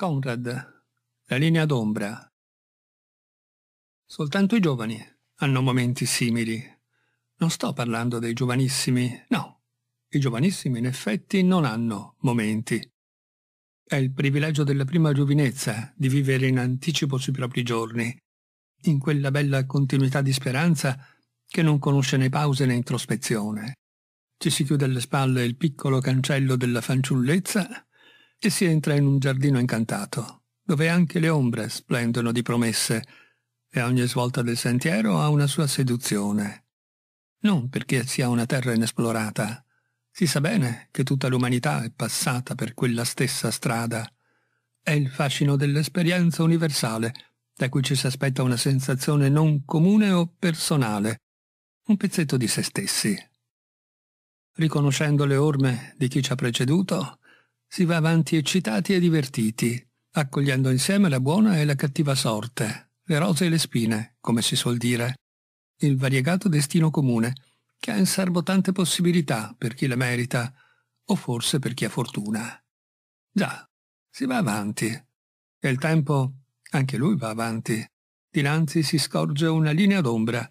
Conrad, la linea d'ombra. Soltanto i giovani hanno momenti simili. Non sto parlando dei giovanissimi, no. I giovanissimi in effetti non hanno momenti. È il privilegio della prima giovinezza di vivere in anticipo sui propri giorni, in quella bella continuità di speranza che non conosce né pause né introspezione. Ci si chiude alle spalle il piccolo cancello della fanciullezza e si entra in un giardino incantato, dove anche le ombre splendono di promesse, e ogni svolta del sentiero ha una sua seduzione. Non perché sia una terra inesplorata, si sa bene che tutta l'umanità è passata per quella stessa strada. È il fascino dell'esperienza universale, da cui ci si aspetta una sensazione non comune o personale, un pezzetto di se stessi. Riconoscendo le orme di chi ci ha preceduto, si va avanti eccitati e divertiti, accogliendo insieme la buona e la cattiva sorte, le rose e le spine, come si suol dire, il variegato destino comune, che ha in serbo tante possibilità per chi le merita, o forse per chi ha fortuna. Già, si va avanti. E il tempo, anche lui va avanti. Dinanzi si scorge una linea d'ombra,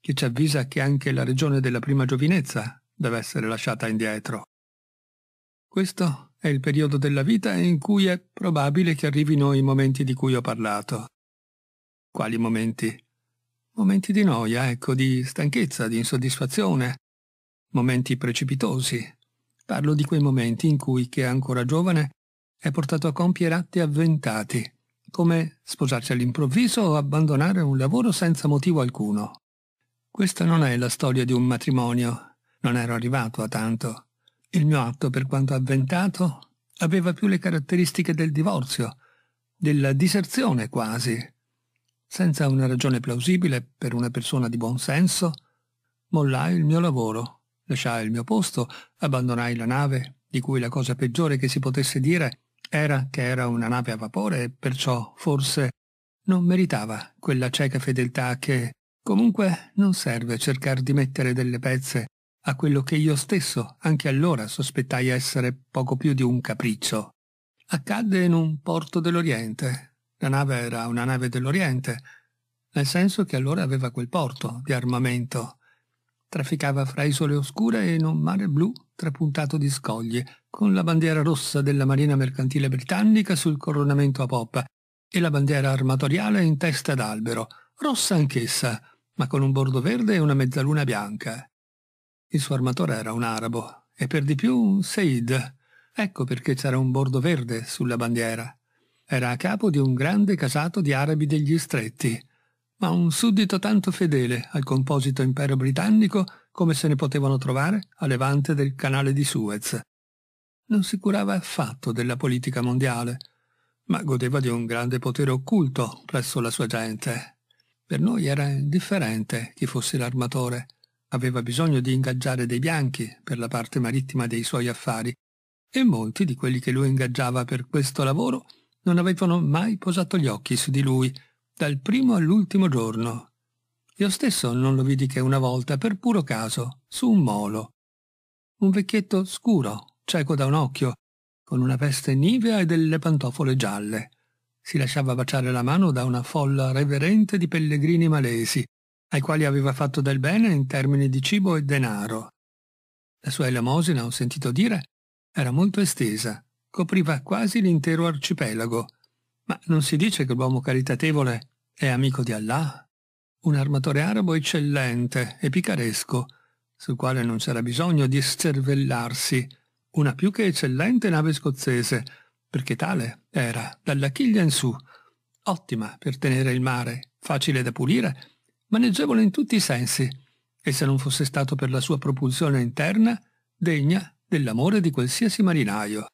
che ci avvisa che anche la regione della prima giovinezza deve essere lasciata indietro. Questo è il periodo della vita in cui è probabile che arrivino i momenti di cui ho parlato. Quali momenti? Momenti di noia, ecco, di stanchezza, di insoddisfazione, momenti precipitosi. Parlo di quei momenti in cui, che è ancora giovane, è portato a compiere atti avventati, come sposarsi all'improvviso o abbandonare un lavoro senza motivo alcuno. Questa non è la storia di un matrimonio, non ero arrivato a tanto. Il mio atto, per quanto avventato, aveva più le caratteristiche del divorzio, della diserzione quasi, senza una ragione plausibile per una persona di buon senso, mollai il mio lavoro, lasciai il mio posto, abbandonai la nave, di cui la cosa peggiore che si potesse dire era che era una nave a vapore e perciò forse non meritava quella cieca fedeltà che, comunque, non serve cercare di mettere delle pezze a quello che io stesso anche allora sospettai essere poco più di un capriccio. Accadde in un porto dell'Oriente. La nave era una nave dell'Oriente, nel senso che allora aveva quel porto di armamento. Trafficava fra isole oscure e in un mare blu trapuntato di scogli, con la bandiera rossa della Marina Mercantile Britannica sul coronamento a poppa e la bandiera armatoriale in testa d'albero, rossa anch'essa, ma con un bordo verde e una mezzaluna bianca. Il suo armatore era un arabo, e per di più un Said. Ecco perché c'era un bordo verde sulla bandiera. Era a capo di un grande casato di arabi degli stretti, ma un suddito tanto fedele al composito impero britannico come se ne potevano trovare a levante del canale di Suez. Non si curava affatto della politica mondiale, ma godeva di un grande potere occulto presso la sua gente. Per noi era indifferente chi fosse l'armatore, aveva bisogno di ingaggiare dei bianchi per la parte marittima dei suoi affari e molti di quelli che lui ingaggiava per questo lavoro non avevano mai posato gli occhi su di lui dal primo all'ultimo giorno. Io stesso non lo vidi che una volta, per puro caso, su un molo. Un vecchietto scuro, cieco da un occhio, con una veste nivea e delle pantofole gialle. Si lasciava baciare la mano da una folla reverente di pellegrini malesi, ai quali aveva fatto del bene in termini di cibo e denaro. La sua elemosina, ho sentito dire, era molto estesa, copriva quasi l'intero arcipelago. Ma non si dice che l'uomo caritatevole è amico di Allah? Un armatore arabo eccellente e picaresco, sul quale non c'era bisogno di scervellarsi, una più che eccellente nave scozzese, perché tale era, dalla chiglia in su, ottima per tenere il mare, facile da pulire maneggevole in tutti i sensi, e se non fosse stato per la sua propulsione interna, degna dell'amore di qualsiasi marinaio.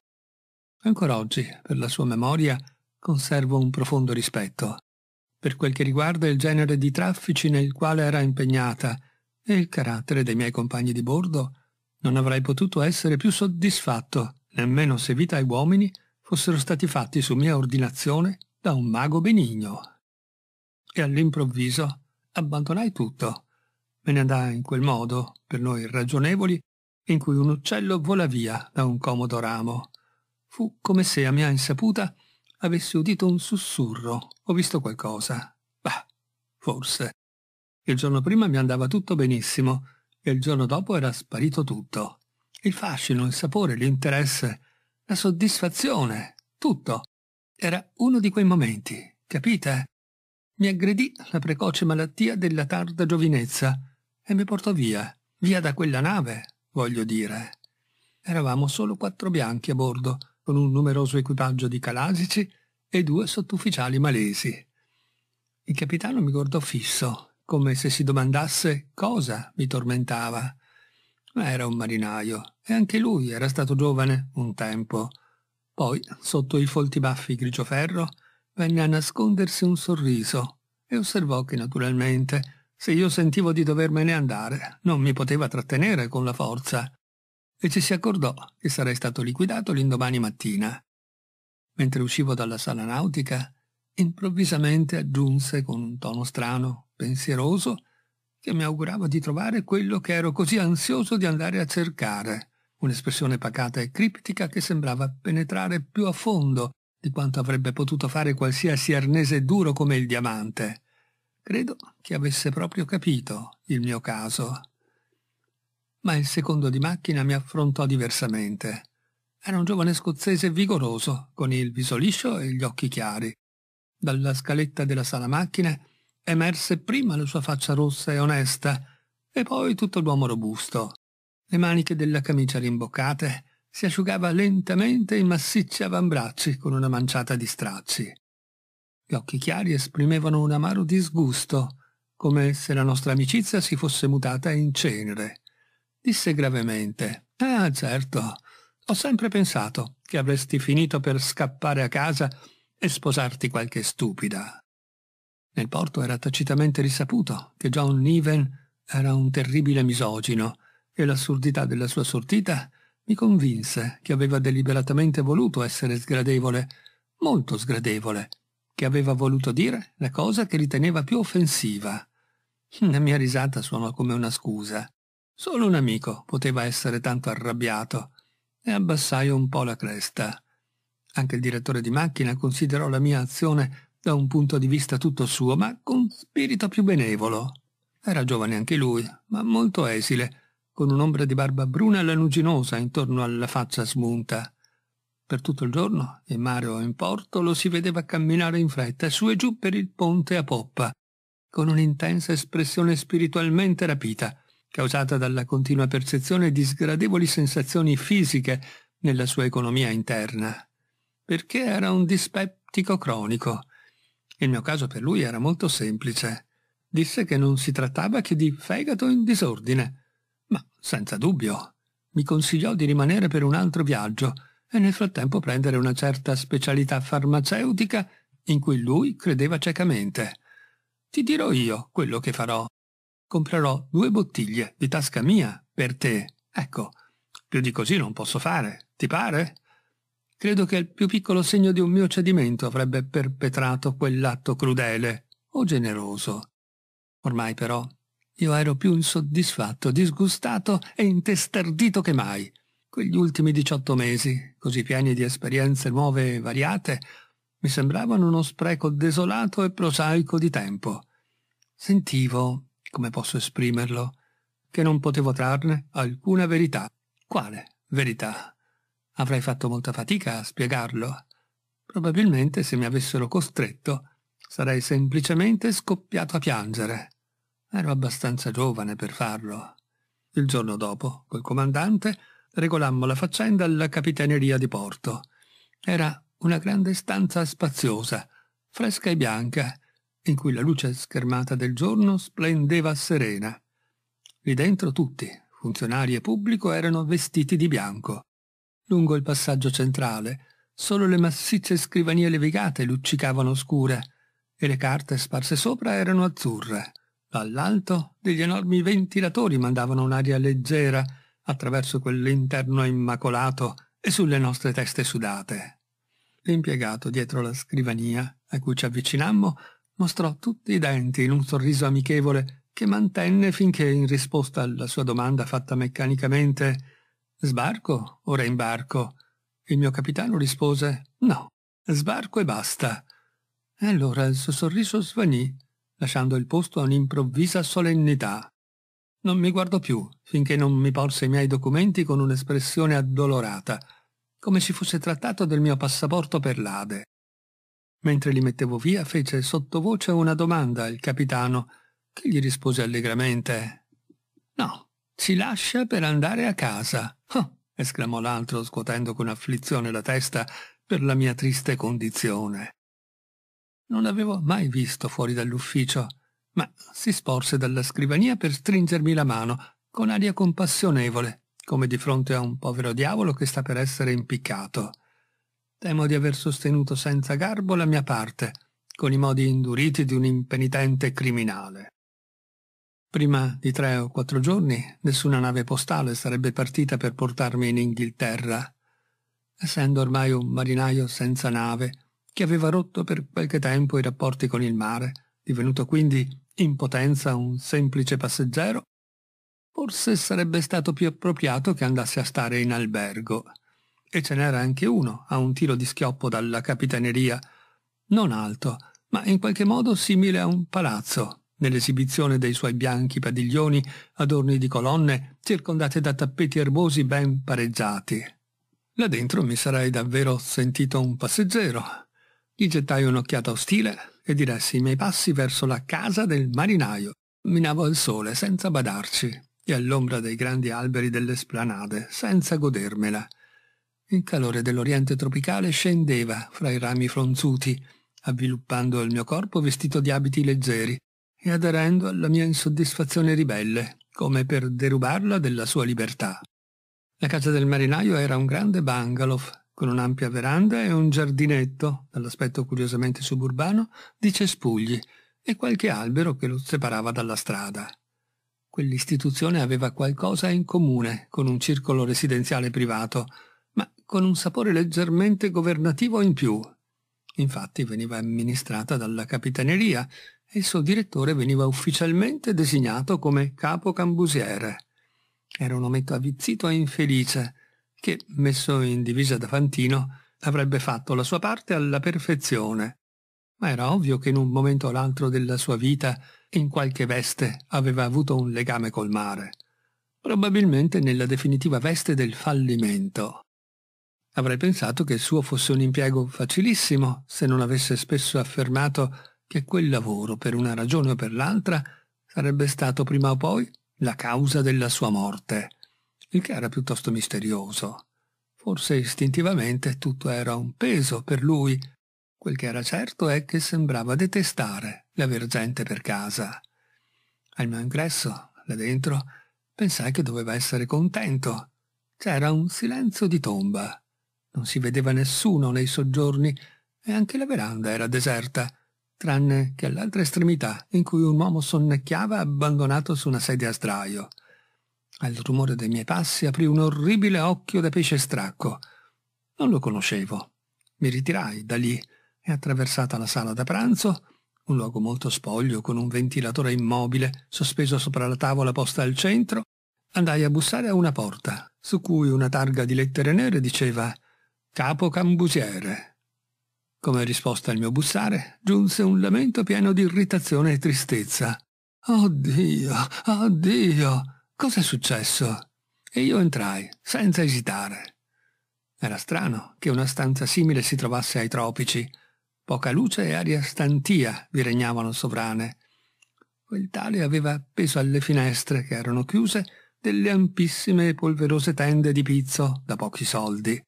Ancora oggi, per la sua memoria, conservo un profondo rispetto. Per quel che riguarda il genere di traffici nel quale era impegnata e il carattere dei miei compagni di bordo, non avrei potuto essere più soddisfatto, nemmeno se vita e uomini fossero stati fatti su mia ordinazione da un mago benigno. E all'improvviso abbandonai tutto. Me ne andai in quel modo, per noi ragionevoli, in cui un uccello vola via da un comodo ramo. Fu come se a mia insaputa avessi udito un sussurro o visto qualcosa. Bah, forse. Il giorno prima mi andava tutto benissimo e il giorno dopo era sparito tutto. Il fascino, il sapore, l'interesse, la soddisfazione, tutto. Era uno di quei momenti, capite? Mi aggredì la precoce malattia della tarda giovinezza e mi portò via, via da quella nave, voglio dire. Eravamo solo quattro bianchi a bordo, con un numeroso equipaggio di calasici e due sottufficiali malesi. Il capitano mi guardò fisso, come se si domandasse cosa mi tormentava. Ma era un marinaio, e anche lui era stato giovane un tempo. Poi, sotto i folti baffi grigioferro, venne a nascondersi un sorriso e osservò che naturalmente, se io sentivo di dovermene andare, non mi poteva trattenere con la forza e ci si accordò che sarei stato liquidato l'indomani mattina. Mentre uscivo dalla sala nautica, improvvisamente aggiunse con un tono strano, pensieroso, che mi augurava di trovare quello che ero così ansioso di andare a cercare, un'espressione pacata e criptica che sembrava penetrare più a fondo di quanto avrebbe potuto fare qualsiasi arnese duro come il diamante. Credo che avesse proprio capito il mio caso. Ma il secondo di macchina mi affrontò diversamente. Era un giovane scozzese vigoroso, con il viso liscio e gli occhi chiari. Dalla scaletta della sala macchina emerse prima la sua faccia rossa e onesta, e poi tutto l'uomo robusto. Le maniche della camicia rimboccate, si asciugava lentamente i massicci avambracci con una manciata di stracci. Gli occhi chiari esprimevano un amaro disgusto, come se la nostra amicizia si fosse mutata in cenere. Disse gravemente, Ah, certo, ho sempre pensato che avresti finito per scappare a casa e sposarti qualche stupida. Nel porto era tacitamente risaputo che John Niven era un terribile misogino e l'assurdità della sua sortita mi convinse che aveva deliberatamente voluto essere sgradevole, molto sgradevole, che aveva voluto dire la cosa che riteneva più offensiva. La mia risata suonò come una scusa. Solo un amico poteva essere tanto arrabbiato e abbassai un po' la cresta. Anche il direttore di macchina considerò la mia azione da un punto di vista tutto suo, ma con spirito più benevolo. Era giovane anche lui, ma molto esile, con un'ombra di barba bruna e lanuginosa intorno alla faccia smunta. Per tutto il giorno, in mare o in porto, lo si vedeva camminare in fretta su e giù per il ponte a poppa, con un'intensa espressione spiritualmente rapita, causata dalla continua percezione di sgradevoli sensazioni fisiche nella sua economia interna. Perché era un dispettico cronico. Il mio caso per lui era molto semplice. Disse che non si trattava che di fegato in disordine, senza dubbio. Mi consigliò di rimanere per un altro viaggio e nel frattempo prendere una certa specialità farmaceutica in cui lui credeva ciecamente. Ti dirò io quello che farò. Comprerò due bottiglie di tasca mia per te. Ecco, più di così non posso fare, ti pare? Credo che il più piccolo segno di un mio cedimento avrebbe perpetrato quell'atto crudele o generoso. Ormai però io ero più insoddisfatto, disgustato e intesterdito che mai. Quegli ultimi 18 mesi, così pieni di esperienze nuove e variate, mi sembravano uno spreco desolato e prosaico di tempo. Sentivo, come posso esprimerlo, che non potevo trarne alcuna verità. Quale verità? Avrei fatto molta fatica a spiegarlo. Probabilmente se mi avessero costretto sarei semplicemente scoppiato a piangere. Ero abbastanza giovane per farlo. Il giorno dopo, col comandante, regolammo la faccenda alla capitaneria di porto. Era una grande stanza spaziosa, fresca e bianca, in cui la luce schermata del giorno splendeva serena. Lì dentro tutti, funzionari e pubblico, erano vestiti di bianco. Lungo il passaggio centrale, solo le massicce scrivanie levigate luccicavano scure e le carte sparse sopra erano azzurre. Dall'alto degli enormi ventilatori mandavano un'aria leggera attraverso quell'interno immacolato e sulle nostre teste sudate. L'impiegato dietro la scrivania, a cui ci avvicinammo, mostrò tutti i denti in un sorriso amichevole che mantenne finché, in risposta alla sua domanda fatta meccanicamente, Sbarco o reimbarco? Il mio capitano rispose No, sbarco e basta. E allora il suo sorriso svanì lasciando il posto a un'improvvisa solennità. Non mi guardò più, finché non mi porse i miei documenti con un'espressione addolorata, come se fosse trattato del mio passaporto per l'Ade. Mentre li mettevo via, fece sottovoce una domanda al capitano, che gli rispose allegramente. No, ci lascia per andare a casa. Oh, esclamò l'altro, scuotendo con afflizione la testa per la mia triste condizione. Non l'avevo mai visto fuori dall'ufficio, ma si sporse dalla scrivania per stringermi la mano, con aria compassionevole, come di fronte a un povero diavolo che sta per essere impiccato. Temo di aver sostenuto senza garbo la mia parte, con i modi induriti di un impenitente criminale. Prima di tre o quattro giorni nessuna nave postale sarebbe partita per portarmi in Inghilterra. Essendo ormai un marinaio senza nave, che aveva rotto per qualche tempo i rapporti con il mare, divenuto quindi in potenza un semplice passeggero, forse sarebbe stato più appropriato che andasse a stare in albergo. E ce n'era anche uno, a un tiro di schioppo dalla capitaneria, non alto, ma in qualche modo simile a un palazzo, nell'esibizione dei suoi bianchi padiglioni, adorni di colonne, circondate da tappeti erbosi ben pareggiati. Là dentro mi sarei davvero sentito un passeggero, gli gettai un'occhiata ostile e diressi i miei passi verso la casa del marinaio. Minavo il sole senza badarci e all'ombra dei grandi alberi delle splanade, senza godermela. Il calore dell'oriente tropicale scendeva fra i rami fronzuti, avviluppando il mio corpo vestito di abiti leggeri e aderendo alla mia insoddisfazione ribelle, come per derubarla della sua libertà. La casa del marinaio era un grande bungalow con un'ampia veranda e un giardinetto, dall'aspetto curiosamente suburbano, di cespugli e qualche albero che lo separava dalla strada. Quell'istituzione aveva qualcosa in comune con un circolo residenziale privato, ma con un sapore leggermente governativo in più. Infatti veniva amministrata dalla capitaneria e il suo direttore veniva ufficialmente designato come capo cambusiere. Era un ometto avvizzito e infelice, che, messo in divisa da Fantino, avrebbe fatto la sua parte alla perfezione, ma era ovvio che in un momento o l'altro della sua vita, in qualche veste, aveva avuto un legame col mare, probabilmente nella definitiva veste del fallimento. Avrei pensato che il suo fosse un impiego facilissimo se non avesse spesso affermato che quel lavoro, per una ragione o per l'altra, sarebbe stato prima o poi la causa della sua morte il che era piuttosto misterioso. Forse istintivamente tutto era un peso per lui. Quel che era certo è che sembrava detestare l'aver gente per casa. Al mio ingresso, là dentro, pensai che doveva essere contento. C'era un silenzio di tomba. Non si vedeva nessuno nei soggiorni e anche la veranda era deserta, tranne che all'altra estremità in cui un uomo sonnecchiava abbandonato su una sedia a sdraio. Al rumore dei miei passi aprì un orribile occhio da pesce stracco. Non lo conoscevo. Mi ritirai da lì e attraversata la sala da pranzo, un luogo molto spoglio con un ventilatore immobile sospeso sopra la tavola posta al centro, andai a bussare a una porta, su cui una targa di lettere nere diceva Capo Cambusiere. Come risposta al mio bussare giunse un lamento pieno di irritazione e tristezza. Oddio, oddio! Cos'è successo? E io entrai, senza esitare. Era strano che una stanza simile si trovasse ai tropici. Poca luce e aria stantia vi regnavano sovrane. Quel tale aveva appeso alle finestre, che erano chiuse, delle ampissime e polverose tende di pizzo da pochi soldi.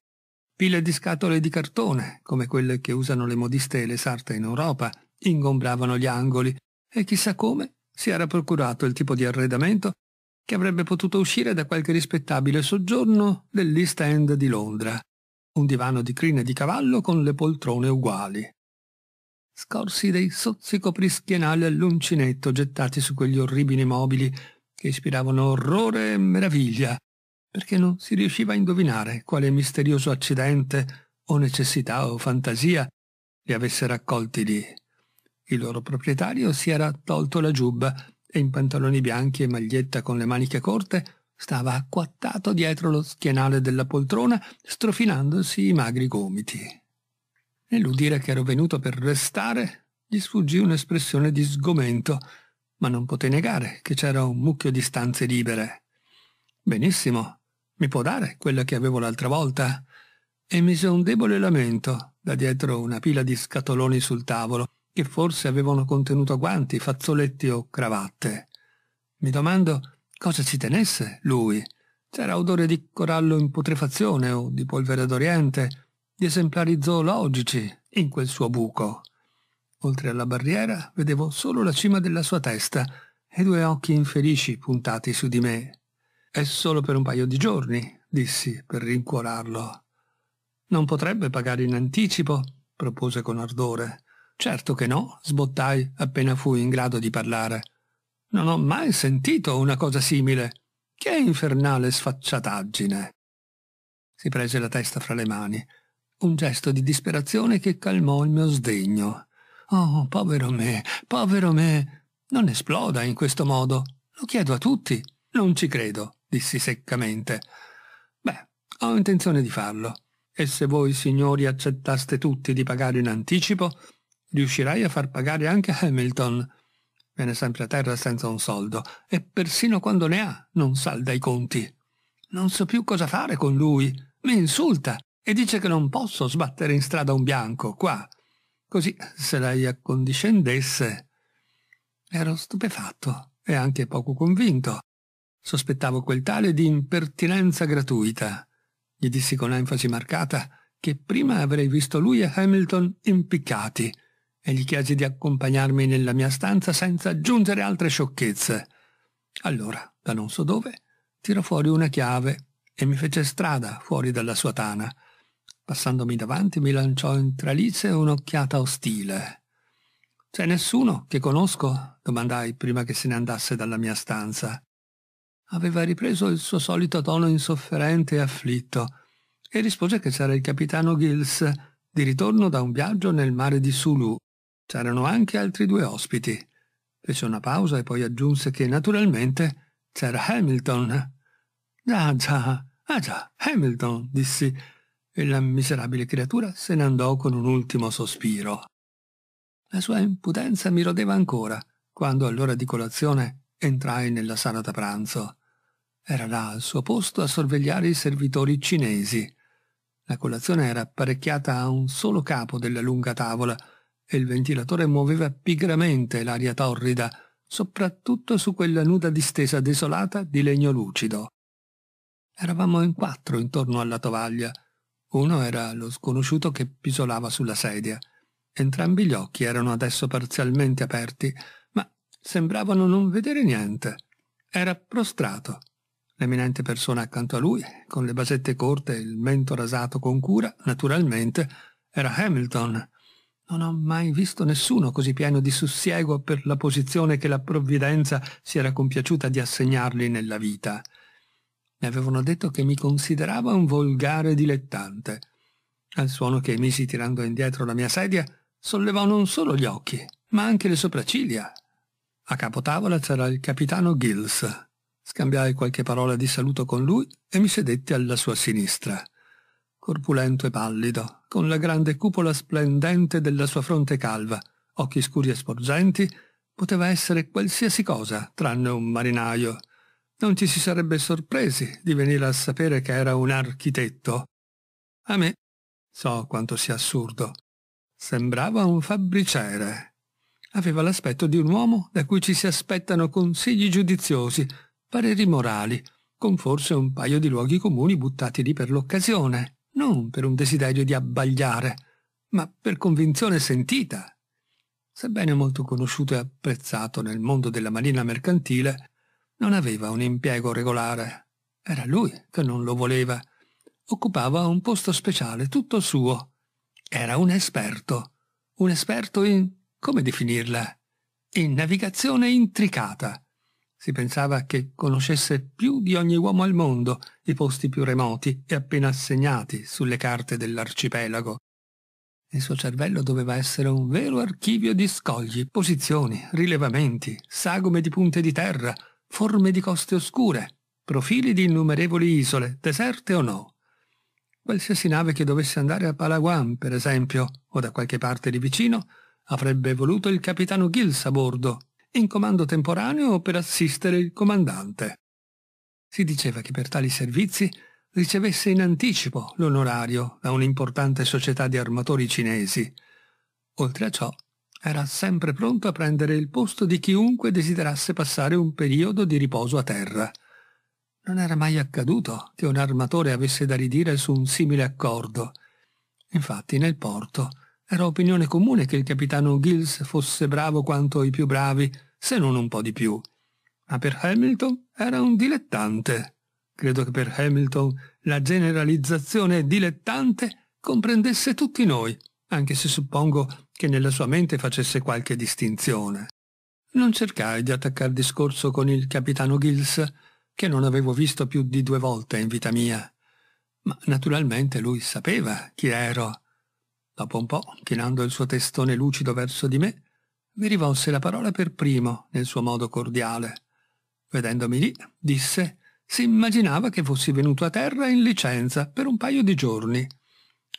Pile di scatole di cartone, come quelle che usano le modiste e le sarte in Europa, ingombravano gli angoli e chissà come si era procurato il tipo di arredamento che avrebbe potuto uscire da qualche rispettabile soggiorno dell'East End di Londra, un divano di crine di cavallo con le poltrone uguali. Scorsi dei sozzi coprischienali all'uncinetto gettati su quegli orribili mobili che ispiravano orrore e meraviglia, perché non si riusciva a indovinare quale misterioso accidente o necessità o fantasia li avesse raccolti lì. Il loro proprietario si era tolto la giubba e in pantaloni bianchi e maglietta con le maniche corte, stava acquattato dietro lo schienale della poltrona, strofinandosi i magri gomiti. Nell'udire che ero venuto per restare, gli sfuggì un'espressione di sgomento, ma non poté negare che c'era un mucchio di stanze libere. Benissimo, mi può dare quella che avevo l'altra volta? Emise un debole lamento da dietro una pila di scatoloni sul tavolo, che forse avevano contenuto guanti, fazzoletti o cravatte. Mi domando cosa ci tenesse lui. C'era odore di corallo in putrefazione o di polvere d'Oriente, di esemplari zoologici in quel suo buco. Oltre alla barriera vedevo solo la cima della sua testa e due occhi infelici puntati su di me. È solo per un paio di giorni, dissi per rincuorarlo. Non potrebbe pagare in anticipo, propose con ardore. Certo che no, sbottai appena fui in grado di parlare. Non ho mai sentito una cosa simile. Che infernale sfacciataggine! Si prese la testa fra le mani. Un gesto di disperazione che calmò il mio sdegno. Oh, povero me, povero me! Non esploda in questo modo. Lo chiedo a tutti. Non ci credo, dissi seccamente. Beh, ho intenzione di farlo. E se voi signori accettaste tutti di pagare in anticipo, riuscirai a far pagare anche Hamilton. Viene sempre a terra senza un soldo e persino quando ne ha non salda i conti. Non so più cosa fare con lui. Mi insulta e dice che non posso sbattere in strada un bianco, qua. Così se lei accondiscendesse. Ero stupefatto e anche poco convinto. Sospettavo quel tale di impertinenza gratuita. Gli dissi con enfasi marcata che prima avrei visto lui e Hamilton impiccati e gli chiesi di accompagnarmi nella mia stanza senza aggiungere altre sciocchezze. Allora, da non so dove, tirò fuori una chiave e mi fece strada fuori dalla sua tana. Passandomi davanti mi lanciò in tralice un'occhiata ostile. C'è nessuno che conosco? domandai prima che se ne andasse dalla mia stanza. Aveva ripreso il suo solito tono insofferente e afflitto e rispose che c'era il capitano Gills, di ritorno da un viaggio nel mare di Sulu C'erano anche altri due ospiti. Fece una pausa e poi aggiunse che naturalmente c'era Hamilton. Ah già, ah già, Hamilton, dissi, e la miserabile creatura se ne andò con un ultimo sospiro. La sua impudenza mi rodeva ancora quando all'ora di colazione entrai nella sala da pranzo. Era là al suo posto a sorvegliare i servitori cinesi. La colazione era apparecchiata a un solo capo della lunga tavola, e il ventilatore muoveva pigramente l'aria torrida, soprattutto su quella nuda distesa desolata di legno lucido. Eravamo in quattro intorno alla tovaglia. Uno era lo sconosciuto che pisolava sulla sedia. Entrambi gli occhi erano adesso parzialmente aperti, ma sembravano non vedere niente. Era prostrato. L'eminente persona accanto a lui, con le basette corte e il mento rasato con cura, naturalmente, era Hamilton, non ho mai visto nessuno così pieno di sussiego per la posizione che la provvidenza si era compiaciuta di assegnargli nella vita. Mi avevano detto che mi considerava un volgare dilettante. Al suono che emisi tirando indietro la mia sedia, sollevò non solo gli occhi, ma anche le sopracciglia. A capotavola c'era il capitano Gills. Scambiai qualche parola di saluto con lui e mi sedetti alla sua sinistra corpulento e pallido, con la grande cupola splendente della sua fronte calva, occhi scuri e sporgenti, poteva essere qualsiasi cosa tranne un marinaio. Non ci si sarebbe sorpresi di venire a sapere che era un architetto. A me, so quanto sia assurdo, sembrava un fabbriciere. Aveva l'aspetto di un uomo da cui ci si aspettano consigli giudiziosi, pareri morali, con forse un paio di luoghi comuni buttati lì per l'occasione non per un desiderio di abbagliare, ma per convinzione sentita. Sebbene molto conosciuto e apprezzato nel mondo della marina mercantile, non aveva un impiego regolare. Era lui che non lo voleva. Occupava un posto speciale, tutto suo. Era un esperto. Un esperto in... come definirla? In navigazione intricata si pensava che conoscesse più di ogni uomo al mondo i posti più remoti e appena assegnati sulle carte dell'arcipelago. Il suo cervello doveva essere un vero archivio di scogli, posizioni, rilevamenti, sagome di punte di terra, forme di coste oscure, profili di innumerevoli isole, deserte o no. Qualsiasi nave che dovesse andare a Palawan, per esempio, o da qualche parte lì vicino, avrebbe voluto il capitano Gills a bordo, in comando temporaneo per assistere il comandante. Si diceva che per tali servizi ricevesse in anticipo l'onorario da un'importante società di armatori cinesi. Oltre a ciò, era sempre pronto a prendere il posto di chiunque desiderasse passare un periodo di riposo a terra. Non era mai accaduto che un armatore avesse da ridire su un simile accordo. Infatti nel porto era opinione comune che il capitano Gills fosse bravo quanto i più bravi, se non un po' di più. Ma per Hamilton era un dilettante. Credo che per Hamilton la generalizzazione dilettante comprendesse tutti noi, anche se suppongo che nella sua mente facesse qualche distinzione. Non cercai di attaccar discorso con il capitano Gills, che non avevo visto più di due volte in vita mia. Ma naturalmente lui sapeva chi ero Dopo un po', chinando il suo testone lucido verso di me, mi rivolse la parola per primo, nel suo modo cordiale. Vedendomi lì, disse si immaginava che fossi venuto a terra in licenza per un paio di giorni.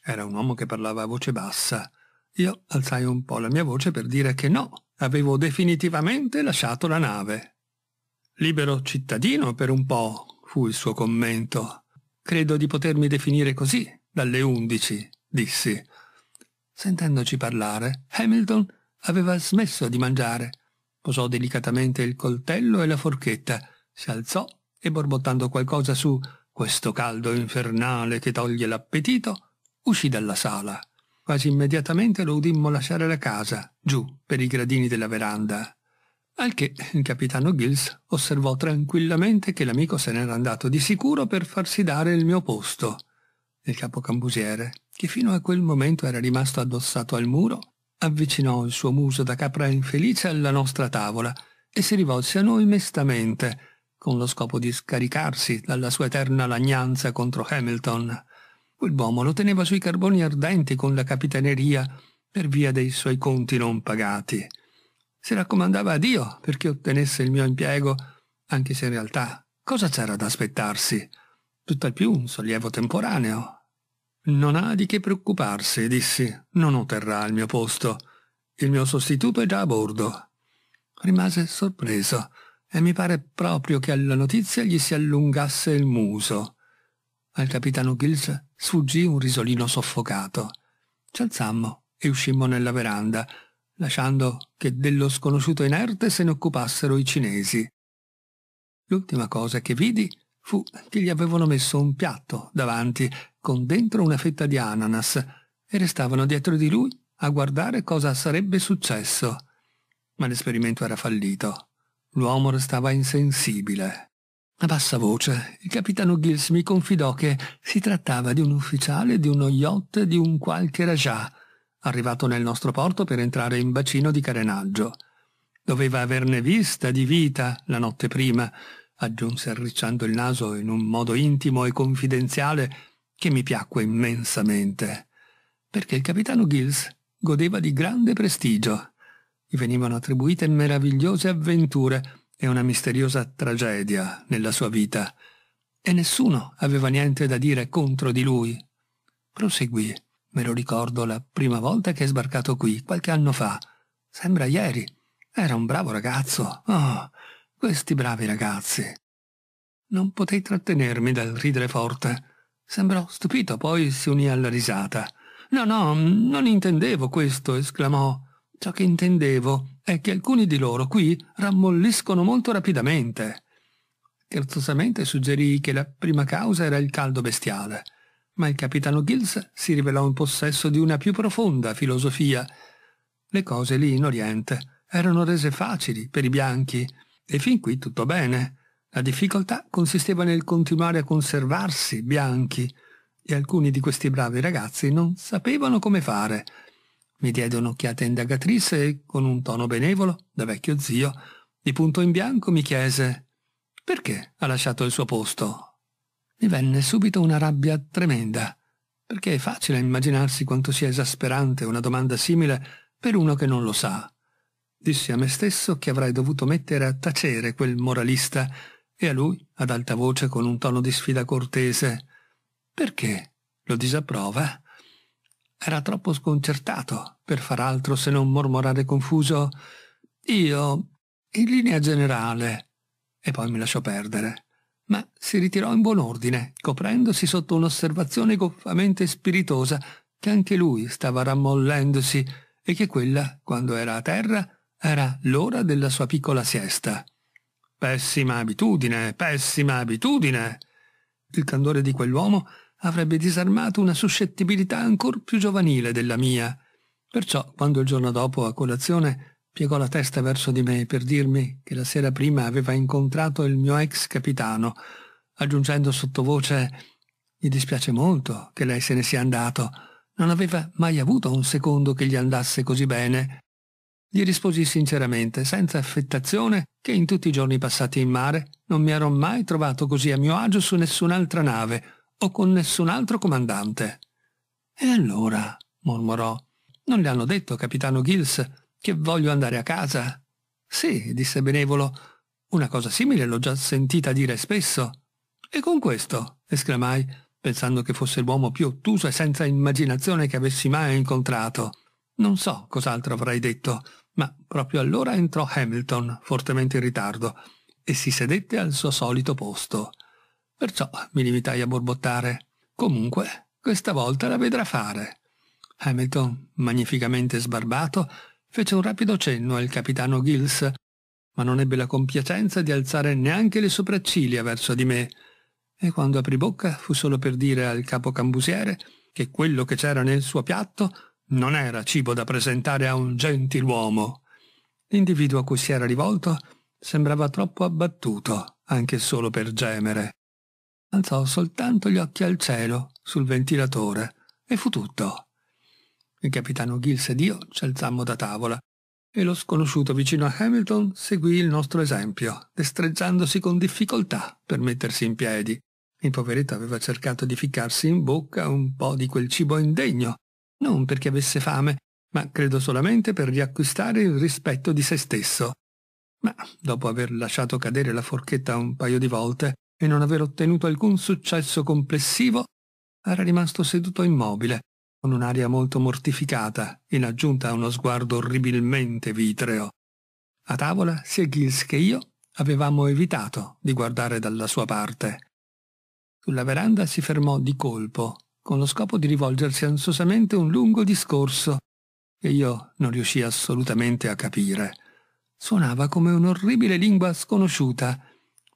Era un uomo che parlava a voce bassa. Io alzai un po' la mia voce per dire che no, avevo definitivamente lasciato la nave. Libero cittadino per un po', fu il suo commento. Credo di potermi definire così, dalle undici, dissi. Sentendoci parlare, Hamilton aveva smesso di mangiare. Posò delicatamente il coltello e la forchetta, si alzò e borbottando qualcosa su questo caldo infernale che toglie l'appetito, uscì dalla sala. Quasi immediatamente lo udimmo lasciare la casa, giù, per i gradini della veranda. Al che il capitano Gills osservò tranquillamente che l'amico se n'era andato di sicuro per farsi dare il mio posto. Il capocambusiere che fino a quel momento era rimasto addossato al muro, avvicinò il suo muso da capra infelice alla nostra tavola e si rivolse a noi mestamente, con lo scopo di scaricarsi dalla sua eterna lagnanza contro Hamilton. Quell'uomo lo teneva sui carboni ardenti con la capitaneria per via dei suoi conti non pagati. Si raccomandava a Dio perché ottenesse il mio impiego, anche se in realtà cosa c'era da aspettarsi? Tutt'al più un sollievo temporaneo, non ha di che preoccuparsi, dissi. Non otterrà il mio posto. Il mio sostituto è già a bordo. Rimase sorpreso e mi pare proprio che alla notizia gli si allungasse il muso. Al capitano Gills sfuggì un risolino soffocato. Ci alzammo e uscimmo nella veranda, lasciando che dello sconosciuto inerte se ne occupassero i cinesi. L'ultima cosa che vidi fu che gli avevano messo un piatto davanti con dentro una fetta di ananas e restavano dietro di lui a guardare cosa sarebbe successo. Ma l'esperimento era fallito. L'uomo restava insensibile. A bassa voce, il capitano Gills mi confidò che si trattava di un ufficiale di uno yacht di un qualche rajah, arrivato nel nostro porto per entrare in bacino di carenaggio. Doveva averne vista di vita la notte prima, aggiunse arricciando il naso in un modo intimo e confidenziale che mi piacque immensamente, perché il capitano Gills godeva di grande prestigio. Gli venivano attribuite meravigliose avventure e una misteriosa tragedia nella sua vita, e nessuno aveva niente da dire contro di lui. Proseguì. Me lo ricordo la prima volta che è sbarcato qui, qualche anno fa. Sembra ieri. Era un bravo ragazzo. Oh, questi bravi ragazzi. Non potei trattenermi dal ridere forte. Sembrò stupito, poi si unì alla risata. No, no, mm, non intendevo questo, esclamò. Ciò che intendevo è che alcuni di loro qui rammolliscono molto rapidamente. Scherzosamente suggerì che la prima causa era il caldo bestiale, ma il capitano Gills si rivelò in possesso di una più profonda filosofia. Le cose lì in Oriente erano rese facili per i bianchi, e fin qui tutto bene. La difficoltà consisteva nel continuare a conservarsi bianchi e alcuni di questi bravi ragazzi non sapevano come fare. Mi diede un'occhiata indagatrice e, con un tono benevolo, da vecchio zio, di punto in bianco mi chiese «Perché ha lasciato il suo posto?» Mi venne subito una rabbia tremenda, perché è facile immaginarsi quanto sia esasperante una domanda simile per uno che non lo sa. Dissi a me stesso che avrei dovuto mettere a tacere quel moralista e a lui, ad alta voce, con un tono di sfida cortese. Perché? Lo disapprova? Era troppo sconcertato per far altro se non mormorare confuso «Io, in linea generale», e poi mi lasciò perdere. Ma si ritirò in buon ordine, coprendosi sotto un'osservazione goffamente spiritosa che anche lui stava rammollendosi e che quella, quando era a terra, era l'ora della sua piccola siesta. Pessima abitudine, pessima abitudine. Il candore di quell'uomo avrebbe disarmato una suscettibilità ancor più giovanile della mia. Perciò, quando il giorno dopo, a colazione, piegò la testa verso di me per dirmi che la sera prima aveva incontrato il mio ex capitano, aggiungendo sottovoce «Mi dispiace molto che lei se ne sia andato. Non aveva mai avuto un secondo che gli andasse così bene. Gli risposi sinceramente, senza affettazione, che in tutti i giorni passati in mare non mi ero mai trovato così a mio agio su nessun'altra nave o con nessun altro comandante. E allora, mormorò, non le hanno detto, capitano Gills, che voglio andare a casa? Sì, disse benevolo, una cosa simile l'ho già sentita dire spesso. E con questo, esclamai, pensando che fosse l'uomo più ottuso e senza immaginazione che avessi mai incontrato. Non so cos'altro avrei detto, ma proprio allora entrò Hamilton, fortemente in ritardo, e si sedette al suo solito posto. Perciò mi limitai a borbottare. Comunque, questa volta la vedrà fare. Hamilton, magnificamente sbarbato, fece un rapido cenno al capitano Gills, ma non ebbe la compiacenza di alzare neanche le sopracciglia verso di me, e quando aprì bocca fu solo per dire al capo cambusiere che quello che c'era nel suo piatto non era cibo da presentare a un gentiluomo. L'individuo a cui si era rivolto sembrava troppo abbattuto, anche solo per gemere. Alzò soltanto gli occhi al cielo, sul ventilatore, e fu tutto. Il capitano Gills ed io ci alzammo da tavola e lo sconosciuto vicino a Hamilton seguì il nostro esempio, destreggiandosi con difficoltà per mettersi in piedi. Il poveretto aveva cercato di ficcarsi in bocca un po' di quel cibo indegno non perché avesse fame, ma credo solamente per riacquistare il rispetto di se stesso. Ma dopo aver lasciato cadere la forchetta un paio di volte e non aver ottenuto alcun successo complessivo, era rimasto seduto immobile, con un'aria molto mortificata, in aggiunta a uno sguardo orribilmente vitreo. A tavola sia Gills che io avevamo evitato di guardare dalla sua parte. Sulla veranda si fermò di colpo, con lo scopo di rivolgersi ansiosamente un lungo discorso che io non riuscii assolutamente a capire. Suonava come un'orribile lingua sconosciuta,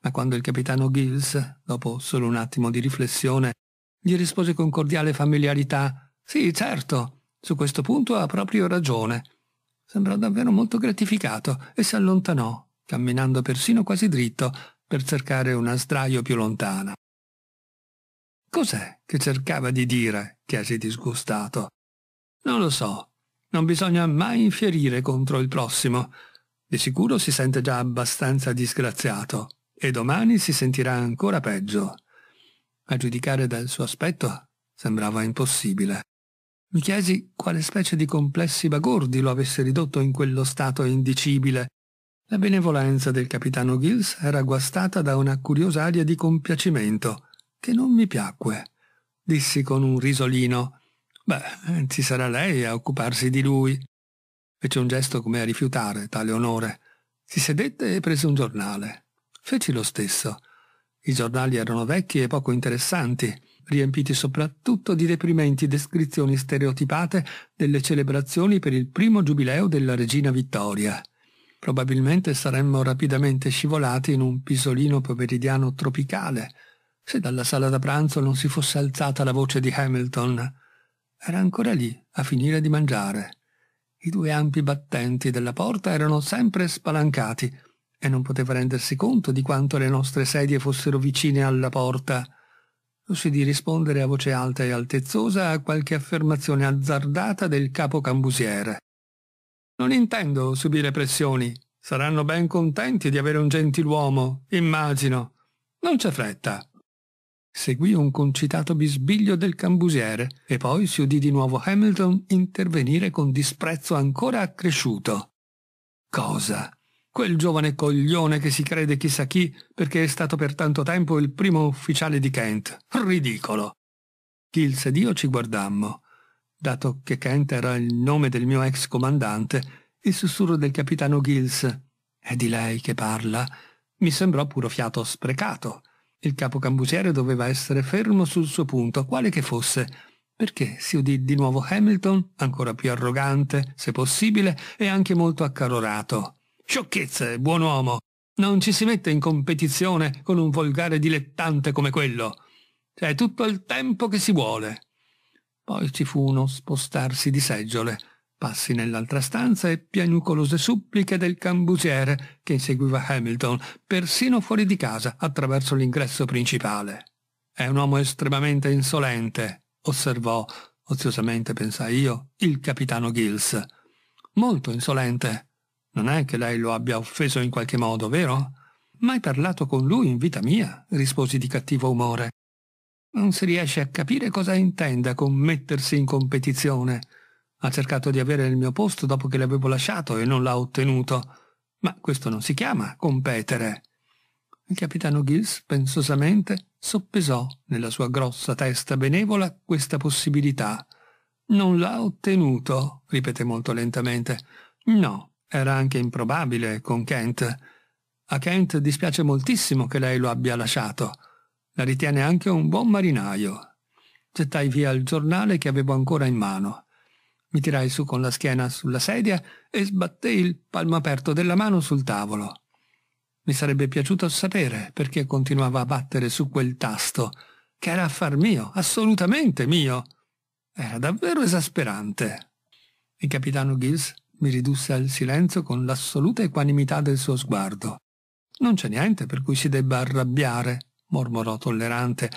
ma quando il capitano Gills, dopo solo un attimo di riflessione, gli rispose con cordiale familiarità Sì, certo, su questo punto ha proprio ragione. Sembrò davvero molto gratificato e si allontanò, camminando persino quasi dritto, per cercare una sdraio più lontana. Cos'è che cercava di dire? chiesi disgustato. Non lo so. Non bisogna mai infierire contro il prossimo. Di sicuro si sente già abbastanza disgraziato e domani si sentirà ancora peggio. A giudicare dal suo aspetto sembrava impossibile. Mi chiesi quale specie di complessi bagordi lo avesse ridotto in quello stato indicibile. La benevolenza del capitano Gills era guastata da una curiosa aria di compiacimento che non mi piacque. Dissi con un risolino, beh, ci sarà lei a occuparsi di lui. Fece un gesto come a rifiutare tale onore. Si sedette e prese un giornale. Feci lo stesso. I giornali erano vecchi e poco interessanti, riempiti soprattutto di deprimenti descrizioni stereotipate delle celebrazioni per il primo giubileo della regina Vittoria. Probabilmente saremmo rapidamente scivolati in un pisolino pomeridiano tropicale, se dalla sala da pranzo non si fosse alzata la voce di Hamilton, era ancora lì a finire di mangiare. I due ampi battenti della porta erano sempre spalancati e non poteva rendersi conto di quanto le nostre sedie fossero vicine alla porta. Lussi di rispondere a voce alta e altezzosa a qualche affermazione azzardata del capo cambusiere. Non intendo subire pressioni. Saranno ben contenti di avere un gentiluomo, immagino. Non c'è fretta. Seguì un concitato bisbiglio del cambusiere e poi si udì di nuovo Hamilton intervenire con disprezzo ancora accresciuto. Cosa? Quel giovane coglione che si crede chissà chi perché è stato per tanto tempo il primo ufficiale di Kent. Ridicolo! Kills ed io ci guardammo. Dato che Kent era il nome del mio ex comandante, il sussurro del capitano Gills, è di lei che parla, mi sembrò puro fiato sprecato il capo cambusiere doveva essere fermo sul suo punto, quale che fosse, perché si udì di nuovo Hamilton, ancora più arrogante, se possibile, e anche molto accalorato. Sciocchezze, buon uomo! Non ci si mette in competizione con un volgare dilettante come quello. C'è tutto il tempo che si vuole. Poi ci fu uno spostarsi di seggiole passi nell'altra stanza e piagnucolose suppliche del cambusiere che inseguiva Hamilton, persino fuori di casa, attraverso l'ingresso principale. È un uomo estremamente insolente, osservò, oziosamente pensai io, il capitano Gills. Molto insolente. Non è che lei lo abbia offeso in qualche modo, vero? Mai parlato con lui in vita mia, risposi di cattivo umore. Non si riesce a capire cosa intenda con mettersi in competizione. Ha cercato di avere il mio posto dopo che l'avevo lasciato e non l'ha ottenuto. Ma questo non si chiama competere. Il capitano Gills pensosamente soppesò nella sua grossa testa benevola questa possibilità. Non l'ha ottenuto, ripeté molto lentamente. No, era anche improbabile con Kent. A Kent dispiace moltissimo che lei lo abbia lasciato. La ritiene anche un buon marinaio. Gettai via il giornale che avevo ancora in mano. Mi tirai su con la schiena sulla sedia e sbattei il palmo aperto della mano sul tavolo. Mi sarebbe piaciuto sapere perché continuava a battere su quel tasto, che era affar mio, assolutamente mio. Era davvero esasperante. Il capitano Gills mi ridusse al silenzio con l'assoluta equanimità del suo sguardo. Non c'è niente per cui si debba arrabbiare, mormorò tollerante,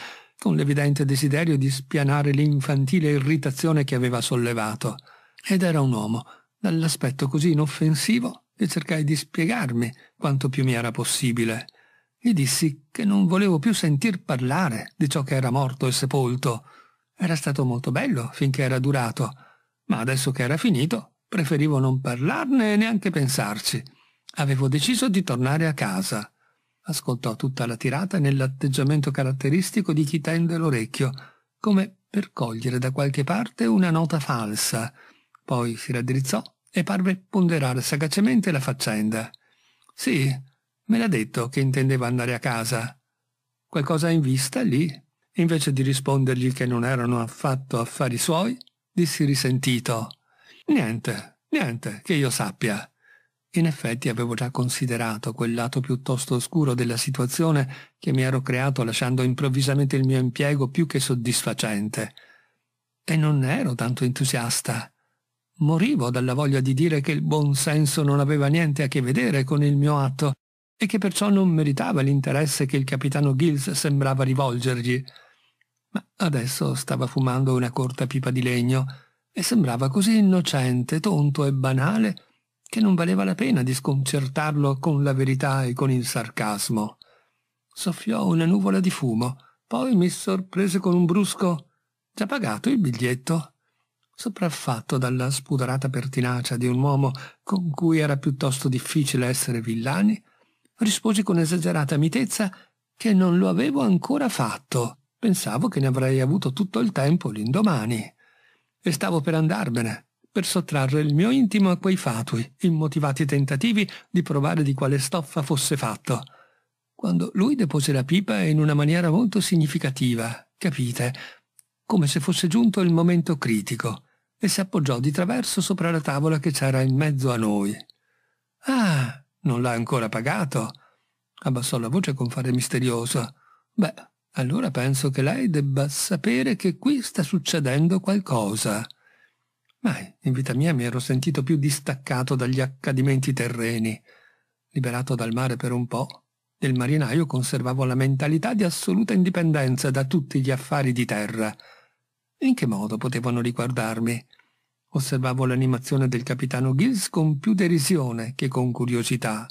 con l'evidente desiderio di spianare l'infantile irritazione che aveva sollevato. Ed era un uomo, dall'aspetto così inoffensivo, che cercai di spiegarmi quanto più mi era possibile. Gli dissi che non volevo più sentir parlare di ciò che era morto e sepolto. Era stato molto bello finché era durato, ma adesso che era finito preferivo non parlarne e neanche pensarci. Avevo deciso di tornare a casa ascoltò tutta la tirata nell'atteggiamento caratteristico di chi tende l'orecchio, come per cogliere da qualche parte una nota falsa. Poi si raddrizzò e parve ponderare sagacemente la faccenda. Sì, me l'ha detto che intendeva andare a casa. Qualcosa in vista lì? Invece di rispondergli che non erano affatto affari suoi, dissi risentito. Niente, niente, che io sappia. In effetti avevo già considerato quel lato piuttosto oscuro della situazione che mi ero creato lasciando improvvisamente il mio impiego più che soddisfacente. E non ero tanto entusiasta. Morivo dalla voglia di dire che il buon senso non aveva niente a che vedere con il mio atto e che perciò non meritava l'interesse che il capitano Gills sembrava rivolgergli. Ma adesso stava fumando una corta pipa di legno e sembrava così innocente, tonto e banale che non valeva la pena di sconcertarlo con la verità e con il sarcasmo. Soffiò una nuvola di fumo, poi mi sorprese con un brusco «Già pagato il biglietto?» sopraffatto dalla spudorata pertinacia di un uomo con cui era piuttosto difficile essere villani, risposi con esagerata mitezza che non lo avevo ancora fatto. Pensavo che ne avrei avuto tutto il tempo l'indomani. E stavo per andarmene, per sottrarre il mio intimo a quei fatui, immotivati tentativi di provare di quale stoffa fosse fatto. Quando lui depose la pipa in una maniera molto significativa, capite, come se fosse giunto il momento critico, e si appoggiò di traverso sopra la tavola che c'era in mezzo a noi. Ah, non l'ha ancora pagato? abbassò la voce con fare misterioso. Beh, allora penso che lei debba sapere che qui sta succedendo qualcosa. Mai in vita mia mi ero sentito più distaccato dagli accadimenti terreni. Liberato dal mare per un po', del marinaio conservavo la mentalità di assoluta indipendenza da tutti gli affari di terra. In che modo potevano riguardarmi? Osservavo l'animazione del capitano Gills con più derisione che con curiosità.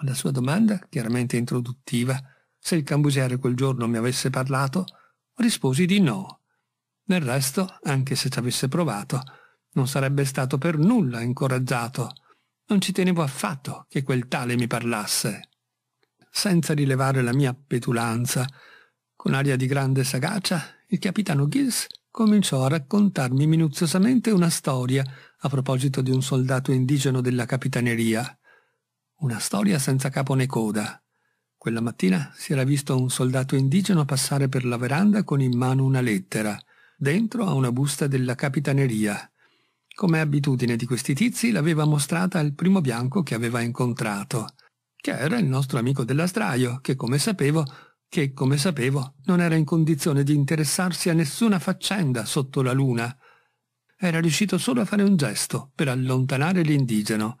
Alla sua domanda, chiaramente introduttiva, se il cambusiere quel giorno mi avesse parlato, risposi di no del resto, anche se ci avesse provato, non sarebbe stato per nulla incoraggiato. Non ci tenevo affatto che quel tale mi parlasse. Senza rilevare la mia petulanza, con aria di grande sagacia, il capitano Gills cominciò a raccontarmi minuziosamente una storia a proposito di un soldato indigeno della capitaneria. Una storia senza capo né coda. Quella mattina si era visto un soldato indigeno passare per la veranda con in mano una lettera dentro a una busta della capitaneria. Come abitudine di questi tizi l'aveva mostrata al primo bianco che aveva incontrato, che era il nostro amico dell'astraio, che come sapevo, che come sapevo, non era in condizione di interessarsi a nessuna faccenda sotto la luna. Era riuscito solo a fare un gesto per allontanare l'indigeno.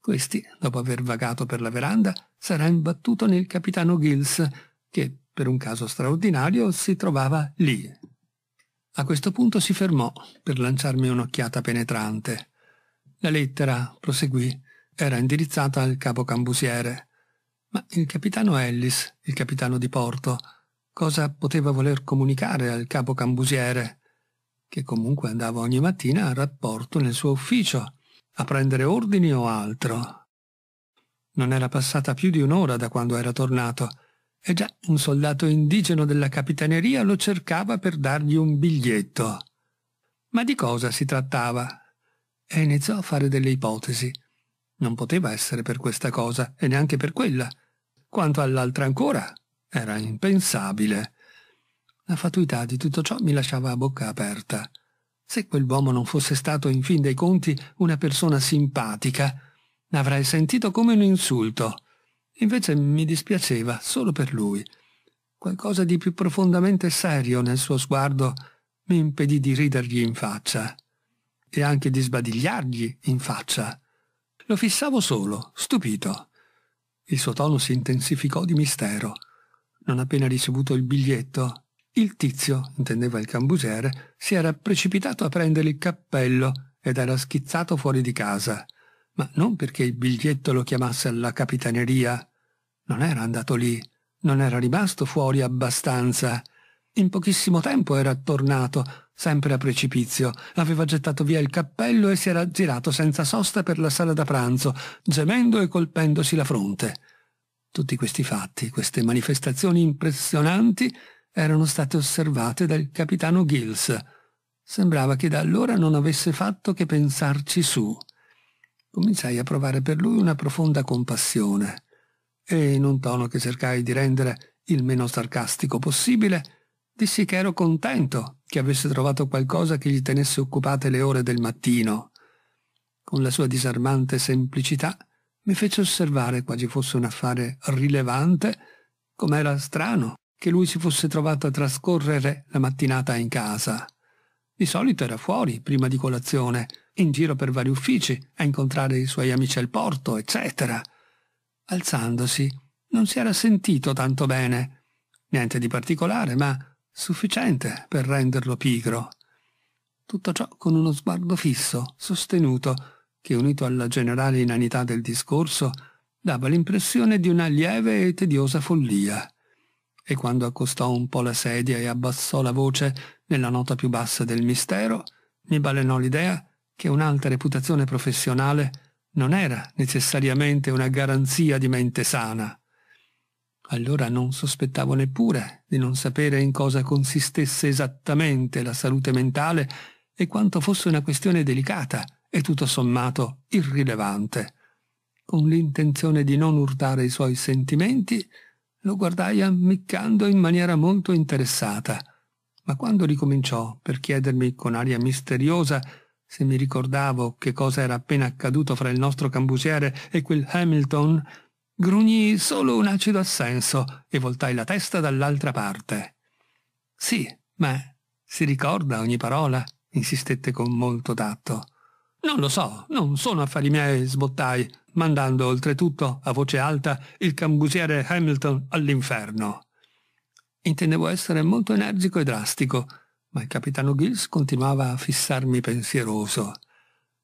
Questi, dopo aver vagato per la veranda, sarà imbattuto nel capitano Gills, che per un caso straordinario si trovava lì, a questo punto si fermò per lanciarmi un'occhiata penetrante. La lettera, proseguì, era indirizzata al capo cambusiere. Ma il capitano Ellis, il capitano di porto, cosa poteva voler comunicare al capo cambusiere, che comunque andava ogni mattina a rapporto nel suo ufficio, a prendere ordini o altro. Non era passata più di un'ora da quando era tornato e già un soldato indigeno della capitaneria lo cercava per dargli un biglietto. Ma di cosa si trattava? E iniziò a fare delle ipotesi. Non poteva essere per questa cosa e neanche per quella. Quanto all'altra ancora, era impensabile. La fatuità di tutto ciò mi lasciava a bocca aperta. Se quell'uomo non fosse stato in fin dei conti una persona simpatica, l'avrei sentito come un insulto Invece mi dispiaceva solo per lui. Qualcosa di più profondamente serio nel suo sguardo mi impedì di ridergli in faccia e anche di sbadigliargli in faccia. Lo fissavo solo, stupito. Il suo tono si intensificò di mistero. Non appena ricevuto il biglietto, il tizio, intendeva il cambusiere, si era precipitato a prendere il cappello ed era schizzato fuori di casa ma non perché il biglietto lo chiamasse alla capitaneria. Non era andato lì, non era rimasto fuori abbastanza. In pochissimo tempo era tornato, sempre a precipizio. Aveva gettato via il cappello e si era girato senza sosta per la sala da pranzo, gemendo e colpendosi la fronte. Tutti questi fatti, queste manifestazioni impressionanti, erano state osservate dal capitano Gills. Sembrava che da allora non avesse fatto che pensarci su cominciai a provare per lui una profonda compassione e, in un tono che cercai di rendere il meno sarcastico possibile, dissi che ero contento che avesse trovato qualcosa che gli tenesse occupate le ore del mattino. Con la sua disarmante semplicità mi fece osservare, quasi fosse un affare rilevante, com'era strano che lui si fosse trovato a trascorrere la mattinata in casa. Di solito era fuori prima di colazione, in giro per vari uffici, a incontrare i suoi amici al porto, eccetera. Alzandosi, non si era sentito tanto bene. Niente di particolare, ma sufficiente per renderlo pigro. Tutto ciò con uno sguardo fisso, sostenuto, che unito alla generale inanità del discorso dava l'impressione di una lieve e tediosa follia. E quando accostò un po' la sedia e abbassò la voce nella nota più bassa del mistero, mi balenò l'idea che un'alta reputazione professionale non era necessariamente una garanzia di mente sana. Allora non sospettavo neppure di non sapere in cosa consistesse esattamente la salute mentale e quanto fosse una questione delicata e tutto sommato irrilevante. Con l'intenzione di non urtare i suoi sentimenti, lo guardai ammiccando in maniera molto interessata, ma quando ricominciò per chiedermi con aria misteriosa se mi ricordavo che cosa era appena accaduto fra il nostro cambusiere e quel Hamilton, grugnii solo un acido assenso e voltai la testa dall'altra parte. Sì, ma si ricorda ogni parola? insistette con molto tatto. Non lo so, non sono affari miei, sbottai, mandando oltretutto a voce alta il cambusiere Hamilton all'inferno. Intendevo essere molto energico e drastico, ma il capitano Gills continuava a fissarmi pensieroso.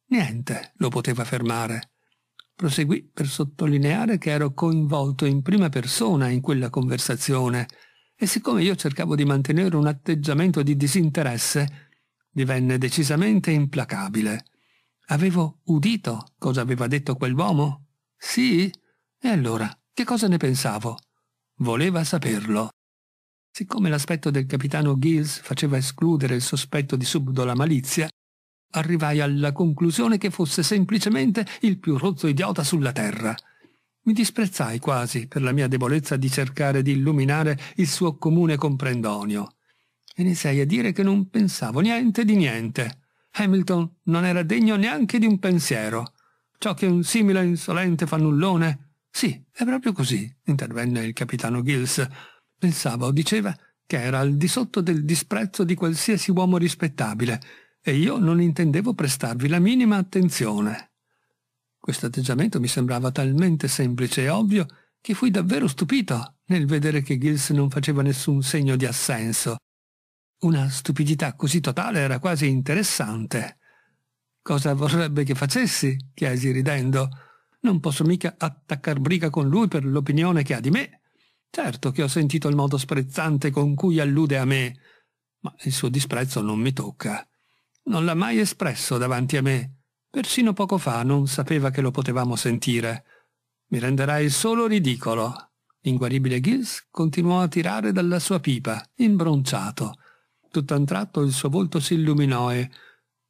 Niente lo poteva fermare. Proseguì per sottolineare che ero coinvolto in prima persona in quella conversazione e siccome io cercavo di mantenere un atteggiamento di disinteresse, divenne decisamente implacabile. Avevo udito cosa aveva detto quell'uomo? Sì? E allora, che cosa ne pensavo? Voleva saperlo. Siccome l'aspetto del capitano Gills faceva escludere il sospetto di subdola malizia, arrivai alla conclusione che fosse semplicemente il più rozzo idiota sulla terra. Mi disprezzai quasi per la mia debolezza di cercare di illuminare il suo comune comprendonio. Iniziai a dire che non pensavo niente di niente. Hamilton non era degno neanche di un pensiero. Ciò che un simile insolente fannullone... Sì, è proprio così, intervenne il capitano Gills pensava o diceva che era al di sotto del disprezzo di qualsiasi uomo rispettabile e io non intendevo prestarvi la minima attenzione. Questo atteggiamento mi sembrava talmente semplice e ovvio che fui davvero stupito nel vedere che Gills non faceva nessun segno di assenso. Una stupidità così totale era quasi interessante. Cosa vorrebbe che facessi? chiesi ridendo. Non posso mica attaccar briga con lui per l'opinione che ha di me Certo che ho sentito il modo sprezzante con cui allude a me, ma il suo disprezzo non mi tocca. Non l'ha mai espresso davanti a me. Persino poco fa non sapeva che lo potevamo sentire. Mi renderai solo ridicolo. L'inguaribile Gills continuò a tirare dalla sua pipa, imbronciato. Tutt'a un tratto il suo volto si illuminò e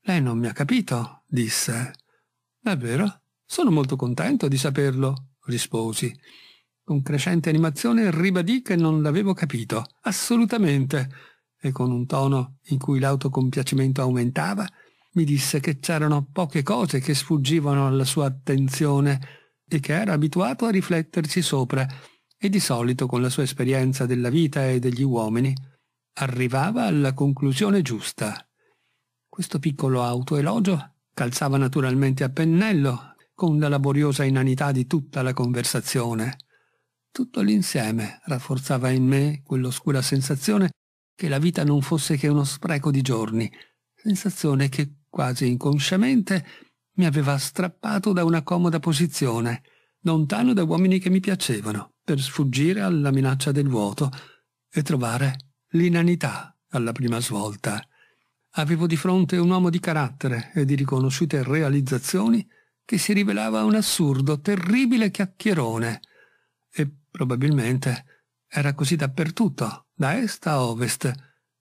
«Lei non mi ha capito», disse. «È vero? Sono molto contento di saperlo», risposi con crescente animazione ribadì che non l'avevo capito, assolutamente, e con un tono in cui l'autocompiacimento aumentava, mi disse che c'erano poche cose che sfuggivano alla sua attenzione e che era abituato a rifletterci sopra, e di solito con la sua esperienza della vita e degli uomini arrivava alla conclusione giusta. Questo piccolo autoelogio calzava naturalmente a pennello con la laboriosa inanità di tutta la conversazione. Tutto l'insieme rafforzava in me quell'oscura sensazione che la vita non fosse che uno spreco di giorni, sensazione che quasi inconsciamente mi aveva strappato da una comoda posizione, lontano da uomini che mi piacevano, per sfuggire alla minaccia del vuoto e trovare l'inanità alla prima svolta. Avevo di fronte un uomo di carattere e di riconosciute realizzazioni che si rivelava un assurdo, terribile chiacchierone, probabilmente, era così dappertutto, da est a ovest,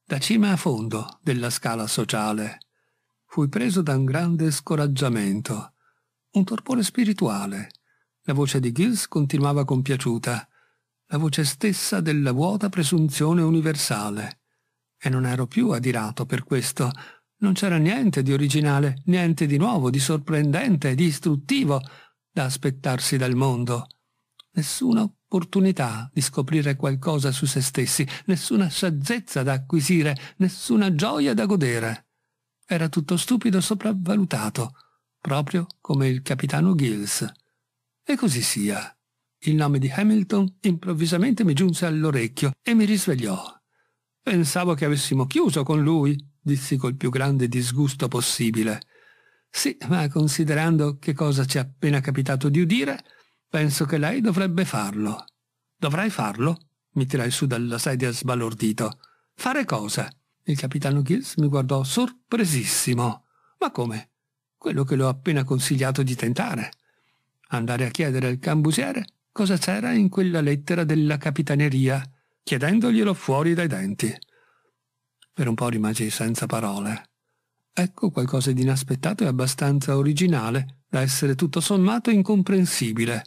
da cima a fondo della scala sociale. Fui preso da un grande scoraggiamento, un torpore spirituale. La voce di Gills continuava compiaciuta, la voce stessa della vuota presunzione universale. E non ero più adirato per questo. Non c'era niente di originale, niente di nuovo, di sorprendente, di istruttivo da aspettarsi dal mondo. Nessuno opportunità di scoprire qualcosa su se stessi, nessuna saggezza da acquisire, nessuna gioia da godere. Era tutto stupido e sopravvalutato, proprio come il capitano Gills. E così sia. Il nome di Hamilton improvvisamente mi giunse all'orecchio e mi risvegliò. Pensavo che avessimo chiuso con lui, dissi col più grande disgusto possibile. Sì, ma considerando che cosa ci è appena capitato di udire, Penso che lei dovrebbe farlo. Dovrai farlo? Mi tirai su dalla sedia sbalordito. Fare cosa? Il capitano Gills mi guardò sorpresissimo. Ma come? Quello che le ho appena consigliato di tentare. Andare a chiedere al cambusiere cosa c'era in quella lettera della capitaneria, chiedendoglielo fuori dai denti. Per un po' rimasi senza parole. Ecco qualcosa di inaspettato e abbastanza originale, da essere tutto sommato incomprensibile,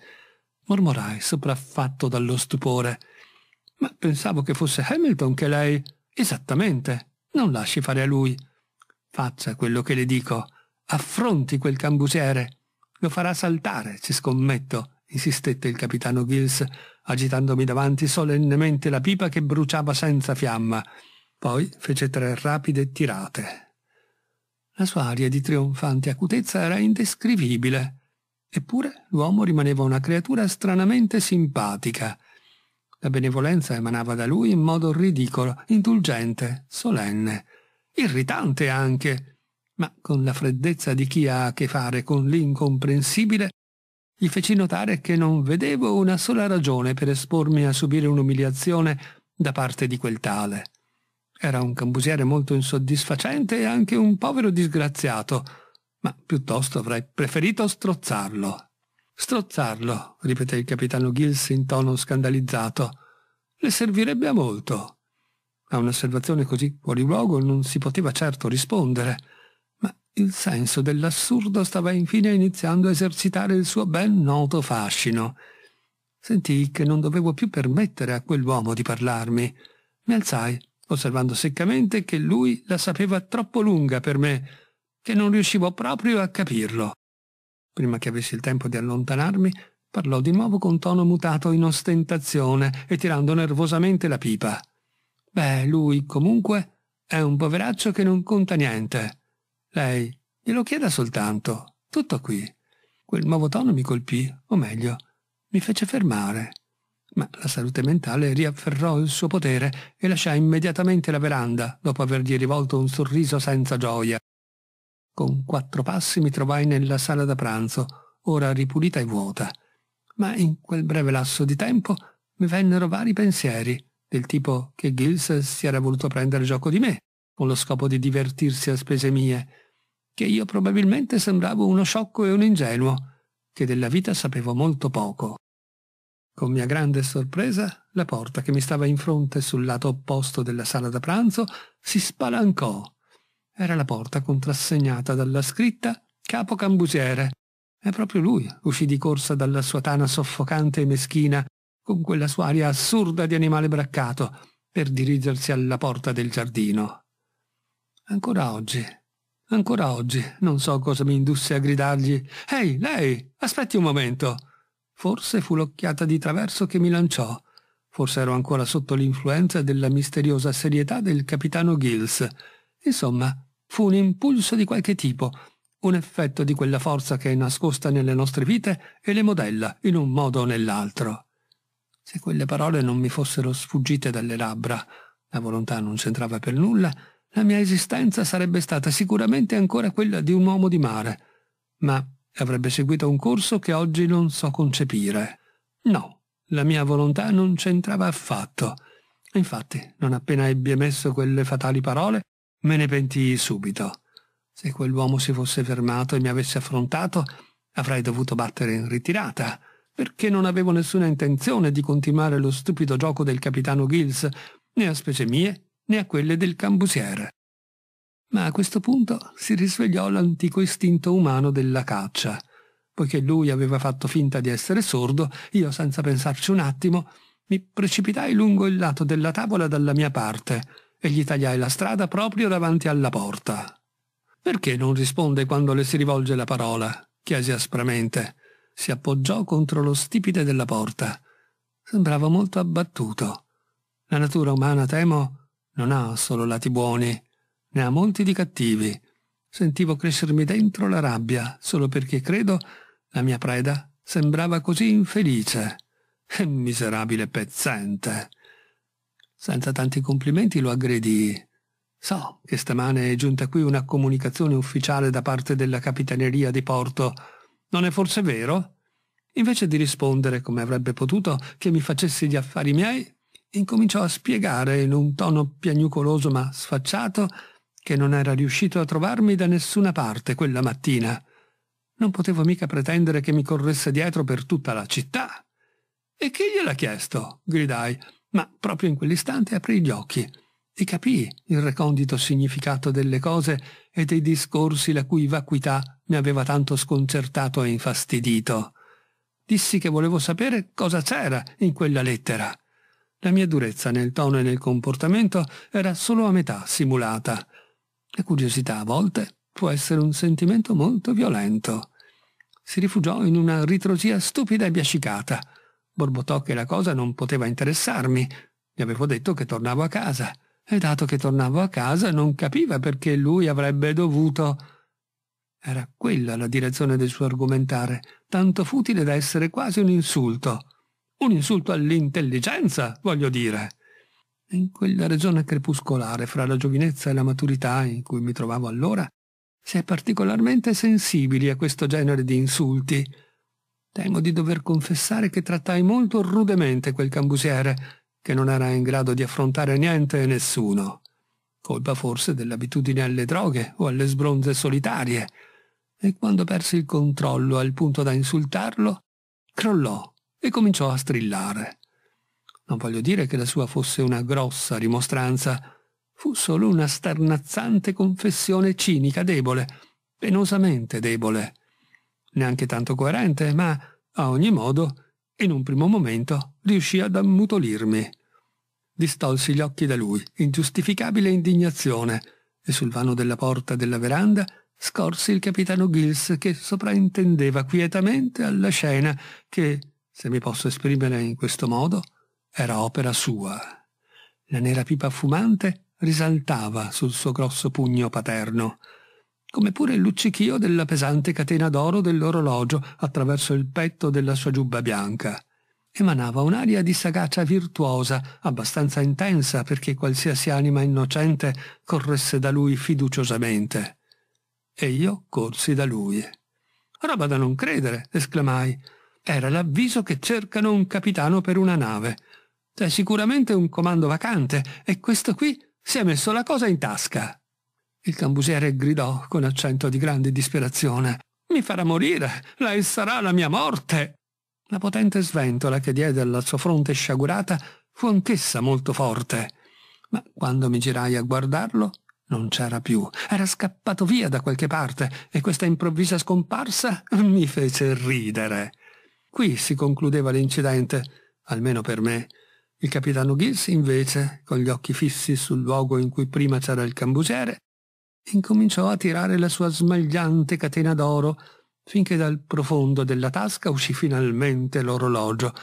mormorai sopraffatto dallo stupore. Ma pensavo che fosse Hamilton che lei... Esattamente, non lasci fare a lui. Faccia quello che le dico, affronti quel cambusiere. Lo farà saltare, ci scommetto, insistette il capitano Gills, agitandomi davanti solennemente la pipa che bruciava senza fiamma. Poi fece tre rapide tirate, la sua aria di trionfante acutezza era indescrivibile. Eppure l'uomo rimaneva una creatura stranamente simpatica. La benevolenza emanava da lui in modo ridicolo, indulgente, solenne, irritante anche, ma con la freddezza di chi ha a che fare con l'incomprensibile, gli feci notare che non vedevo una sola ragione per espormi a subire un'umiliazione da parte di quel tale. Era un cambusiere molto insoddisfacente e anche un povero disgraziato, ma piuttosto avrei preferito strozzarlo. Strozzarlo, ripeté il capitano Gills in tono scandalizzato. Le servirebbe a molto. A un'osservazione così fuori luogo non si poteva certo rispondere, ma il senso dell'assurdo stava infine iniziando a esercitare il suo ben noto fascino. Sentii che non dovevo più permettere a quell'uomo di parlarmi. Mi alzai osservando seccamente che lui la sapeva troppo lunga per me, che non riuscivo proprio a capirlo. Prima che avessi il tempo di allontanarmi, parlò di nuovo con tono mutato in ostentazione e tirando nervosamente la pipa. Beh, lui comunque è un poveraccio che non conta niente. Lei glielo chieda soltanto. Tutto qui. Quel nuovo tono mi colpì, o meglio, mi fece fermare ma la salute mentale riafferrò il suo potere e lasciai immediatamente la veranda dopo avergli rivolto un sorriso senza gioia. Con quattro passi mi trovai nella sala da pranzo, ora ripulita e vuota. Ma in quel breve lasso di tempo mi vennero vari pensieri, del tipo che Gills si era voluto prendere gioco di me, con lo scopo di divertirsi a spese mie, che io probabilmente sembravo uno sciocco e un ingenuo, che della vita sapevo molto poco. Con mia grande sorpresa, la porta che mi stava in fronte sul lato opposto della sala da pranzo si spalancò. Era la porta contrassegnata dalla scritta Capo Cambusiere. E proprio lui uscì di corsa dalla sua tana soffocante e meschina, con quella sua aria assurda di animale braccato, per dirigersi alla porta del giardino. Ancora oggi, ancora oggi, non so cosa mi indusse a gridargli Ehi, lei, aspetti un momento. Forse fu l'occhiata di traverso che mi lanciò, forse ero ancora sotto l'influenza della misteriosa serietà del capitano Gills. Insomma, fu un impulso di qualche tipo, un effetto di quella forza che è nascosta nelle nostre vite e le modella in un modo o nell'altro. Se quelle parole non mi fossero sfuggite dalle labbra, la volontà non c'entrava per nulla, la mia esistenza sarebbe stata sicuramente ancora quella di un uomo di mare. Ma Avrebbe seguito un corso che oggi non so concepire. No, la mia volontà non c'entrava affatto. Infatti, non appena ebbi emesso quelle fatali parole, me ne pentii subito. Se quell'uomo si fosse fermato e mi avesse affrontato, avrei dovuto battere in ritirata, perché non avevo nessuna intenzione di continuare lo stupido gioco del capitano Gills, né a spese mie, né a quelle del cambusiere ma a questo punto si risvegliò l'antico istinto umano della caccia. Poiché lui aveva fatto finta di essere sordo, io, senza pensarci un attimo, mi precipitai lungo il lato della tavola dalla mia parte e gli tagliai la strada proprio davanti alla porta. Perché non risponde quando le si rivolge la parola? chiese aspramente. Si appoggiò contro lo stipite della porta. Sembrava molto abbattuto. La natura umana, temo, non ha solo lati buoni ne ha monti di cattivi. Sentivo crescermi dentro la rabbia, solo perché credo la mia preda sembrava così infelice. E miserabile pezzente. Senza tanti complimenti lo aggredii. So che stamane è giunta qui una comunicazione ufficiale da parte della capitaneria di Porto. Non è forse vero? Invece di rispondere come avrebbe potuto che mi facessi gli affari miei, incominciò a spiegare in un tono piagnucoloso ma sfacciato che non era riuscito a trovarmi da nessuna parte quella mattina. Non potevo mica pretendere che mi corresse dietro per tutta la città. E chi gliel'ha chiesto? gridai, ma proprio in quell'istante aprì gli occhi e capii il recondito significato delle cose e dei discorsi la cui vacuità mi aveva tanto sconcertato e infastidito. Dissi che volevo sapere cosa c'era in quella lettera. La mia durezza nel tono e nel comportamento era solo a metà simulata la curiosità a volte può essere un sentimento molto violento. Si rifugiò in una ritrosia stupida e biascicata. Borbottò che la cosa non poteva interessarmi. Gli avevo detto che tornavo a casa. E dato che tornavo a casa non capiva perché lui avrebbe dovuto... Era quella la direzione del suo argomentare, tanto futile da essere quasi un insulto. Un insulto all'intelligenza, voglio dire in quella regione crepuscolare fra la giovinezza e la maturità in cui mi trovavo allora, si è particolarmente sensibili a questo genere di insulti. Temo di dover confessare che trattai molto rudemente quel cambusiere, che non era in grado di affrontare niente e nessuno. Colpa forse dell'abitudine alle droghe o alle sbronze solitarie. E quando persi il controllo al punto da insultarlo, crollò e cominciò a strillare. Non voglio dire che la sua fosse una grossa rimostranza, fu solo una starnazzante confessione cinica, debole, penosamente debole, neanche tanto coerente, ma a ogni modo, in un primo momento, riuscì ad ammutolirmi. Distolsi gli occhi da lui, in giustificabile indignazione, e sul vano della porta della veranda scorsi il capitano Gills che sopraintendeva quietamente alla scena che, se mi posso esprimere in questo modo, era opera sua. La nera pipa fumante risaltava sul suo grosso pugno paterno, come pure il luccichio della pesante catena d'oro dell'orologio attraverso il petto della sua giubba bianca. Emanava un'aria di sagacia virtuosa, abbastanza intensa perché qualsiasi anima innocente corresse da lui fiduciosamente. E io corsi da lui. Roba da non credere, esclamai. Era l'avviso che cercano un capitano per una nave. C'è sicuramente un comando vacante e questo qui si è messo la cosa in tasca. Il cambusiere gridò con accento di grande disperazione. Mi farà morire, lei sarà la mia morte. La potente sventola che diede alla sua fronte sciagurata fu anch'essa molto forte. Ma quando mi girai a guardarlo, non c'era più. Era scappato via da qualche parte e questa improvvisa scomparsa mi fece ridere. Qui si concludeva l'incidente, almeno per me. Il capitano Gills, invece, con gli occhi fissi sul luogo in cui prima c'era il cambusiere, incominciò a tirare la sua smagliante catena d'oro finché dal profondo della tasca uscì finalmente l'orologio,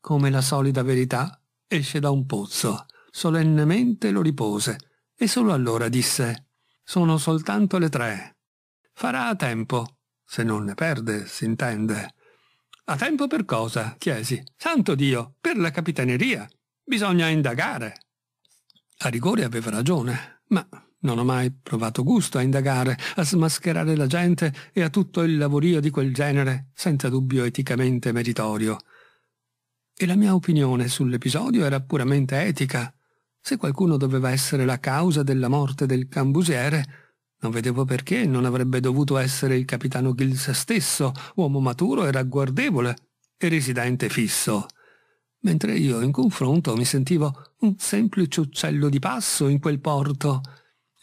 come la solida verità esce da un pozzo. Solennemente lo ripose e solo allora disse «Sono soltanto le tre. Farà a tempo, se non ne perde, s'intende». «A tempo per cosa?» chiesi. «Santo Dio, per la capitaneria!» Bisogna indagare. A rigore aveva ragione, ma non ho mai provato gusto a indagare, a smascherare la gente e a tutto il lavorio di quel genere, senza dubbio eticamente meritorio. E la mia opinione sull'episodio era puramente etica. Se qualcuno doveva essere la causa della morte del cambusiere, non vedevo perché non avrebbe dovuto essere il capitano Gills stesso, uomo maturo e ragguardevole, e residente fisso mentre io in confronto mi sentivo un semplice uccello di passo in quel porto.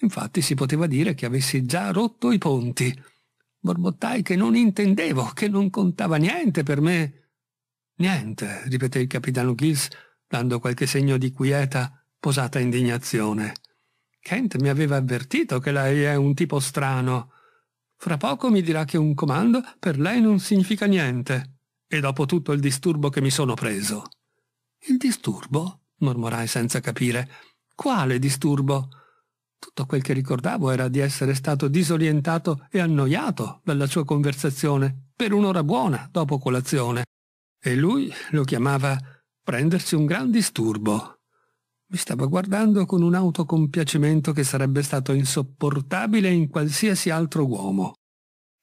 Infatti si poteva dire che avessi già rotto i ponti. Borbottai che non intendevo, che non contava niente per me. Niente, ripeté il capitano Gills, dando qualche segno di quieta, posata indignazione. Kent mi aveva avvertito che lei è un tipo strano. Fra poco mi dirà che un comando per lei non significa niente. E dopo tutto il disturbo che mi sono preso. Il disturbo? mormorai senza capire. Quale disturbo? Tutto quel che ricordavo era di essere stato disorientato e annoiato dalla sua conversazione per un'ora buona dopo colazione. E lui lo chiamava prendersi un gran disturbo. Mi stava guardando con un autocompiacimento che sarebbe stato insopportabile in qualsiasi altro uomo.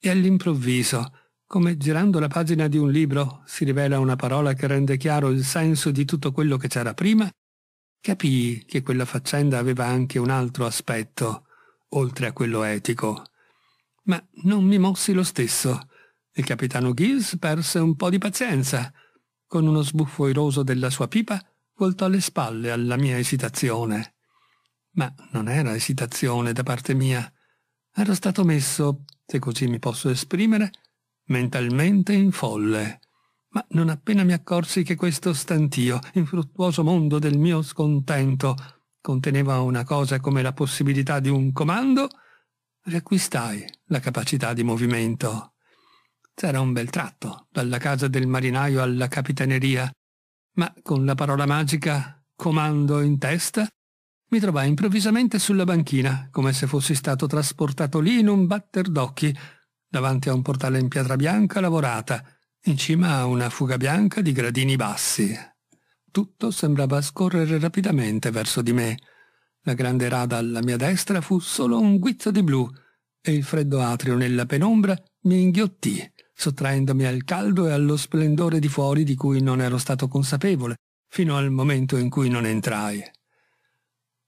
E all'improvviso come girando la pagina di un libro si rivela una parola che rende chiaro il senso di tutto quello che c'era prima, capii che quella faccenda aveva anche un altro aspetto, oltre a quello etico. Ma non mi mossi lo stesso. Il capitano Gills perse un po' di pazienza. Con uno sbuffo iroso della sua pipa voltò le spalle alla mia esitazione. Ma non era esitazione da parte mia. Ero stato messo, se così mi posso esprimere, mentalmente in folle. Ma non appena mi accorsi che questo stantio, infruttuoso mondo del mio scontento, conteneva una cosa come la possibilità di un comando, riacquistai la capacità di movimento. C'era un bel tratto, dalla casa del marinaio alla capitaneria, ma con la parola magica comando in testa, mi trovai improvvisamente sulla banchina, come se fossi stato trasportato lì in un batter d'occhi, davanti a un portale in pietra bianca lavorata, in cima a una fuga bianca di gradini bassi. Tutto sembrava scorrere rapidamente verso di me. La grande rada alla mia destra fu solo un guizzo di blu e il freddo atrio nella penombra mi inghiottì, sottraendomi al caldo e allo splendore di fuori di cui non ero stato consapevole, fino al momento in cui non entrai.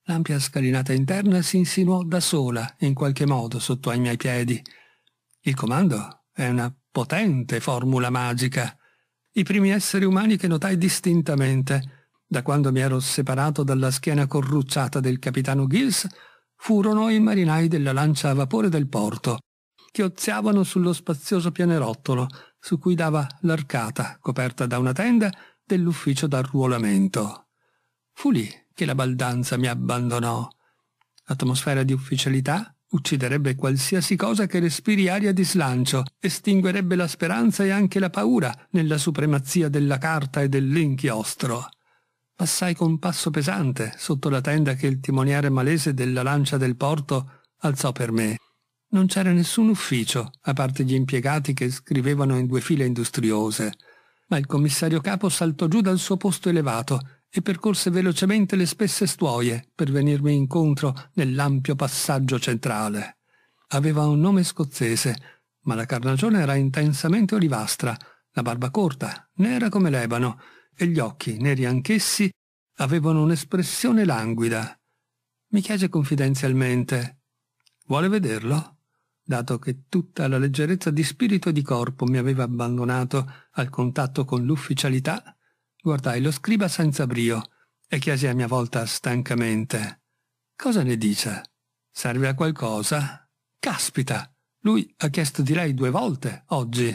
L'ampia scalinata interna si insinuò da sola, in qualche modo, sotto ai miei piedi, il comando è una potente formula magica. I primi esseri umani che notai distintamente, da quando mi ero separato dalla schiena corrucciata del capitano Gills, furono i marinai della lancia a vapore del porto, che oziavano sullo spazioso pianerottolo su cui dava l'arcata, coperta da una tenda, dell'ufficio d'arruolamento. Fu lì che la baldanza mi abbandonò. Atmosfera di ufficialità, ucciderebbe qualsiasi cosa che respiri aria di slancio, estinguerebbe la speranza e anche la paura nella supremazia della carta e dell'inchiostro. Passai con passo pesante sotto la tenda che il timoniere malese della lancia del porto alzò per me. Non c'era nessun ufficio, a parte gli impiegati che scrivevano in due file industriose, ma il commissario capo saltò giù dal suo posto elevato e percorse velocemente le spesse stuoie per venirmi incontro nell'ampio passaggio centrale. Aveva un nome scozzese, ma la carnagione era intensamente olivastra, la barba corta, nera come l'ebano, e gli occhi, neri anch'essi, avevano un'espressione languida. Mi chiese confidenzialmente «Vuole vederlo?» dato che tutta la leggerezza di spirito e di corpo mi aveva abbandonato al contatto con l'ufficialità Guardai lo scriba senza brio e chiesi a mia volta stancamente. Cosa ne dice? Serve a qualcosa? Caspita! Lui ha chiesto direi due volte oggi.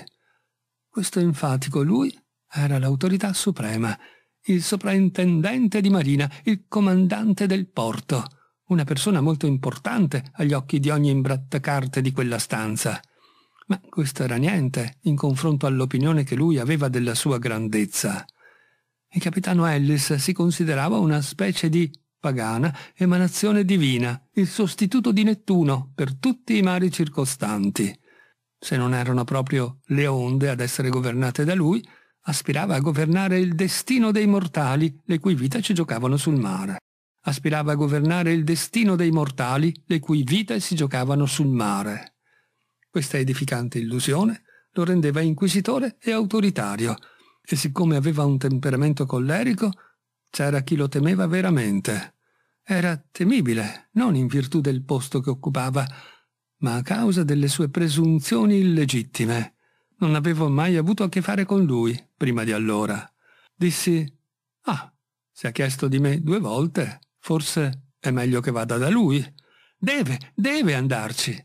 Questo enfatico lui era l'autorità suprema, il sopraintendente di marina, il comandante del porto, una persona molto importante agli occhi di ogni imbrattacarte di quella stanza. Ma questo era niente in confronto all'opinione che lui aveva della sua grandezza. Il capitano Ellis si considerava una specie di pagana emanazione divina, il sostituto di Nettuno per tutti i mari circostanti. Se non erano proprio le onde ad essere governate da lui, aspirava a governare il destino dei mortali, le cui vite ci giocavano sul mare. Aspirava a governare il destino dei mortali, le cui vite si giocavano sul mare. Questa edificante illusione lo rendeva inquisitore e autoritario, e siccome aveva un temperamento collerico, c'era chi lo temeva veramente. Era temibile, non in virtù del posto che occupava, ma a causa delle sue presunzioni illegittime. Non avevo mai avuto a che fare con lui prima di allora. Dissi, ah, se ha chiesto di me due volte, forse è meglio che vada da lui. Deve, deve andarci.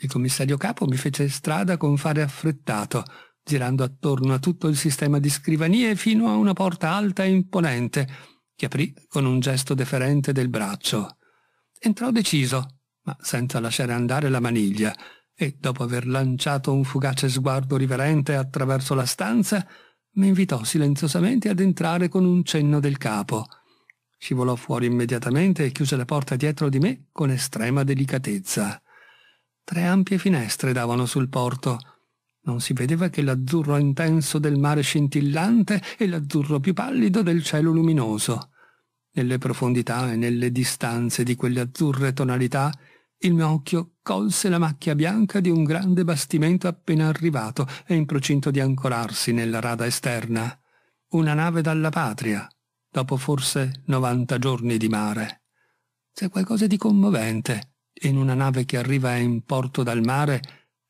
Il commissario capo mi fece strada con fare affrettato, girando attorno a tutto il sistema di scrivanie fino a una porta alta e imponente, che aprì con un gesto deferente del braccio. Entrò deciso, ma senza lasciare andare la maniglia, e dopo aver lanciato un fugace sguardo riverente attraverso la stanza, mi invitò silenziosamente ad entrare con un cenno del capo. Scivolò fuori immediatamente e chiuse la porta dietro di me con estrema delicatezza. Tre ampie finestre davano sul porto, non si vedeva che l'azzurro intenso del mare scintillante e l'azzurro più pallido del cielo luminoso. Nelle profondità e nelle distanze di quelle azzurre tonalità, il mio occhio colse la macchia bianca di un grande bastimento appena arrivato e in procinto di ancorarsi nella rada esterna. Una nave dalla patria, dopo forse 90 giorni di mare. C'è qualcosa di commovente in una nave che arriva in porto dal mare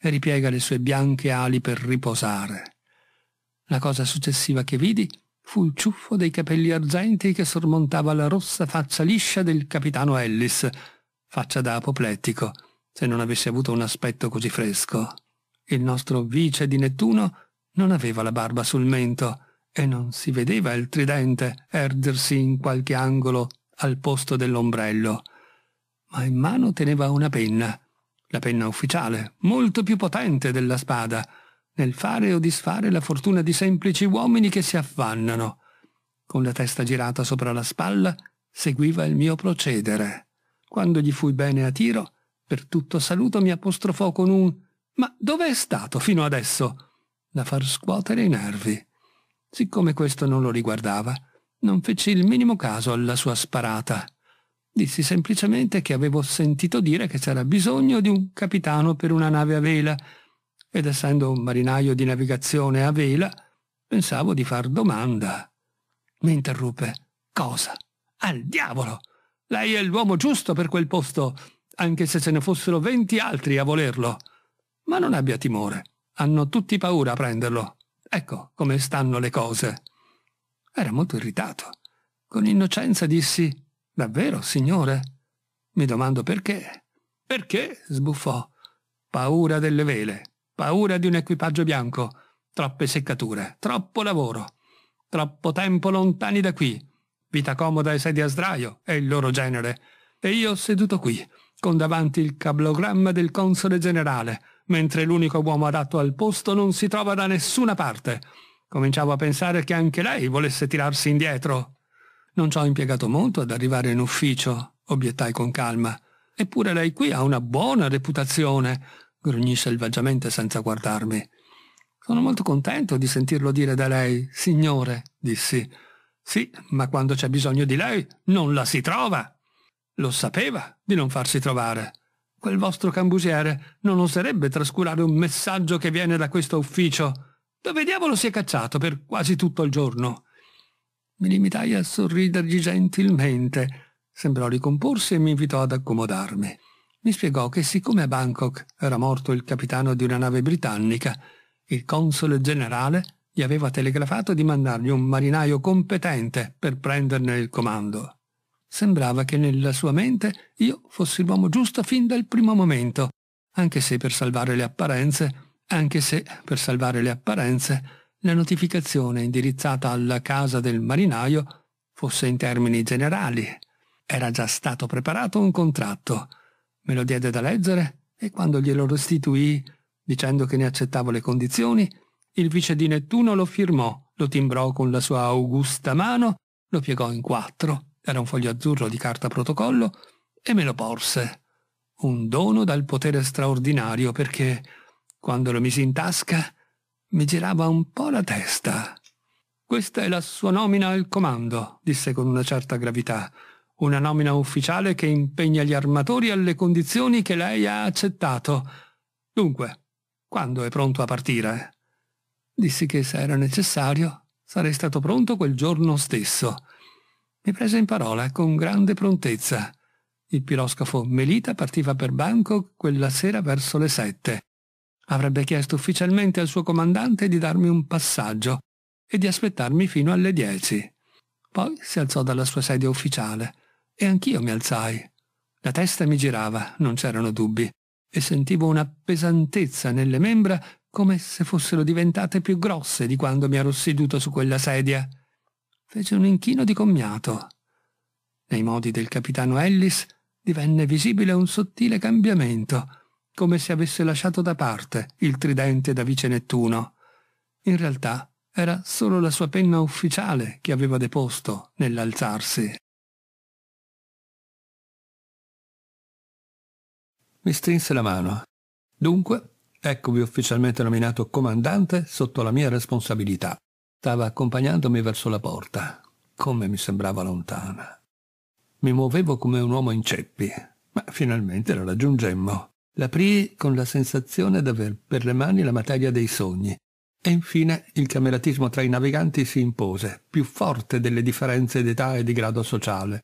e ripiega le sue bianche ali per riposare. La cosa successiva che vidi fu il ciuffo dei capelli argentei che sormontava la rossa faccia liscia del capitano Ellis, faccia da apoplettico, se non avesse avuto un aspetto così fresco. Il nostro vice di Nettuno non aveva la barba sul mento e non si vedeva il tridente ergersi in qualche angolo al posto dell'ombrello, ma in mano teneva una penna la penna ufficiale, molto più potente della spada, nel fare o disfare la fortuna di semplici uomini che si affannano. Con la testa girata sopra la spalla, seguiva il mio procedere. Quando gli fui bene a tiro, per tutto saluto mi apostrofò con un «Ma dov'è stato fino adesso?» da far scuotere i nervi. Siccome questo non lo riguardava, non feci il minimo caso alla sua sparata. Dissi semplicemente che avevo sentito dire che c'era bisogno di un capitano per una nave a vela ed essendo un marinaio di navigazione a vela, pensavo di far domanda. Mi interruppe. Cosa? Al diavolo! Lei è l'uomo giusto per quel posto, anche se ce ne fossero venti altri a volerlo. Ma non abbia timore. Hanno tutti paura a prenderlo. Ecco come stanno le cose. Era molto irritato. Con innocenza dissi Davvero, signore? Mi domando perché. Perché? sbuffò. Paura delle vele, paura di un equipaggio bianco, troppe seccature, troppo lavoro, troppo tempo lontani da qui, vita comoda e sedia a sdraio è il loro genere. E io seduto qui, con davanti il cablogramma del console generale, mentre l'unico uomo adatto al posto non si trova da nessuna parte. Cominciavo a pensare che anche lei volesse tirarsi indietro. Non ci ho impiegato molto ad arrivare in ufficio, obiettai con calma. Eppure lei qui ha una buona reputazione, grugnì selvaggiamente senza guardarmi. Sono molto contento di sentirlo dire da lei, signore, dissi. Sì, ma quando c'è bisogno di lei non la si trova. Lo sapeva di non farsi trovare. Quel vostro cambusiere non oserebbe trascurare un messaggio che viene da questo ufficio. Dove diavolo si è cacciato per quasi tutto il giorno? Mi limitai a sorridergli gentilmente. Sembrò ricomporsi e mi invitò ad accomodarmi. Mi spiegò che siccome a Bangkok era morto il capitano di una nave britannica, il console generale gli aveva telegrafato di mandargli un marinaio competente per prenderne il comando. Sembrava che nella sua mente io fossi l'uomo giusto fin dal primo momento, anche se per salvare le apparenze, anche se per salvare le apparenze la notificazione indirizzata alla casa del marinaio fosse in termini generali. Era già stato preparato un contratto. Me lo diede da leggere e quando glielo restituì, dicendo che ne accettavo le condizioni, il vice di Nettuno lo firmò, lo timbrò con la sua augusta mano, lo piegò in quattro, era un foglio azzurro di carta protocollo, e me lo porse. Un dono dal potere straordinario perché, quando lo misi in tasca, mi girava un po' la testa. Questa è la sua nomina al comando, disse con una certa gravità. Una nomina ufficiale che impegna gli armatori alle condizioni che lei ha accettato. Dunque, quando è pronto a partire? Dissi che se era necessario sarei stato pronto quel giorno stesso. Mi prese in parola con grande prontezza. Il piroscafo Melita partiva per Bangkok quella sera verso le sette. Avrebbe chiesto ufficialmente al suo comandante di darmi un passaggio e di aspettarmi fino alle dieci. Poi si alzò dalla sua sedia ufficiale e anch'io mi alzai. La testa mi girava, non c'erano dubbi, e sentivo una pesantezza nelle membra come se fossero diventate più grosse di quando mi ero seduto su quella sedia. Fece un inchino di commiato. Nei modi del capitano Ellis divenne visibile un sottile cambiamento come se avesse lasciato da parte il tridente da vice Nettuno. In realtà era solo la sua penna ufficiale che aveva deposto nell'alzarsi. Mi strinse la mano. Dunque, eccovi ufficialmente nominato comandante sotto la mia responsabilità. Stava accompagnandomi verso la porta, come mi sembrava lontana. Mi muovevo come un uomo in ceppi, ma finalmente la raggiungemmo. L'aprì con la sensazione d'aver per le mani la materia dei sogni. E infine il cameratismo tra i naviganti si impose, più forte delle differenze d'età e di grado sociale.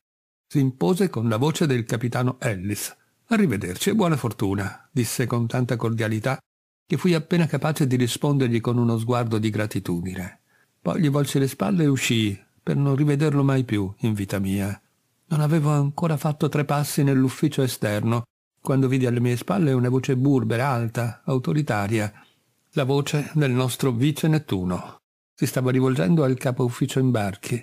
Si impose con la voce del capitano Ellis. Arrivederci e buona fortuna, disse con tanta cordialità che fui appena capace di rispondergli con uno sguardo di gratitudine. Poi gli volsi le spalle e uscii, per non rivederlo mai più in vita mia. Non avevo ancora fatto tre passi nell'ufficio esterno quando vidi alle mie spalle una voce burbera, alta, autoritaria, la voce del nostro vice Nettuno. Si stava rivolgendo al capo ufficio imbarchi,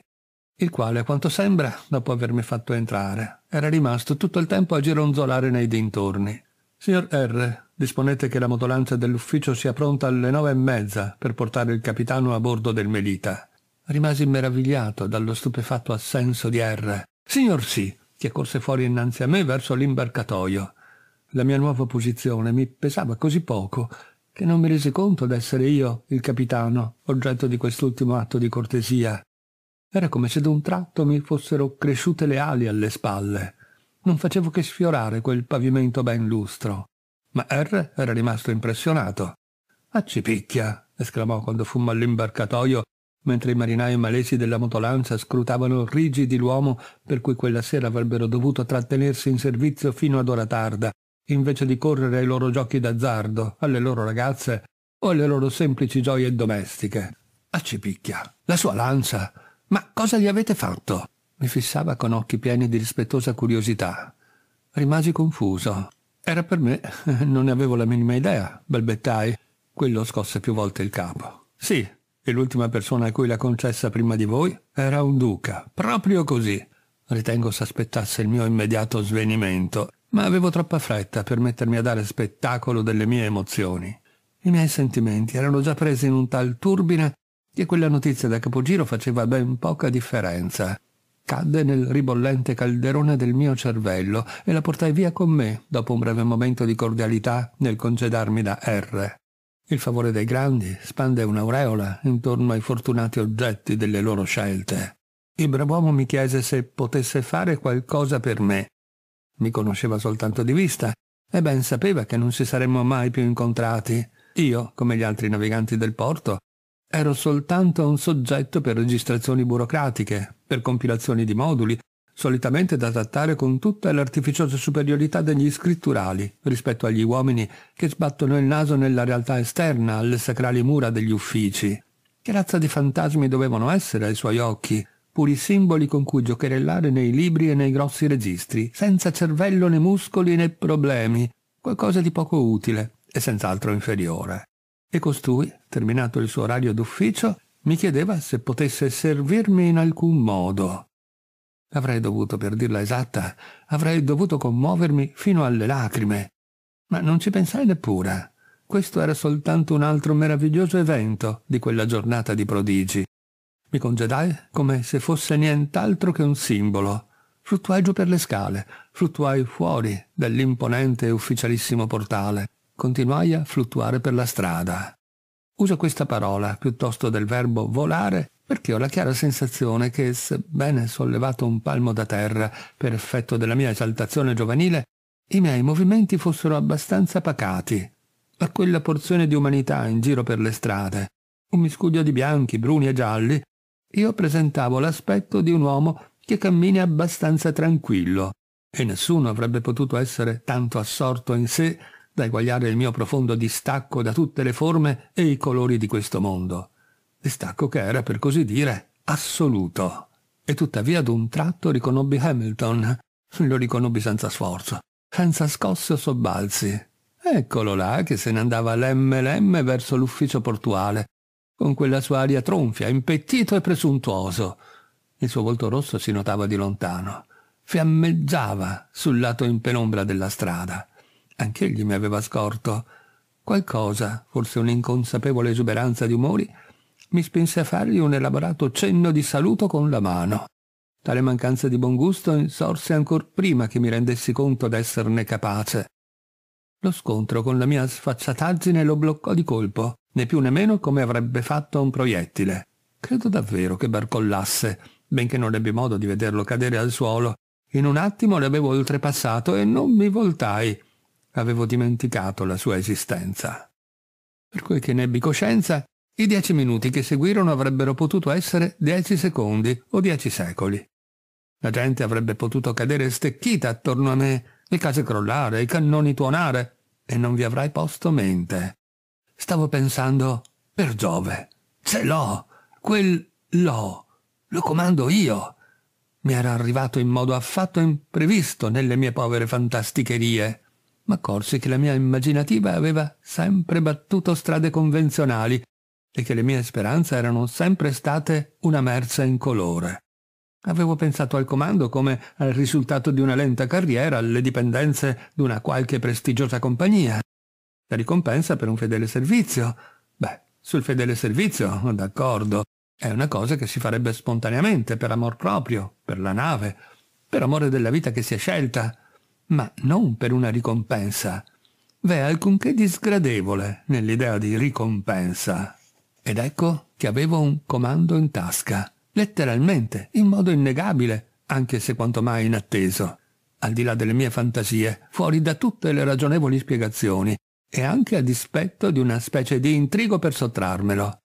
il quale, a quanto sembra, dopo avermi fatto entrare, era rimasto tutto il tempo a gironzolare nei dintorni. Signor R, disponete che la motolanza dell'ufficio sia pronta alle nove e mezza per portare il capitano a bordo del Melita. Rimasi meravigliato dallo stupefatto assenso di R. Signor sì, che corse fuori innanzi a me verso l'imbarcatoio la mia nuova posizione mi pesava così poco che non mi resi conto d'essere io il capitano, oggetto di quest'ultimo atto di cortesia. Era come se d'un tratto mi fossero cresciute le ali alle spalle. Non facevo che sfiorare quel pavimento ben lustro. Ma R era rimasto impressionato. Accipicchia! esclamò quando fummo all'imbarcatoio, mentre i marinai malesi della motolanza scrutavano rigidi l'uomo per cui quella sera avrebbero dovuto trattenersi in servizio fino ad ora tarda, invece di correre ai loro giochi d'azzardo, alle loro ragazze o alle loro semplici gioie domestiche. Accipicchia, la sua lancia. Ma cosa gli avete fatto? Mi fissava con occhi pieni di rispettosa curiosità. Rimasi confuso. Era per me, non ne avevo la minima idea, balbettai. Quello scosse più volte il capo. Sì, e l'ultima persona a cui l'ha concessa prima di voi era un duca, proprio così. Ritengo s'aspettasse il mio immediato svenimento ma avevo troppa fretta per mettermi a dare spettacolo delle mie emozioni. I miei sentimenti erano già presi in un tal turbine che quella notizia da capogiro faceva ben poca differenza. Cadde nel ribollente calderone del mio cervello e la portai via con me dopo un breve momento di cordialità nel congedarmi da R. Il favore dei grandi spande un'aureola intorno ai fortunati oggetti delle loro scelte. Il brav'uomo mi chiese se potesse fare qualcosa per me mi conosceva soltanto di vista e ben sapeva che non ci saremmo mai più incontrati. Io, come gli altri naviganti del porto, ero soltanto un soggetto per registrazioni burocratiche, per compilazioni di moduli, solitamente da trattare con tutta l'artificiosa superiorità degli scritturali rispetto agli uomini che sbattono il naso nella realtà esterna alle sacrali mura degli uffici. Che razza di fantasmi dovevano essere ai suoi occhi, puri simboli con cui giocherellare nei libri e nei grossi registri, senza cervello né muscoli né problemi, qualcosa di poco utile e senz'altro inferiore. E costui, terminato il suo orario d'ufficio, mi chiedeva se potesse servirmi in alcun modo. Avrei dovuto, per dirla esatta, avrei dovuto commuovermi fino alle lacrime. Ma non ci pensai neppure. Questo era soltanto un altro meraviglioso evento di quella giornata di prodigi, mi congedai come se fosse nient'altro che un simbolo. Fluttuai giù per le scale, fluttuai fuori dell'imponente e ufficialissimo portale, continuai a fluttuare per la strada. Uso questa parola piuttosto del verbo volare perché ho la chiara sensazione che, sebbene sollevato un palmo da terra per effetto della mia esaltazione giovanile, i miei movimenti fossero abbastanza pacati a quella porzione di umanità in giro per le strade, un miscuglio di bianchi, bruni e gialli io presentavo l'aspetto di un uomo che cammina abbastanza tranquillo, e nessuno avrebbe potuto essere tanto assorto in sé da eguagliare il mio profondo distacco da tutte le forme e i colori di questo mondo. Distacco che era, per così dire, assoluto. E tuttavia ad un tratto riconobbi Hamilton. Lo riconobbi senza sforzo, senza scosse o sobbalzi. Eccolo là che se ne andava lemme lemme verso l'ufficio portuale, con quella sua aria tronfia, impettito e presuntuoso. Il suo volto rosso si notava di lontano. Fiammeggiava sul lato in penombra della strada. Anch'egli mi aveva scorto. Qualcosa, forse un'inconsapevole esuberanza di umori, mi spinse a fargli un elaborato cenno di saluto con la mano. Tale mancanza di buon gusto insorse ancor prima che mi rendessi conto d'esserne capace. Lo scontro con la mia sfacciataggine lo bloccò di colpo, né più né meno come avrebbe fatto un proiettile. Credo davvero che barcollasse, benché non ebbi modo di vederlo cadere al suolo. In un attimo l'avevo oltrepassato e non mi voltai. Avevo dimenticato la sua esistenza. Per quel che nebbi coscienza, i dieci minuti che seguirono avrebbero potuto essere dieci secondi o dieci secoli. La gente avrebbe potuto cadere stecchita attorno a me, le case crollare, i cannoni tuonare, e non vi avrai posto mente. Stavo pensando, per Giove, ce l'ho, quel l'ho, lo comando io. Mi era arrivato in modo affatto imprevisto nelle mie povere fantasticherie, ma accorsi che la mia immaginativa aveva sempre battuto strade convenzionali e che le mie speranze erano sempre state una merce in colore. Avevo pensato al comando come al risultato di una lenta carriera alle dipendenze di una qualche prestigiosa compagnia. La ricompensa per un fedele servizio. Beh, sul fedele servizio, d'accordo. È una cosa che si farebbe spontaneamente, per amor proprio, per la nave, per amore della vita che si è scelta, ma non per una ricompensa. V'è alcunché di sgradevole nell'idea di ricompensa. Ed ecco che avevo un comando in tasca letteralmente, in modo innegabile, anche se quanto mai inatteso, al di là delle mie fantasie, fuori da tutte le ragionevoli spiegazioni, e anche a dispetto di una specie di intrigo per sottrarmelo.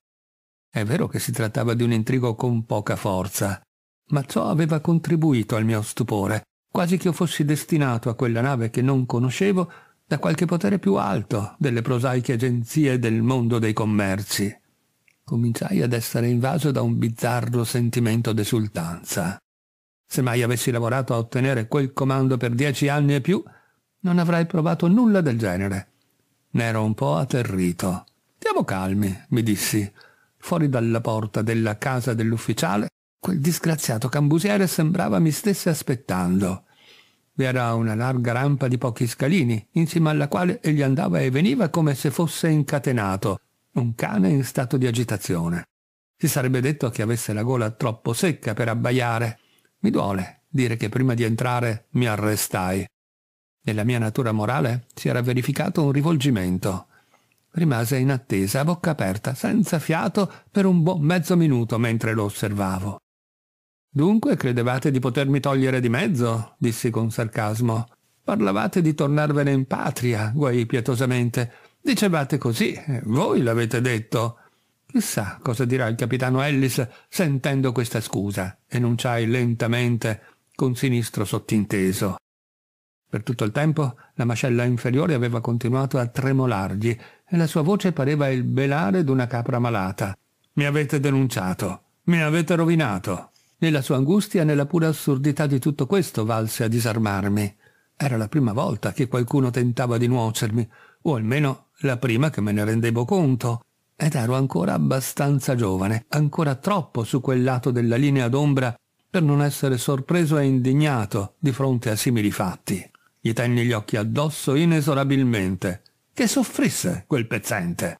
È vero che si trattava di un intrigo con poca forza, ma ciò aveva contribuito al mio stupore, quasi che io fossi destinato a quella nave che non conoscevo da qualche potere più alto delle prosaiche agenzie del mondo dei commerci cominciai ad essere invaso da un bizzarro sentimento d'esultanza. Se mai avessi lavorato a ottenere quel comando per dieci anni e più, non avrei provato nulla del genere. N'ero un po' atterrito. Stiamo calmi, mi dissi. Fuori dalla porta della casa dell'ufficiale, quel disgraziato cambusiere sembrava mi stesse aspettando. Vi era una larga rampa di pochi scalini, in cima alla quale egli andava e veniva come se fosse incatenato, un cane in stato di agitazione. Si sarebbe detto che avesse la gola troppo secca per abbaiare. Mi duole dire che prima di entrare mi arrestai. Nella mia natura morale si era verificato un rivolgimento. Rimase in attesa, a bocca aperta, senza fiato, per un buon mezzo minuto mentre lo osservavo. Dunque credevate di potermi togliere di mezzo? dissi con sarcasmo. Parlavate di tornarvene in patria, guai pietosamente, Dicevate così, eh, voi l'avete detto. Chissà cosa dirà il capitano Ellis sentendo questa scusa, enunciai lentamente con sinistro sottinteso. Per tutto il tempo la mascella inferiore aveva continuato a tremolargli e la sua voce pareva il belare d'una capra malata. Mi avete denunciato, mi avete rovinato. Né la sua angustia nella pura assurdità di tutto questo valse a disarmarmi. Era la prima volta che qualcuno tentava di nuocermi, o almeno la prima che me ne rendevo conto, ed ero ancora abbastanza giovane, ancora troppo su quel lato della linea d'ombra per non essere sorpreso e indignato di fronte a simili fatti. Gli tenni gli occhi addosso inesorabilmente. Che soffrisse quel pezzente!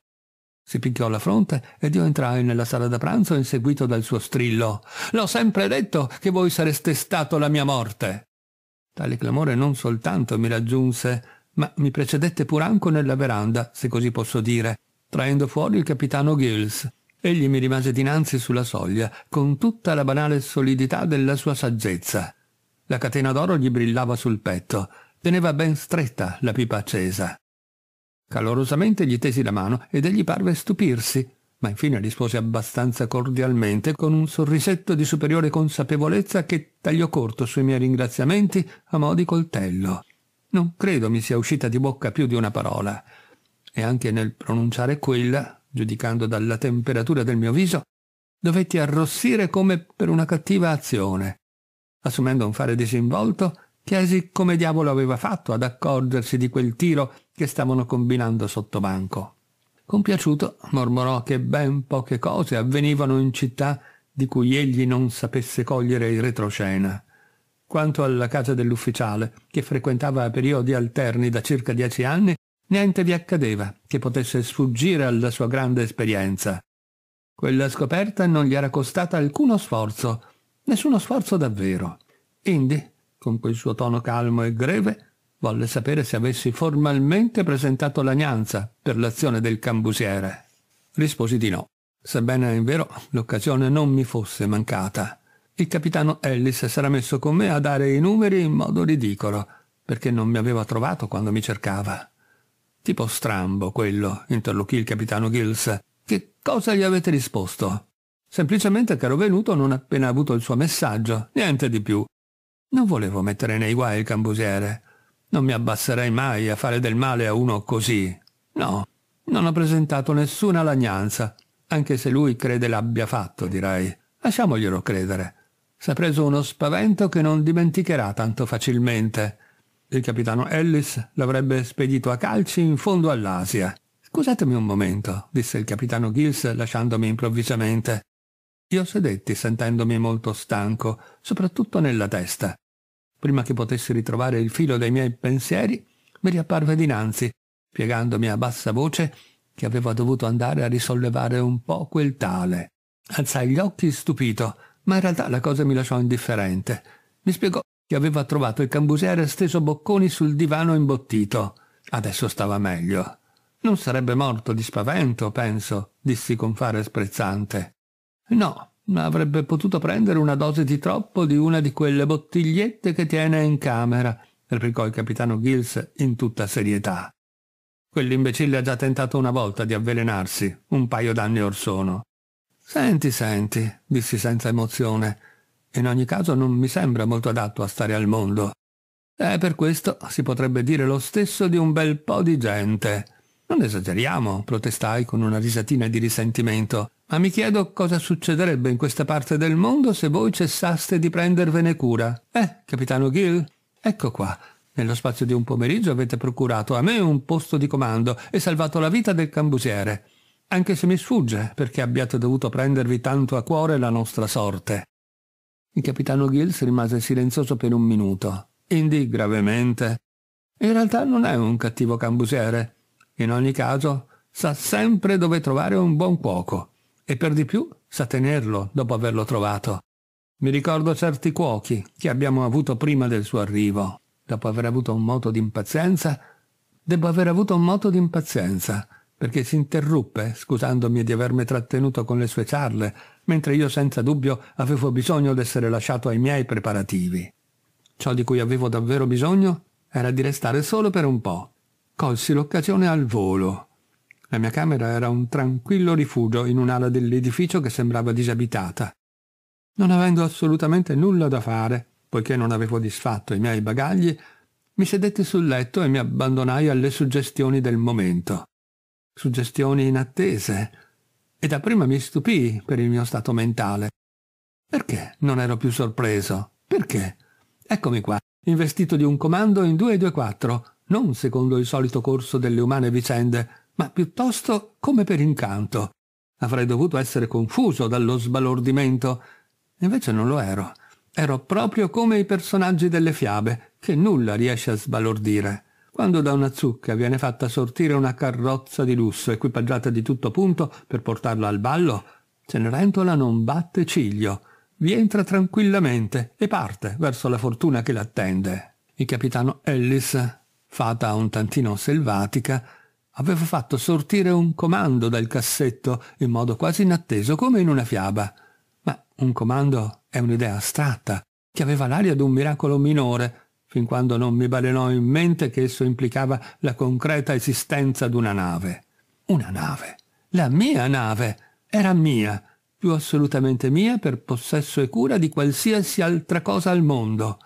Si picchiò la fronte ed io entrai nella sala da pranzo inseguito dal suo strillo. L'ho sempre detto che voi sareste stato la mia morte! Tale clamore non soltanto mi raggiunse, ma mi precedette pur anco nella veranda, se così posso dire, traendo fuori il capitano Gills. Egli mi rimase dinanzi sulla soglia, con tutta la banale solidità della sua saggezza. La catena d'oro gli brillava sul petto, teneva ben stretta la pipa accesa. Calorosamente gli tesi la mano ed egli parve stupirsi, ma infine rispose abbastanza cordialmente con un sorrisetto di superiore consapevolezza che tagliò corto sui miei ringraziamenti a mo' di coltello. Non credo mi sia uscita di bocca più di una parola, e anche nel pronunciare quella, giudicando dalla temperatura del mio viso, dovetti arrossire come per una cattiva azione. Assumendo un fare disinvolto, chiesi come diavolo aveva fatto ad accorgersi di quel tiro che stavano combinando sotto banco. Compiaciuto, mormorò che ben poche cose avvenivano in città di cui egli non sapesse cogliere il retroscena. Quanto alla casa dell'ufficiale, che frequentava a periodi alterni da circa dieci anni, niente vi accadeva che potesse sfuggire alla sua grande esperienza. Quella scoperta non gli era costata alcuno sforzo, nessuno sforzo davvero. Indi, con quel suo tono calmo e greve, volle sapere se avessi formalmente presentato l'agnanza per l'azione del cambusiere. Risposi di no, sebbene in vero l'occasione non mi fosse mancata. Il capitano Ellis sarà messo con me a dare i numeri in modo ridicolo, perché non mi aveva trovato quando mi cercava. Tipo strambo quello, interloquì il capitano Gills. Che cosa gli avete risposto? Semplicemente che ero venuto non appena avuto il suo messaggio, niente di più. Non volevo mettere nei guai il cambusiere. Non mi abbasserei mai a fare del male a uno così. No, non ho presentato nessuna lagnanza, anche se lui crede l'abbia fatto, direi. Lasciamoglielo credere s'è preso uno spavento che non dimenticherà tanto facilmente. Il capitano Ellis l'avrebbe spedito a calci in fondo all'Asia. Scusatemi un momento, disse il capitano Gills lasciandomi improvvisamente. Io sedetti sentendomi molto stanco, soprattutto nella testa. Prima che potessi ritrovare il filo dei miei pensieri, mi riapparve dinanzi, spiegandomi a bassa voce che avevo dovuto andare a risollevare un po' quel tale. Alzai gli occhi stupito ma in realtà la cosa mi lasciò indifferente. Mi spiegò che aveva trovato il cambusiere steso bocconi sul divano imbottito. Adesso stava meglio. Non sarebbe morto di spavento, penso, dissi con fare sprezzante. No, ma avrebbe potuto prendere una dose di troppo di una di quelle bottigliette che tiene in camera, replicò il capitano Gills in tutta serietà. Quell'imbecille ha già tentato una volta di avvelenarsi, un paio d'anni or sono. Senti, senti, dissi senza emozione. In ogni caso non mi sembra molto adatto a stare al mondo. E eh, per questo si potrebbe dire lo stesso di un bel po' di gente. Non esageriamo, protestai con una risatina di risentimento, ma mi chiedo cosa succederebbe in questa parte del mondo se voi cessaste di prendervene cura. Eh, capitano Gill? Ecco qua. Nello spazio di un pomeriggio avete procurato a me un posto di comando e salvato la vita del cambusiere anche se mi sfugge perché abbiate dovuto prendervi tanto a cuore la nostra sorte. Il capitano Gills rimase silenzioso per un minuto. Indi gravemente. In realtà non è un cattivo cambusiere. In ogni caso, sa sempre dove trovare un buon cuoco. E per di più sa tenerlo dopo averlo trovato. Mi ricordo certi cuochi che abbiamo avuto prima del suo arrivo. Dopo aver avuto un moto d'impazienza, debbo aver avuto un moto d'impazienza perché si interruppe, scusandomi di avermi trattenuto con le sue charle, mentre io senza dubbio avevo bisogno d'essere lasciato ai miei preparativi. Ciò di cui avevo davvero bisogno era di restare solo per un po'. Colsi l'occasione al volo. La mia camera era un tranquillo rifugio in un'ala dell'edificio che sembrava disabitata. Non avendo assolutamente nulla da fare, poiché non avevo disfatto i miei bagagli, mi sedetti sul letto e mi abbandonai alle suggestioni del momento suggestioni inattese, e dapprima mi stupì per il mio stato mentale. Perché non ero più sorpreso? Perché? Eccomi qua, investito di un comando in e 224, non secondo il solito corso delle umane vicende, ma piuttosto come per incanto. Avrei dovuto essere confuso dallo sbalordimento. Invece non lo ero. Ero proprio come i personaggi delle fiabe, che nulla riesce a sbalordire. Quando da una zucca viene fatta sortire una carrozza di lusso equipaggiata di tutto punto per portarla al ballo, Cenerentola non batte ciglio, vi entra tranquillamente e parte verso la fortuna che l'attende. Il capitano Ellis, fata un tantino selvatica, aveva fatto sortire un comando dal cassetto in modo quasi inatteso come in una fiaba. Ma un comando è un'idea astratta, che aveva l'aria d'un miracolo minore, fin quando non mi balenò in mente che esso implicava la concreta esistenza d'una nave. Una nave. La mia nave. Era mia, più assolutamente mia per possesso e cura di qualsiasi altra cosa al mondo.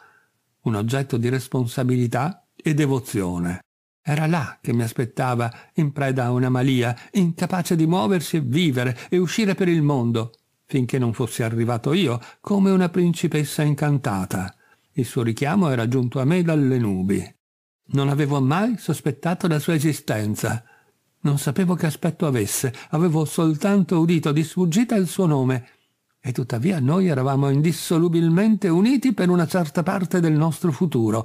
Un oggetto di responsabilità e devozione. Era là che mi aspettava, in preda a una malia, incapace di muoversi e vivere e uscire per il mondo, finché non fossi arrivato io come una principessa incantata. Il suo richiamo era giunto a me dalle nubi. Non avevo mai sospettato la sua esistenza. Non sapevo che aspetto avesse, avevo soltanto udito di sfuggita il suo nome. E tuttavia noi eravamo indissolubilmente uniti per una certa parte del nostro futuro,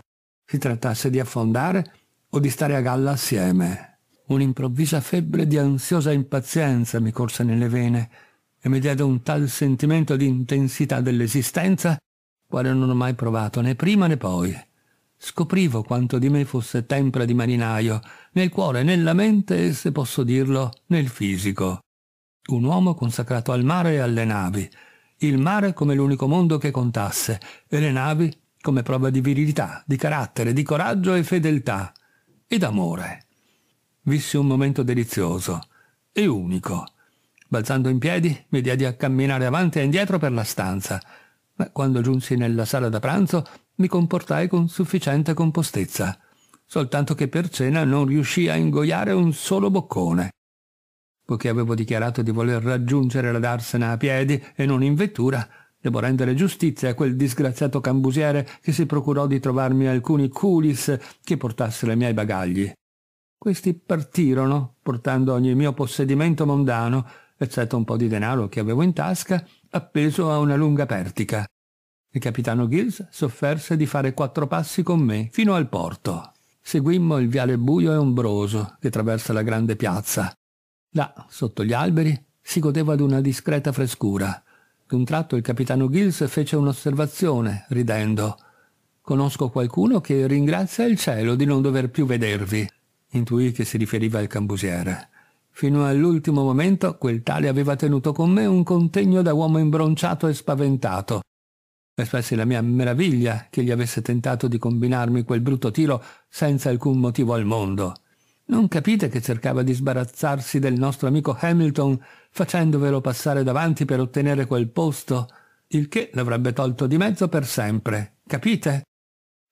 si trattasse di affondare o di stare a galla assieme. Un'improvvisa febbre di ansiosa impazienza mi corse nelle vene e mi diede un tal sentimento di intensità dell'esistenza quale non ho mai provato né prima né poi. Scoprivo quanto di me fosse tempra di marinaio, nel cuore, nella mente e, se posso dirlo, nel fisico. Un uomo consacrato al mare e alle navi, il mare come l'unico mondo che contasse, e le navi come prova di virilità, di carattere, di coraggio e fedeltà, ed amore. Vissi un momento delizioso e unico. Balzando in piedi, mi diedi a camminare avanti e indietro per la stanza, ma quando giunsi nella sala da pranzo mi comportai con sufficiente compostezza, soltanto che per cena non riuscii a ingoiare un solo boccone. Poiché avevo dichiarato di voler raggiungere la darsena a piedi e non in vettura, Devo rendere giustizia a quel disgraziato cambusiere che si procurò di trovarmi alcuni culis che portassero i miei bagagli. Questi partirono, portando ogni mio possedimento mondano, eccetto un po' di denaro che avevo in tasca, appeso a una lunga pertica. Il capitano Gills s'offerse di fare quattro passi con me fino al porto. Seguimmo il viale buio e ombroso che traversa la grande piazza. Là, sotto gli alberi, si godeva d'una discreta frescura. D'un tratto il capitano Gills fece un'osservazione, ridendo. Conosco qualcuno che ringrazia il cielo di non dover più vedervi, intuì che si riferiva al cambusiere. Fino all'ultimo momento quel tale aveva tenuto con me un contegno da uomo imbronciato e spaventato. Espressi la mia meraviglia che gli avesse tentato di combinarmi quel brutto tiro senza alcun motivo al mondo. Non capite che cercava di sbarazzarsi del nostro amico Hamilton facendovelo passare davanti per ottenere quel posto? Il che l'avrebbe tolto di mezzo per sempre, capite?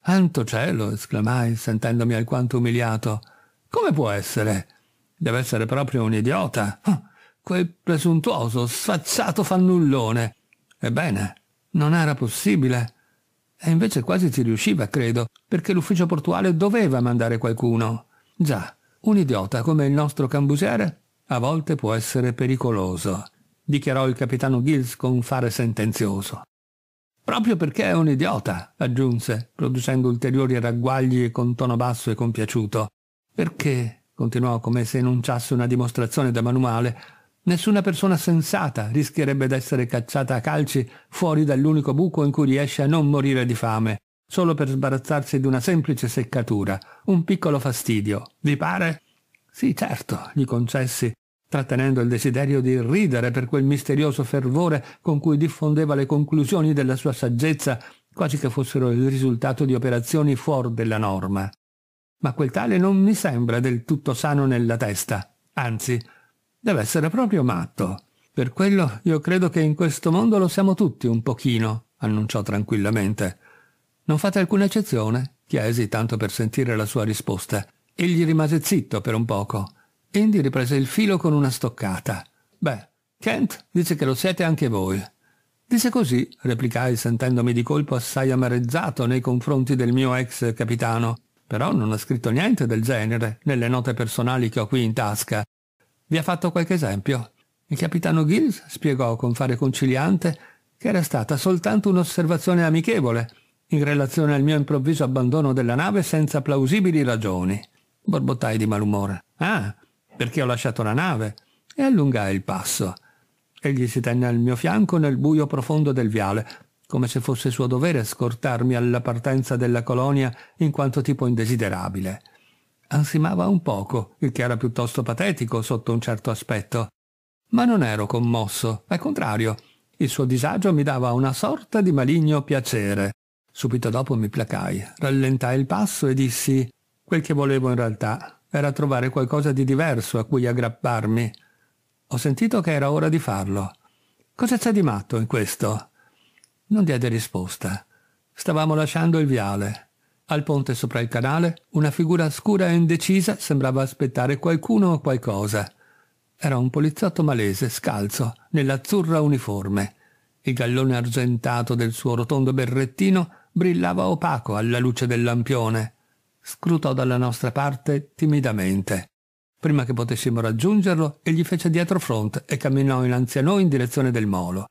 Santo cielo, esclamai, sentendomi alquanto umiliato. Come può essere? Deve essere proprio un idiota. Ah, quel presuntuoso, sfacciato fannullone. Ebbene, non era possibile. E invece quasi ci riusciva, credo, perché l'ufficio portuale doveva mandare qualcuno. Già, un idiota come il nostro cambusiere a volte può essere pericoloso, dichiarò il capitano Gills con fare sentenzioso. Proprio perché è un idiota, aggiunse, producendo ulteriori ragguagli con tono basso e compiaciuto. Perché continuò come se enunciasse una dimostrazione da manuale, nessuna persona sensata rischierebbe d'essere cacciata a calci fuori dall'unico buco in cui riesce a non morire di fame, solo per sbarazzarsi di una semplice seccatura, un piccolo fastidio. Vi pare? Sì, certo, gli concessi, trattenendo il desiderio di ridere per quel misterioso fervore con cui diffondeva le conclusioni della sua saggezza, quasi che fossero il risultato di operazioni fuori della norma ma quel tale non mi sembra del tutto sano nella testa, anzi, deve essere proprio matto. Per quello io credo che in questo mondo lo siamo tutti un pochino, annunciò tranquillamente. Non fate alcuna eccezione? chiesi tanto per sentire la sua risposta. Egli rimase zitto per un poco. Indy riprese il filo con una stoccata. Beh, Kent dice che lo siete anche voi. Dice così, replicai sentendomi di colpo assai amareggiato nei confronti del mio ex capitano però non ha scritto niente del genere nelle note personali che ho qui in tasca. Vi ha fatto qualche esempio? Il capitano Gills spiegò con fare conciliante che era stata soltanto un'osservazione amichevole in relazione al mio improvviso abbandono della nave senza plausibili ragioni. Borbottai di malumore. Ah, perché ho lasciato la nave? E allungai il passo. Egli si tenne al mio fianco nel buio profondo del viale, come se fosse suo dovere scortarmi alla partenza della colonia in quanto tipo indesiderabile. Ansimava un poco, il che era piuttosto patetico sotto un certo aspetto. Ma non ero commosso, al contrario, il suo disagio mi dava una sorta di maligno piacere. Subito dopo mi placai, rallentai il passo e dissi quel che volevo in realtà era trovare qualcosa di diverso a cui aggrapparmi. Ho sentito che era ora di farlo. Cosa c'è di matto in questo? Non diede risposta. Stavamo lasciando il viale. Al ponte sopra il canale, una figura scura e indecisa sembrava aspettare qualcuno o qualcosa. Era un poliziotto malese, scalzo, nell'azzurra uniforme. Il gallone argentato del suo rotondo berrettino brillava opaco alla luce del lampione. Scrutò dalla nostra parte timidamente. Prima che potessimo raggiungerlo, egli fece dietro fronte e camminò innanzi a noi in direzione del molo.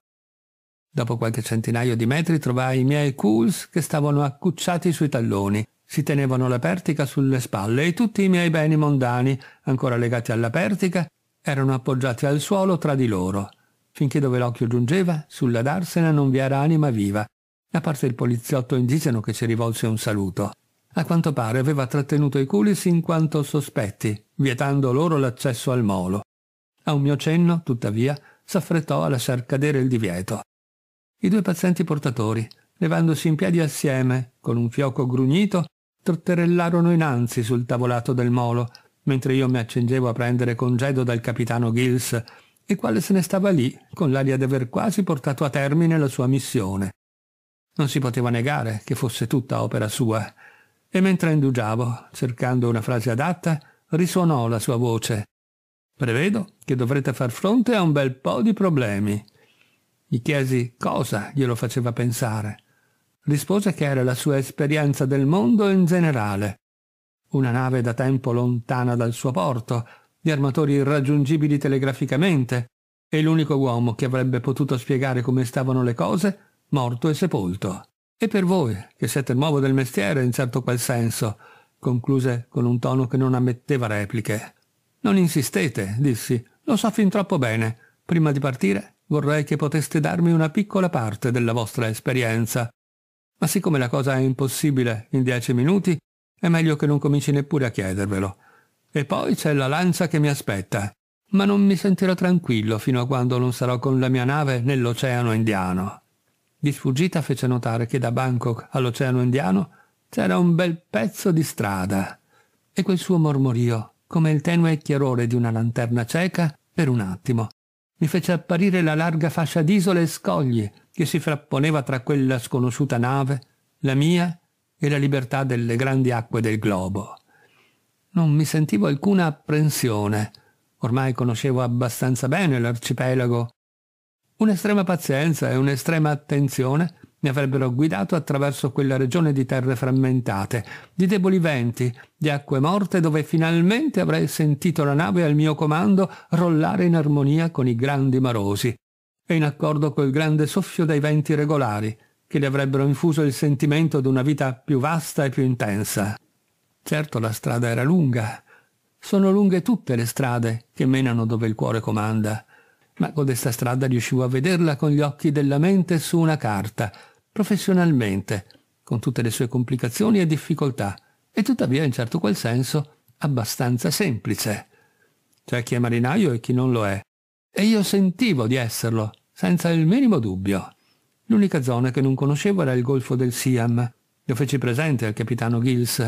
Dopo qualche centinaio di metri trovai i miei cools che stavano accucciati sui talloni, si tenevano la pertica sulle spalle e tutti i miei beni mondani, ancora legati alla pertica, erano appoggiati al suolo tra di loro. Finché dove l'occhio giungeva, sulla darsena non vi era anima viva, a parte il poliziotto indigeno che ci rivolse un saluto. A quanto pare aveva trattenuto i culis in quanto sospetti, vietando loro l'accesso al molo. A un mio cenno, tuttavia, s'affrettò a lasciar cadere il divieto i due pazienti portatori, levandosi in piedi assieme, con un fioco grugnito, trotterellarono innanzi sul tavolato del molo, mentre io mi accingevo a prendere congedo dal capitano Gills, il quale se ne stava lì, con l'aria di aver quasi portato a termine la sua missione. Non si poteva negare che fosse tutta opera sua, e mentre indugiavo, cercando una frase adatta, risuonò la sua voce. Prevedo che dovrete far fronte a un bel po' di problemi. Gli chiesi cosa glielo faceva pensare. Rispose che era la sua esperienza del mondo in generale. Una nave da tempo lontana dal suo porto, gli armatori irraggiungibili telegraficamente, e l'unico uomo che avrebbe potuto spiegare come stavano le cose, morto e sepolto. E per voi, che siete nuovo del mestiere in certo qual senso, concluse con un tono che non ammetteva repliche. Non insistete, dissi, lo so fin troppo bene. Prima di partire vorrei che poteste darmi una piccola parte della vostra esperienza. Ma siccome la cosa è impossibile in dieci minuti, è meglio che non cominci neppure a chiedervelo. E poi c'è la lancia che mi aspetta, ma non mi sentirò tranquillo fino a quando non sarò con la mia nave nell'Oceano Indiano. Di sfuggita fece notare che da Bangkok all'Oceano Indiano c'era un bel pezzo di strada. E quel suo mormorio, come il tenue chiarore di una lanterna cieca, per un attimo mi fece apparire la larga fascia d'isole e scogli che si frapponeva tra quella sconosciuta nave, la mia e la libertà delle grandi acque del globo. Non mi sentivo alcuna apprensione, ormai conoscevo abbastanza bene l'arcipelago. Un'estrema pazienza e un'estrema attenzione mi avrebbero guidato attraverso quella regione di terre frammentate, di deboli venti, di acque morte dove finalmente avrei sentito la nave al mio comando rollare in armonia con i grandi marosi e in accordo col grande soffio dei venti regolari, che le avrebbero infuso il sentimento di una vita più vasta e più intensa. Certo la strada era lunga. Sono lunghe tutte le strade che menano dove il cuore comanda, ma con questa strada riuscivo a vederla con gli occhi della mente su una carta, professionalmente, con tutte le sue complicazioni e difficoltà, e tuttavia in certo qual senso abbastanza semplice. C'è cioè, chi è marinaio e chi non lo è, e io sentivo di esserlo, senza il minimo dubbio. L'unica zona che non conoscevo era il golfo del Siam. Lo feci presente al capitano Gills.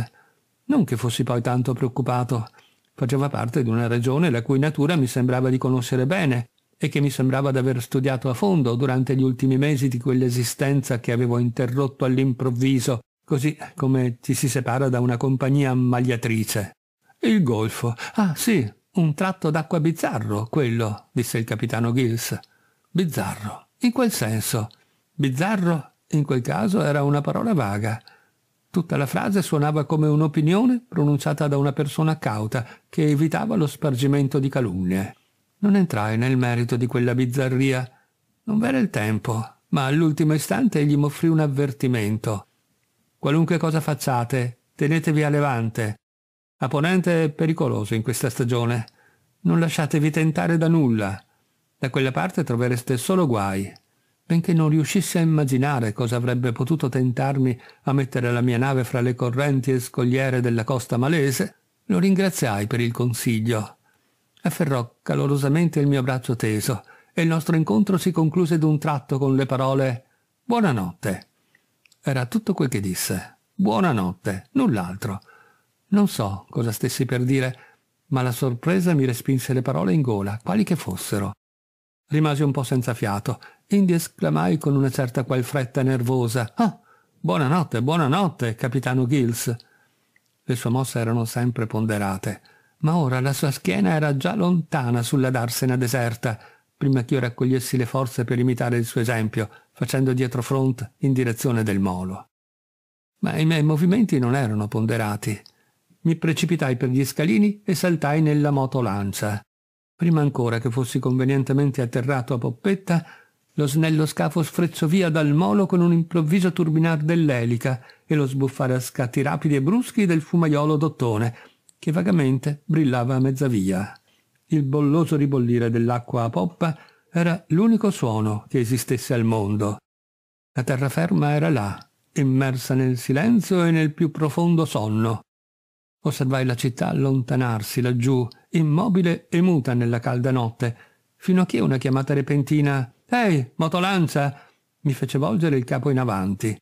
Non che fossi poi tanto preoccupato. Faceva parte di una regione la cui natura mi sembrava di conoscere bene e che mi sembrava d'aver studiato a fondo durante gli ultimi mesi di quell'esistenza che avevo interrotto all'improvviso, così come ci si separa da una compagnia ammagliatrice. Il golfo. Ah, sì, un tratto d'acqua bizzarro, quello, disse il capitano Gills. Bizzarro. In quel senso. Bizzarro, in quel caso, era una parola vaga. Tutta la frase suonava come un'opinione pronunciata da una persona cauta che evitava lo spargimento di calunnie. Non entrai nel merito di quella bizzarria. Non v'era il tempo, ma all'ultimo istante egli m'offrì un avvertimento. Qualunque cosa facciate, tenetevi a levante. A ponente è pericoloso in questa stagione. Non lasciatevi tentare da nulla. Da quella parte trovereste solo guai. Benché non riuscissi a immaginare cosa avrebbe potuto tentarmi a mettere la mia nave fra le correnti e scogliere della costa malese, lo ringraziai per il consiglio. Afferrò calorosamente il mio braccio teso e il nostro incontro si concluse d'un tratto con le parole Buonanotte. Era tutto quel che disse. Buonanotte, null'altro. Non so cosa stessi per dire, ma la sorpresa mi respinse le parole in gola, quali che fossero. Rimasi un po' senza fiato, indi esclamai con una certa qual fretta nervosa Ah, buonanotte, buonanotte, capitano Gills. Le sue mosse erano sempre ponderate ma ora la sua schiena era già lontana sulla darsena deserta, prima che io raccogliessi le forze per imitare il suo esempio, facendo dietro front in direzione del molo. Ma i miei movimenti non erano ponderati. Mi precipitai per gli scalini e saltai nella motolancia. Prima ancora che fossi convenientemente atterrato a poppetta, lo snello scafo sfrezzò via dal molo con un improvviso turbinar dell'elica e lo sbuffare a scatti rapidi e bruschi del fumaiolo d'ottone, che vagamente brillava a mezza via. Il bolloso ribollire dell'acqua a poppa era l'unico suono che esistesse al mondo. La terraferma era là, immersa nel silenzio e nel più profondo sonno. Osservai la città allontanarsi laggiù, immobile e muta nella calda notte, fino a che una chiamata repentina «Ehi, motolancia!» mi fece volgere il capo in avanti.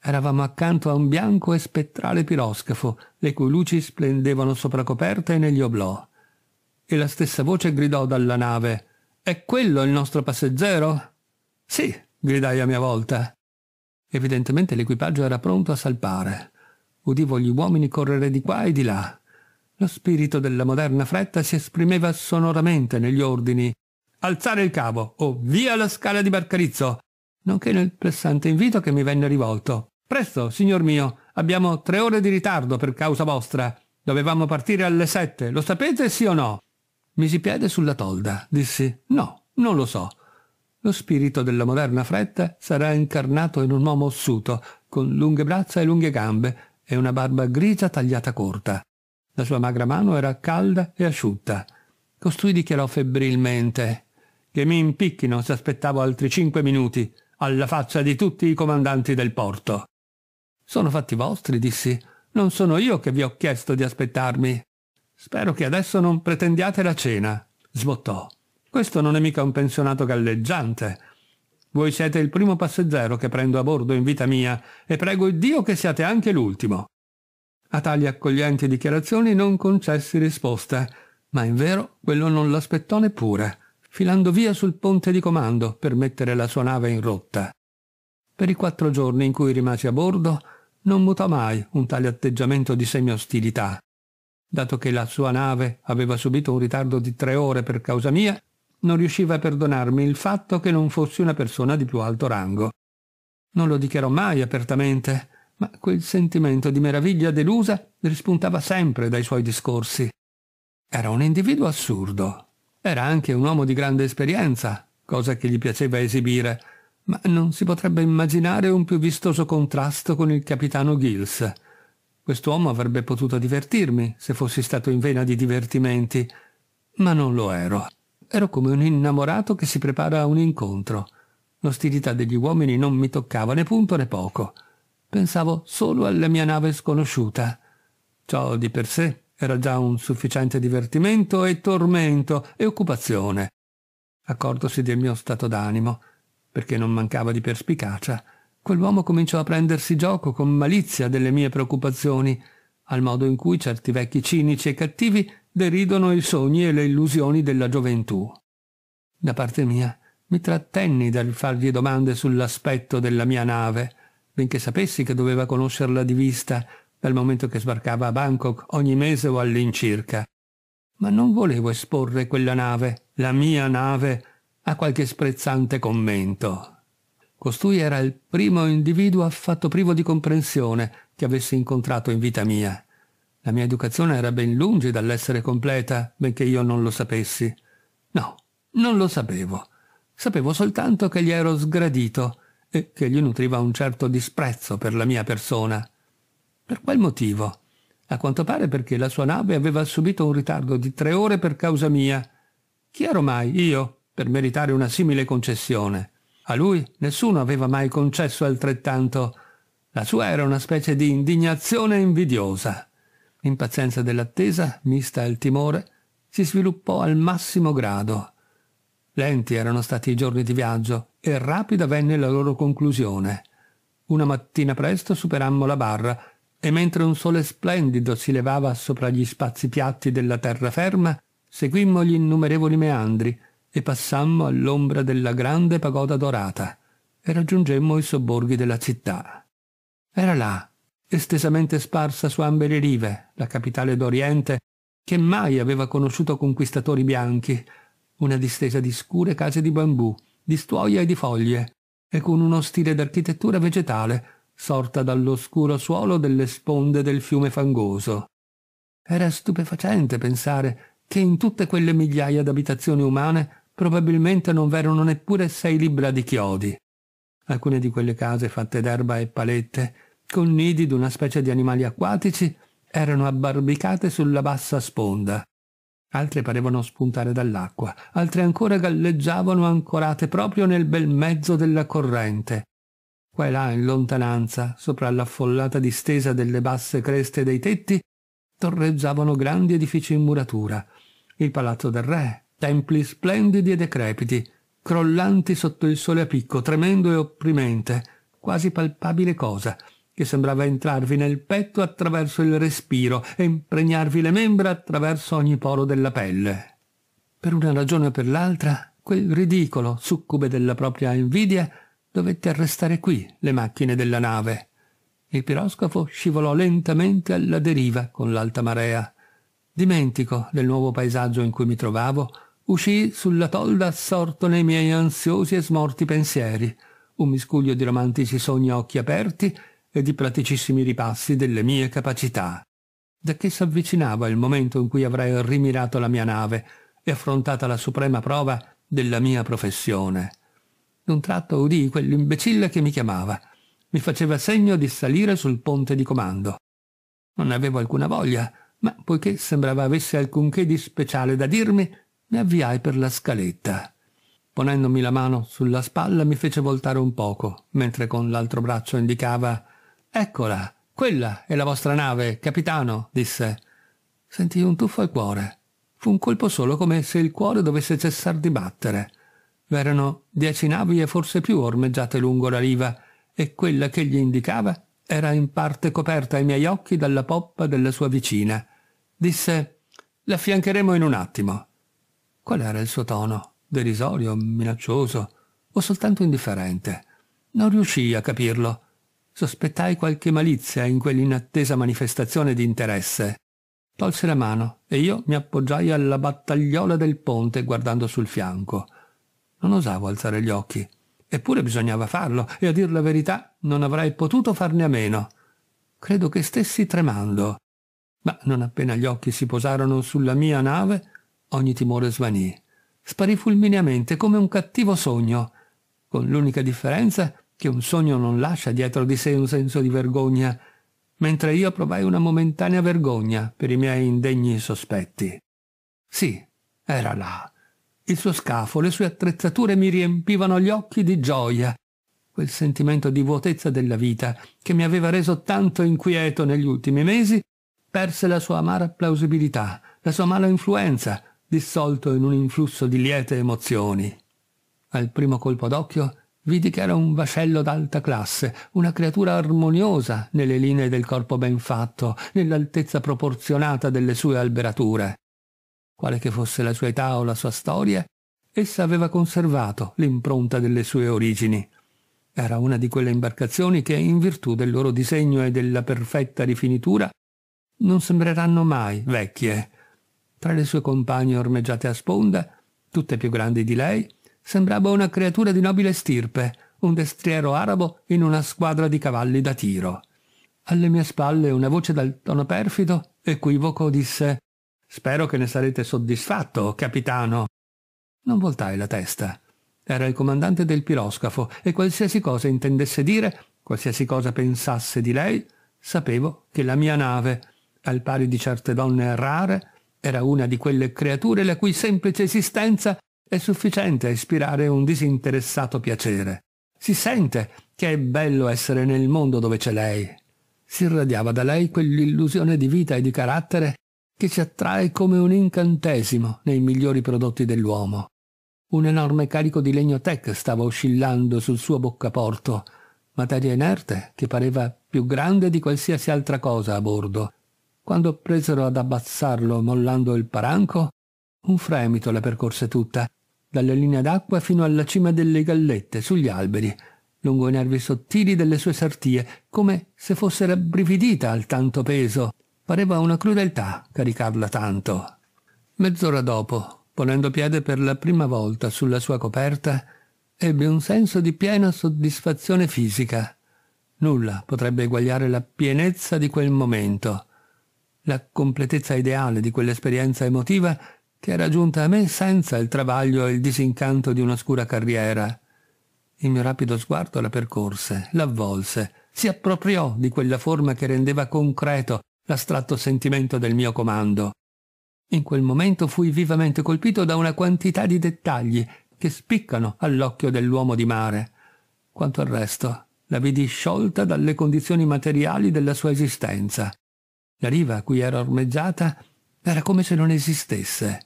Eravamo accanto a un bianco e spettrale piroscafo, le cui luci splendevano sopra coperta e negli oblò. E la stessa voce gridò dalla nave «È quello il nostro passeggero?» «Sì!» gridai a mia volta. Evidentemente l'equipaggio era pronto a salpare. Udivo gli uomini correre di qua e di là. Lo spirito della moderna fretta si esprimeva sonoramente negli ordini. Alzare il cavo o via la scala di Barcarizzo nonché nel pressante invito che mi venne rivolto. Presto, signor mio, abbiamo tre ore di ritardo per causa vostra. Dovevamo partire alle sette, lo sapete sì o no? Misi piede sulla tolda, dissi no, non lo so. Lo spirito della moderna fretta sarà incarnato in un uomo ossuto, con lunghe braccia e lunghe gambe e una barba grigia tagliata corta. La sua magra mano era calda e asciutta. Costui dichiarò febbrilmente che mi impicchino se aspettavo altri cinque minuti alla faccia di tutti i comandanti del porto. Sono fatti vostri, dissi. Non sono io che vi ho chiesto di aspettarmi. Spero che adesso non pretendiate la cena, sbottò. Questo non è mica un pensionato galleggiante. Voi siete il primo passeggero che prendo a bordo in vita mia e prego il Dio che siate anche l'ultimo. A tali accoglienti dichiarazioni non concessi risposta, ma in vero quello non l'aspettò neppure filando via sul ponte di comando per mettere la sua nave in rotta. Per i quattro giorni in cui rimasi a bordo, non mutò mai un tale atteggiamento di semi-ostilità. Dato che la sua nave aveva subito un ritardo di tre ore per causa mia, non riusciva a perdonarmi il fatto che non fossi una persona di più alto rango. Non lo dichiarò mai apertamente, ma quel sentimento di meraviglia delusa rispuntava sempre dai suoi discorsi. Era un individuo assurdo, era anche un uomo di grande esperienza, cosa che gli piaceva esibire, ma non si potrebbe immaginare un più vistoso contrasto con il capitano Gills. Quest'uomo avrebbe potuto divertirmi se fossi stato in vena di divertimenti, ma non lo ero. Ero come un innamorato che si prepara a un incontro. L'ostilità degli uomini non mi toccava né punto né poco. Pensavo solo alla mia nave sconosciuta. Ciò di per sé era già un sufficiente divertimento e tormento e occupazione. Accordosi del mio stato d'animo, perché non mancava di perspicacia, quell'uomo cominciò a prendersi gioco con malizia delle mie preoccupazioni, al modo in cui certi vecchi cinici e cattivi deridono i sogni e le illusioni della gioventù. Da parte mia, mi trattenni dal fargli domande sull'aspetto della mia nave, benché sapessi che doveva conoscerla di vista dal momento che sbarcava a Bangkok ogni mese o all'incirca. Ma non volevo esporre quella nave, la mia nave, a qualche sprezzante commento. Costui era il primo individuo affatto privo di comprensione che avessi incontrato in vita mia. La mia educazione era ben lungi dall'essere completa, benché io non lo sapessi. No, non lo sapevo. Sapevo soltanto che gli ero sgradito e che gli nutriva un certo disprezzo per la mia persona. Per quel motivo. A quanto pare perché la sua nave aveva subito un ritardo di tre ore per causa mia. Chi ero mai io per meritare una simile concessione? A lui nessuno aveva mai concesso altrettanto. La sua era una specie di indignazione invidiosa. L'impazienza dell'attesa, mista al timore, si sviluppò al massimo grado. Lenti erano stati i giorni di viaggio e rapida venne la loro conclusione. Una mattina presto superammo la barra e mentre un sole splendido si levava sopra gli spazi piatti della terraferma, seguimmo gli innumerevoli meandri e passammo all'ombra della grande pagoda dorata e raggiungemmo i sobborghi della città. Era là, estesamente sparsa su ambe le rive, la capitale d'Oriente, che mai aveva conosciuto conquistatori bianchi, una distesa di scure case di bambù, di stuoia e di foglie, e con uno stile d'architettura vegetale sorta dall'oscuro suolo delle sponde del fiume fangoso. Era stupefacente pensare che in tutte quelle migliaia d'abitazioni umane probabilmente non v'erano neppure sei libra di chiodi. Alcune di quelle case fatte d'erba e palette, con nidi d'una specie di animali acquatici, erano abbarbicate sulla bassa sponda. Altre parevano spuntare dall'acqua, altre ancora galleggiavano ancorate proprio nel bel mezzo della corrente, qua e là in lontananza, sopra l'affollata distesa delle basse creste dei tetti, torreggiavano grandi edifici in muratura, il palazzo del re, templi splendidi e decrepiti, crollanti sotto il sole a picco, tremendo e opprimente, quasi palpabile cosa, che sembrava entrarvi nel petto attraverso il respiro e impregnarvi le membra attraverso ogni poro della pelle. Per una ragione o per l'altra, quel ridicolo succube della propria invidia dovette arrestare qui le macchine della nave. Il piroscafo scivolò lentamente alla deriva con l'alta marea. Dimentico del nuovo paesaggio in cui mi trovavo, uscii sulla tolda assorto nei miei ansiosi e smorti pensieri, un miscuglio di romantici sogni a occhi aperti e di praticissimi ripassi delle mie capacità. Da che s'avvicinava il momento in cui avrei rimirato la mia nave e affrontata la suprema prova della mia professione. D'un tratto udii quell'imbecille che mi chiamava. Mi faceva segno di salire sul ponte di comando. Non avevo alcuna voglia, ma poiché sembrava avesse alcunché di speciale da dirmi, mi avviai per la scaletta. Ponendomi la mano sulla spalla mi fece voltare un poco, mentre con l'altro braccio indicava Eccola, quella è la vostra nave, capitano, disse. Sentii un tuffo al cuore. Fu un colpo solo come se il cuore dovesse cessar di battere. V'erano dieci navi e forse più ormeggiate lungo la riva, e quella che gli indicava era in parte coperta ai miei occhi dalla poppa della sua vicina. Disse «L'affiancheremo in un attimo». Qual era il suo tono? Derisorio, minaccioso o soltanto indifferente? Non riuscii a capirlo. Sospettai qualche malizia in quell'inattesa manifestazione di interesse. Tolse la mano e io mi appoggiai alla battagliola del ponte guardando sul fianco. Non osavo alzare gli occhi. Eppure bisognava farlo, e a dir la verità non avrei potuto farne a meno. Credo che stessi tremando. Ma non appena gli occhi si posarono sulla mia nave, ogni timore svanì. Sparì fulmineamente come un cattivo sogno, con l'unica differenza che un sogno non lascia dietro di sé un senso di vergogna, mentre io provai una momentanea vergogna per i miei indegni sospetti. Sì, era là, il suo scafo, le sue attrezzature mi riempivano gli occhi di gioia, quel sentimento di vuotezza della vita che mi aveva reso tanto inquieto negli ultimi mesi, perse la sua amara plausibilità, la sua mala influenza, dissolto in un influsso di liete emozioni. Al primo colpo d'occhio vidi che era un vascello d'alta classe, una creatura armoniosa nelle linee del corpo ben fatto, nell'altezza proporzionata delle sue alberature quale che fosse la sua età o la sua storia, essa aveva conservato l'impronta delle sue origini. Era una di quelle imbarcazioni che, in virtù del loro disegno e della perfetta rifinitura, non sembreranno mai vecchie. Tra le sue compagne ormeggiate a sponda, tutte più grandi di lei, sembrava una creatura di nobile stirpe, un destriero arabo in una squadra di cavalli da tiro. Alle mie spalle una voce dal tono perfido, equivoco, disse Spero che ne sarete soddisfatto, capitano. Non voltai la testa. Era il comandante del piroscafo e qualsiasi cosa intendesse dire, qualsiasi cosa pensasse di lei, sapevo che la mia nave, al pari di certe donne rare, era una di quelle creature la cui semplice esistenza è sufficiente a ispirare un disinteressato piacere. Si sente che è bello essere nel mondo dove c'è lei. Si irradiava da lei quell'illusione di vita e di carattere che ci attrae come un incantesimo nei migliori prodotti dell'uomo. Un enorme carico di legno tech stava oscillando sul suo boccaporto, materia inerte che pareva più grande di qualsiasi altra cosa a bordo. Quando presero ad abbassarlo mollando il paranco, un fremito la percorse tutta, dalle linee d'acqua fino alla cima delle gallette, sugli alberi, lungo i nervi sottili delle sue sartie, come se fosse rabbrividita al tanto peso Pareva una crudeltà caricarla tanto. Mezz'ora dopo, ponendo piede per la prima volta sulla sua coperta, ebbe un senso di piena soddisfazione fisica. Nulla potrebbe eguagliare la pienezza di quel momento, la completezza ideale di quell'esperienza emotiva che era giunta a me senza il travaglio e il disincanto di un'oscura carriera. Il mio rapido sguardo la percorse, l'avvolse, si appropriò di quella forma che rendeva concreto l'astratto sentimento del mio comando. In quel momento fui vivamente colpito da una quantità di dettagli che spiccano all'occhio dell'uomo di mare. Quanto al resto, la vidi sciolta dalle condizioni materiali della sua esistenza. La riva a cui era ormeggiata era come se non esistesse.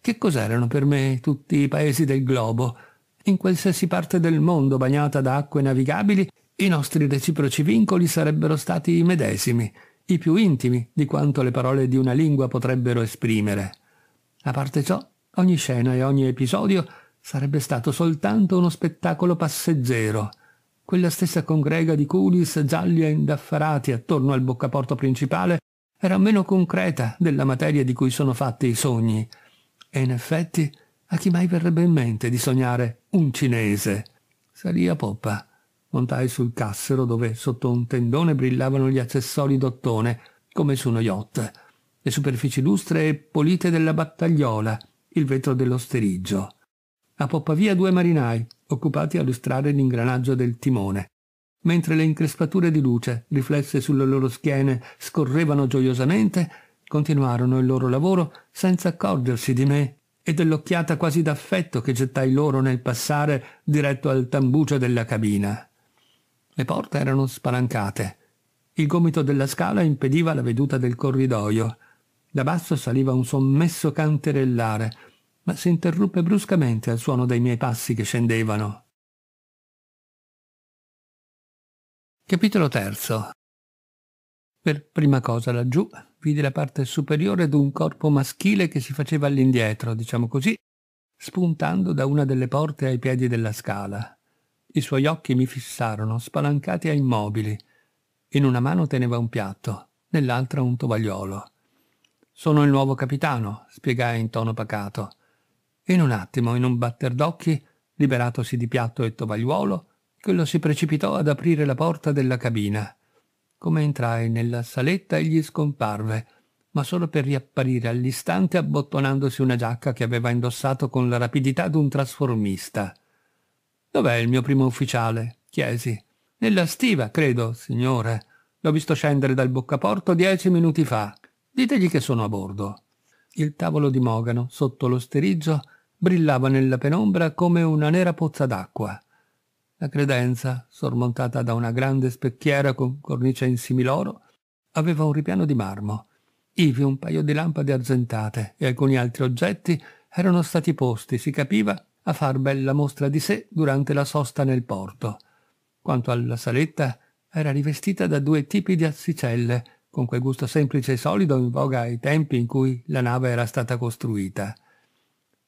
Che cos'erano per me tutti i paesi del globo? In qualsiasi parte del mondo bagnata da acque navigabili, i nostri reciproci vincoli sarebbero stati i medesimi i più intimi di quanto le parole di una lingua potrebbero esprimere. A parte ciò, ogni scena e ogni episodio sarebbe stato soltanto uno spettacolo passeggero, quella stessa congrega di culis gialli e indaffarati attorno al boccaporto principale era meno concreta della materia di cui sono fatti i sogni. E in effetti, a chi mai verrebbe in mente di sognare un cinese? Saria poppa montai sul cassero dove sotto un tendone brillavano gli accessori d'ottone, come su uno yacht, le superfici lustre e pulite della battagliola, il vetro dell'osteriggio. steriggio. A Poppavia due marinai, occupati a lustrare l'ingranaggio del timone, mentre le increspature di luce, riflesse sulle loro schiene, scorrevano gioiosamente, continuarono il loro lavoro senza accorgersi di me e dell'occhiata quasi d'affetto che gettai loro nel passare diretto al tambucio della cabina. Le porte erano spalancate. Il gomito della scala impediva la veduta del corridoio. Da basso saliva un sommesso canterellare, ma si interruppe bruscamente al suono dei miei passi che scendevano. Capitolo terzo. Per prima cosa laggiù vidi la parte superiore d'un corpo maschile che si faceva all'indietro, diciamo così, spuntando da una delle porte ai piedi della scala. I suoi occhi mi fissarono, spalancati e immobili. In una mano teneva un piatto, nell'altra un tovagliolo. Sono il nuovo capitano, spiegai in tono pacato. In un attimo, in un batter d'occhi, liberatosi di piatto e tovagliuolo, quello si precipitò ad aprire la porta della cabina. Come entrai nella saletta egli scomparve, ma solo per riapparire all'istante abbottonandosi una giacca che aveva indossato con la rapidità d'un trasformista. Dov'è il mio primo ufficiale? chiesi. Nella stiva, credo, signore. L'ho visto scendere dal boccaporto dieci minuti fa. Ditegli che sono a bordo. Il tavolo di Mogano, sotto lo sterizzo, brillava nella penombra come una nera pozza d'acqua. La credenza, sormontata da una grande specchiera con cornice in similoro, aveva un ripiano di marmo. Ivi un paio di lampade argentate e alcuni altri oggetti erano stati posti, si capiva, a far bella mostra di sé durante la sosta nel porto. Quanto alla saletta, era rivestita da due tipi di assicelle, con quel gusto semplice e solido in voga ai tempi in cui la nave era stata costruita.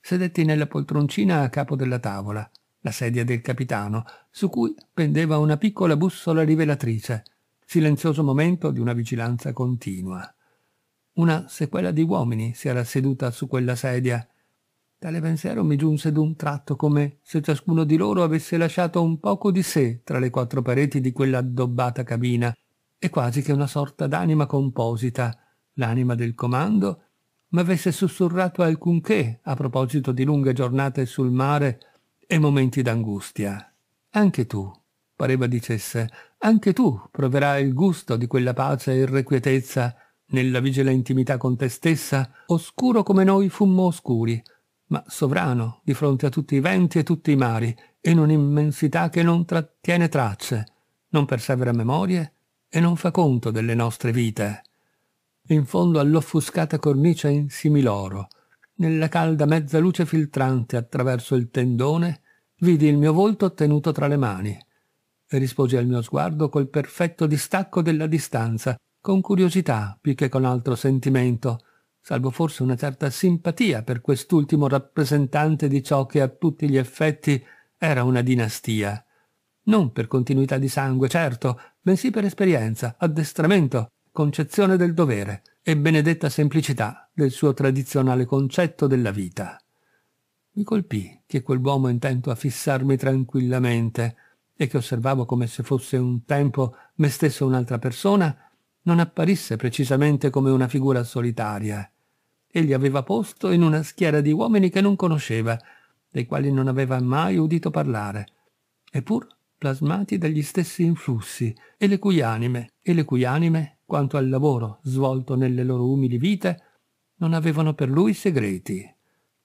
Sedetti nella poltroncina a capo della tavola, la sedia del capitano, su cui pendeva una piccola bussola rivelatrice, silenzioso momento di una vigilanza continua. Una sequela di uomini si era seduta su quella sedia, Tale pensiero mi giunse d'un tratto come se ciascuno di loro avesse lasciato un poco di sé tra le quattro pareti di quella addobbata cabina, e quasi che una sorta d'anima composita, l'anima del comando, m'avesse sussurrato alcunché a proposito di lunghe giornate sul mare e momenti d'angustia. Anche tu, pareva dicesse, anche tu proverai il gusto di quella pace e irrequietezza nella vigile intimità con te stessa, oscuro come noi fummo oscuri, ma sovrano di fronte a tutti i venti e tutti i mari, in un'immensità che non trattiene tracce, non persevera memorie e non fa conto delle nostre vite. In fondo all'offuscata cornice in similoro, nella calda mezza luce filtrante attraverso il tendone, vidi il mio volto tenuto tra le mani e rispose al mio sguardo col perfetto distacco della distanza, con curiosità più che con altro sentimento, salvo forse una certa simpatia per quest'ultimo rappresentante di ciò che a tutti gli effetti era una dinastia. Non per continuità di sangue, certo, bensì per esperienza, addestramento, concezione del dovere e benedetta semplicità del suo tradizionale concetto della vita. Mi colpì che quell'uomo intento a fissarmi tranquillamente e che osservavo come se fosse un tempo me stesso un'altra persona, non apparisse precisamente come una figura solitaria egli aveva posto in una schiera di uomini che non conosceva, dei quali non aveva mai udito parlare, eppur plasmati dagli stessi influssi, e le cui anime, e le cui anime, quanto al lavoro svolto nelle loro umili vite, non avevano per lui segreti.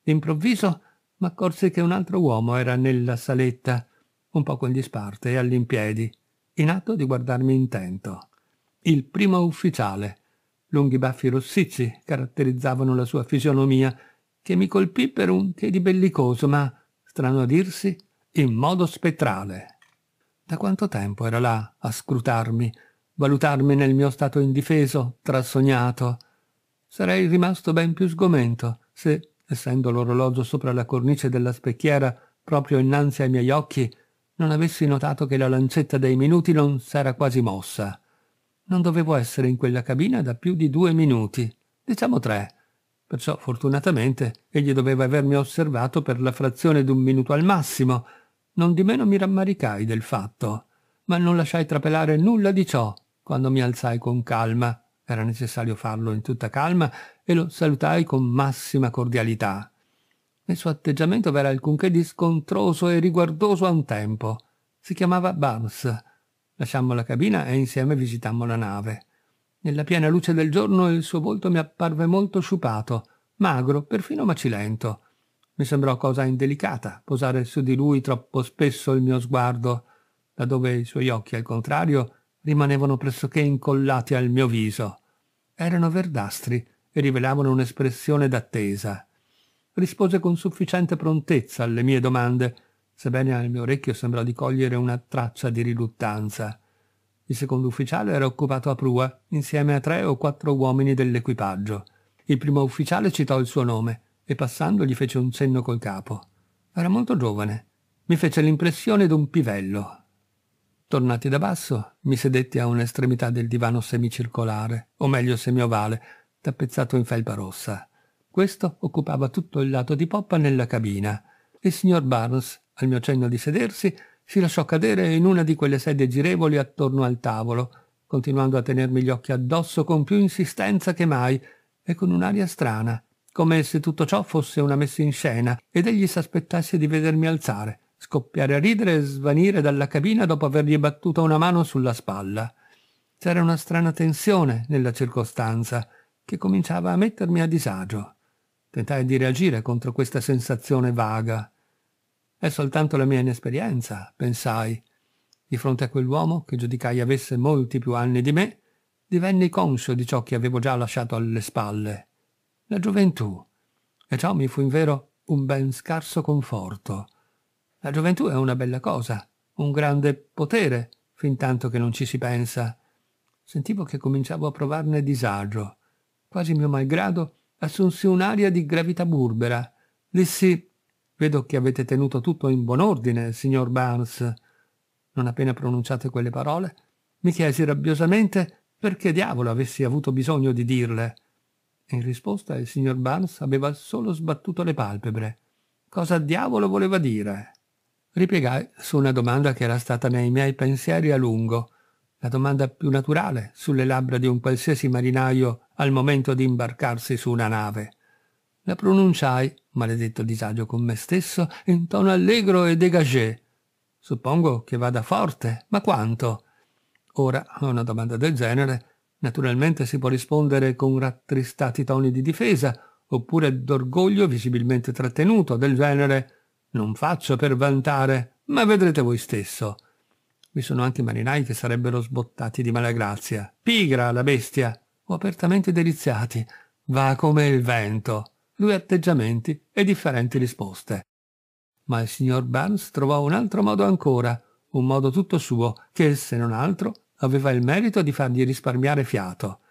D'improvviso m'accorsi che un altro uomo era nella saletta, un poco in disparte e all'impiedi, in atto di guardarmi intento. Il primo ufficiale, Lunghi baffi rossicci caratterizzavano la sua fisionomia, che mi colpì per un che di bellicoso, ma, strano a dirsi, in modo spettrale. Da quanto tempo era là a scrutarmi, valutarmi nel mio stato indifeso, trasognato? Sarei rimasto ben più sgomento se, essendo l'orologio sopra la cornice della specchiera proprio innanzi ai miei occhi, non avessi notato che la lancetta dei minuti non s'era quasi mossa. Non dovevo essere in quella cabina da più di due minuti, diciamo tre. Perciò, fortunatamente, egli doveva avermi osservato per la frazione d'un minuto al massimo. Non di meno mi rammaricai del fatto, ma non lasciai trapelare nulla di ciò quando mi alzai con calma. Era necessario farlo in tutta calma e lo salutai con massima cordialità. Nel suo atteggiamento v'era alcunché di scontroso e riguardoso a un tempo. Si chiamava Barnes Lasciammo la cabina e insieme visitammo la nave. Nella piena luce del giorno il suo volto mi apparve molto sciupato, magro, perfino macilento. Mi sembrò cosa indelicata posare su di lui troppo spesso il mio sguardo, laddove i suoi occhi, al contrario, rimanevano pressoché incollati al mio viso. Erano verdastri e rivelavano un'espressione d'attesa. Rispose con sufficiente prontezza alle mie domande, sebbene al mio orecchio sembrò di cogliere una traccia di riluttanza. Il secondo ufficiale era occupato a prua, insieme a tre o quattro uomini dell'equipaggio. Il primo ufficiale citò il suo nome e passando gli fece un cenno col capo. Era molto giovane. Mi fece l'impressione d'un pivello. Tornati da basso, mi sedetti a un'estremità del divano semicircolare, o meglio semiovale, tappezzato in felpa rossa. Questo occupava tutto il lato di poppa nella cabina. Il signor Barnes al mio cenno di sedersi, si lasciò cadere in una di quelle sedie girevoli attorno al tavolo, continuando a tenermi gli occhi addosso con più insistenza che mai e con un'aria strana, come se tutto ciò fosse una messa in scena ed egli s'aspettasse di vedermi alzare, scoppiare a ridere e svanire dalla cabina dopo avergli battuta una mano sulla spalla. C'era una strana tensione nella circostanza che cominciava a mettermi a disagio. Tentai di reagire contro questa sensazione vaga. È soltanto la mia inesperienza, pensai. Di fronte a quell'uomo, che giudicai avesse molti più anni di me, divenni conscio di ciò che avevo già lasciato alle spalle. La gioventù. E ciò mi fu invero un ben scarso conforto. La gioventù è una bella cosa, un grande potere, fin tanto che non ci si pensa. Sentivo che cominciavo a provarne disagio. Quasi mio malgrado assunsi un'aria di gravità burbera. Dissi Vedo che avete tenuto tutto in buon ordine, signor Barnes. Non appena pronunciate quelle parole, mi chiesi rabbiosamente perché diavolo avessi avuto bisogno di dirle. In risposta il signor Barnes aveva solo sbattuto le palpebre. Cosa diavolo voleva dire? Ripiegai su una domanda che era stata nei miei pensieri a lungo, la domanda più naturale sulle labbra di un qualsiasi marinaio al momento di imbarcarsi su una nave. La pronunciai, maledetto disagio con me stesso, in tono allegro e dégagé. Suppongo che vada forte, ma quanto? Ora, a una domanda del genere, naturalmente si può rispondere con rattristati toni di difesa, oppure d'orgoglio visibilmente trattenuto, del genere non faccio per vantare, ma vedrete voi stesso. Vi sono anche marinai che sarebbero sbottati di malagrazia. Pigra la bestia, o apertamente deliziati. Va come il vento due atteggiamenti e differenti risposte. Ma il signor Barnes trovò un altro modo ancora, un modo tutto suo, che, se non altro, aveva il merito di fargli risparmiare fiato.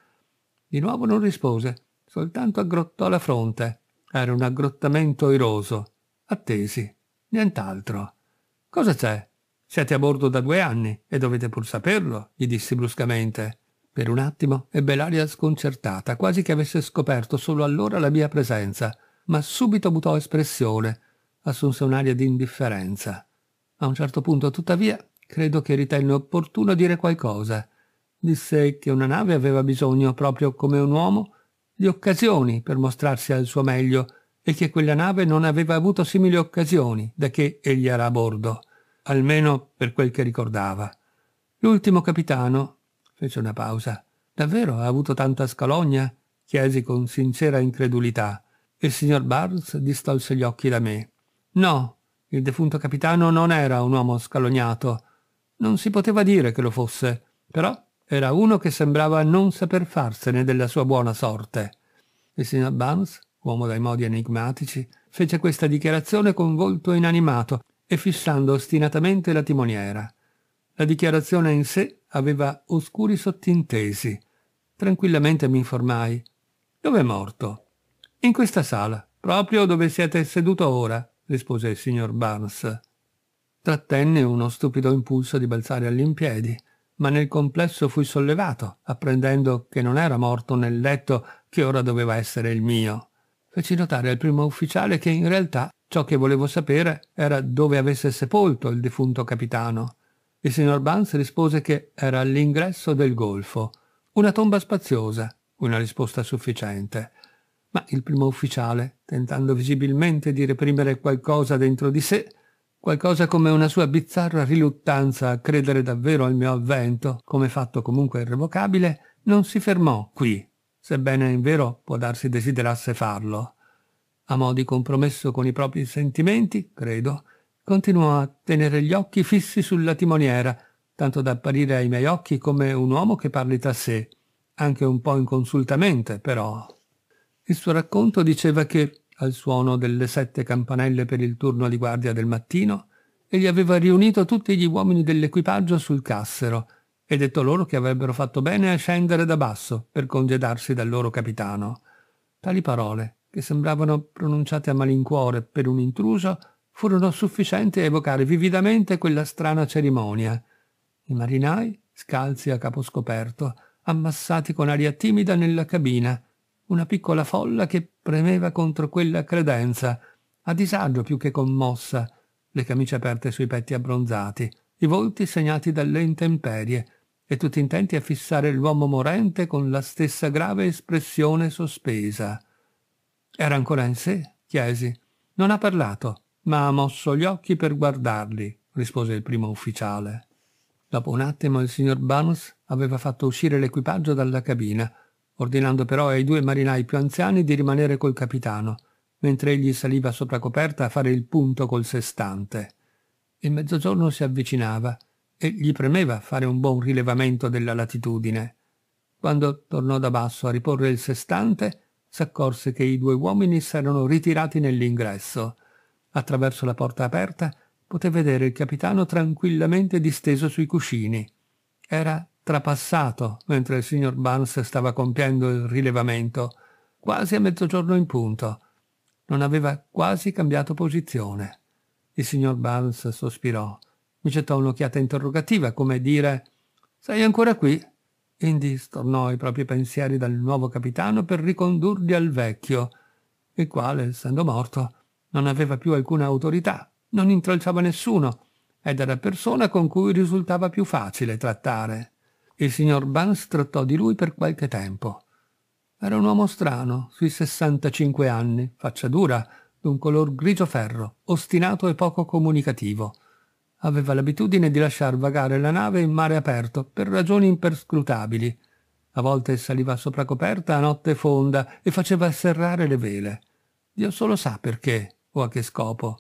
Di nuovo non rispose, soltanto aggrottò la fronte. Era un aggrottamento iroso. Attesi, nient'altro. Cosa c'è? Siete a bordo da due anni e dovete pur saperlo, gli dissi bruscamente. Per un attimo ebbe l'aria sconcertata, quasi che avesse scoperto solo allora la mia presenza, ma subito mutò espressione, assunse un'aria di indifferenza. A un certo punto, tuttavia, credo che ritenne opportuno dire qualcosa. Disse che una nave aveva bisogno, proprio come un uomo, di occasioni per mostrarsi al suo meglio e che quella nave non aveva avuto simili occasioni da che egli era a bordo, almeno per quel che ricordava. L'ultimo capitano Fece una pausa. Davvero ha avuto tanta scalogna? chiesi con sincera incredulità. Il signor Barnes distolse gli occhi da me. No, il defunto capitano non era un uomo scalognato. Non si poteva dire che lo fosse, però era uno che sembrava non saper farsene della sua buona sorte. Il signor Barnes, uomo dai modi enigmatici, fece questa dichiarazione con volto inanimato e fissando ostinatamente la timoniera. La dichiarazione in sé aveva oscuri sottintesi. Tranquillamente mi informai. Dov'è morto? In questa sala, proprio dove siete seduto ora, rispose il signor Barnes. Trattenne uno stupido impulso di balzare all'impiedi, ma nel complesso fui sollevato, apprendendo che non era morto nel letto che ora doveva essere il mio. Feci notare al primo ufficiale che in realtà ciò che volevo sapere era dove avesse sepolto il defunto capitano. Il signor Banz rispose che era all'ingresso del golfo. Una tomba spaziosa, una risposta sufficiente. Ma il primo ufficiale, tentando visibilmente di reprimere qualcosa dentro di sé, qualcosa come una sua bizzarra riluttanza a credere davvero al mio avvento, come fatto comunque irrevocabile, non si fermò qui, sebbene in vero può darsi desiderasse farlo. A mo' di compromesso con i propri sentimenti, credo, continuò a tenere gli occhi fissi sulla timoniera, tanto da apparire ai miei occhi come un uomo che parli da sé, anche un po' inconsultamente, però. Il suo racconto diceva che, al suono delle sette campanelle per il turno di guardia del mattino, egli aveva riunito tutti gli uomini dell'equipaggio sul cassero e detto loro che avrebbero fatto bene a scendere da basso per congedarsi dal loro capitano. Tali parole, che sembravano pronunciate a malincuore per un intruso, furono sufficienti a evocare vividamente quella strana cerimonia. I marinai, scalzi a capo scoperto, ammassati con aria timida nella cabina, una piccola folla che premeva contro quella credenza, a disagio più che commossa, le camicie aperte sui petti abbronzati, i volti segnati dalle intemperie, e tutti intenti a fissare l'uomo morente con la stessa grave espressione sospesa. Era ancora in sé? chiesi. Non ha parlato ma ha mosso gli occhi per guardarli, rispose il primo ufficiale. Dopo un attimo il signor Banus aveva fatto uscire l'equipaggio dalla cabina, ordinando però ai due marinai più anziani di rimanere col capitano, mentre egli saliva sopra coperta a fare il punto col sestante. Il mezzogiorno si avvicinava e gli premeva fare un buon rilevamento della latitudine. Quando tornò da basso a riporre il sestante, s'accorse che i due uomini s'erano ritirati nell'ingresso. Attraverso la porta aperta poté vedere il capitano tranquillamente disteso sui cuscini. Era trapassato mentre il signor Barnes stava compiendo il rilevamento, quasi a mezzogiorno in punto. Non aveva quasi cambiato posizione. Il signor Barnes sospirò. Mi gettò un'occhiata interrogativa, come dire «Sei ancora qui?» Indi stornò i propri pensieri dal nuovo capitano per ricondurli al vecchio, il quale, essendo morto, non aveva più alcuna autorità, non intralciava nessuno ed era persona con cui risultava più facile trattare. Il signor Barnes trattò di lui per qualche tempo. Era un uomo strano, sui 65 anni, faccia dura, d'un color grigio ferro, ostinato e poco comunicativo. Aveva l'abitudine di lasciar vagare la nave in mare aperto per ragioni imperscrutabili. A volte saliva sopra coperta a notte fonda e faceva serrare le vele. Dio solo sa perché o a che scopo.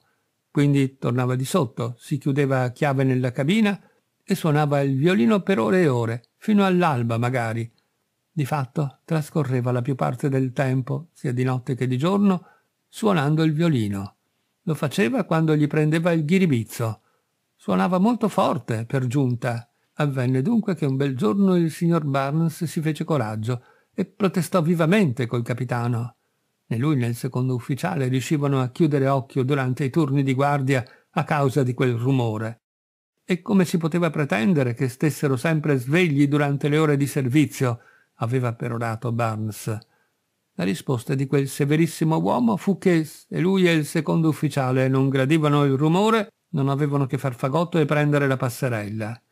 Quindi tornava di sotto, si chiudeva a chiave nella cabina e suonava il violino per ore e ore, fino all'alba magari. Di fatto trascorreva la più parte del tempo, sia di notte che di giorno, suonando il violino. Lo faceva quando gli prendeva il ghiribizzo. Suonava molto forte, per giunta. Avvenne dunque che un bel giorno il signor Barnes si fece coraggio e protestò vivamente col capitano né lui né il secondo ufficiale riuscivano a chiudere occhio durante i turni di guardia a causa di quel rumore. E come si poteva pretendere che stessero sempre svegli durante le ore di servizio? aveva perorato Barnes. La risposta di quel severissimo uomo fu che se lui e il secondo ufficiale non gradivano il rumore, non avevano che far fagotto e prendere la passerella.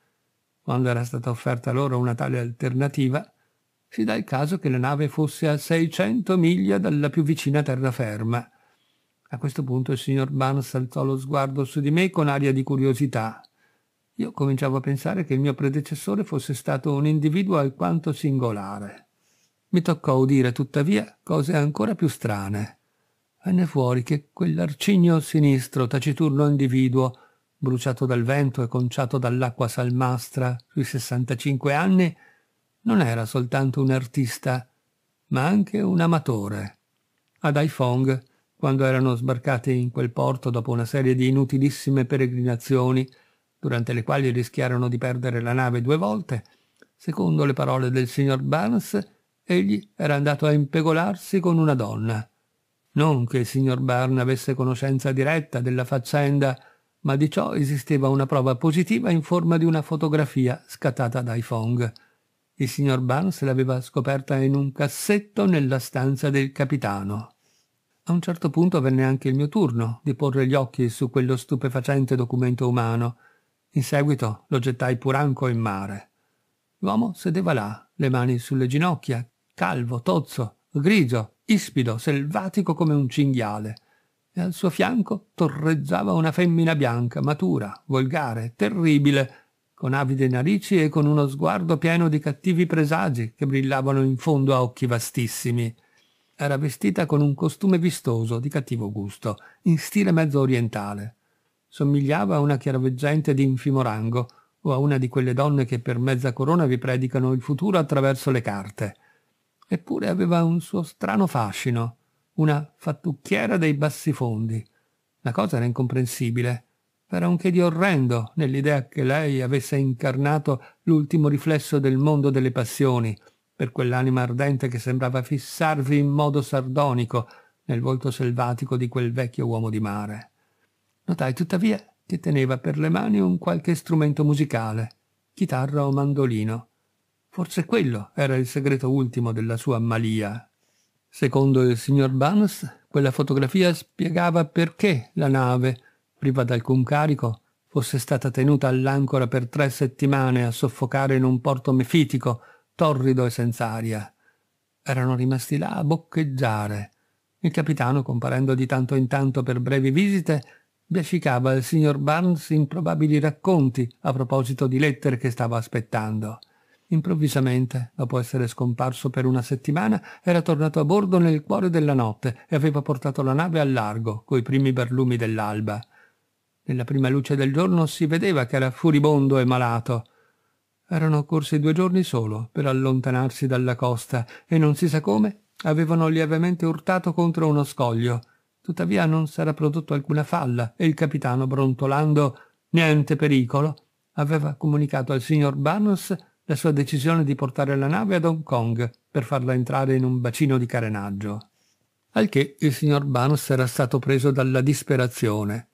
Quando era stata offerta loro una tale alternativa, si dà il caso che la nave fosse a 600 miglia dalla più vicina terraferma. A questo punto il signor Barnes alzò lo sguardo su di me con aria di curiosità. Io cominciavo a pensare che il mio predecessore fosse stato un individuo alquanto singolare. Mi toccò udire, tuttavia, cose ancora più strane. Venne fuori che quell'arcigno sinistro, taciturno individuo, bruciato dal vento e conciato dall'acqua salmastra sui 65 anni, non era soltanto un artista, ma anche un amatore. Ad Haiphong, quando erano sbarcati in quel porto dopo una serie di inutilissime peregrinazioni, durante le quali rischiarono di perdere la nave due volte, secondo le parole del signor Barnes, egli era andato a impegolarsi con una donna. Non che il signor Barnes avesse conoscenza diretta della faccenda, ma di ciò esisteva una prova positiva in forma di una fotografia scattata da Fong. Il signor Barnes l'aveva scoperta in un cassetto nella stanza del capitano. A un certo punto venne anche il mio turno di porre gli occhi su quello stupefacente documento umano. In seguito lo gettai puranco in mare. L'uomo sedeva là, le mani sulle ginocchia, calvo, tozzo, grigio, ispido, selvatico come un cinghiale. E al suo fianco torreggiava una femmina bianca, matura, volgare, terribile, con avide narici e con uno sguardo pieno di cattivi presagi che brillavano in fondo a occhi vastissimi. Era vestita con un costume vistoso, di cattivo gusto, in stile mezzo orientale. Somigliava a una chiaroveggente di infimo rango o a una di quelle donne che per mezza corona vi predicano il futuro attraverso le carte. Eppure aveva un suo strano fascino, una fattucchiera dei bassi fondi. La cosa era incomprensibile era un che di orrendo nell'idea che lei avesse incarnato l'ultimo riflesso del mondo delle passioni, per quell'anima ardente che sembrava fissarvi in modo sardonico nel volto selvatico di quel vecchio uomo di mare. Notai tuttavia che teneva per le mani un qualche strumento musicale, chitarra o mandolino. Forse quello era il segreto ultimo della sua malia. Secondo il signor Barnes, quella fotografia spiegava perché la nave, priva d'alcun carico, fosse stata tenuta all'ancora per tre settimane a soffocare in un porto mefitico, torrido e senza aria. Erano rimasti là a boccheggiare. Il capitano, comparendo di tanto in tanto per brevi visite, biascicava al signor Barnes improbabili racconti a proposito di lettere che stava aspettando. Improvvisamente, dopo essere scomparso per una settimana, era tornato a bordo nel cuore della notte e aveva portato la nave al largo, coi primi berlumi dell'alba. Nella prima luce del giorno si vedeva che era furibondo e malato. Erano corsi due giorni solo per allontanarsi dalla costa e non si sa come avevano lievemente urtato contro uno scoglio. Tuttavia non s'era prodotto alcuna falla e il capitano, brontolando niente pericolo, aveva comunicato al signor Barnes la sua decisione di portare la nave ad Hong Kong per farla entrare in un bacino di carenaggio. Al che il signor Barnes era stato preso dalla disperazione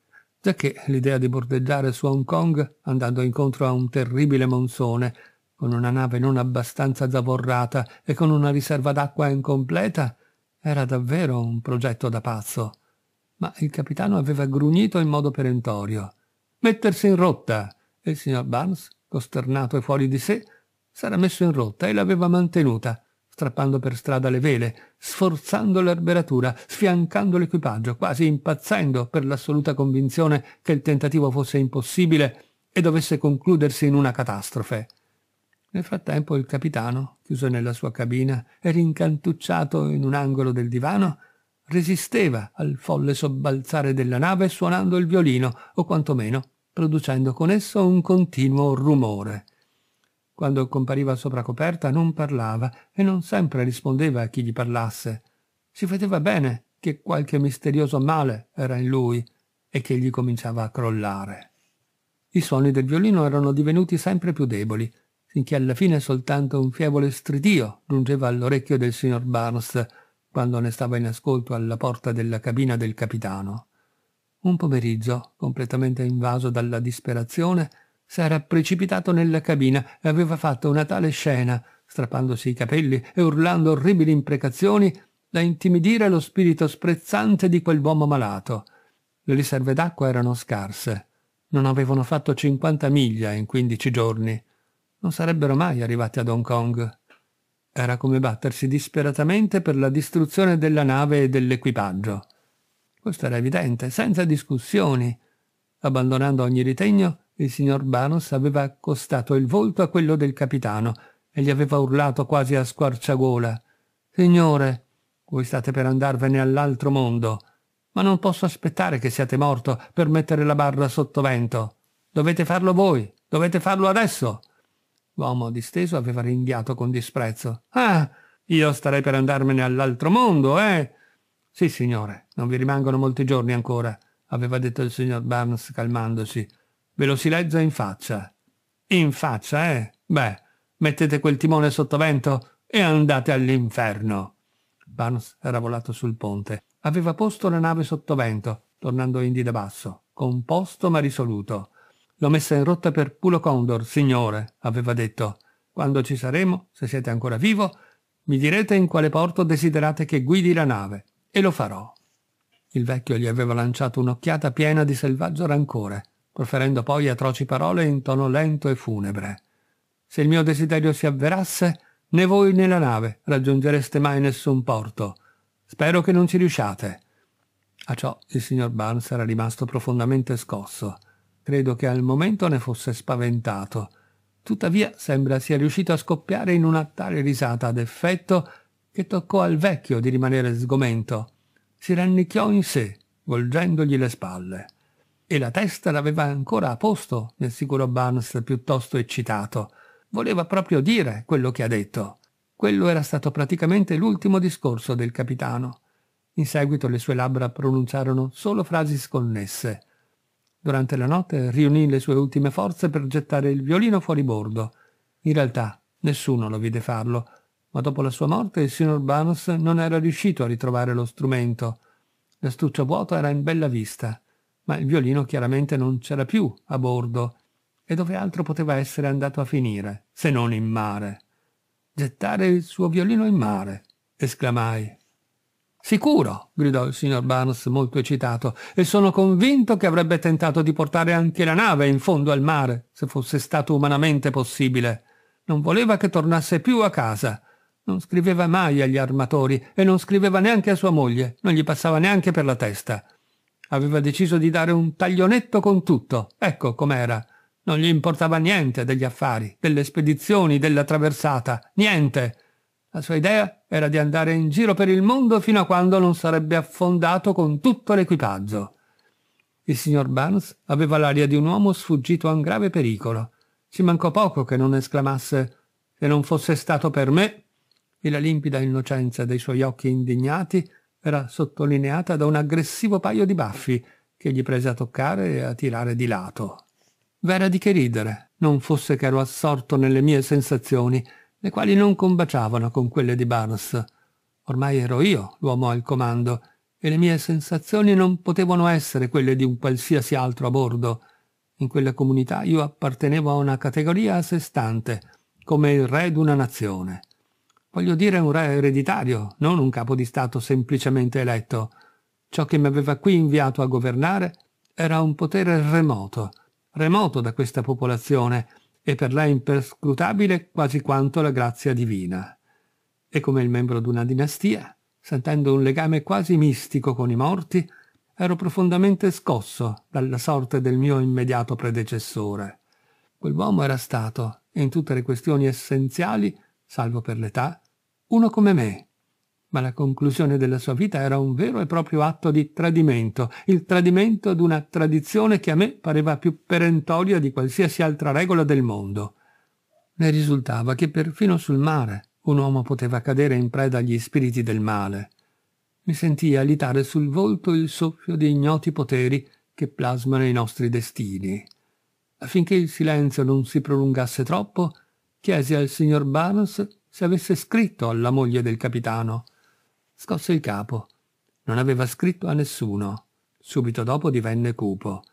Già che l'idea di bordeggiare su Hong Kong andando incontro a un terribile monsone, con una nave non abbastanza zavorrata e con una riserva d'acqua incompleta, era davvero un progetto da pazzo. Ma il capitano aveva grugnito in modo perentorio. Mettersi in rotta! E il signor Barnes, costernato e fuori di sé, s'era messo in rotta e l'aveva mantenuta, strappando per strada le vele, sforzando l'arberatura, sfiancando l'equipaggio, quasi impazzendo per l'assoluta convinzione che il tentativo fosse impossibile e dovesse concludersi in una catastrofe. Nel frattempo il capitano, chiuso nella sua cabina e rincantucciato in un angolo del divano, resisteva al folle sobbalzare della nave suonando il violino o quantomeno producendo con esso un continuo rumore. Quando compariva sopra coperta non parlava e non sempre rispondeva a chi gli parlasse. Si vedeva bene che qualche misterioso male era in lui e che gli cominciava a crollare. I suoni del violino erano divenuti sempre più deboli, finché alla fine soltanto un fievole stridio giungeva all'orecchio del signor Barnes quando ne stava in ascolto alla porta della cabina del capitano. Un pomeriggio, completamente invaso dalla disperazione, s'era precipitato nella cabina e aveva fatto una tale scena, strappandosi i capelli e urlando orribili imprecazioni, da intimidire lo spirito sprezzante di quell'uomo malato. Le riserve d'acqua erano scarse. Non avevano fatto 50 miglia in 15 giorni. Non sarebbero mai arrivati ad Hong Kong. Era come battersi disperatamente per la distruzione della nave e dell'equipaggio. Questo era evidente, senza discussioni. Abbandonando ogni ritegno, il signor Banos aveva accostato il volto a quello del capitano e gli aveva urlato quasi a squarciagola Signore, voi state per andarvene all'altro mondo, ma non posso aspettare che siate morto per mettere la barra sotto vento. Dovete farlo voi, dovete farlo adesso. L'uomo disteso aveva ringhiato con disprezzo. Ah, io starei per andarmene all'altro mondo, eh? Sì, signore, non vi rimangono molti giorni ancora, aveva detto il signor Barnes calmandosi. Ve lo si legge in faccia. In faccia, eh? Beh, mettete quel timone sotto vento e andate all'inferno. Barnes era volato sul ponte. Aveva posto la nave sotto vento, tornando indi da basso, composto ma risoluto. L'ho messa in rotta per Pulo Condor, signore, aveva detto. Quando ci saremo, se siete ancora vivo, mi direte in quale porto desiderate che guidi la nave, e lo farò. Il vecchio gli aveva lanciato un'occhiata piena di selvaggio rancore proferendo poi atroci parole in tono lento e funebre. Se il mio desiderio si avverasse, né voi né la nave raggiungereste mai nessun porto. Spero che non ci riusciate. A ciò il signor Barnes era rimasto profondamente scosso. Credo che al momento ne fosse spaventato. Tuttavia sembra sia riuscito a scoppiare in una tale risata ad effetto che toccò al vecchio di rimanere sgomento. Si rannicchiò in sé, volgendogli le spalle e la testa l'aveva ancora a posto nel sicuro Barnes piuttosto eccitato. Voleva proprio dire quello che ha detto. Quello era stato praticamente l'ultimo discorso del capitano. In seguito le sue labbra pronunciarono solo frasi sconnesse. Durante la notte riunì le sue ultime forze per gettare il violino fuori bordo. In realtà nessuno lo vide farlo, ma dopo la sua morte il signor Barnes non era riuscito a ritrovare lo strumento. L'astuccio vuoto era in bella vista ma il violino chiaramente non c'era più a bordo e dove altro poteva essere andato a finire, se non in mare. Gettare il suo violino in mare, esclamai. Sicuro, gridò il signor Barnes molto eccitato, e sono convinto che avrebbe tentato di portare anche la nave in fondo al mare, se fosse stato umanamente possibile. Non voleva che tornasse più a casa. Non scriveva mai agli armatori e non scriveva neanche a sua moglie, non gli passava neanche per la testa. Aveva deciso di dare un taglionetto con tutto. Ecco com'era. Non gli importava niente degli affari, delle spedizioni, della traversata, niente. La sua idea era di andare in giro per il mondo fino a quando non sarebbe affondato con tutto l'equipaggio. Il signor Barnes aveva l'aria di un uomo sfuggito a un grave pericolo. Ci mancò poco che non esclamasse se non fosse stato per me. E la limpida innocenza dei suoi occhi indignati era sottolineata da un aggressivo paio di baffi che gli prese a toccare e a tirare di lato. Vera di che ridere, non fosse che ero assorto nelle mie sensazioni, le quali non combaciavano con quelle di Barnes. Ormai ero io l'uomo al comando, e le mie sensazioni non potevano essere quelle di un qualsiasi altro a bordo. In quella comunità io appartenevo a una categoria a sé stante, come il re d'una nazione. Voglio dire un re ereditario, non un capo di Stato semplicemente eletto. Ciò che mi aveva qui inviato a governare era un potere remoto, remoto da questa popolazione e per lei imperscrutabile quasi quanto la grazia divina. E come il membro d'una dinastia, sentendo un legame quasi mistico con i morti, ero profondamente scosso dalla sorte del mio immediato predecessore. Quell'uomo era stato, in tutte le questioni essenziali, salvo per l'età, uno come me. Ma la conclusione della sua vita era un vero e proprio atto di tradimento, il tradimento di una tradizione che a me pareva più perentoria di qualsiasi altra regola del mondo. Ne risultava che perfino sul mare un uomo poteva cadere in preda agli spiriti del male. Mi sentii alitare sul volto il soffio di ignoti poteri che plasmano i nostri destini. Affinché il silenzio non si prolungasse troppo, Chiesi al signor Barnes se avesse scritto alla moglie del capitano. Scosse il capo. Non aveva scritto a nessuno. Subito dopo divenne cupo.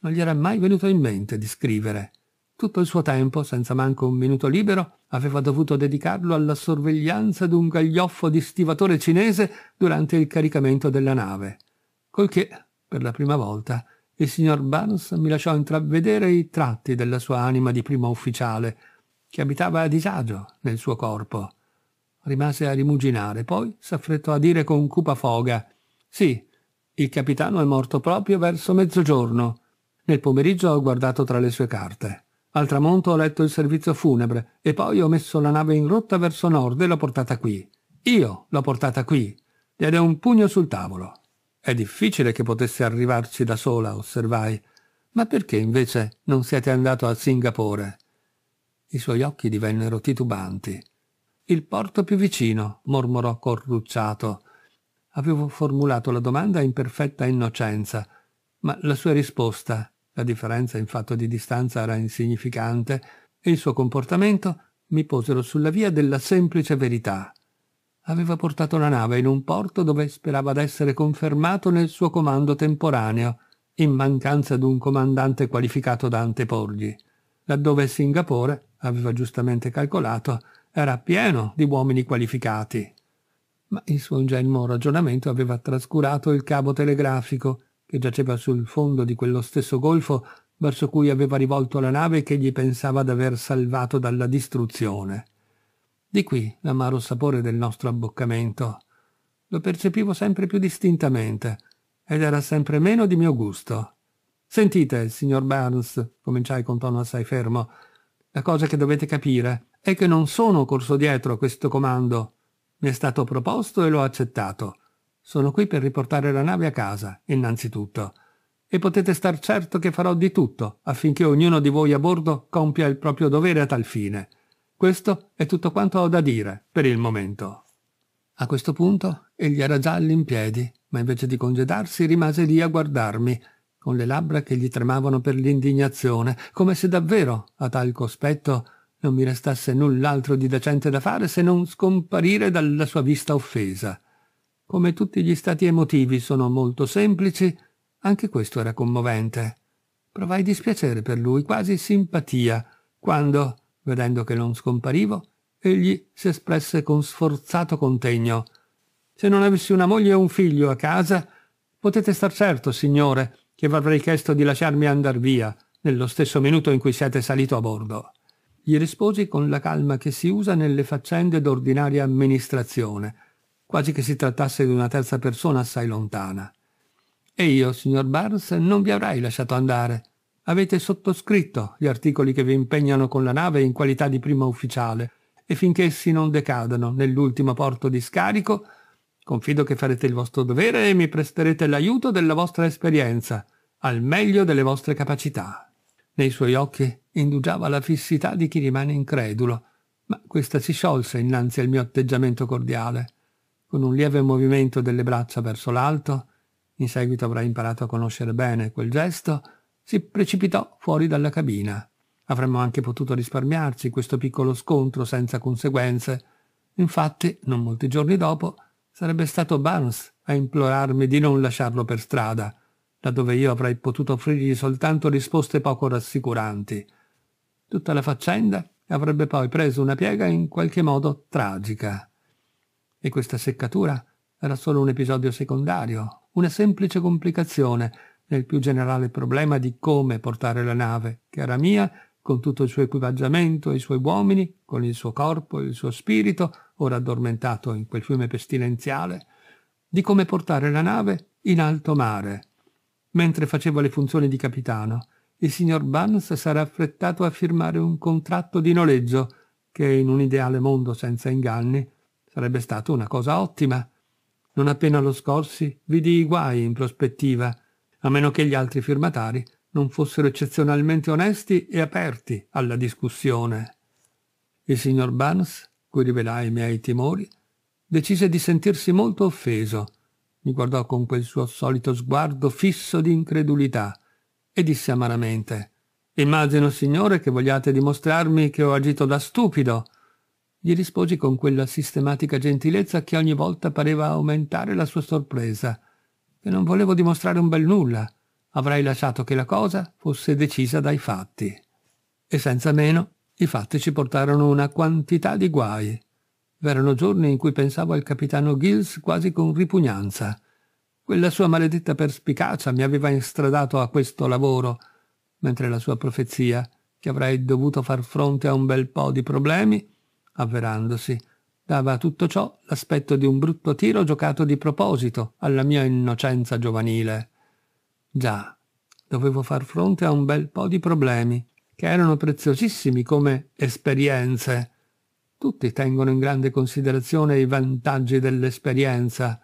Non gli era mai venuto in mente di scrivere. Tutto il suo tempo, senza manco un minuto libero, aveva dovuto dedicarlo alla sorveglianza d'un gaglioffo di stivatore cinese durante il caricamento della nave. Col che, per la prima volta, il signor Barnes mi lasciò intravedere i tratti della sua anima di primo ufficiale, che abitava a disagio nel suo corpo. Rimase a rimuginare, poi s'affrettò a dire con cupa foga «Sì, il capitano è morto proprio verso mezzogiorno. Nel pomeriggio ho guardato tra le sue carte. Al tramonto ho letto il servizio funebre e poi ho messo la nave in rotta verso nord e l'ho portata qui. Io l'ho portata qui!» Diede un pugno sul tavolo. È difficile che potesse arrivarci da sola, osservai. Ma perché invece non siete andato a Singapore? I suoi occhi divennero titubanti. Il porto più vicino, mormorò corrucciato. Avevo formulato la domanda in perfetta innocenza, ma la sua risposta, la differenza in fatto di distanza era insignificante, e il suo comportamento mi posero sulla via della semplice verità. Aveva portato la nave in un porto dove sperava d'essere confermato nel suo comando temporaneo, in mancanza di un comandante qualificato da anteporgli, laddove Singapore aveva giustamente calcolato, era pieno di uomini qualificati. Ma il suo ingenuo ragionamento aveva trascurato il cavo telegrafico che giaceva sul fondo di quello stesso golfo verso cui aveva rivolto la nave che gli pensava d'aver salvato dalla distruzione. Di qui l'amaro sapore del nostro abboccamento. Lo percepivo sempre più distintamente ed era sempre meno di mio gusto. Sentite, signor Barnes, cominciai con tono assai fermo, la cosa che dovete capire è che non sono corso dietro a questo comando. Mi è stato proposto e l'ho accettato. Sono qui per riportare la nave a casa, innanzitutto. E potete star certo che farò di tutto affinché ognuno di voi a bordo compia il proprio dovere a tal fine. Questo è tutto quanto ho da dire, per il momento. A questo punto egli era già all'impiedi, ma invece di congedarsi rimase lì a guardarmi, con le labbra che gli tremavano per l'indignazione, come se davvero, a tal cospetto, non mi restasse null'altro di decente da fare se non scomparire dalla sua vista offesa. Come tutti gli stati emotivi sono molto semplici, anche questo era commovente. Provai dispiacere per lui, quasi simpatia, quando, vedendo che non scomparivo, egli si espresse con sforzato contegno. Se non avessi una moglie e un figlio a casa, potete star certo, signore, che v'avrei chiesto di lasciarmi andar via, nello stesso minuto in cui siete salito a bordo. Gli risposi con la calma che si usa nelle faccende d'ordinaria amministrazione, quasi che si trattasse di una terza persona assai lontana. E io, signor Barnes, non vi avrei lasciato andare. Avete sottoscritto gli articoli che vi impegnano con la nave in qualità di primo ufficiale, e finché essi non decadano nell'ultimo porto di scarico, confido che farete il vostro dovere e mi presterete l'aiuto della vostra esperienza, al meglio delle vostre capacità. Nei suoi occhi indugiava la fissità di chi rimane incredulo, ma questa si sciolse innanzi al mio atteggiamento cordiale. Con un lieve movimento delle braccia verso l'alto, in seguito avrai imparato a conoscere bene quel gesto, si precipitò fuori dalla cabina. Avremmo anche potuto risparmiarci questo piccolo scontro senza conseguenze. Infatti, non molti giorni dopo, sarebbe stato Barnes a implorarmi di non lasciarlo per strada, laddove io avrei potuto offrirgli soltanto risposte poco rassicuranti. Tutta la faccenda avrebbe poi preso una piega in qualche modo tragica. E questa seccatura era solo un episodio secondario, una semplice complicazione nel più generale problema di come portare la nave, che era mia, con tutto il suo equipaggiamento e i suoi uomini, con il suo corpo e il suo spirito, ora addormentato in quel fiume pestilenziale, di come portare la nave in alto mare, mentre faceva le funzioni di capitano, il signor Barnes s'era affrettato a firmare un contratto di noleggio che in un ideale mondo senza inganni sarebbe stato una cosa ottima. Non appena lo scorsi, vidi i guai in prospettiva, a meno che gli altri firmatari non fossero eccezionalmente onesti e aperti alla discussione. Il signor Barnes, cui rivelai i miei timori, decise di sentirsi molto offeso mi guardò con quel suo solito sguardo fisso di incredulità e disse amaramente Immagino, signore, che vogliate dimostrarmi che ho agito da stupido. Gli risposi con quella sistematica gentilezza che ogni volta pareva aumentare la sua sorpresa, che non volevo dimostrare un bel nulla, avrei lasciato che la cosa fosse decisa dai fatti. E senza meno, i fatti ci portarono una quantità di guai. V'erano giorni in cui pensavo al capitano Gills quasi con ripugnanza. Quella sua maledetta perspicacia mi aveva instradato a questo lavoro, mentre la sua profezia, che avrei dovuto far fronte a un bel po' di problemi, avverandosi, dava a tutto ciò l'aspetto di un brutto tiro giocato di proposito alla mia innocenza giovanile. Già, dovevo far fronte a un bel po' di problemi, che erano preziosissimi come esperienze, tutti tengono in grande considerazione i vantaggi dell'esperienza,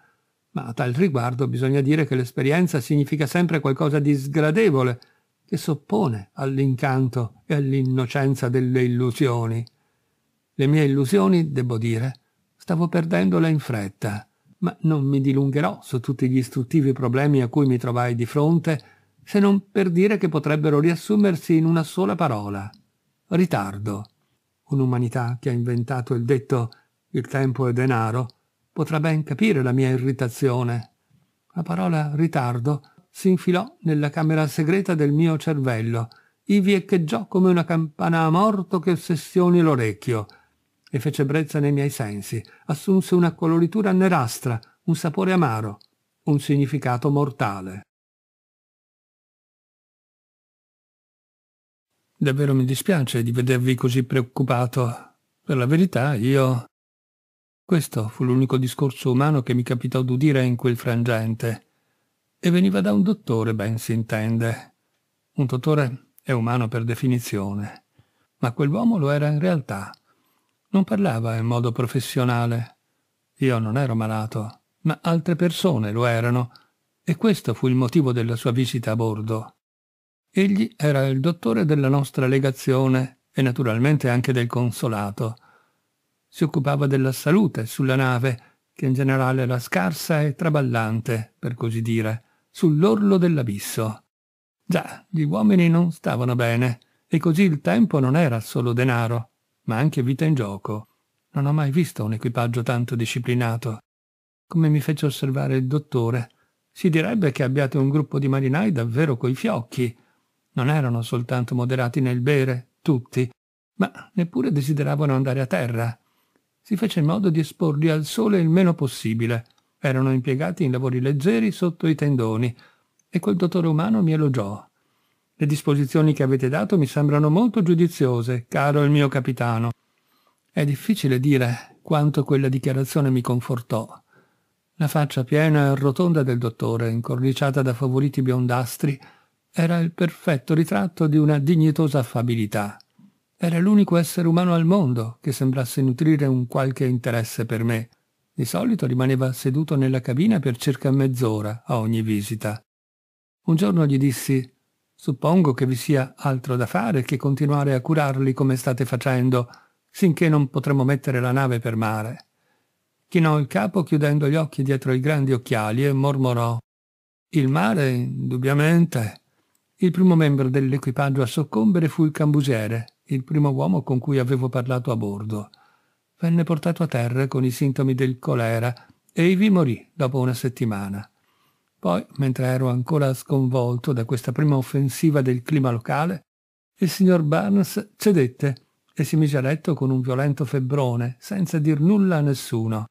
ma a tal riguardo bisogna dire che l'esperienza significa sempre qualcosa di sgradevole, che s'oppone all'incanto e all'innocenza delle illusioni. Le mie illusioni, debbo dire, stavo perdendole in fretta, ma non mi dilungherò su tutti gli istruttivi problemi a cui mi trovai di fronte, se non per dire che potrebbero riassumersi in una sola parola. Ritardo un'umanità che ha inventato il detto il tempo è denaro, potrà ben capire la mia irritazione. La parola ritardo si infilò nella camera segreta del mio cervello, ivi echeggiò come una campana a morto che ossessioni l'orecchio, e fece brezza nei miei sensi, assunse una coloritura nerastra, un sapore amaro, un significato mortale. Davvero mi dispiace di vedervi così preoccupato. Per la verità, io... Questo fu l'unico discorso umano che mi capitò d'udire in quel frangente. E veniva da un dottore, ben si intende. Un dottore è umano per definizione. Ma quell'uomo lo era in realtà. Non parlava in modo professionale. Io non ero malato, ma altre persone lo erano, e questo fu il motivo della sua visita a bordo. Egli era il dottore della nostra legazione e naturalmente anche del consolato. Si occupava della salute sulla nave, che in generale era scarsa e traballante, per così dire, sull'orlo dell'abisso. Già, gli uomini non stavano bene, e così il tempo non era solo denaro, ma anche vita in gioco. Non ho mai visto un equipaggio tanto disciplinato. Come mi fece osservare il dottore, si direbbe che abbiate un gruppo di marinai davvero coi fiocchi, non erano soltanto moderati nel bere, tutti, ma neppure desideravano andare a terra. Si fece in modo di esporli al sole il meno possibile. Erano impiegati in lavori leggeri sotto i tendoni, e quel dottore umano mi elogiò. Le disposizioni che avete dato mi sembrano molto giudiziose, caro il mio capitano. È difficile dire quanto quella dichiarazione mi confortò. La faccia piena e rotonda del dottore, incorniciata da favoriti biondastri, era il perfetto ritratto di una dignitosa affabilità. Era l'unico essere umano al mondo che sembrasse nutrire un qualche interesse per me. Di solito rimaneva seduto nella cabina per circa mezz'ora a ogni visita. Un giorno gli dissi Suppongo che vi sia altro da fare che continuare a curarli come state facendo, sinché non potremo mettere la nave per mare. Chinò il capo chiudendo gli occhi dietro i grandi occhiali e mormorò Il mare, indubbiamente, il primo membro dell'equipaggio a soccombere fu il cambusiere, il primo uomo con cui avevo parlato a bordo. Venne portato a terra con i sintomi del colera e ivi morì dopo una settimana. Poi, mentre ero ancora sconvolto da questa prima offensiva del clima locale, il signor Barnes cedette e si mise a letto con un violento febbrone, senza dir nulla a nessuno.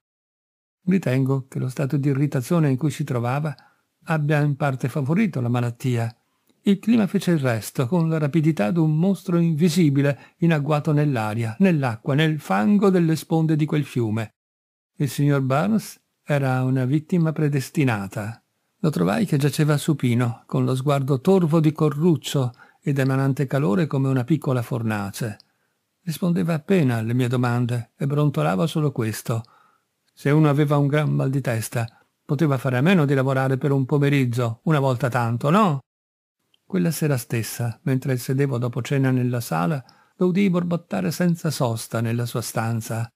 Ritengo che lo stato di irritazione in cui si trovava abbia in parte favorito la malattia, il clima fece il resto, con la rapidità d'un mostro invisibile, in agguato nell'aria, nell'acqua, nel fango delle sponde di quel fiume. Il signor Barnes era una vittima predestinata. Lo trovai che giaceva supino, con lo sguardo torvo di corruccio ed emanante calore come una piccola fornace. Rispondeva appena alle mie domande e brontolava solo questo. Se uno aveva un gran mal di testa, poteva fare a meno di lavorare per un pomeriggio, una volta tanto, no? Quella sera stessa, mentre sedevo dopo cena nella sala, lo udii borbottare senza sosta nella sua stanza.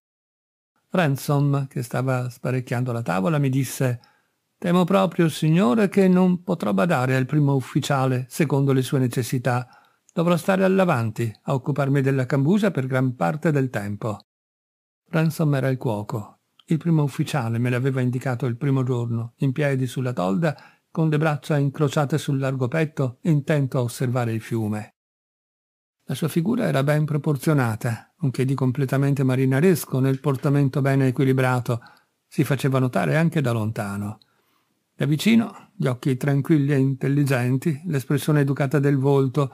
Ransom, che stava sparecchiando la tavola, mi disse Temo proprio, signore, che non potrò badare al primo ufficiale, secondo le sue necessità. Dovrò stare all'avanti, a occuparmi della cambusa per gran parte del tempo. Ransom era il cuoco. Il primo ufficiale me l'aveva indicato il primo giorno, in piedi sulla tolda, con le braccia incrociate sul largo petto, intento a osservare il fiume. La sua figura era ben proporzionata, nonché di completamente marinaresco nel portamento bene equilibrato, si faceva notare anche da lontano. Da vicino, gli occhi tranquilli e intelligenti, l'espressione educata del volto,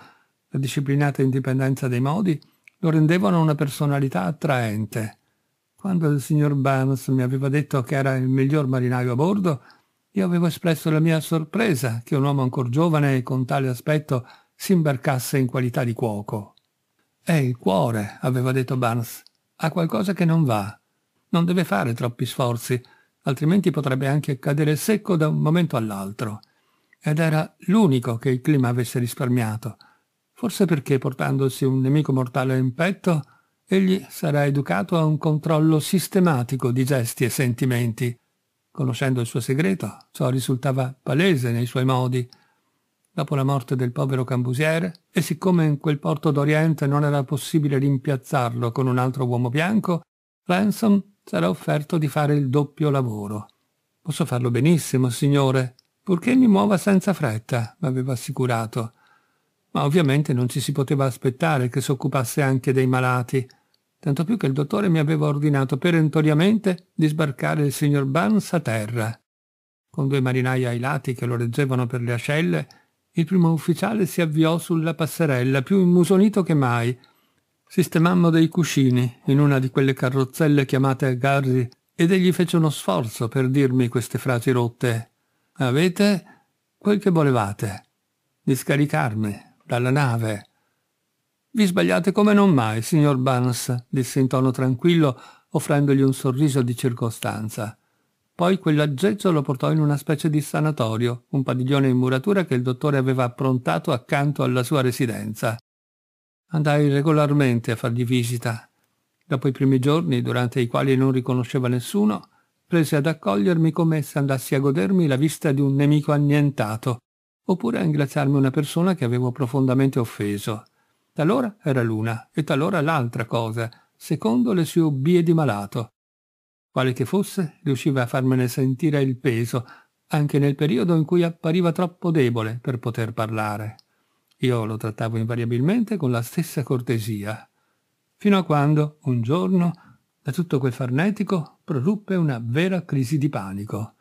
la disciplinata indipendenza dei modi, lo rendevano una personalità attraente. Quando il signor Barnes mi aveva detto che era il miglior marinaio a bordo, io avevo espresso la mia sorpresa che un uomo ancor giovane e con tale aspetto si imbarcasse in qualità di cuoco. È il cuore, aveva detto Barnes. Ha qualcosa che non va. Non deve fare troppi sforzi, altrimenti potrebbe anche cadere secco da un momento all'altro. Ed era l'unico che il clima avesse risparmiato. Forse perché, portandosi un nemico mortale in petto, egli sarà educato a un controllo sistematico di gesti e sentimenti, Conoscendo il suo segreto, ciò risultava palese nei suoi modi. Dopo la morte del povero cambusiere, e siccome in quel porto d'Oriente non era possibile rimpiazzarlo con un altro uomo bianco, Ransom s'era offerto di fare il doppio lavoro. Posso farlo benissimo, signore, purché mi muova senza fretta, mi aveva assicurato. Ma ovviamente non ci si poteva aspettare che si occupasse anche dei malati, tanto più che il dottore mi aveva ordinato perentoriamente di sbarcare il signor Barnes a terra. Con due marinai ai lati che lo reggevano per le ascelle, il primo ufficiale si avviò sulla passerella, più immusonito che mai. Sistemammo dei cuscini in una di quelle carrozzelle chiamate a garri ed egli fece uno sforzo per dirmi queste frasi rotte. Avete quel che volevate. Di scaricarmi dalla nave vi sbagliate come non mai, signor Barnes, disse in tono tranquillo, offrendogli un sorriso di circostanza. Poi quell'aggeggio lo portò in una specie di sanatorio, un padiglione in muratura che il dottore aveva approntato accanto alla sua residenza. Andai regolarmente a fargli visita. Dopo i primi giorni, durante i quali non riconosceva nessuno, prese ad accogliermi come se andassi a godermi la vista di un nemico annientato, oppure a ringraziarmi una persona che avevo profondamente offeso. Talora era l'una e talora l'altra cosa, secondo le sue obbie di malato. Quale che fosse, riusciva a farmene sentire il peso, anche nel periodo in cui appariva troppo debole per poter parlare. Io lo trattavo invariabilmente con la stessa cortesia, fino a quando, un giorno, da tutto quel farnetico proruppe una vera crisi di panico.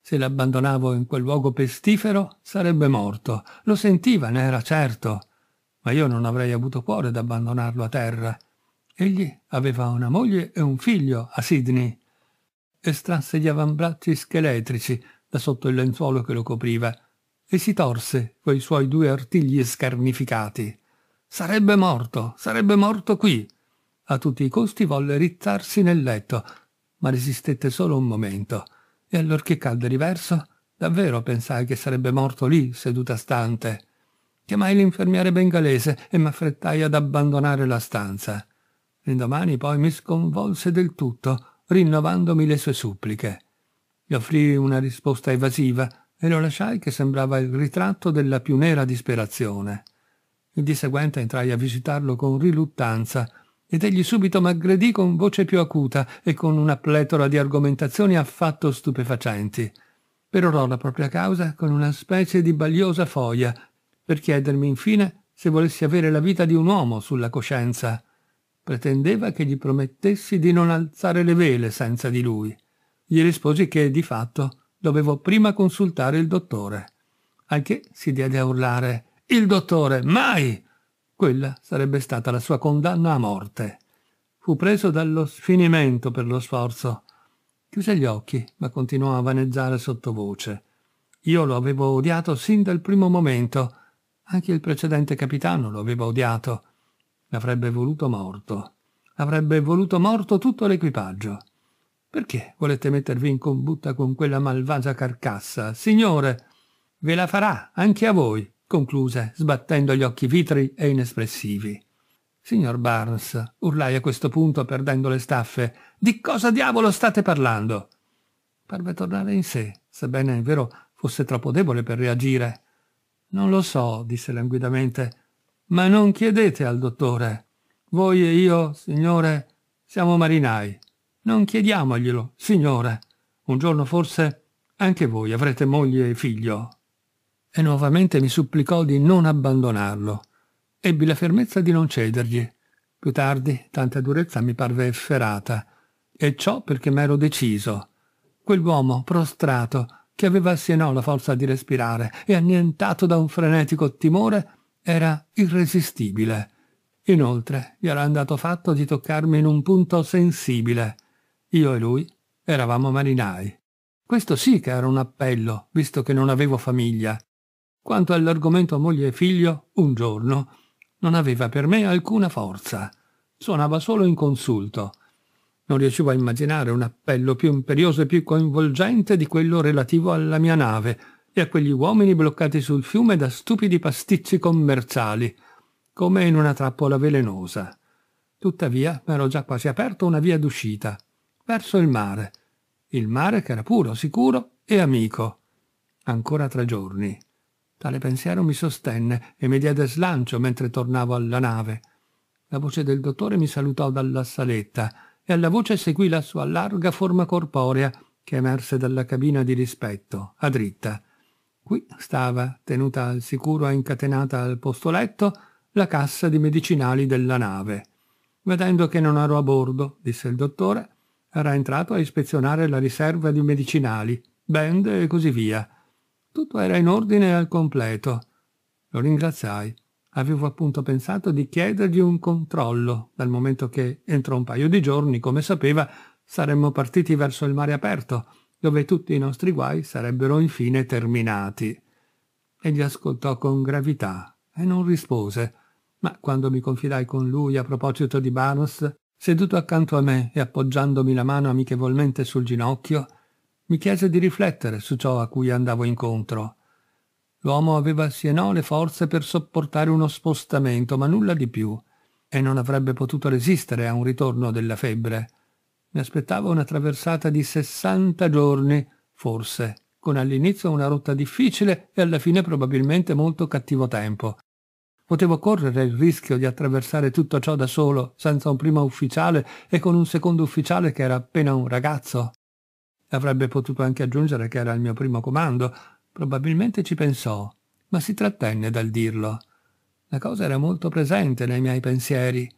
Se l'abbandonavo in quel luogo pestifero sarebbe morto, lo sentiva, ne era certo ma io non avrei avuto cuore ad abbandonarlo a terra. Egli aveva una moglie e un figlio a Sydney. Estrasse gli avambracci scheletrici da sotto il lenzuolo che lo copriva e si torse coi suoi due artigli scarnificati. Sarebbe morto, sarebbe morto qui. A tutti i costi volle rizzarsi nel letto, ma resistette solo un momento. E allorché cadde riverso, davvero pensai che sarebbe morto lì, seduta stante. Chiamai l'infermiere bengalese e m'affrettai ad abbandonare la stanza. L'indomani poi mi sconvolse del tutto, rinnovandomi le sue suppliche. Gli offrii una risposta evasiva e lo lasciai che sembrava il ritratto della più nera disperazione. Il di seguente entrai a visitarlo con riluttanza ed egli subito m'aggredì con voce più acuta e con una pletora di argomentazioni affatto stupefacenti. Perorò la propria causa con una specie di baliosa foia per chiedermi infine se volessi avere la vita di un uomo sulla coscienza. Pretendeva che gli promettessi di non alzare le vele senza di lui. Gli risposi che, di fatto, dovevo prima consultare il dottore. Al che si diede a urlare Il dottore, mai! Quella sarebbe stata la sua condanna a morte. Fu preso dallo sfinimento per lo sforzo. Chiuse gli occhi, ma continuò a vaneggiare sottovoce. Io lo avevo odiato sin dal primo momento anche il precedente capitano lo aveva odiato. L'avrebbe voluto morto. Avrebbe voluto morto tutto l'equipaggio. Perché volete mettervi in combutta con quella malvagia carcassa? Signore, ve la farà anche a voi, concluse, sbattendo gli occhi vitri e inespressivi. Signor Barnes, urlai a questo punto perdendo le staffe, di cosa diavolo state parlando? Parve tornare in sé, sebbene è vero fosse troppo debole per reagire. Non lo so, disse languidamente, ma non chiedete al dottore. Voi e io, signore, siamo marinai. Non chiediamoglielo, signore. Un giorno forse anche voi avrete moglie e figlio. E nuovamente mi supplicò di non abbandonarlo. Ebbi la fermezza di non cedergli. Più tardi tanta durezza mi parve efferata, e ciò perché m'ero deciso. Quell'uomo prostrato, che aveva assienò la forza di respirare e annientato da un frenetico timore, era irresistibile. Inoltre gli era andato fatto di toccarmi in un punto sensibile. Io e lui eravamo marinai. Questo sì che era un appello, visto che non avevo famiglia. Quanto all'argomento moglie e figlio, un giorno, non aveva per me alcuna forza. Suonava solo in consulto non riuscivo a immaginare un appello più imperioso e più coinvolgente di quello relativo alla mia nave e a quegli uomini bloccati sul fiume da stupidi pasticci commerciali, come in una trappola velenosa. Tuttavia ero già quasi aperto una via d'uscita, verso il mare. Il mare che era puro, sicuro e amico. Ancora tre giorni. Tale pensiero mi sostenne e mi diede slancio mentre tornavo alla nave. La voce del dottore mi salutò dalla saletta e alla voce seguì la sua larga forma corporea che emerse dalla cabina di rispetto, a dritta. Qui stava, tenuta al sicuro e incatenata al posto letto, la cassa di medicinali della nave. Vedendo che non ero a bordo, disse il dottore, era entrato a ispezionare la riserva di medicinali, bende e così via. Tutto era in ordine al completo. Lo ringraziai avevo appunto pensato di chiedergli un controllo, dal momento che entro un paio di giorni, come sapeva, saremmo partiti verso il mare aperto, dove tutti i nostri guai sarebbero infine terminati. Egli ascoltò con gravità e non rispose, ma quando mi confidai con lui a proposito di Banos, seduto accanto a me e appoggiandomi la mano amichevolmente sul ginocchio, mi chiese di riflettere su ciò a cui andavo incontro L'uomo aveva sì e no le forze per sopportare uno spostamento, ma nulla di più, e non avrebbe potuto resistere a un ritorno della febbre. Mi aspettavo una traversata di 60 giorni, forse, con all'inizio una rotta difficile e alla fine probabilmente molto cattivo tempo. Potevo correre il rischio di attraversare tutto ciò da solo, senza un primo ufficiale e con un secondo ufficiale che era appena un ragazzo. Avrebbe potuto anche aggiungere che era il mio primo comando, Probabilmente ci pensò, ma si trattenne dal dirlo. La cosa era molto presente nei miei pensieri.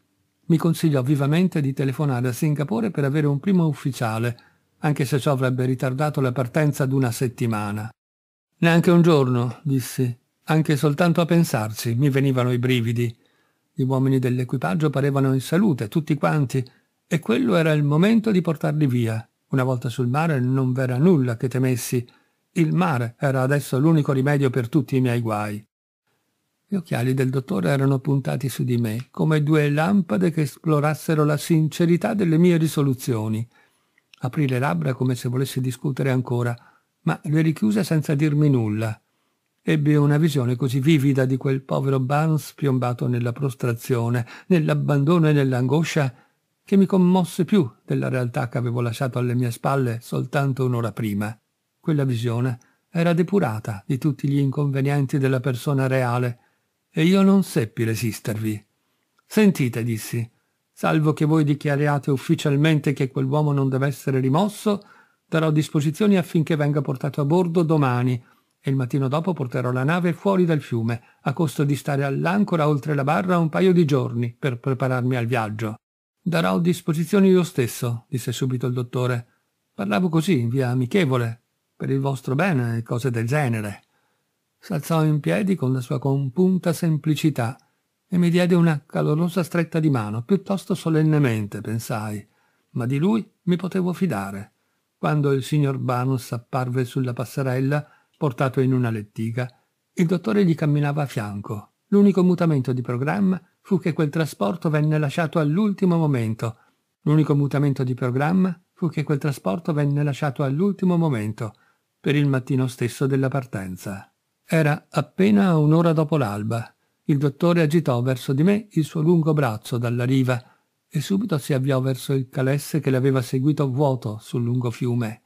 Mi consigliò vivamente di telefonare a Singapore per avere un primo ufficiale, anche se ciò avrebbe ritardato la partenza d'una settimana. Neanche un giorno, dissi. Anche soltanto a pensarci mi venivano i brividi. Gli uomini dell'equipaggio parevano in salute, tutti quanti, e quello era il momento di portarli via. Una volta sul mare non v'era nulla che temessi, il mare era adesso l'unico rimedio per tutti i miei guai. Gli occhiali del dottore erano puntati su di me, come due lampade che esplorassero la sincerità delle mie risoluzioni. Aprì le labbra come se volesse discutere ancora, ma le richiuse senza dirmi nulla. Ebbi una visione così vivida di quel povero Barnes piombato nella prostrazione, nell'abbandono e nell'angoscia, che mi commosse più della realtà che avevo lasciato alle mie spalle soltanto un'ora prima quella visione era depurata di tutti gli inconvenienti della persona reale, e io non seppi resistervi. Sentite, dissi, salvo che voi dichiariate ufficialmente che quell'uomo non deve essere rimosso, darò disposizioni affinché venga portato a bordo domani e il mattino dopo porterò la nave fuori dal fiume, a costo di stare all'ancora oltre la barra un paio di giorni per prepararmi al viaggio. Darò disposizioni io stesso, disse subito il dottore. Parlavo così, in via amichevole, per il vostro bene e cose del genere. S'alzò in piedi con la sua compunta semplicità e mi diede una calorosa stretta di mano, piuttosto solennemente, pensai, ma di lui mi potevo fidare. Quando il signor Barnes apparve sulla passerella, portato in una lettiga, il dottore gli camminava a fianco. L'unico mutamento di programma fu che quel trasporto venne lasciato all'ultimo momento. L'unico mutamento di programma fu che quel trasporto venne lasciato all'ultimo momento per il mattino stesso della partenza. Era appena un'ora dopo l'alba. Il dottore agitò verso di me il suo lungo braccio dalla riva e subito si avviò verso il calesse che l'aveva seguito vuoto sul lungo fiume.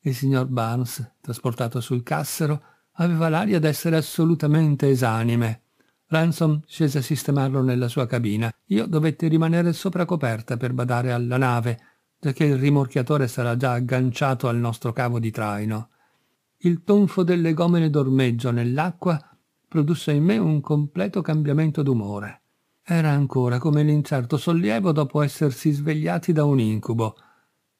Il signor Barnes, trasportato sul cassero, aveva l'aria d'essere assolutamente esanime. Ransom scese a sistemarlo nella sua cabina. Io dovetti rimanere sopra coperta per badare alla nave, giacché il rimorchiatore sarà già agganciato al nostro cavo di traino il tonfo del legomene dormeggio nell'acqua produsse in me un completo cambiamento d'umore. Era ancora come l'incerto sollievo dopo essersi svegliati da un incubo,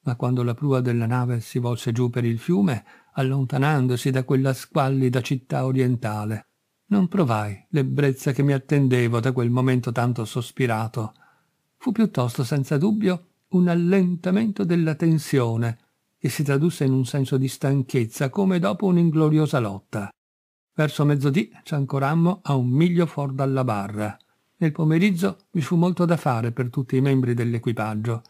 ma quando la prua della nave si volse giù per il fiume, allontanandosi da quella squallida città orientale, non provai l'ebbrezza che mi attendevo da quel momento tanto sospirato. Fu piuttosto senza dubbio un allentamento della tensione che si tradusse in un senso di stanchezza, come dopo un'ingloriosa lotta. Verso mezzodì ci ancorammo a un miglio fuori dalla barra. Nel pomeriggio vi fu molto da fare per tutti i membri dell'equipaggio.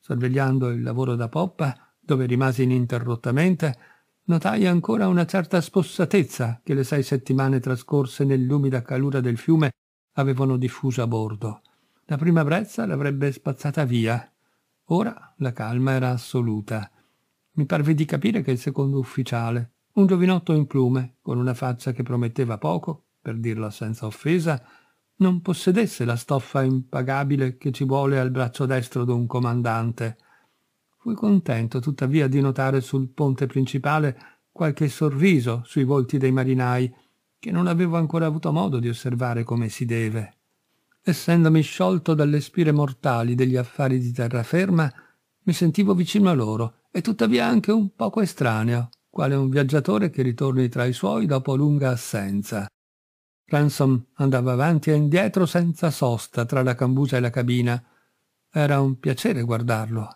Sorvegliando il lavoro da poppa, dove rimasi ininterrottamente, notai ancora una certa spossatezza che le sei settimane trascorse nell'umida calura del fiume avevano diffuso a bordo. La prima brezza l'avrebbe spazzata via. Ora la calma era assoluta. Mi parve di capire che il secondo ufficiale, un giovinotto in plume, con una faccia che prometteva poco, per dirla senza offesa, non possedesse la stoffa impagabile che ci vuole al braccio destro d'un comandante. Fui contento tuttavia di notare sul ponte principale qualche sorriso sui volti dei marinai, che non avevo ancora avuto modo di osservare come si deve. Essendomi sciolto dalle spire mortali degli affari di terraferma, mi sentivo vicino a loro e tuttavia anche un poco estraneo, quale un viaggiatore che ritorni tra i suoi dopo lunga assenza. Ransom andava avanti e indietro senza sosta tra la cambusa e la cabina. Era un piacere guardarlo.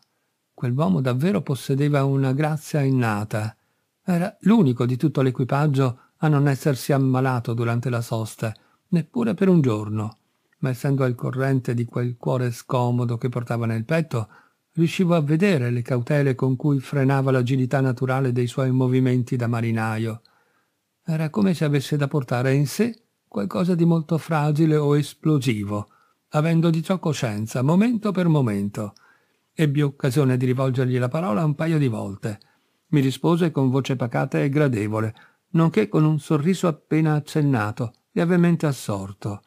Quell'uomo davvero possedeva una grazia innata. Era l'unico di tutto l'equipaggio a non essersi ammalato durante la sosta, neppure per un giorno, ma essendo al corrente di quel cuore scomodo che portava nel petto, riuscivo a vedere le cautele con cui frenava l'agilità naturale dei suoi movimenti da marinaio. Era come se avesse da portare in sé qualcosa di molto fragile o esplosivo, avendo di ciò coscienza, momento per momento. Ebbi occasione di rivolgergli la parola un paio di volte. Mi rispose con voce pacata e gradevole, nonché con un sorriso appena accennato, lievemente assorto.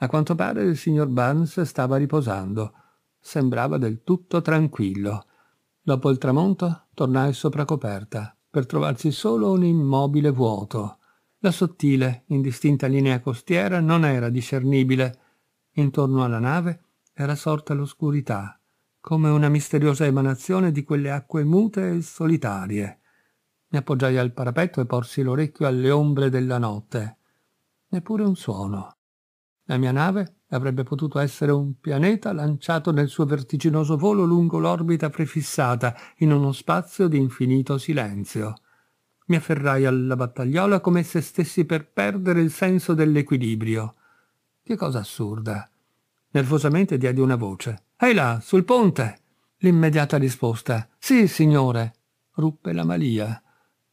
A quanto pare il signor Barnes stava riposando. Sembrava del tutto tranquillo. Dopo il tramonto tornai sopra coperta per trovarsi solo un immobile vuoto. La sottile, indistinta linea costiera non era discernibile. Intorno alla nave era sorta l'oscurità, come una misteriosa emanazione di quelle acque mute e solitarie. Mi appoggiai al parapetto e porsi l'orecchio alle ombre della notte. Neppure un suono. La mia nave avrebbe potuto essere un pianeta lanciato nel suo vertiginoso volo lungo l'orbita prefissata in uno spazio di infinito silenzio. Mi afferrai alla battagliola come se stessi per perdere il senso dell'equilibrio. Che cosa assurda. Nervosamente diedi una voce. Ehi là, sul ponte! L'immediata risposta. Sì, signore! ruppe la malia.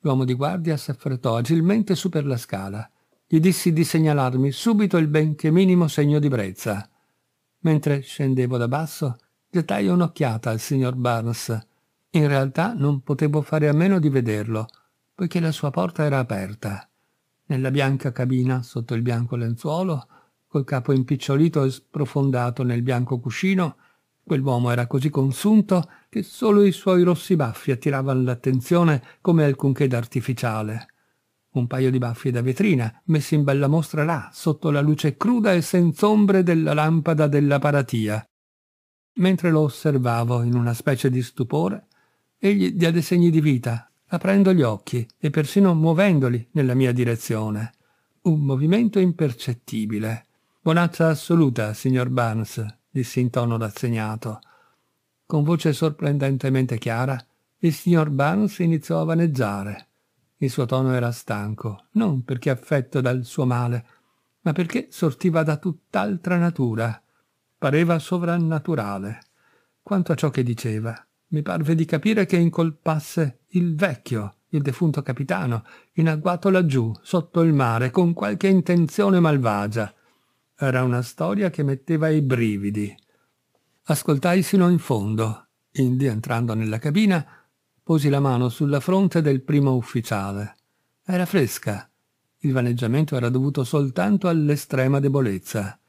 L'uomo di guardia s'affrettò agilmente su per la scala gli dissi di segnalarmi subito il benché minimo segno di brezza. Mentre scendevo da basso, gettai un'occhiata al signor Barnes. In realtà non potevo fare a meno di vederlo, poiché la sua porta era aperta. Nella bianca cabina, sotto il bianco lenzuolo, col capo impicciolito e sprofondato nel bianco cuscino, Quell'uomo era così consunto che solo i suoi rossi baffi attiravano l'attenzione come alcunché d'artificiale un paio di baffi da vetrina, messi in bella mostra là, sotto la luce cruda e senz'ombre della lampada della paratia. Mentre lo osservavo in una specie di stupore, egli diede segni di vita, aprendo gli occhi e persino muovendoli nella mia direzione. Un movimento impercettibile. Bonazza assoluta, signor Barnes, disse in tono rassegnato. Con voce sorprendentemente chiara, il signor Barnes iniziò a vaneggiare. Il suo tono era stanco, non perché affetto dal suo male, ma perché sortiva da tutt'altra natura. Pareva sovrannaturale. Quanto a ciò che diceva, mi parve di capire che incolpasse il vecchio, il defunto capitano, in agguato laggiù, sotto il mare, con qualche intenzione malvagia. Era una storia che metteva i brividi. Ascoltai sino in fondo. Indi, entrando nella cabina, Posi la mano sulla fronte del primo ufficiale. Era fresca. Il vaneggiamento era dovuto soltanto all'estrema debolezza.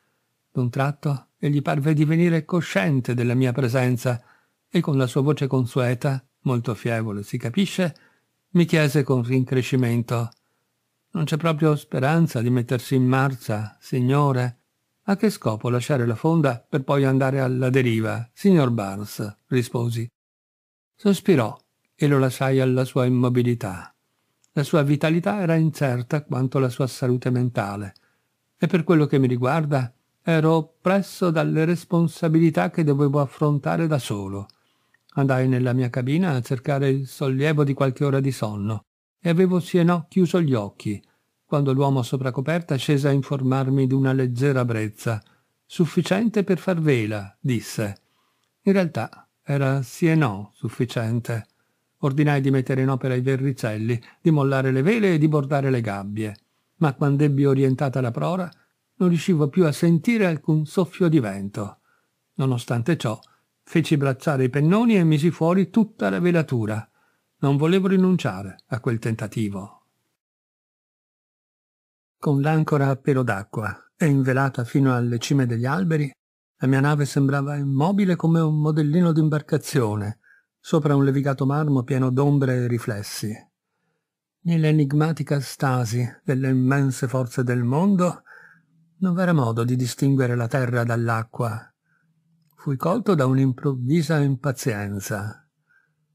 D'un tratto egli parve divenire cosciente della mia presenza e con la sua voce consueta, molto fievole, si capisce, mi chiese con rincrescimento «Non c'è proprio speranza di mettersi in marcia, signore?» «A che scopo lasciare la fonda per poi andare alla deriva, signor Barnes?» risposi. Sospirò e lo lasciai alla sua immobilità. La sua vitalità era incerta quanto la sua salute mentale, e per quello che mi riguarda ero oppresso dalle responsabilità che dovevo affrontare da solo. Andai nella mia cabina a cercare il sollievo di qualche ora di sonno e avevo e no chiuso gli occhi, quando l'uomo sopra coperta scese a informarmi di una leggera brezza. Sufficiente per far vela, disse. In realtà era e no sufficiente ordinai di mettere in opera i verrizelli, di mollare le vele e di bordare le gabbie. Ma quando ebbi orientata la prora, non riuscivo più a sentire alcun soffio di vento. Nonostante ciò, feci brazzare i pennoni e misi fuori tutta la velatura. Non volevo rinunciare a quel tentativo. Con l'ancora a pelo d'acqua e invelata fino alle cime degli alberi, la mia nave sembrava immobile come un modellino d'imbarcazione, sopra un levigato marmo pieno d'ombre e riflessi. Nell'enigmatica stasi delle immense forze del mondo non v'era modo di distinguere la terra dall'acqua. Fui colto da un'improvvisa impazienza.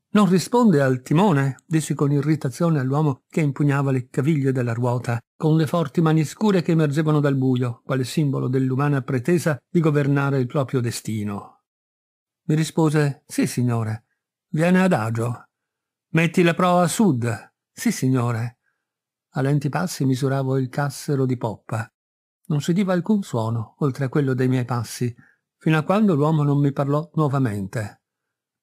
Non risponde al timone, dissi con irritazione all'uomo che impugnava le caviglie della ruota, con le forti mani scure che emergevano dal buio, quale simbolo dell'umana pretesa di governare il proprio destino. Mi rispose, sì, signore, Viene ad agio. Metti la prova a sud. Sì, signore. A lenti passi misuravo il cassero di poppa. Non si udiva alcun suono, oltre a quello dei miei passi, fino a quando l'uomo non mi parlò nuovamente.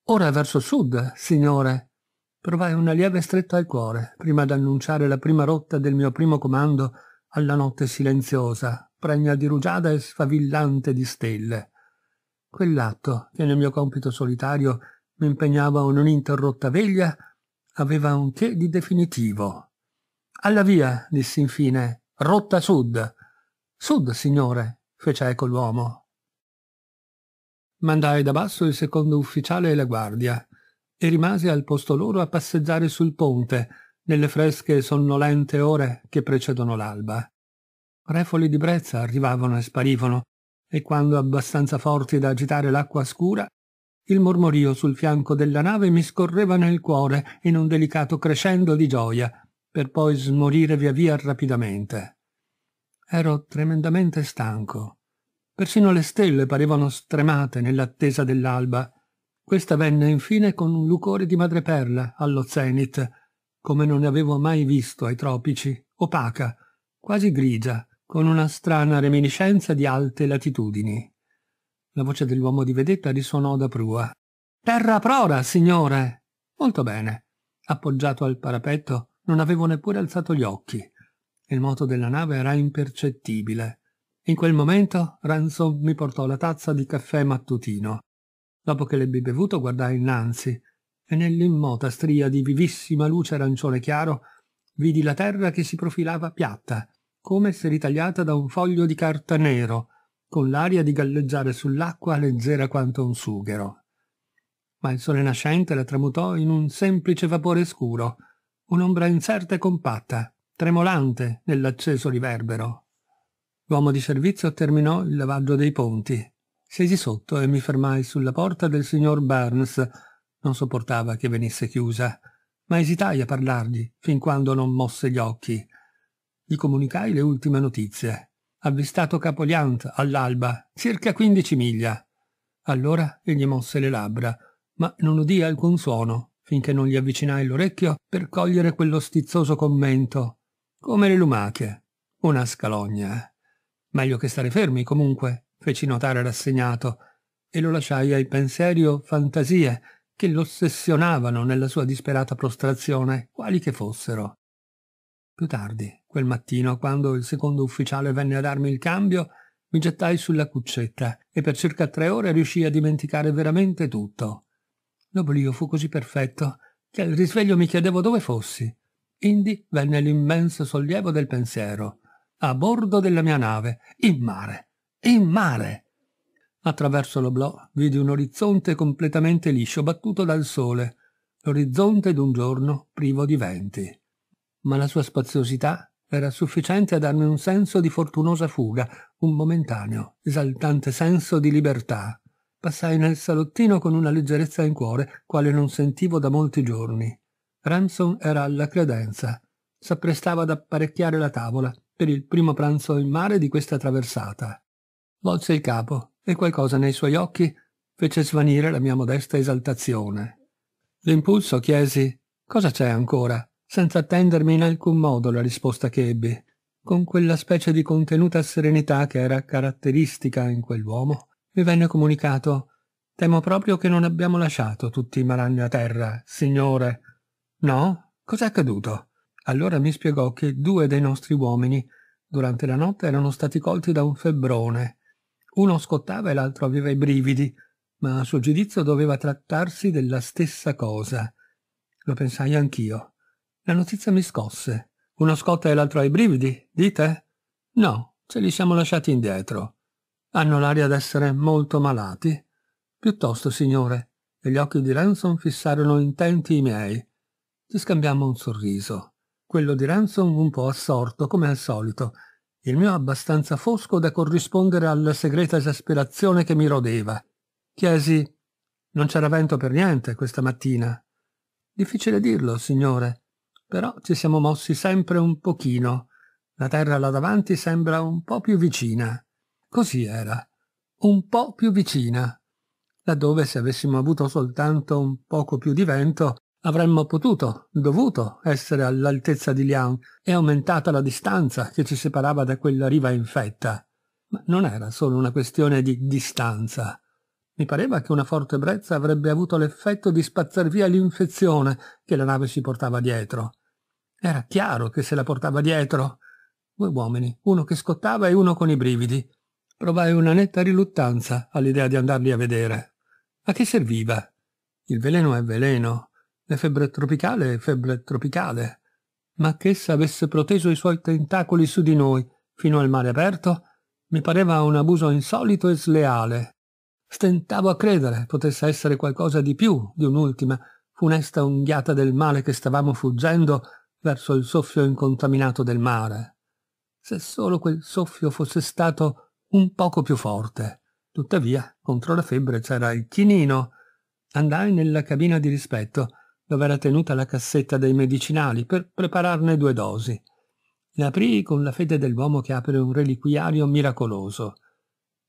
Ora verso sud, signore. Provai una lieve stretta al cuore, prima di annunciare la prima rotta del mio primo comando alla notte silenziosa, pregna di rugiada e sfavillante di stelle. Quell'atto, che nel mio compito solitario impegnava un'interrotta veglia, aveva un che di definitivo. Alla via, disse infine, rotta sud. Sud, signore, fece eco l'uomo. Mandai da basso il secondo ufficiale e la guardia e rimasi al posto loro a passeggiare sul ponte nelle fresche e sonnolente ore che precedono l'alba. Refoli di brezza arrivavano e sparivano e quando abbastanza forti da agitare l'acqua scura il mormorio sul fianco della nave mi scorreva nel cuore in un delicato crescendo di gioia, per poi smorire via via rapidamente. Ero tremendamente stanco. Persino le stelle parevano stremate nell'attesa dell'alba. Questa venne infine con un lucore di madreperla allo zenit, come non ne avevo mai visto ai tropici, opaca, quasi grigia, con una strana reminiscenza di alte latitudini. La voce dell'uomo di vedetta risuonò da prua. Terra prora, signore! Molto bene. Appoggiato al parapetto, non avevo neppure alzato gli occhi. Il moto della nave era impercettibile. In quel momento Ransom mi portò la tazza di caffè mattutino. Dopo che l'ebbi bevuto guardai innanzi e nell'immota stria di vivissima luce arancione chiaro vidi la terra che si profilava piatta, come se ritagliata da un foglio di carta nero, con l'aria di galleggiare sull'acqua leggera quanto un sughero. Ma il sole nascente la tramutò in un semplice vapore scuro, un'ombra incerta e compatta, tremolante nell'acceso riverbero. L'uomo di servizio terminò il lavaggio dei ponti. Scesi sotto e mi fermai sulla porta del signor Burns. Non sopportava che venisse chiusa, ma esitai a parlargli fin quando non mosse gli occhi. Gli comunicai le ultime notizie avvistato Capoliant all'alba, circa 15 miglia. Allora egli mosse le labbra, ma non udì alcun suono, finché non gli avvicinai l'orecchio per cogliere quello stizzoso commento. Come le lumache. Una scalogna. Meglio che stare fermi, comunque, feci notare rassegnato, e lo lasciai ai pensieri o fantasie che l'ossessionavano nella sua disperata prostrazione, quali che fossero. Più tardi, Quel mattino, quando il secondo ufficiale venne a darmi il cambio, mi gettai sulla cuccetta e per circa tre ore riuscii a dimenticare veramente tutto. L'oblio fu così perfetto che al risveglio mi chiedevo dove fossi. Indi venne l'immenso sollievo del pensiero. A bordo della mia nave, in mare, in mare! Attraverso l'oblò vidi un orizzonte completamente liscio, battuto dal sole, l'orizzonte d'un giorno privo di venti. Ma la sua spaziosità era sufficiente a darmi un senso di fortunosa fuga, un momentaneo, esaltante senso di libertà. Passai nel salottino con una leggerezza in cuore, quale non sentivo da molti giorni. Ransom era alla credenza. S'apprestava ad apparecchiare la tavola per il primo pranzo in mare di questa traversata. Volse il capo e qualcosa nei suoi occhi fece svanire la mia modesta esaltazione. D'impulso chiesi: Cosa c'è ancora? senza attendermi in alcun modo la risposta che ebbi, con quella specie di contenuta serenità che era caratteristica in quell'uomo, mi venne comunicato Temo proprio che non abbiamo lasciato tutti i malanni a terra, signore. No? Cos'è accaduto? Allora mi spiegò che due dei nostri uomini durante la notte erano stati colti da un febbrone. Uno scottava e l'altro aveva i brividi, ma a suo giudizio doveva trattarsi della stessa cosa. Lo pensai anch'io. La notizia mi scosse. Uno scotta e l'altro ai brividi, dite? No, ce li siamo lasciati indietro. Hanno l'aria d'essere molto malati. Piuttosto, signore, e gli occhi di Ransom fissarono intenti i miei. Ci scambiamo un sorriso. Quello di Ransom un po' assorto, come al solito, il mio abbastanza fosco da corrispondere alla segreta esasperazione che mi rodeva. Chiesi: Non c'era vento per niente questa mattina. Difficile dirlo, signore però ci siamo mossi sempre un pochino. La terra là davanti sembra un po' più vicina. Così era, un po' più vicina. Laddove se avessimo avuto soltanto un poco più di vento, avremmo potuto, dovuto essere all'altezza di Liang e aumentata la distanza che ci separava da quella riva infetta. Ma non era solo una questione di distanza. Mi pareva che una forte brezza avrebbe avuto l'effetto di spazzar via l'infezione che la nave si portava dietro. Era chiaro che se la portava dietro. Due uomini, uno che scottava e uno con i brividi. Provai una netta riluttanza all'idea di andarli a vedere. A che serviva? Il veleno è veleno, la febbre tropicale è febbre tropicale. Ma che essa avesse proteso i suoi tentacoli su di noi, fino al mare aperto, mi pareva un abuso insolito e sleale. Stentavo a credere potesse essere qualcosa di più di un'ultima funesta unghiata del male che stavamo fuggendo verso il soffio incontaminato del mare. Se solo quel soffio fosse stato un poco più forte. Tuttavia, contro la febbre c'era il chinino. Andai nella cabina di rispetto, dove era tenuta la cassetta dei medicinali, per prepararne due dosi. Ne aprì con la fede dell'uomo che apre un reliquiario miracoloso.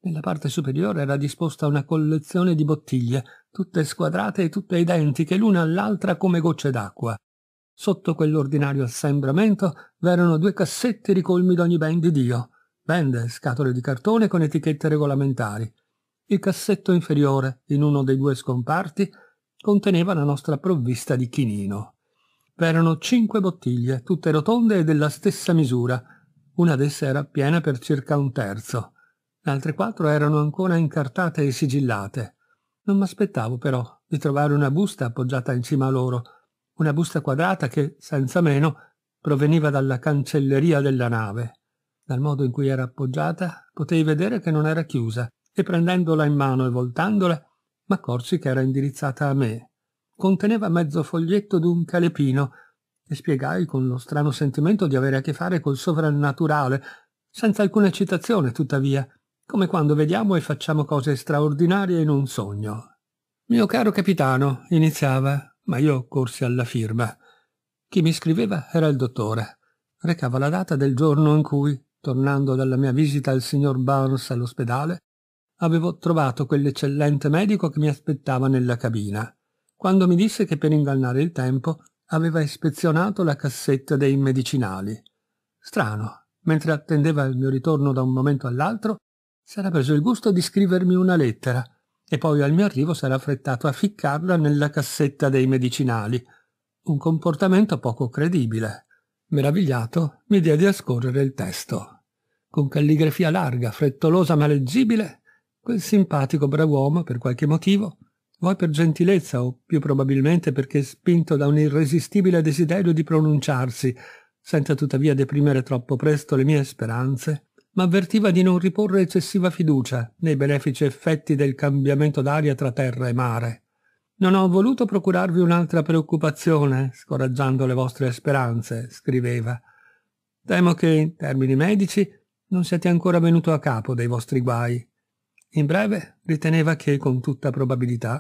Nella parte superiore era disposta una collezione di bottiglie, tutte squadrate e tutte identiche l'una all'altra come gocce d'acqua. Sotto quell'ordinario assembramento v'erano due cassetti ricolmi d'ogni ben di Dio, bende, scatole di cartone con etichette regolamentari. Il cassetto inferiore, in uno dei due scomparti, conteneva la nostra provvista di chinino. V'erano cinque bottiglie, tutte rotonde e della stessa misura. Una d'esse era piena per circa un terzo. Le altre quattro erano ancora incartate e sigillate. Non m'aspettavo però di trovare una busta appoggiata in cima a loro, una busta quadrata che, senza meno, proveniva dalla cancelleria della nave. Dal modo in cui era appoggiata, potei vedere che non era chiusa, e prendendola in mano e voltandola, m'accorsi che era indirizzata a me. Conteneva mezzo foglietto d'un calepino, e spiegai con lo strano sentimento di avere a che fare col sovrannaturale, senza alcuna eccitazione, tuttavia, come quando vediamo e facciamo cose straordinarie in un sogno. Mio caro capitano, iniziava, ma io corsi alla firma. Chi mi scriveva era il dottore. Recava la data del giorno in cui, tornando dalla mia visita al signor Barnes all'ospedale, avevo trovato quell'eccellente medico che mi aspettava nella cabina, quando mi disse che per ingannare il tempo aveva ispezionato la cassetta dei medicinali. Strano, mentre attendeva il mio ritorno da un momento all'altro, s'era preso il gusto di scrivermi una lettera e poi al mio arrivo s'era affrettato a ficcarla nella cassetta dei medicinali. Un comportamento poco credibile. Meravigliato, mi diedi a scorrere il testo. Con calligrafia larga, frettolosa ma leggibile, quel simpatico brav'uomo, per qualche motivo, vuoi per gentilezza o più probabilmente perché spinto da un irresistibile desiderio di pronunciarsi, senza tuttavia deprimere troppo presto le mie speranze, ma avvertiva di non riporre eccessiva fiducia nei benefici effetti del cambiamento d'aria tra terra e mare. Non ho voluto procurarvi un'altra preoccupazione, scoraggiando le vostre speranze, scriveva. Temo che, in termini medici, non siate ancora venuto a capo dei vostri guai. In breve, riteneva che, con tutta probabilità,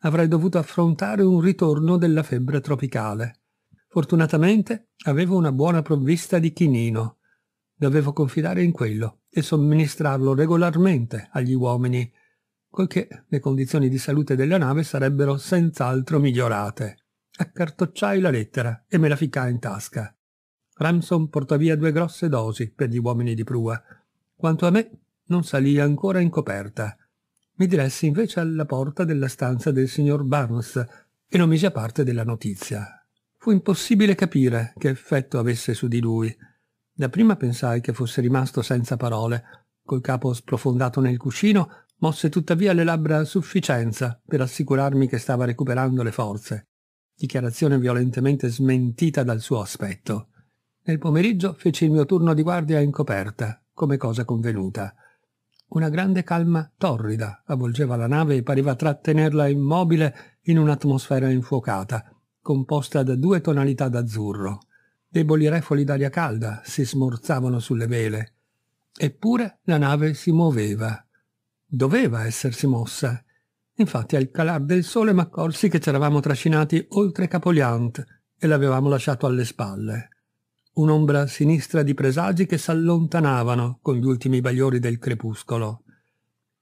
avrei dovuto affrontare un ritorno della febbre tropicale. Fortunatamente avevo una buona provvista di chinino, doveva confidare in quello e somministrarlo regolarmente agli uomini, poiché le condizioni di salute della nave sarebbero senz'altro migliorate. Accartocciai la lettera e me la ficcai in tasca. Ramson portò via due grosse dosi per gli uomini di prua. Quanto a me, non salì ancora in coperta. Mi diressi invece alla porta della stanza del signor Barnes e non misi a parte della notizia. Fu impossibile capire che effetto avesse su di lui. Dapprima pensai che fosse rimasto senza parole. Col capo sprofondato nel cuscino, mosse tuttavia le labbra a sufficienza per assicurarmi che stava recuperando le forze. Dichiarazione violentemente smentita dal suo aspetto. Nel pomeriggio feci il mio turno di guardia in coperta, come cosa convenuta. Una grande calma torrida avvolgeva la nave e pareva trattenerla immobile in un'atmosfera infuocata, composta da due tonalità d'azzurro. Deboli refoli d'aria calda si smorzavano sulle vele. Eppure la nave si muoveva. Doveva essersi mossa. Infatti al calar del sole mi accorsi che ci eravamo trascinati oltre Capoliant e l'avevamo lasciato alle spalle. Un'ombra sinistra di presagi che s'allontanavano con gli ultimi bagliori del crepuscolo.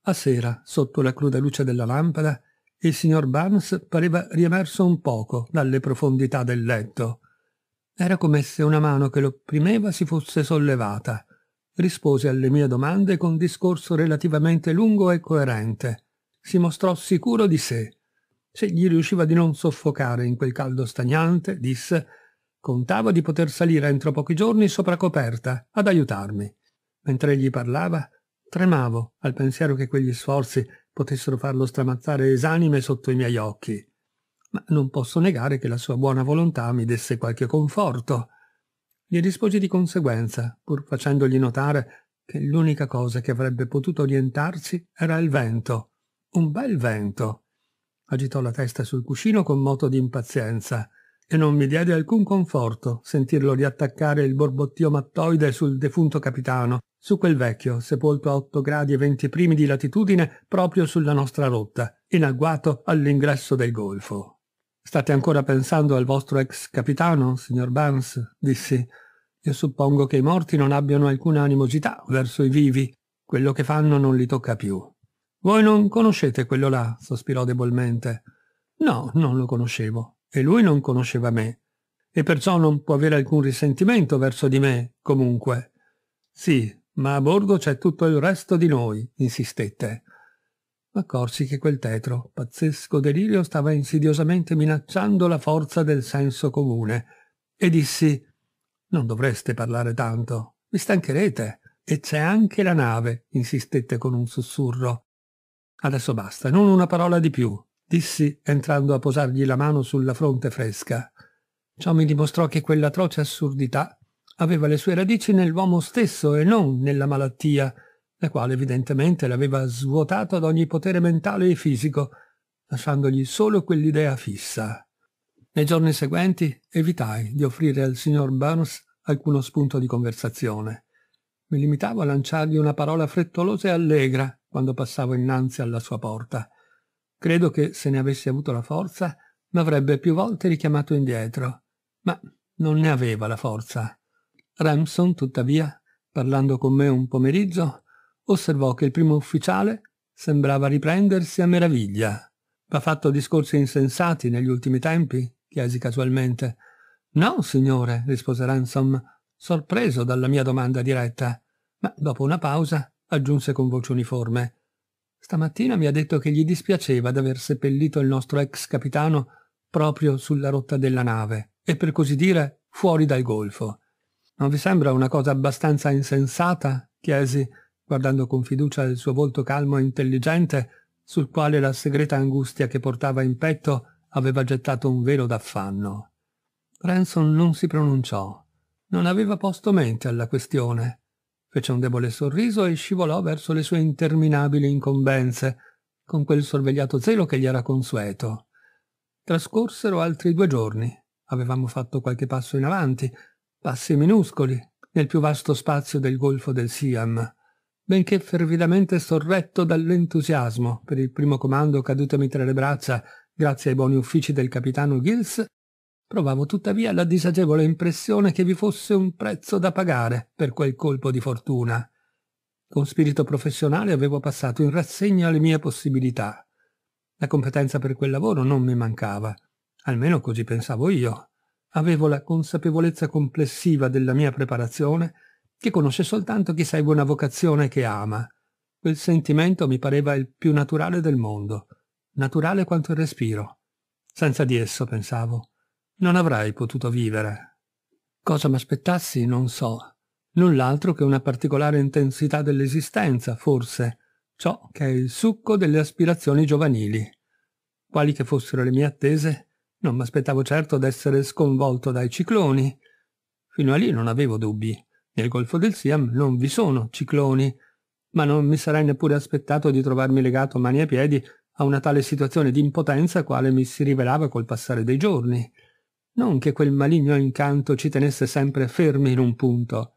A sera, sotto la cruda luce della lampada, il signor Barnes pareva riemerso un poco dalle profondità del letto era come se una mano che lo opprimeva si fosse sollevata. Rispose alle mie domande con discorso relativamente lungo e coerente. Si mostrò sicuro di sé. Se gli riusciva di non soffocare in quel caldo stagnante, disse, contavo di poter salire entro pochi giorni sopra coperta ad aiutarmi. Mentre egli parlava, tremavo al pensiero che quegli sforzi potessero farlo stramazzare esanime sotto i miei occhi ma non posso negare che la sua buona volontà mi desse qualche conforto. Gli risposi di conseguenza, pur facendogli notare che l'unica cosa che avrebbe potuto orientarsi era il vento. Un bel vento. Agitò la testa sul cuscino con moto di impazienza e non mi diede alcun conforto sentirlo riattaccare il borbottio mattoide sul defunto capitano, su quel vecchio, sepolto a 8 gradi e 20 primi di latitudine proprio sulla nostra rotta, in agguato all'ingresso del golfo. State ancora pensando al vostro ex capitano, signor Barnes? dissi. Io suppongo che i morti non abbiano alcuna animosità verso i vivi. Quello che fanno non li tocca più. Voi non conoscete quello là, sospirò debolmente. No, non lo conoscevo. E lui non conosceva me. E perciò non può avere alcun risentimento verso di me, comunque. Sì, ma a borgo c'è tutto il resto di noi, insistette m'accorsi che quel tetro, pazzesco delirio stava insidiosamente minacciando la forza del senso comune e dissi «Non dovreste parlare tanto, vi stancherete e c'è anche la nave», insistette con un sussurro. «Adesso basta, non una parola di più», dissi entrando a posargli la mano sulla fronte fresca. Ciò mi dimostrò che quell'atroce assurdità aveva le sue radici nell'uomo stesso e non nella malattia la quale evidentemente l'aveva svuotato ad ogni potere mentale e fisico, lasciandogli solo quell'idea fissa. Nei giorni seguenti evitai di offrire al signor Burns alcuno spunto di conversazione. Mi limitavo a lanciargli una parola frettolosa e allegra quando passavo innanzi alla sua porta. Credo che, se ne avessi avuto la forza, m'avrebbe più volte richiamato indietro, ma non ne aveva la forza. Ramson, tuttavia, parlando con me un pomeriggio, osservò che il primo ufficiale sembrava riprendersi a meraviglia. Va fatto discorsi insensati negli ultimi tempi? chiesi casualmente. No, signore, rispose Ransom, sorpreso dalla mia domanda diretta. Ma dopo una pausa aggiunse con voce uniforme. Stamattina mi ha detto che gli dispiaceva d'aver seppellito il nostro ex capitano proprio sulla rotta della nave e per così dire fuori dal golfo. Non vi sembra una cosa abbastanza insensata? chiesi guardando con fiducia il suo volto calmo e intelligente, sul quale la segreta angustia che portava in petto aveva gettato un velo d'affanno. Ransom non si pronunciò. Non aveva posto mente alla questione. Fece un debole sorriso e scivolò verso le sue interminabili incombenze, con quel sorvegliato zelo che gli era consueto. Trascorsero altri due giorni. Avevamo fatto qualche passo in avanti, passi minuscoli, nel più vasto spazio del golfo del Siam benché fervidamente sorretto dall'entusiasmo per il primo comando cadutami tra le braccia grazie ai buoni uffici del capitano Gills, provavo tuttavia la disagevole impressione che vi fosse un prezzo da pagare per quel colpo di fortuna. Con spirito professionale avevo passato in rassegna le mie possibilità. La competenza per quel lavoro non mi mancava, almeno così pensavo io. Avevo la consapevolezza complessiva della mia preparazione che conosce soltanto chi segue una vocazione che ama. Quel sentimento mi pareva il più naturale del mondo, naturale quanto il respiro. Senza di esso, pensavo, non avrei potuto vivere. Cosa mi aspettassi, non so. Null'altro che una particolare intensità dell'esistenza, forse, ciò che è il succo delle aspirazioni giovanili. Quali che fossero le mie attese, non mi aspettavo certo d'essere sconvolto dai cicloni. Fino a lì non avevo dubbi. Nel Golfo del Siam non vi sono cicloni, ma non mi sarei neppure aspettato di trovarmi legato mani e piedi a una tale situazione di impotenza quale mi si rivelava col passare dei giorni. Non che quel maligno incanto ci tenesse sempre fermi in un punto.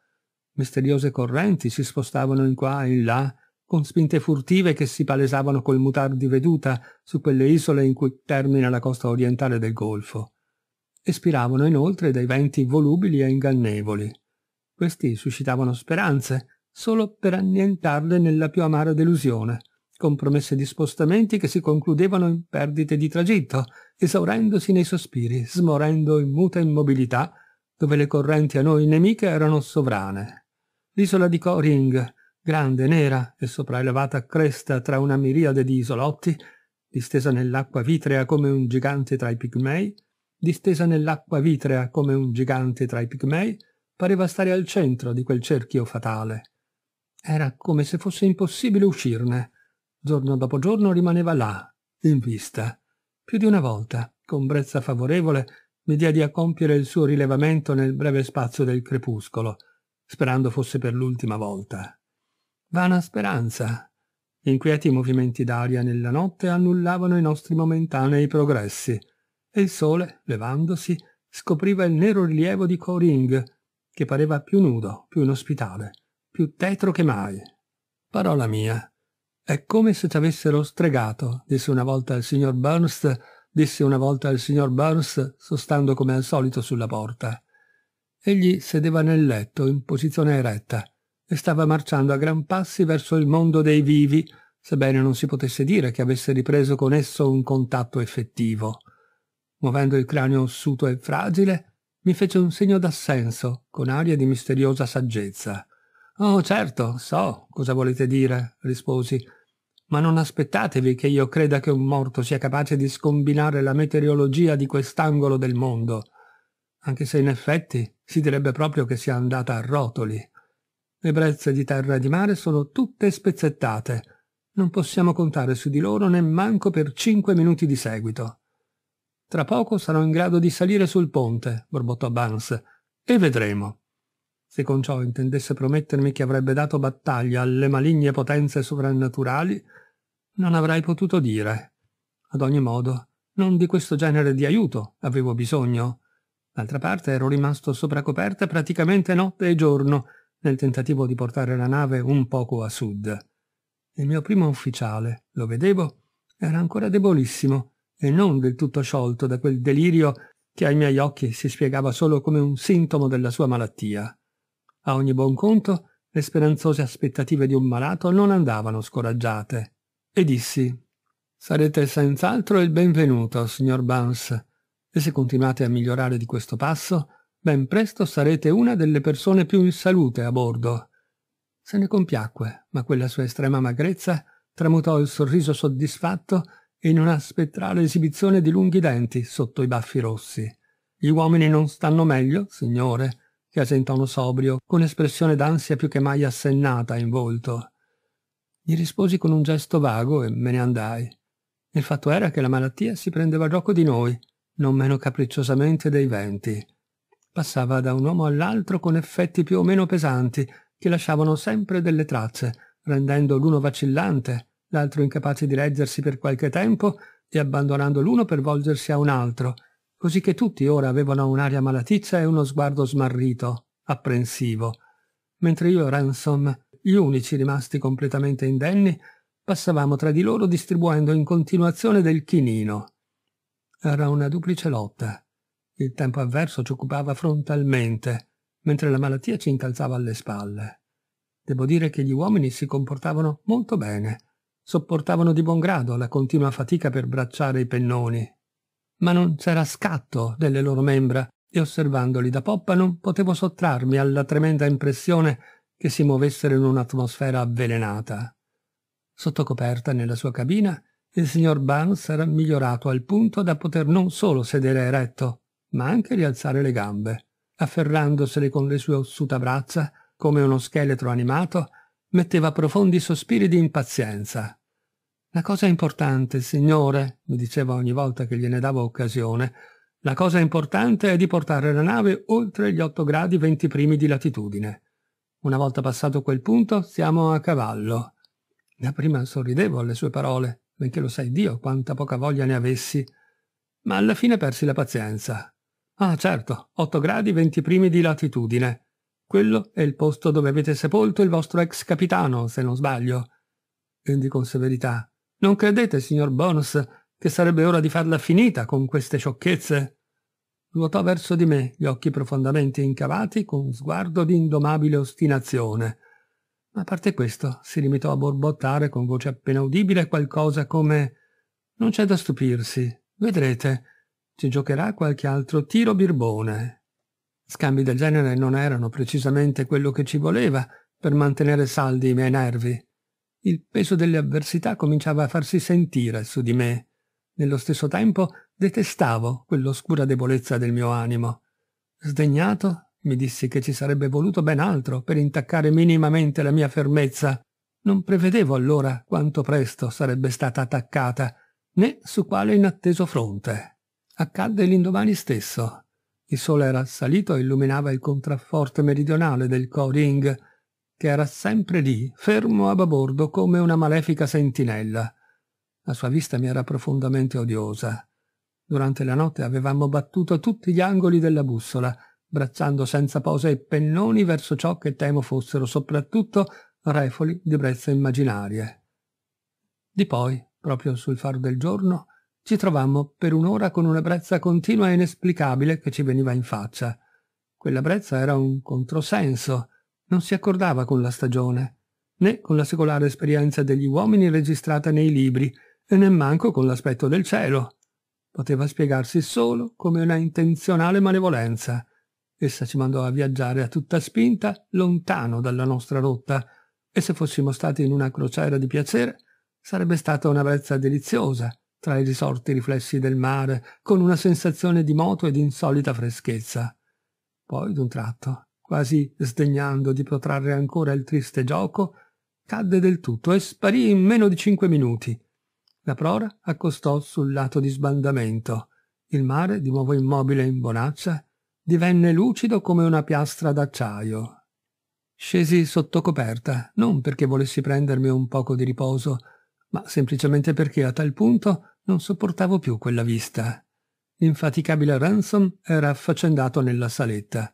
Misteriose correnti si spostavano in qua e in là, con spinte furtive che si palesavano col mutar di veduta su quelle isole in cui termina la costa orientale del Golfo. Espiravano inoltre dai venti volubili e ingannevoli. Questi suscitavano speranze solo per annientarle nella più amara delusione, con promesse di spostamenti che si concludevano in perdite di tragitto, esaurendosi nei sospiri, smorendo in muta immobilità, dove le correnti a noi nemiche erano sovrane. L'isola di Coring, grande, nera e sopraelevata a cresta tra una miriade di isolotti, distesa nell'acqua vitrea come un gigante tra i pigmei, distesa nell'acqua vitrea come un gigante tra i pigmei, pareva stare al centro di quel cerchio fatale. Era come se fosse impossibile uscirne. Giorno dopo giorno rimaneva là, in vista. Più di una volta, con brezza favorevole, mi diedi a compiere il suo rilevamento nel breve spazio del crepuscolo, sperando fosse per l'ultima volta. Vana speranza. Inquieti movimenti d'aria nella notte annullavano i nostri momentanei progressi, e il sole, levandosi, scopriva il nero rilievo di Coring, che pareva più nudo, più inospitale, più tetro che mai. Parola mia, è come se ci avessero stregato, disse una volta il signor Burns, disse una volta il signor Burns, sostando come al solito sulla porta. Egli sedeva nel letto, in posizione eretta, e stava marciando a gran passi verso il mondo dei vivi, sebbene non si potesse dire che avesse ripreso con esso un contatto effettivo. Muovendo il cranio ossuto e fragile, mi fece un segno d'assenso con aria di misteriosa saggezza. Oh, certo, so cosa volete dire, risposi, ma non aspettatevi che io creda che un morto sia capace di scombinare la meteorologia di quest'angolo del mondo, anche se in effetti si direbbe proprio che sia andata a rotoli. Le brezze di terra e di mare sono tutte spezzettate. Non possiamo contare su di loro nemmanco per cinque minuti di seguito. Tra poco sarò in grado di salire sul ponte, borbottò Barnes, e vedremo. Se con ciò intendesse promettermi che avrebbe dato battaglia alle maligne potenze sovrannaturali, non avrei potuto dire. Ad ogni modo, non di questo genere di aiuto avevo bisogno. D'altra parte ero rimasto sopra coperta praticamente notte e giorno nel tentativo di portare la nave un poco a sud. Il mio primo ufficiale, lo vedevo, era ancora debolissimo e non del tutto sciolto da quel delirio che ai miei occhi si spiegava solo come un sintomo della sua malattia. A ogni buon conto, le speranzose aspettative di un malato non andavano scoraggiate. E dissi, sarete senz'altro il benvenuto, signor Bans, e se continuate a migliorare di questo passo, ben presto sarete una delle persone più in salute a bordo. Se ne compiacque, ma quella sua estrema magrezza tramutò il sorriso soddisfatto in una spettrale esibizione di lunghi denti sotto i baffi rossi. Gli uomini non stanno meglio, signore? chiese in tono sobrio, con espressione d'ansia più che mai assennata in volto. Gli risposi con un gesto vago e me ne andai. Il fatto era che la malattia si prendeva gioco di noi, non meno capricciosamente dei venti. Passava da un uomo all'altro con effetti più o meno pesanti, che lasciavano sempre delle tracce, rendendo l'uno vacillante, l'altro incapace di reggersi per qualche tempo e abbandonando l'uno per volgersi a un altro, così che tutti ora avevano un'aria malaticcia e uno sguardo smarrito, apprensivo, mentre io e Ransom, gli unici rimasti completamente indenni, passavamo tra di loro distribuendo in continuazione del chinino. Era una duplice lotta. Il tempo avverso ci occupava frontalmente, mentre la malattia ci incalzava alle spalle. Devo dire che gli uomini si comportavano molto bene, sopportavano di buon grado la continua fatica per bracciare i pennoni. Ma non c'era scatto delle loro membra e osservandoli da poppa non potevo sottrarmi alla tremenda impressione che si muovessero in un'atmosfera avvelenata. Sotto coperta nella sua cabina, il signor Barnes era migliorato al punto da poter non solo sedere eretto, ma anche rialzare le gambe, afferrandosele con le sue ossuta braccia, come uno scheletro animato, metteva profondi sospiri di impazienza. La cosa importante, signore, mi diceva ogni volta che gliene davo occasione, la cosa importante è di portare la nave oltre gli 8 gradi 20 primi di latitudine. Una volta passato quel punto, siamo a cavallo. Da prima sorridevo alle sue parole, benché lo sai Dio quanta poca voglia ne avessi, ma alla fine persi la pazienza. Ah, certo, 8 gradi 20 primi di latitudine. Quello è il posto dove avete sepolto il vostro ex capitano, se non sbaglio. Quindi con severità. Non credete, signor Bonus, che sarebbe ora di farla finita con queste sciocchezze? Nuotò verso di me, gli occhi profondamente incavati, con sguardo di indomabile ostinazione. Ma a parte questo, si limitò a borbottare con voce appena udibile qualcosa come «Non c'è da stupirsi, vedrete, ci giocherà qualche altro tiro birbone». Scambi del genere non erano precisamente quello che ci voleva per mantenere saldi i miei nervi il peso delle avversità cominciava a farsi sentire su di me. Nello stesso tempo detestavo quell'oscura debolezza del mio animo. Sdegnato, mi dissi che ci sarebbe voluto ben altro per intaccare minimamente la mia fermezza. Non prevedevo allora quanto presto sarebbe stata attaccata, né su quale inatteso fronte. Accadde l'indomani stesso. Il sole era salito e illuminava il contrafforte meridionale del Coring, che era sempre lì, fermo a babordo come una malefica sentinella. La sua vista mi era profondamente odiosa. Durante la notte avevamo battuto tutti gli angoli della bussola, bracciando senza posa i pennoni verso ciò che temo fossero soprattutto refoli di brezze immaginarie. Di poi, proprio sul far del giorno, ci trovammo per un'ora con una brezza continua e inesplicabile che ci veniva in faccia. Quella brezza era un controsenso, non si accordava con la stagione, né con la secolare esperienza degli uomini registrata nei libri, e nemmanco con l'aspetto del cielo. Poteva spiegarsi solo come una intenzionale malevolenza. Essa ci mandò a viaggiare a tutta spinta, lontano dalla nostra rotta, e se fossimo stati in una crociera di piacere, sarebbe stata una brezza deliziosa, tra i risorti riflessi del mare, con una sensazione di moto e di insolita freschezza. Poi, d'un tratto, quasi sdegnando di protrarre ancora il triste gioco, cadde del tutto e sparì in meno di cinque minuti. La prora accostò sul lato di sbandamento. Il mare, di nuovo immobile in bonaccia, divenne lucido come una piastra d'acciaio. Scesi sotto coperta, non perché volessi prendermi un poco di riposo, ma semplicemente perché a tal punto non sopportavo più quella vista. L'infaticabile Ransom era affaccendato nella saletta.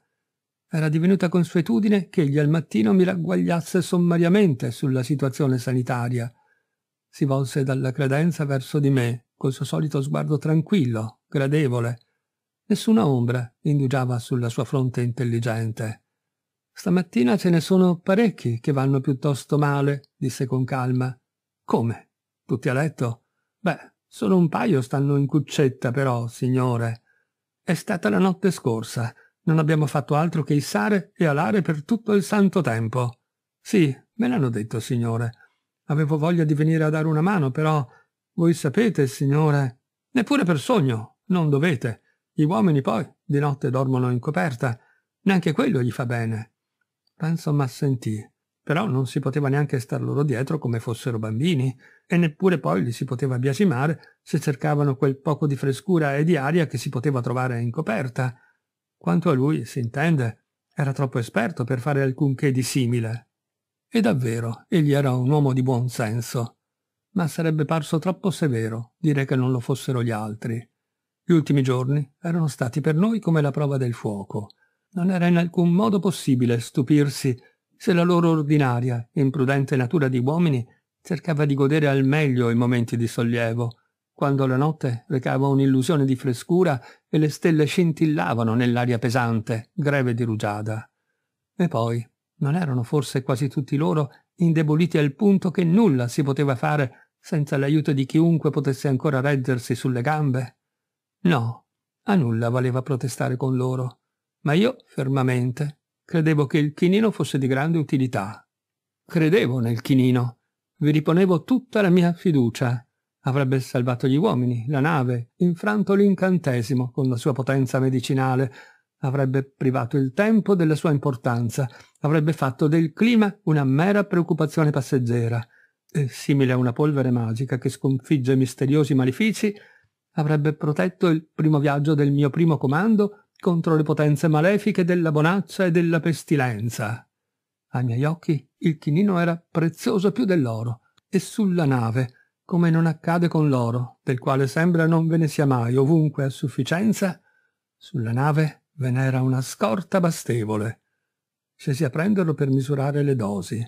Era divenuta consuetudine che egli al mattino mi ragguagliasse sommariamente sulla situazione sanitaria. Si volse dalla credenza verso di me, col suo solito sguardo tranquillo, gradevole. Nessuna ombra indugiava sulla sua fronte intelligente. Stamattina ce ne sono parecchi che vanno piuttosto male, disse con calma. Come? Tutti a letto? Beh, solo un paio stanno in cuccetta, però, signore. È stata la notte scorsa. Non abbiamo fatto altro che issare e alare per tutto il santo tempo. Sì, me l'hanno detto, signore. Avevo voglia di venire a dare una mano, però... Voi sapete, signore... Neppure per sogno, non dovete. Gli uomini poi di notte dormono in coperta. Neanche quello gli fa bene. Ransom assentì. Però non si poteva neanche star loro dietro come fossero bambini, e neppure poi li si poteva biasimare se cercavano quel poco di frescura e di aria che si poteva trovare in coperta. Quanto a lui, si intende, era troppo esperto per fare alcunché di simile. E davvero, egli era un uomo di buon senso. Ma sarebbe parso troppo severo dire che non lo fossero gli altri. Gli ultimi giorni erano stati per noi come la prova del fuoco. Non era in alcun modo possibile stupirsi se la loro ordinaria, imprudente natura di uomini cercava di godere al meglio i momenti di sollievo, quando la notte recava un'illusione di frescura e le stelle scintillavano nell'aria pesante, greve di rugiada. E poi, non erano forse quasi tutti loro indeboliti al punto che nulla si poteva fare senza l'aiuto di chiunque potesse ancora reggersi sulle gambe? No, a nulla valeva protestare con loro, ma io, fermamente, credevo che il chinino fosse di grande utilità. Credevo nel chinino, vi riponevo tutta la mia fiducia Avrebbe salvato gli uomini, la nave, infranto l'incantesimo con la sua potenza medicinale, avrebbe privato il tempo della sua importanza, avrebbe fatto del clima una mera preoccupazione passeggera, e, simile a una polvere magica che sconfigge misteriosi malefici, avrebbe protetto il primo viaggio del mio primo comando contro le potenze malefiche della bonaccia e della pestilenza. Ai miei occhi il chinino era prezioso più dell'oro, e sulla nave, come non accade con l'oro, del quale sembra non ve ne sia mai ovunque a sufficienza, sulla nave ve n'era una scorta bastevole. Scesi a prenderlo per misurare le dosi.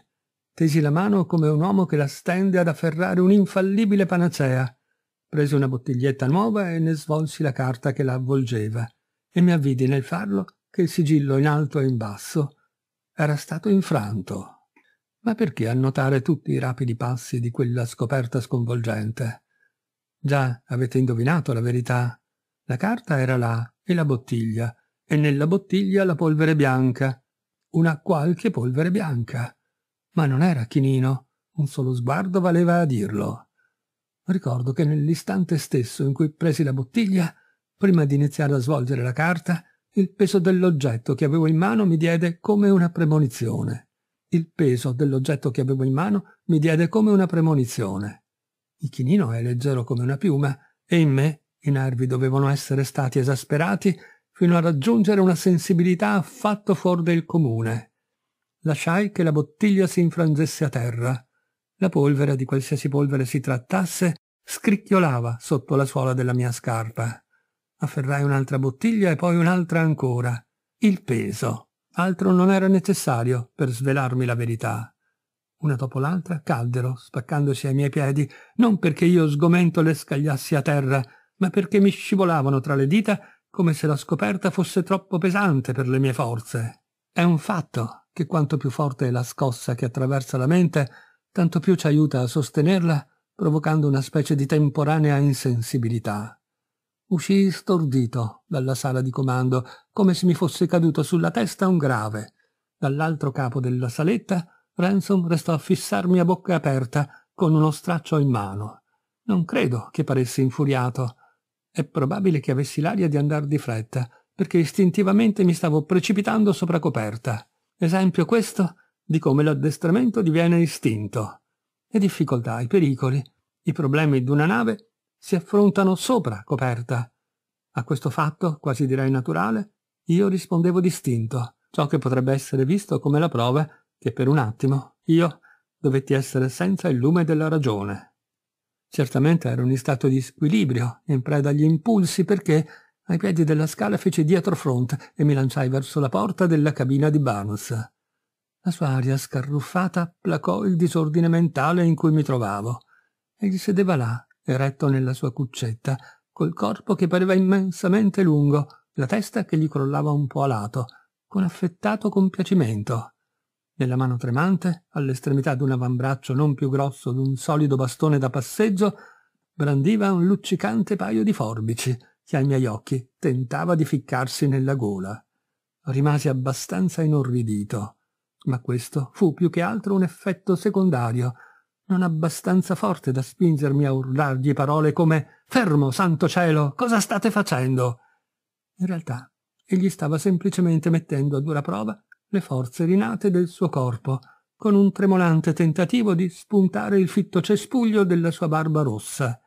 Tesi la mano come un uomo che la stende ad afferrare un'infallibile panacea. Presi una bottiglietta nuova e ne svolsi la carta che la avvolgeva, e mi avvidi nel farlo che il sigillo in alto e in basso era stato infranto. Ma perché annotare tutti i rapidi passi di quella scoperta sconvolgente? Già, avete indovinato la verità. La carta era là, e la bottiglia, e nella bottiglia la polvere bianca. Una qualche polvere bianca. Ma non era chinino, un solo sguardo valeva a dirlo. Ricordo che nell'istante stesso in cui presi la bottiglia, prima di iniziare a svolgere la carta, il peso dell'oggetto che avevo in mano mi diede come una premonizione il peso dell'oggetto che avevo in mano mi diede come una premonizione. Il chinino è leggero come una piuma e in me i nervi dovevano essere stati esasperati fino a raggiungere una sensibilità affatto fuori del comune. Lasciai che la bottiglia si infrangesse a terra. La polvere, di qualsiasi polvere si trattasse, scricchiolava sotto la suola della mia scarpa. Afferrai un'altra bottiglia e poi un'altra ancora. Il peso. Altro non era necessario per svelarmi la verità. Una dopo l'altra caddero, spaccandosi ai miei piedi, non perché io sgomento le scagliassi a terra, ma perché mi scivolavano tra le dita come se la scoperta fosse troppo pesante per le mie forze. È un fatto che quanto più forte è la scossa che attraversa la mente, tanto più ci aiuta a sostenerla, provocando una specie di temporanea insensibilità. Uscii stordito dalla sala di comando, come se mi fosse caduto sulla testa un grave. Dall'altro capo della saletta Ransom restò a fissarmi a bocca aperta con uno straccio in mano. Non credo che paresse infuriato. È probabile che avessi l'aria di andar di fretta, perché istintivamente mi stavo precipitando sopra coperta. Esempio questo di come l'addestramento diviene istinto. Le difficoltà, i pericoli, i problemi di una nave si affrontano sopra coperta. A questo fatto, quasi direi naturale, io rispondevo distinto, ciò che potrebbe essere visto come la prova che per un attimo io dovetti essere senza il lume della ragione. Certamente ero in stato di squilibrio, in preda agli impulsi, perché ai piedi della scala feci dietro fronte e mi lanciai verso la porta della cabina di Barnes. La sua aria scarruffata placò il disordine mentale in cui mi trovavo. Egli sedeva là, eretto nella sua cuccetta, col corpo che pareva immensamente lungo, la testa che gli crollava un po' a lato, con affettato compiacimento. Nella mano tremante, all'estremità d'un avambraccio non più grosso d'un solido bastone da passeggio, brandiva un luccicante paio di forbici che ai miei occhi tentava di ficcarsi nella gola. Rimasi abbastanza inorridito, ma questo fu più che altro un effetto secondario non abbastanza forte da spingermi a urlargli parole come «Fermo, santo cielo, cosa state facendo?» In realtà, egli stava semplicemente mettendo a dura prova le forze rinate del suo corpo, con un tremolante tentativo di spuntare il fitto cespuglio della sua barba rossa.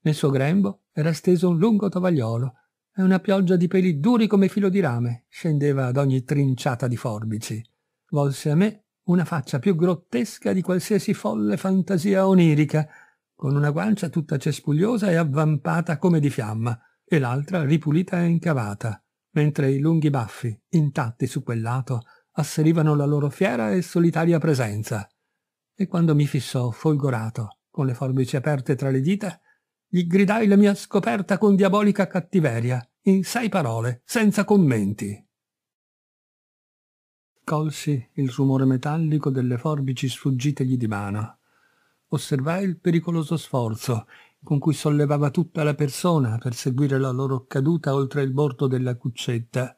Nel suo grembo era steso un lungo tovagliolo e una pioggia di peli duri come filo di rame scendeva ad ogni trinciata di forbici. Volse a me una faccia più grottesca di qualsiasi folle fantasia onirica, con una guancia tutta cespugliosa e avvampata come di fiamma, e l'altra ripulita e incavata, mentre i lunghi baffi, intatti su quel lato, asserivano la loro fiera e solitaria presenza. E quando mi fissò folgorato, con le forbici aperte tra le dita, gli gridai la mia scoperta con diabolica cattiveria, in sei parole, senza commenti colsi il rumore metallico delle forbici sfuggitegli di mano. Osservai il pericoloso sforzo con cui sollevava tutta la persona per seguire la loro caduta oltre il bordo della cuccetta.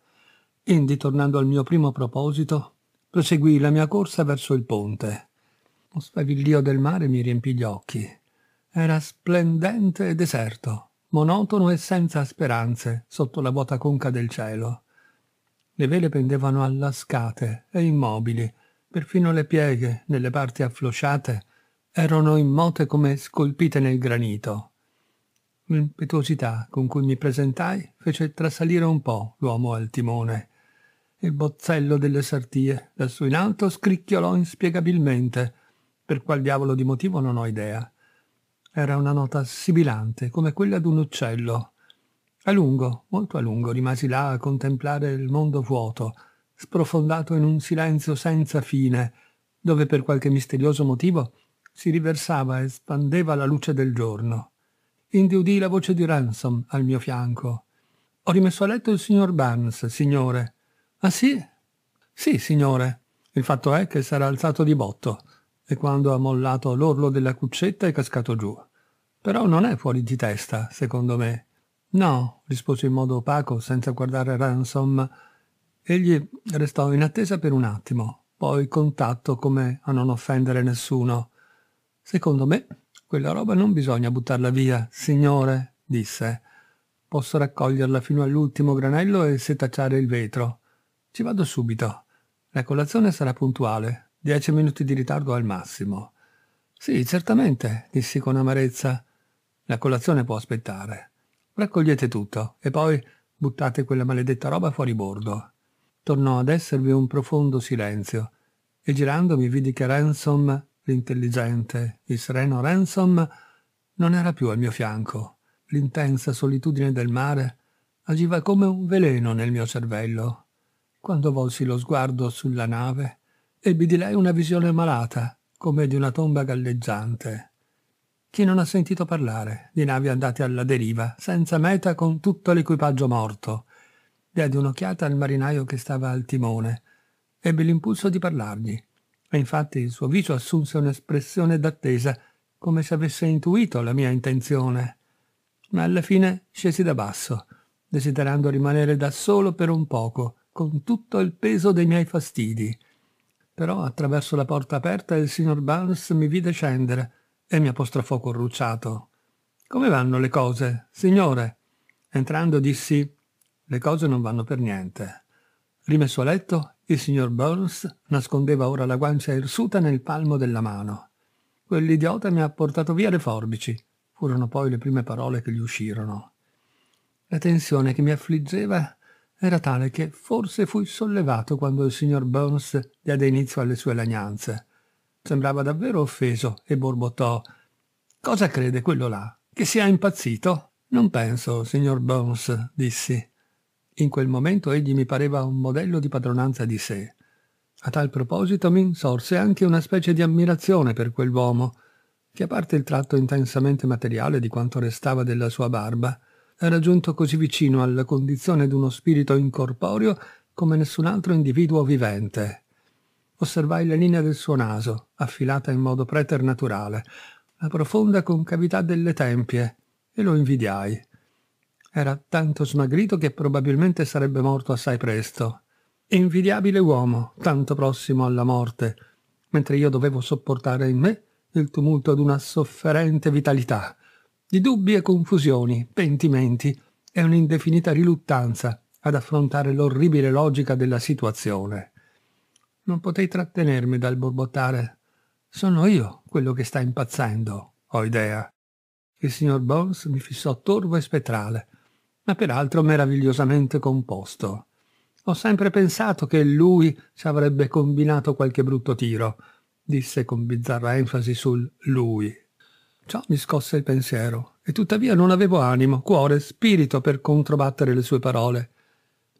Indi, tornando al mio primo proposito, proseguì la mia corsa verso il ponte. Lo sfavillio del mare mi riempì gli occhi. Era splendente e deserto, monotono e senza speranze sotto la vuota conca del cielo. Le vele pendevano allascate e immobili, perfino le pieghe, nelle parti afflosciate, erano immote come scolpite nel granito. L'impetuosità con cui mi presentai fece trasalire un po' l'uomo al timone. Il bozzello delle sartie, lassù in alto, scricchiolò inspiegabilmente. Per qual diavolo di motivo non ho idea. Era una nota sibilante, come quella d'un uccello. A lungo, molto a lungo, rimasi là a contemplare il mondo vuoto, sprofondato in un silenzio senza fine, dove per qualche misterioso motivo si riversava e spandeva la luce del giorno. udì la voce di Ransom al mio fianco. Ho rimesso a letto il signor Barnes, signore. Ah sì? Sì, signore. Il fatto è che sarà alzato di botto e quando ha mollato l'orlo della cuccetta è cascato giù. Però non è fuori di testa, secondo me. No, rispose in modo opaco, senza guardare Ransom. Egli restò in attesa per un attimo, poi contatto come a non offendere nessuno. Secondo me, quella roba non bisogna buttarla via, signore, disse. Posso raccoglierla fino all'ultimo granello e setacciare il vetro. Ci vado subito. La colazione sarà puntuale, dieci minuti di ritardo al massimo. Sì, certamente, dissi con amarezza. La colazione può aspettare. Raccogliete tutto e poi buttate quella maledetta roba fuori bordo. Tornò ad esservi un profondo silenzio e girandomi vidi che Ransom, l'intelligente, il sereno Ransom, non era più al mio fianco. L'intensa solitudine del mare agiva come un veleno nel mio cervello. Quando volsi lo sguardo sulla nave, ebbi di lei una visione malata, come di una tomba galleggiante. Chi non ha sentito parlare di navi andate alla deriva, senza meta, con tutto l'equipaggio morto? Diede un'occhiata al marinaio che stava al timone. Ebbe l'impulso di parlargli. E infatti il suo viso assunse un'espressione d'attesa, come se avesse intuito la mia intenzione. Ma alla fine scesi da basso, desiderando rimanere da solo per un poco, con tutto il peso dei miei fastidi. Però attraverso la porta aperta il signor Barnes mi vide scendere, e mi apostrofò corrucciato. Come vanno le cose, signore? Entrando dissi, le cose non vanno per niente. Rimesso a letto, il signor Burns nascondeva ora la guancia irsuta nel palmo della mano. Quell'idiota mi ha portato via le forbici, furono poi le prime parole che gli uscirono. La tensione che mi affliggeva era tale che forse fui sollevato quando il signor Burns diede inizio alle sue lagnanze. Sembrava davvero offeso e borbottò. Cosa crede quello là? Che sia impazzito? Non penso, signor Bones, dissi. In quel momento egli mi pareva un modello di padronanza di sé. A tal proposito mi insorse anche una specie di ammirazione per quell'uomo, che a parte il tratto intensamente materiale di quanto restava della sua barba, era giunto così vicino alla condizione di uno spirito incorporeo come nessun altro individuo vivente osservai la linea del suo naso, affilata in modo preternaturale, la profonda concavità delle tempie, e lo invidiai. Era tanto smagrito che probabilmente sarebbe morto assai presto. Invidiabile uomo, tanto prossimo alla morte, mentre io dovevo sopportare in me il tumulto di una sofferente vitalità, di dubbi e confusioni, pentimenti e un'indefinita riluttanza ad affrontare l'orribile logica della situazione. Non potei trattenermi dal borbottare. Sono io quello che sta impazzendo, ho idea. Il signor Bones mi fissò torvo e spettrale, ma peraltro meravigliosamente composto. Ho sempre pensato che lui ci avrebbe combinato qualche brutto tiro, disse con bizzarra enfasi sul lui. Ciò mi scosse il pensiero, e tuttavia non avevo animo, cuore, spirito per controbattere le sue parole.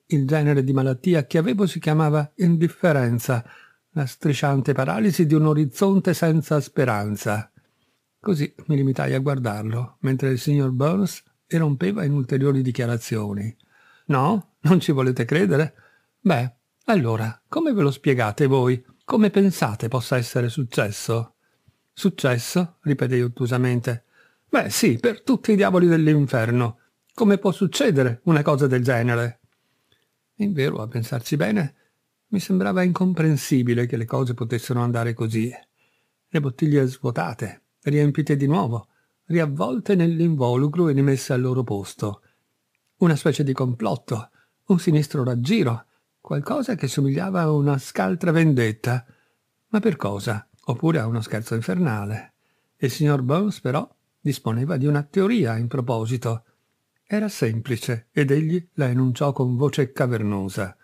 Il genere di malattia che avevo si chiamava indifferenza, la strisciante paralisi di un orizzonte senza speranza. Così mi limitai a guardarlo, mentre il signor Burns erompeva in ulteriori dichiarazioni. No? Non ci volete credere? Beh, allora, come ve lo spiegate voi? Come pensate possa essere successo? Successo? ripetei ottusamente. Beh sì, per tutti i diavoli dell'inferno. Come può succedere una cosa del genere? Invero, a pensarci bene, mi sembrava incomprensibile che le cose potessero andare così. Le bottiglie svuotate, riempite di nuovo, riavvolte nell'involucro e rimesse al loro posto. Una specie di complotto, un sinistro raggiro, qualcosa che somigliava a una scaltra vendetta. Ma per cosa? Oppure a uno scherzo infernale. Il signor Burns, però, disponeva di una teoria in proposito. Era semplice ed egli la enunciò con voce cavernosa.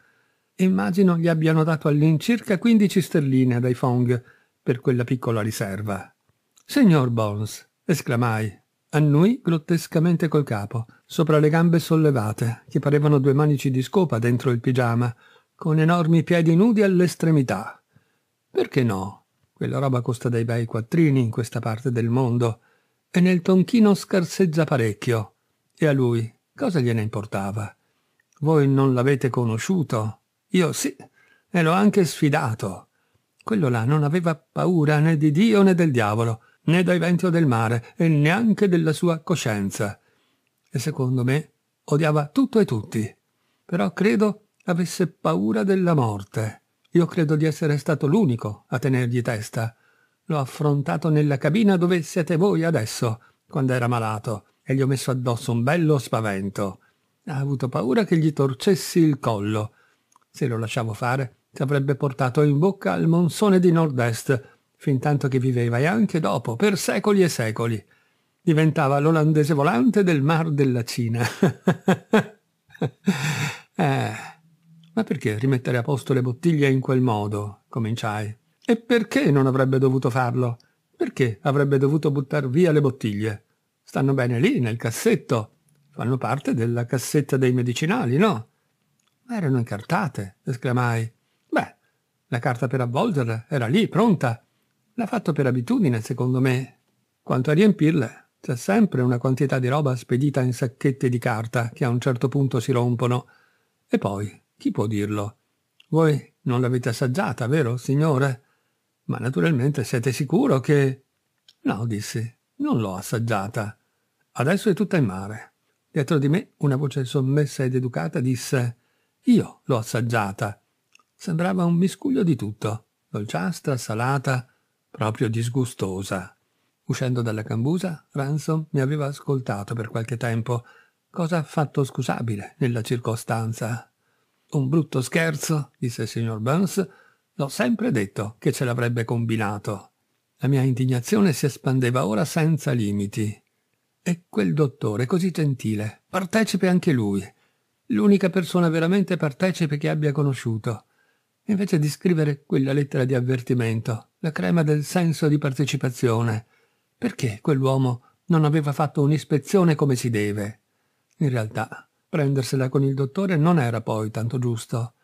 Immagino gli abbiano dato all'incirca 15 sterline dai Fong per quella piccola riserva. Signor Bones, esclamai, annui grottescamente col capo, sopra le gambe sollevate, che parevano due manici di scopa dentro il pigiama, con enormi piedi nudi all'estremità. Perché no? Quella roba costa dei bei quattrini in questa parte del mondo, e nel tonchino scarseggia parecchio. E a lui cosa gliene importava? Voi non l'avete conosciuto? Io sì, e l'ho anche sfidato. Quello là non aveva paura né di Dio né del diavolo, né dai venti o del mare, e neanche della sua coscienza. E secondo me odiava tutto e tutti. Però credo avesse paura della morte. Io credo di essere stato l'unico a tenergli testa. L'ho affrontato nella cabina dove siete voi adesso, quando era malato, e gli ho messo addosso un bello spavento. Ha avuto paura che gli torcessi il collo. Se lo lasciavo fare, si avrebbe portato in bocca al monsone di nord-est, fin tanto che viveva e anche dopo, per secoli e secoli. Diventava l'olandese volante del Mar della Cina. eh, ma perché rimettere a posto le bottiglie in quel modo? cominciai. E perché non avrebbe dovuto farlo? Perché avrebbe dovuto buttar via le bottiglie? stanno bene lì nel cassetto, fanno parte della cassetta dei medicinali, no? Ma erano incartate, esclamai. Beh, la carta per avvolgerla era lì, pronta. L'ha fatto per abitudine, secondo me. Quanto a riempirle, c'è sempre una quantità di roba spedita in sacchette di carta che a un certo punto si rompono. E poi, chi può dirlo? Voi non l'avete assaggiata, vero, signore? Ma naturalmente siete sicuro che... No, dissi, non l'ho assaggiata. Adesso è tutta in mare. Dietro di me una voce sommessa ed educata disse «Io l'ho assaggiata». Sembrava un miscuglio di tutto, dolciastra, salata, proprio disgustosa. Uscendo dalla cambusa, Ransom mi aveva ascoltato per qualche tempo, cosa affatto scusabile nella circostanza. «Un brutto scherzo», disse il signor Burns, «l'ho sempre detto che ce l'avrebbe combinato». La mia indignazione si espandeva ora senza limiti. E quel dottore così gentile, partecipe anche lui, l'unica persona veramente partecipe che abbia conosciuto. Invece di scrivere quella lettera di avvertimento, la crema del senso di partecipazione, perché quell'uomo non aveva fatto un'ispezione come si deve? In realtà, prendersela con il dottore non era poi tanto giusto.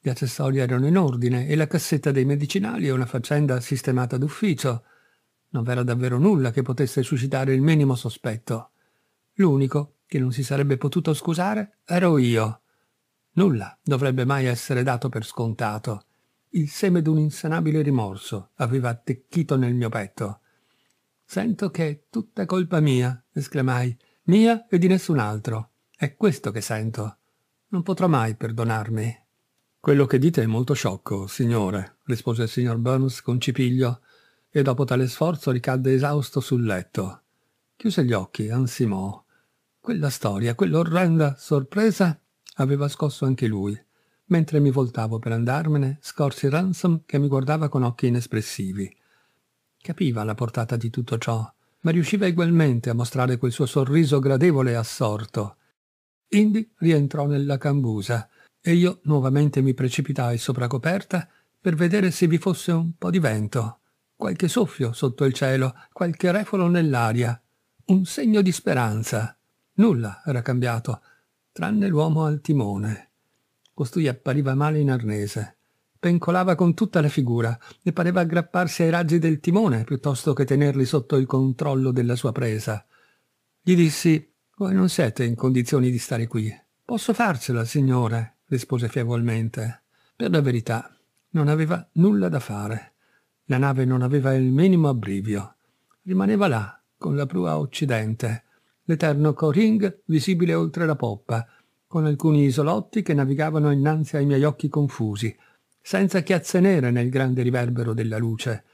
Gli accessori erano in ordine e la cassetta dei medicinali è una faccenda sistemata d'ufficio – non v'era davvero nulla che potesse suscitare il minimo sospetto. L'unico che non si sarebbe potuto scusare ero io. Nulla dovrebbe mai essere dato per scontato. Il seme d'un insanabile rimorso aveva attecchito nel mio petto. Sento che è tutta colpa mia, esclamai, mia e di nessun altro. È questo che sento. Non potrò mai perdonarmi. Quello che dite è molto sciocco, signore, rispose il signor Burns con cipiglio e dopo tale sforzo ricadde esausto sul letto. Chiuse gli occhi, ansimò. Quella storia, quell'orrenda sorpresa, aveva scosso anche lui. Mentre mi voltavo per andarmene, scorsi Ransom che mi guardava con occhi inespressivi. Capiva la portata di tutto ciò, ma riusciva egualmente a mostrare quel suo sorriso gradevole e assorto. Indi rientrò nella cambusa e io nuovamente mi precipitai sopra coperta per vedere se vi fosse un po' di vento qualche soffio sotto il cielo, qualche refolo nell'aria, un segno di speranza. Nulla era cambiato, tranne l'uomo al timone. Costui appariva male in arnese. Pencolava con tutta la figura, ne pareva aggrapparsi ai raggi del timone piuttosto che tenerli sotto il controllo della sua presa. Gli dissi, voi non siete in condizioni di stare qui. Posso farcela, signore, rispose fievolmente. Per la verità, non aveva nulla da fare. La nave non aveva il minimo abbrivio. Rimaneva là, con la prua a occidente, l'eterno Coring visibile oltre la poppa, con alcuni isolotti che navigavano innanzi ai miei occhi confusi, senza chiazze nere nel grande riverbero della luce.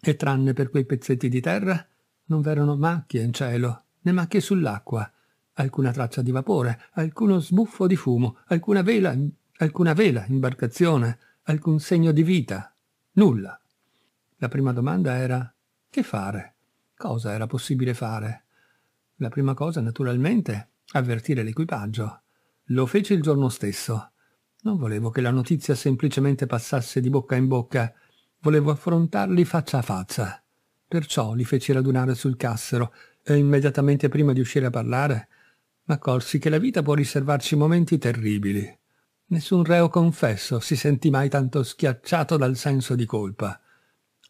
E tranne per quei pezzetti di terra, non v'erano macchie in cielo, né macchie sull'acqua, alcuna traccia di vapore, alcuno sbuffo di fumo, alcuna vela, alcuna vela, imbarcazione, alcun segno di vita. Nulla. La prima domanda era che fare? Cosa era possibile fare? La prima cosa, naturalmente, avvertire l'equipaggio. Lo fece il giorno stesso. Non volevo che la notizia semplicemente passasse di bocca in bocca, volevo affrontarli faccia a faccia. Perciò li feci radunare sul cassero e immediatamente prima di uscire a parlare m'accorsi che la vita può riservarci momenti terribili. Nessun reo confesso si sentì mai tanto schiacciato dal senso di colpa.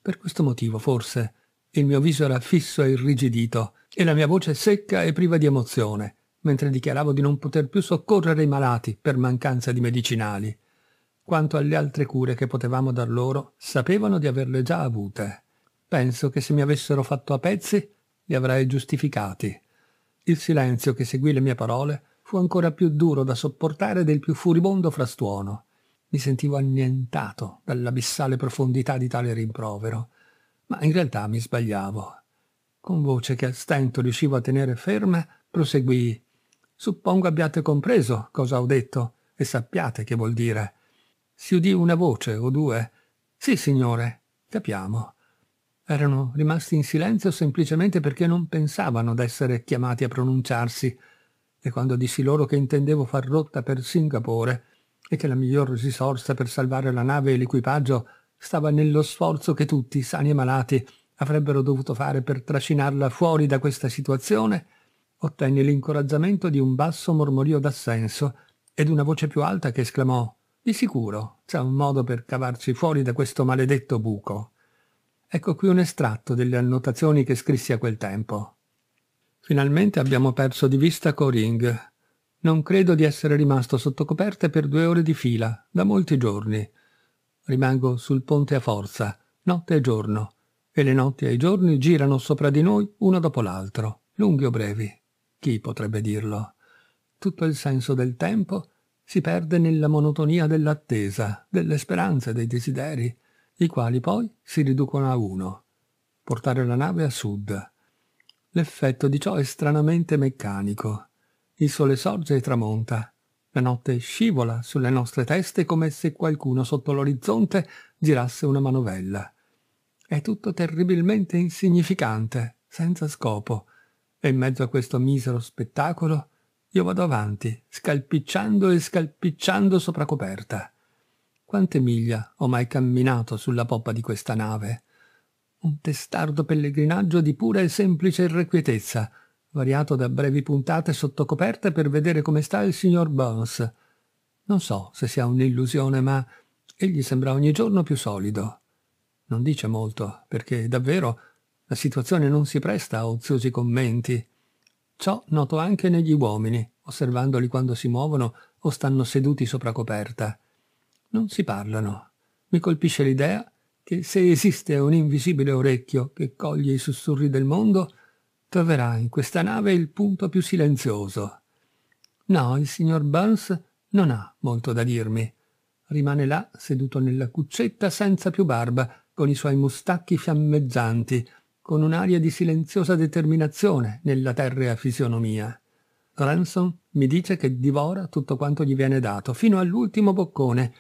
Per questo motivo, forse, il mio viso era fisso e irrigidito e la mia voce secca e priva di emozione, mentre dichiaravo di non poter più soccorrere i malati per mancanza di medicinali. Quanto alle altre cure che potevamo dar loro, sapevano di averle già avute. Penso che se mi avessero fatto a pezzi, li avrei giustificati. Il silenzio che seguì le mie parole fu ancora più duro da sopportare del più furibondo frastuono. Mi sentivo annientato dall'abissale profondità di tale rimprovero, ma in realtà mi sbagliavo. Con voce che a stento riuscivo a tenere ferma, proseguii. Suppongo abbiate compreso cosa ho detto e sappiate che vuol dire. Si udì una voce o due. Sì, signore, capiamo. Erano rimasti in silenzio semplicemente perché non pensavano d'essere chiamati a pronunciarsi, e quando dissi loro che intendevo far rotta per Singapore, e che la miglior risorsa per salvare la nave e l'equipaggio stava nello sforzo che tutti, sani e malati, avrebbero dovuto fare per trascinarla fuori da questa situazione, ottenne l'incoraggiamento di un basso mormorio d'assenso ed una voce più alta che esclamò «Di sicuro c'è un modo per cavarci fuori da questo maledetto buco». Ecco qui un estratto delle annotazioni che scrissi a quel tempo. Finalmente abbiamo perso di vista Coring, non credo di essere rimasto sotto coperta per due ore di fila, da molti giorni. Rimango sul ponte a forza, notte e giorno, e le notti e i giorni girano sopra di noi uno dopo l'altro, lunghi o brevi. Chi potrebbe dirlo? Tutto il senso del tempo si perde nella monotonia dell'attesa, delle speranze, dei desideri, i quali poi si riducono a uno. Portare la nave a sud. L'effetto di ciò è stranamente meccanico il sole sorge e tramonta. La notte scivola sulle nostre teste come se qualcuno sotto l'orizzonte girasse una manovella. È tutto terribilmente insignificante, senza scopo, e in mezzo a questo misero spettacolo io vado avanti, scalpicciando e scalpicciando sopra coperta. Quante miglia ho mai camminato sulla poppa di questa nave? Un testardo pellegrinaggio di pura e semplice irrequietezza, variato da brevi puntate sotto coperta per vedere come sta il signor Burns. Non so se sia un'illusione, ma egli sembra ogni giorno più solido. Non dice molto, perché davvero la situazione non si presta a oziosi commenti. Ciò noto anche negli uomini, osservandoli quando si muovono o stanno seduti sopra coperta. Non si parlano. Mi colpisce l'idea che se esiste un invisibile orecchio che coglie i sussurri del mondo, troverà in questa nave il punto più silenzioso. No, il signor Burns non ha molto da dirmi. Rimane là, seduto nella cuccetta senza più barba, con i suoi mustacchi fiammeggianti, con un'aria di silenziosa determinazione nella terrea fisionomia. Ransom mi dice che divora tutto quanto gli viene dato, fino all'ultimo boccone,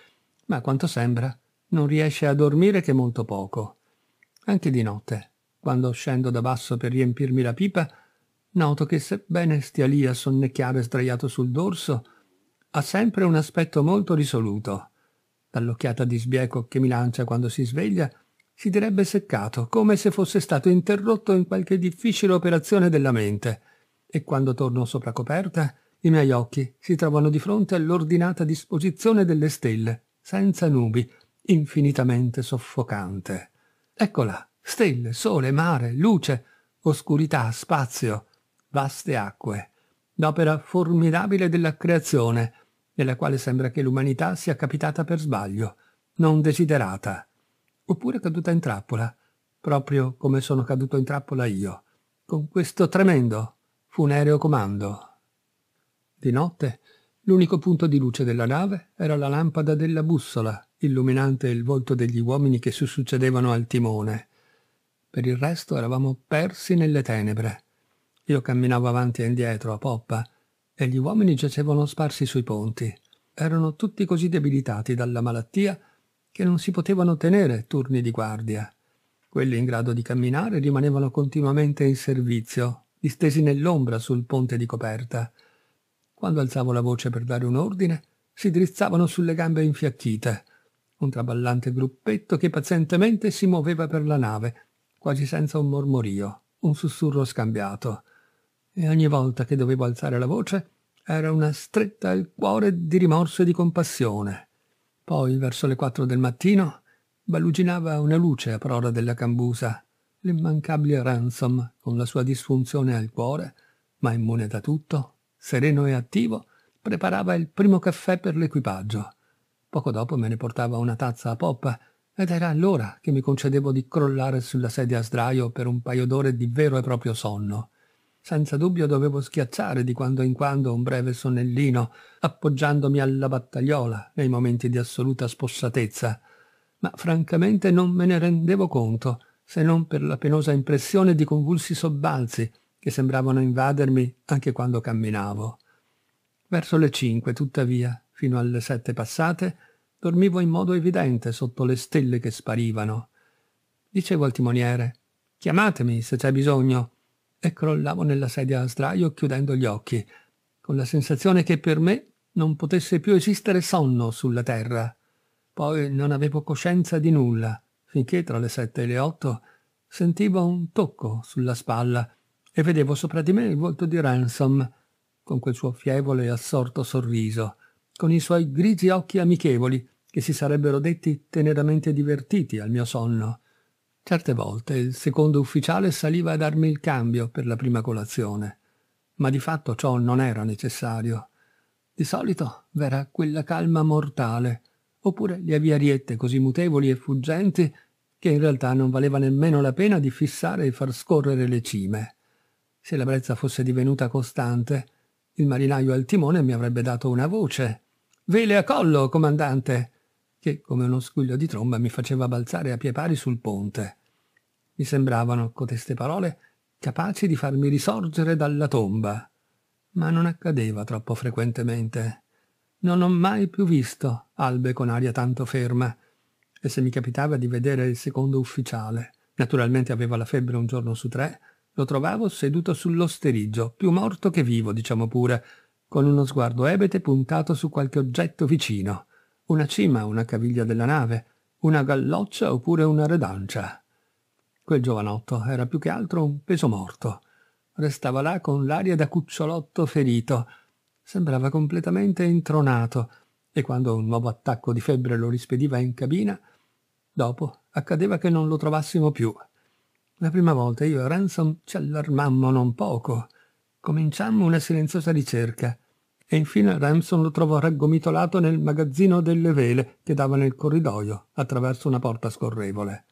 ma a quanto sembra non riesce a dormire che molto poco. Anche di notte quando scendo da basso per riempirmi la pipa, noto che sebbene stia lì a sonnecchiare sdraiato sul dorso, ha sempre un aspetto molto risoluto. Dall'occhiata di sbieco che mi lancia quando si sveglia, si direbbe seccato, come se fosse stato interrotto in qualche difficile operazione della mente. E quando torno sopra coperta, i miei occhi si trovano di fronte all'ordinata disposizione delle stelle, senza nubi, infinitamente soffocante. Eccola, Stelle, sole, mare, luce, oscurità, spazio, vaste acque. L'opera formidabile della creazione, nella quale sembra che l'umanità sia capitata per sbaglio, non desiderata. Oppure caduta in trappola, proprio come sono caduto in trappola io, con questo tremendo, funereo comando. Di notte, l'unico punto di luce della nave era la lampada della bussola, illuminante il volto degli uomini che si succedevano al timone. Per il resto eravamo persi nelle tenebre. Io camminavo avanti e indietro, a poppa, e gli uomini giacevano sparsi sui ponti. Erano tutti così debilitati dalla malattia che non si potevano tenere turni di guardia. Quelli in grado di camminare rimanevano continuamente in servizio, distesi nell'ombra sul ponte di coperta. Quando alzavo la voce per dare un ordine, si drizzavano sulle gambe infiacchite, un traballante gruppetto che pazientemente si muoveva per la nave, quasi senza un mormorio, un sussurro scambiato. E ogni volta che dovevo alzare la voce era una stretta al cuore di rimorso e di compassione. Poi, verso le quattro del mattino, baluginava una luce a prora della cambusa, l'immancabile Ransom, con la sua disfunzione al cuore, ma immune da tutto, sereno e attivo, preparava il primo caffè per l'equipaggio. Poco dopo me ne portava una tazza a poppa ed era allora che mi concedevo di crollare sulla sedia a sdraio per un paio d'ore di vero e proprio sonno. Senza dubbio dovevo schiacciare di quando in quando un breve sonnellino, appoggiandomi alla battagliola nei momenti di assoluta spossatezza, ma francamente non me ne rendevo conto, se non per la penosa impressione di convulsi sobbalzi che sembravano invadermi anche quando camminavo. Verso le cinque, tuttavia, fino alle sette passate, Dormivo in modo evidente sotto le stelle che sparivano. Dicevo al timoniere, chiamatemi se c'è bisogno, e crollavo nella sedia a sdraio chiudendo gli occhi, con la sensazione che per me non potesse più esistere sonno sulla terra. Poi non avevo coscienza di nulla, finché tra le sette e le otto sentivo un tocco sulla spalla e vedevo sopra di me il volto di Ransom, con quel suo fievole e assorto sorriso, con i suoi grigi occhi amichevoli che si sarebbero detti teneramente divertiti al mio sonno. Certe volte il secondo ufficiale saliva a darmi il cambio per la prima colazione, ma di fatto ciò non era necessario. Di solito v'era quella calma mortale, oppure le aviariette così mutevoli e fuggenti che in realtà non valeva nemmeno la pena di fissare e far scorrere le cime. Se la brezza fosse divenuta costante, il marinaio al timone mi avrebbe dato una voce. Vele a collo, comandante! che, come uno squillo di tromba, mi faceva balzare a pie pari sul ponte. Mi sembravano, coteste parole, capaci di farmi risorgere dalla tomba, ma non accadeva troppo frequentemente. Non ho mai più visto albe con aria tanto ferma, e se mi capitava di vedere il secondo ufficiale, naturalmente aveva la febbre un giorno su tre, lo trovavo seduto sull'osteriggio, più morto che vivo, diciamo pure, con uno sguardo ebete puntato su qualche oggetto vicino una cima, una caviglia della nave, una galloccia oppure una redancia. Quel giovanotto era più che altro un peso morto. Restava là con l'aria da cucciolotto ferito. Sembrava completamente intronato e quando un nuovo attacco di febbre lo rispediva in cabina, dopo accadeva che non lo trovassimo più. La prima volta io e Ransom ci allarmammo non poco. Cominciammo una silenziosa ricerca e infine Ramson lo trovò raggomitolato nel magazzino delle vele che dava nel corridoio, attraverso una porta scorrevole.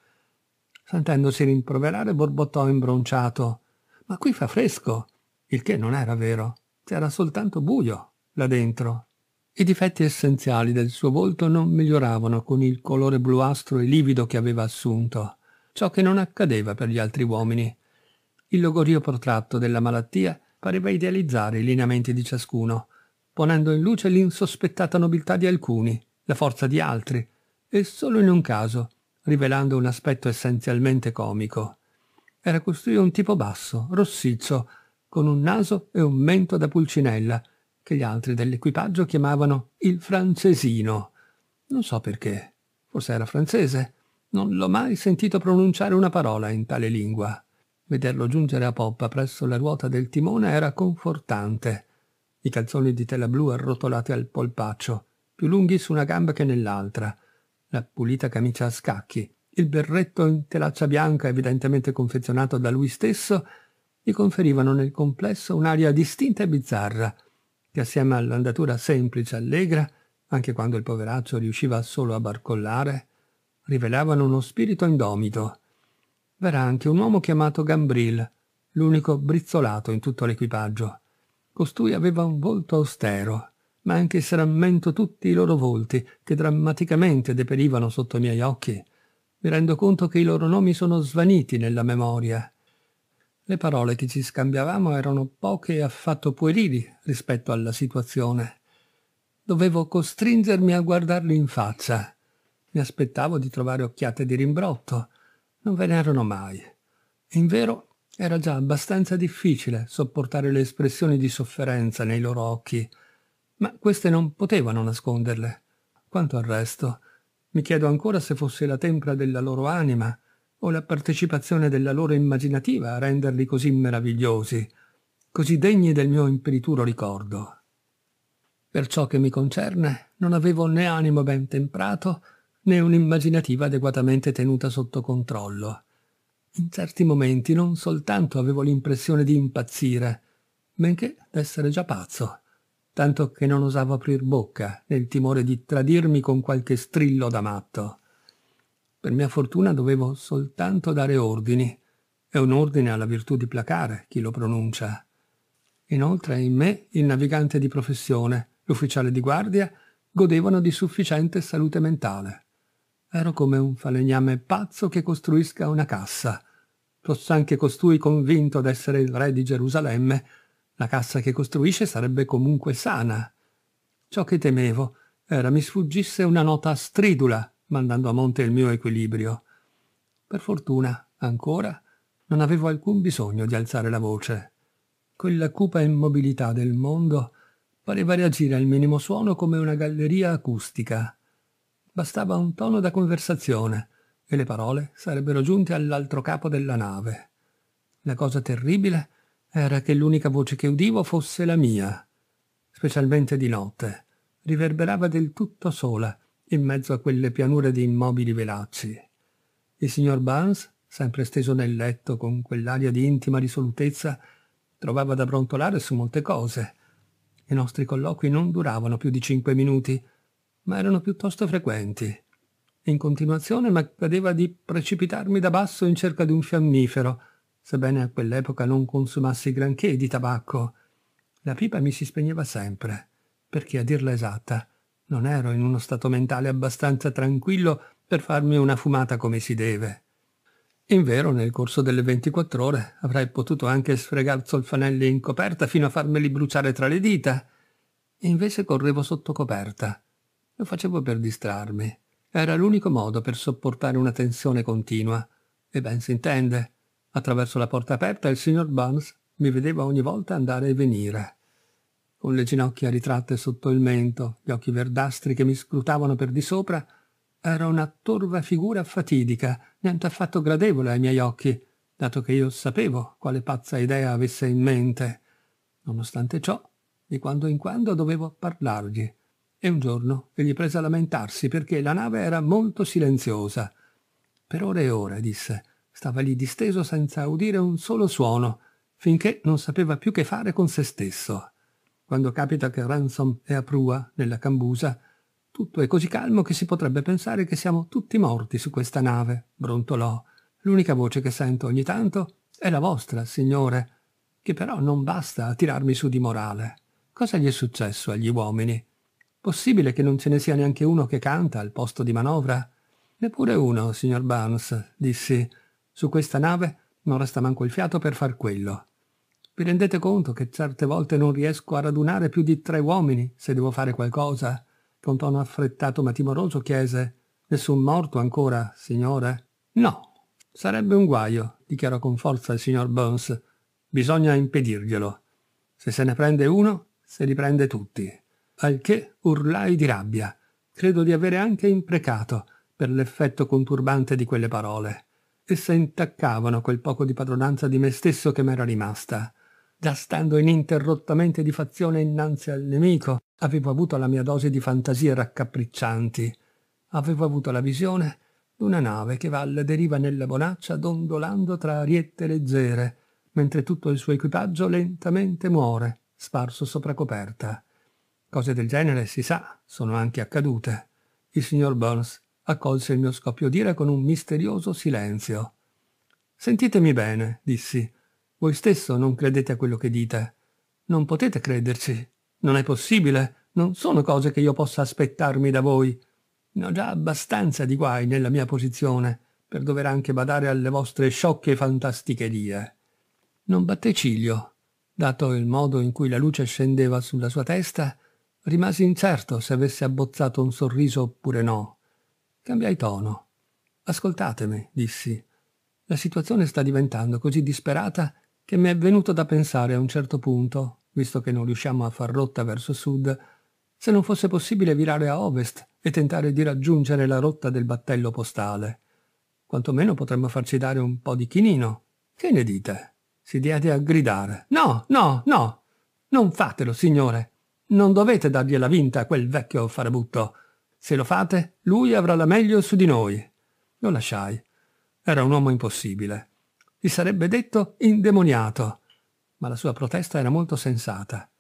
Sentendosi rimproverare, borbottò imbronciato. Ma qui fa fresco! Il che non era vero. C'era soltanto buio, là dentro. I difetti essenziali del suo volto non miglioravano con il colore bluastro e livido che aveva assunto, ciò che non accadeva per gli altri uomini. Il logorio protratto della malattia pareva idealizzare i lineamenti di ciascuno, ponendo in luce l'insospettata nobiltà di alcuni, la forza di altri, e solo in un caso, rivelando un aspetto essenzialmente comico. Era costui un tipo basso, rossiccio, con un naso e un mento da pulcinella, che gli altri dell'equipaggio chiamavano il francesino. Non so perché. Forse era francese. Non l'ho mai sentito pronunciare una parola in tale lingua. Vederlo giungere a poppa presso la ruota del timone era confortante i calzoni di tela blu arrotolati al polpaccio, più lunghi su una gamba che nell'altra, la pulita camicia a scacchi, il berretto in telaccia bianca evidentemente confezionato da lui stesso, gli conferivano nel complesso un'aria distinta e bizzarra, che assieme all'andatura semplice e allegra, anche quando il poveraccio riusciva solo a barcollare, rivelavano uno spirito indomito. V'era anche un uomo chiamato Gambril, l'unico brizzolato in tutto l'equipaggio. Costui aveva un volto austero, ma anche se rammento tutti i loro volti, che drammaticamente deperivano sotto i miei occhi, mi rendo conto che i loro nomi sono svaniti nella memoria. Le parole che ci scambiavamo erano poche e affatto puerili rispetto alla situazione. Dovevo costringermi a guardarli in faccia. Mi aspettavo di trovare occhiate di rimbrotto. Non ve n'erano mai. Invero era già abbastanza difficile sopportare le espressioni di sofferenza nei loro occhi, ma queste non potevano nasconderle. Quanto al resto, mi chiedo ancora se fosse la tempra della loro anima o la partecipazione della loro immaginativa a renderli così meravigliosi, così degni del mio imperituro ricordo. Per ciò che mi concerne, non avevo né animo ben temprato né un'immaginativa adeguatamente tenuta sotto controllo. In certi momenti non soltanto avevo l'impressione di impazzire, benché d'essere già pazzo, tanto che non osavo aprir bocca nel timore di tradirmi con qualche strillo da matto. Per mia fortuna dovevo soltanto dare ordini, e un ordine ha la virtù di placare chi lo pronuncia. Inoltre in me il navigante di professione, l'ufficiale di guardia, godevano di sufficiente salute mentale. Ero come un falegname pazzo che costruisca una cassa. Fosse anche costui convinto d'essere il re di Gerusalemme, la cassa che costruisce sarebbe comunque sana. Ciò che temevo era mi sfuggisse una nota stridula, mandando a monte il mio equilibrio. Per fortuna, ancora, non avevo alcun bisogno di alzare la voce. Quella cupa immobilità del mondo pareva reagire al minimo suono come una galleria acustica. Bastava un tono da conversazione e le parole sarebbero giunte all'altro capo della nave. La cosa terribile era che l'unica voce che udivo fosse la mia, specialmente di notte. Riverberava del tutto sola in mezzo a quelle pianure di immobili velacci. Il signor Barnes, sempre steso nel letto con quell'aria di intima risolutezza, trovava da brontolare su molte cose. I nostri colloqui non duravano più di cinque minuti ma erano piuttosto frequenti. In continuazione m'accadeva di precipitarmi da basso in cerca di un fiammifero, sebbene a quell'epoca non consumassi granché di tabacco. La pipa mi si spegneva sempre, perché a dirla esatta non ero in uno stato mentale abbastanza tranquillo per farmi una fumata come si deve. Invero, nel corso delle 24 ore avrei potuto anche sfregar zolfanelli in coperta fino a farmeli bruciare tra le dita. E invece correvo sotto coperta lo facevo per distrarmi. Era l'unico modo per sopportare una tensione continua. E ben si intende. Attraverso la porta aperta il signor Barnes mi vedeva ogni volta andare e venire. Con le ginocchia ritratte sotto il mento, gli occhi verdastri che mi scrutavano per di sopra, era una torva figura fatidica, niente affatto gradevole ai miei occhi, dato che io sapevo quale pazza idea avesse in mente. Nonostante ciò, di quando in quando dovevo parlargli, e un giorno egli prese a lamentarsi perché la nave era molto silenziosa. Per ore e ore, disse, stava lì disteso senza udire un solo suono, finché non sapeva più che fare con se stesso. Quando capita che Ransom è a prua, nella cambusa, tutto è così calmo che si potrebbe pensare che siamo tutti morti su questa nave, brontolò. L'unica voce che sento ogni tanto è la vostra, signore, che però non basta a tirarmi su di morale. Cosa gli è successo agli uomini? Possibile che non ce ne sia neanche uno che canta al posto di manovra? Neppure uno, signor Barnes, dissi. Su questa nave non resta manco il fiato per far quello. Vi rendete conto che certe volte non riesco a radunare più di tre uomini se devo fare qualcosa? Con tono affrettato ma timoroso chiese. Nessun morto ancora, signore? No. Sarebbe un guaio, dichiarò con forza il signor Burns. Bisogna impedirglielo. Se se ne prende uno, se li prende tutti al che urlai di rabbia. Credo di avere anche imprecato per l'effetto conturbante di quelle parole. Esse intaccavano quel poco di padronanza di me stesso che m'era rimasta. Già stando ininterrottamente di fazione innanzi al nemico, avevo avuto la mia dose di fantasie raccapriccianti. Avevo avuto la visione d'una nave che va alla deriva nella bonaccia dondolando tra ariette leggere, mentre tutto il suo equipaggio lentamente muore, sparso sopra coperta. Cose del genere, si sa, sono anche accadute. Il signor Burns accolse il mio scoppio d'ira con un misterioso silenzio. Sentitemi bene, dissi. Voi stesso non credete a quello che dite. Non potete crederci. Non è possibile. Non sono cose che io possa aspettarmi da voi. Ne ho già abbastanza di guai nella mia posizione per dover anche badare alle vostre sciocche fantasticherie. Non batté ciglio. Dato il modo in cui la luce scendeva sulla sua testa, Rimasi incerto se avesse abbozzato un sorriso oppure no. Cambiai tono. Ascoltatemi, dissi. La situazione sta diventando così disperata che mi è venuto da pensare a un certo punto, visto che non riusciamo a far rotta verso sud, se non fosse possibile virare a ovest e tentare di raggiungere la rotta del battello postale. Quantomeno potremmo farci dare un po' di chinino. Che ne dite? Si diede a gridare. No, no, no! Non fatelo, signore! Non dovete dargliela vinta a quel vecchio farabutto. Se lo fate, lui avrà la meglio su di noi. Lo lasciai. Era un uomo impossibile. Gli sarebbe detto indemoniato. Ma la sua protesta era molto sensata.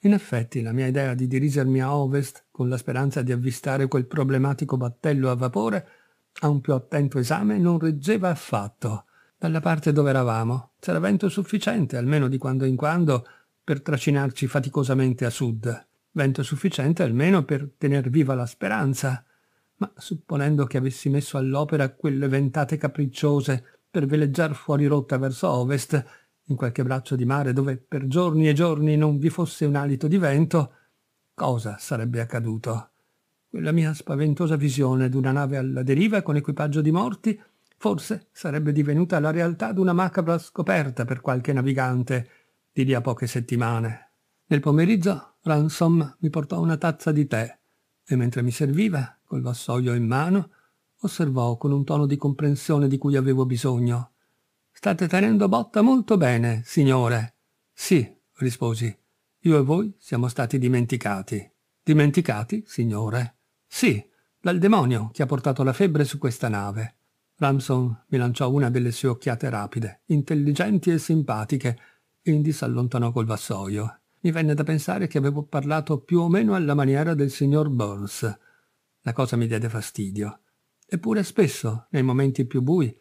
In effetti, la mia idea di dirigermi a ovest con la speranza di avvistare quel problematico battello a vapore a un più attento esame non reggeva affatto. Dalla parte dove eravamo c'era vento sufficiente, almeno di quando in quando, per tracinarci faticosamente a sud. Vento sufficiente almeno per tener viva la speranza. Ma supponendo che avessi messo all'opera quelle ventate capricciose per veleggiar fuori rotta verso ovest, in qualche braccio di mare dove per giorni e giorni non vi fosse un alito di vento, cosa sarebbe accaduto? Quella mia spaventosa visione d'una nave alla deriva con equipaggio di morti forse sarebbe divenuta la realtà d'una macabra scoperta per qualche navigante, di lì a poche settimane. Nel pomeriggio Ransom mi portò una tazza di tè e mentre mi serviva, col vassoio in mano, osservò con un tono di comprensione di cui avevo bisogno. State tenendo botta molto bene, signore. Sì, risposi. Io e voi siamo stati dimenticati. Dimenticati, signore? Sì, dal demonio che ha portato la febbre su questa nave. Ramson mi lanciò una delle sue occhiate rapide, intelligenti e simpatiche, Indi s'allontanò col vassoio. Mi venne da pensare che avevo parlato più o meno alla maniera del signor Burns. La cosa mi diede fastidio. Eppure spesso, nei momenti più bui,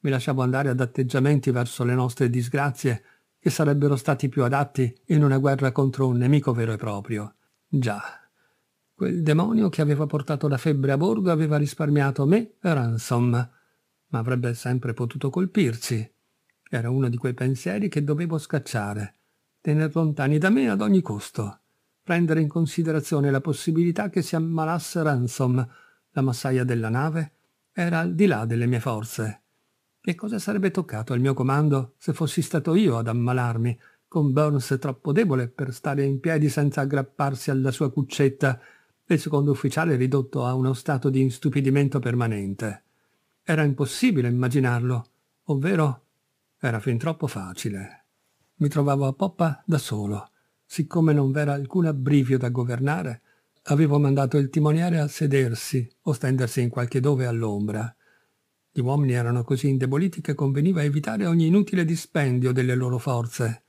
mi lasciavo andare ad atteggiamenti verso le nostre disgrazie che sarebbero stati più adatti in una guerra contro un nemico vero e proprio. Già, quel demonio che aveva portato la febbre a borgo aveva risparmiato me e Ransom, ma avrebbe sempre potuto colpirci. Era uno di quei pensieri che dovevo scacciare, tener lontani da me ad ogni costo, prendere in considerazione la possibilità che si ammalasse Ransom, la massaia della nave, era al di là delle mie forze. Che cosa sarebbe toccato al mio comando se fossi stato io ad ammalarmi, con Burns troppo debole per stare in piedi senza aggrapparsi alla sua cuccetta e il secondo ufficiale ridotto a uno stato di instupidimento permanente? Era impossibile immaginarlo, ovvero era fin troppo facile. Mi trovavo a poppa da solo. Siccome non v'era alcun abbrivio da governare, avevo mandato il timoniere a sedersi o stendersi in qualche dove all'ombra. Gli uomini erano così indeboliti che conveniva evitare ogni inutile dispendio delle loro forze.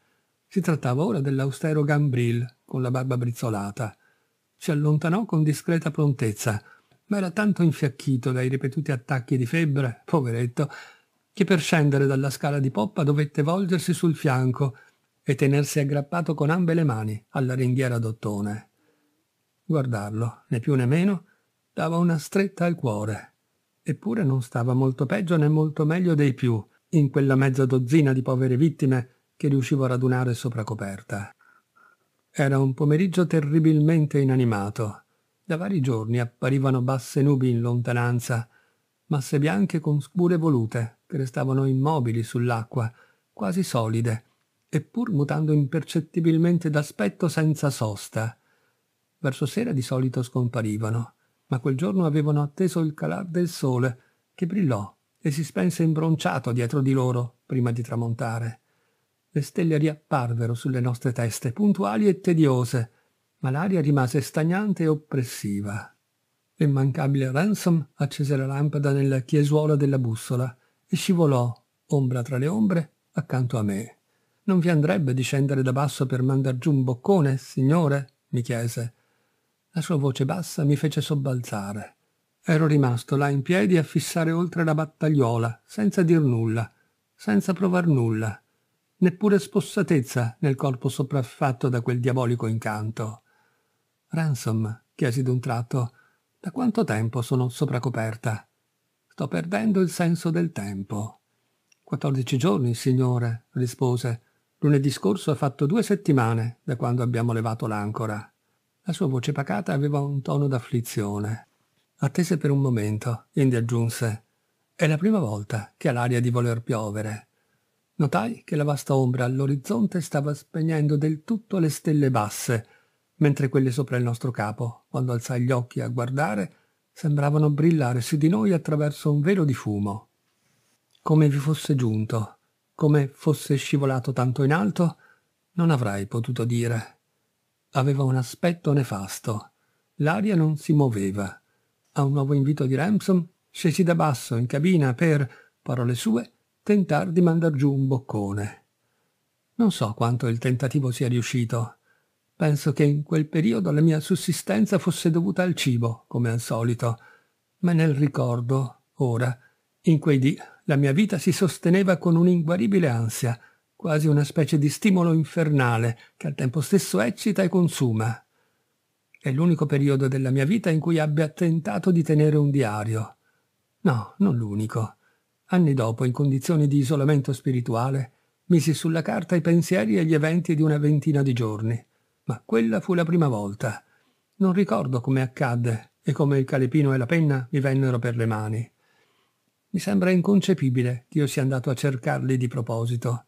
Si trattava ora dell'austero Gambril, con la barba brizzolata. Si allontanò con discreta prontezza, ma era tanto infiacchito dai ripetuti attacchi di febbre, poveretto, che per scendere dalla scala di poppa dovette volgersi sul fianco e tenersi aggrappato con ambe le mani alla ringhiera d'ottone. Guardarlo, né più né meno, dava una stretta al cuore. Eppure non stava molto peggio né molto meglio dei più, in quella mezza dozzina di povere vittime che riuscivo a radunare sopra coperta. Era un pomeriggio terribilmente inanimato. Da vari giorni apparivano basse nubi in lontananza, masse bianche con scure volute, che restavano immobili sull'acqua, quasi solide, eppur mutando impercettibilmente d'aspetto senza sosta. Verso sera di solito scomparivano, ma quel giorno avevano atteso il calar del sole, che brillò e si spense imbronciato dietro di loro prima di tramontare. Le stelle riapparvero sulle nostre teste, puntuali e tediose, ma l'aria rimase stagnante e oppressiva. L'immancabile Ransom accese la lampada nella chiesuola della bussola e scivolò, ombra tra le ombre, accanto a me. Non vi andrebbe di scendere da basso per mandar giù un boccone, signore? mi chiese. La sua voce bassa mi fece sobbalzare. Ero rimasto là in piedi a fissare oltre la battagliola, senza dir nulla, senza provar nulla, neppure spossatezza nel corpo sopraffatto da quel diabolico incanto. Ransom, chiesi d'un tratto, da quanto tempo sono sopra coperta? Sto perdendo il senso del tempo. Quattordici giorni, signore, rispose. Lunedì scorso ha fatto due settimane da quando abbiamo levato l'ancora. La sua voce pacata aveva un tono d'afflizione. Attese per un momento, indi aggiunse È la prima volta che ha l'aria di voler piovere. Notai che la vasta ombra all'orizzonte stava spegnendo del tutto le stelle basse, mentre quelle sopra il nostro capo, quando alzai gli occhi a guardare, sembravano brillare su di noi attraverso un velo di fumo. Come vi fosse giunto, come fosse scivolato tanto in alto, non avrei potuto dire. Aveva un aspetto nefasto. L'aria non si muoveva. A un nuovo invito di Ramson, scesi da basso in cabina per, parole sue, tentar di mandar giù un boccone. Non so quanto il tentativo sia riuscito. Penso che in quel periodo la mia sussistenza fosse dovuta al cibo, come al solito, ma nel ricordo, ora, in quei dì, la mia vita si sosteneva con un'inguaribile ansia, quasi una specie di stimolo infernale che al tempo stesso eccita e consuma. È l'unico periodo della mia vita in cui abbia tentato di tenere un diario. No, non l'unico. Anni dopo, in condizioni di isolamento spirituale, misi sulla carta i pensieri e gli eventi di una ventina di giorni ma quella fu la prima volta. Non ricordo come accadde e come il calepino e la penna mi vennero per le mani. Mi sembra inconcepibile che io sia andato a cercarli di proposito.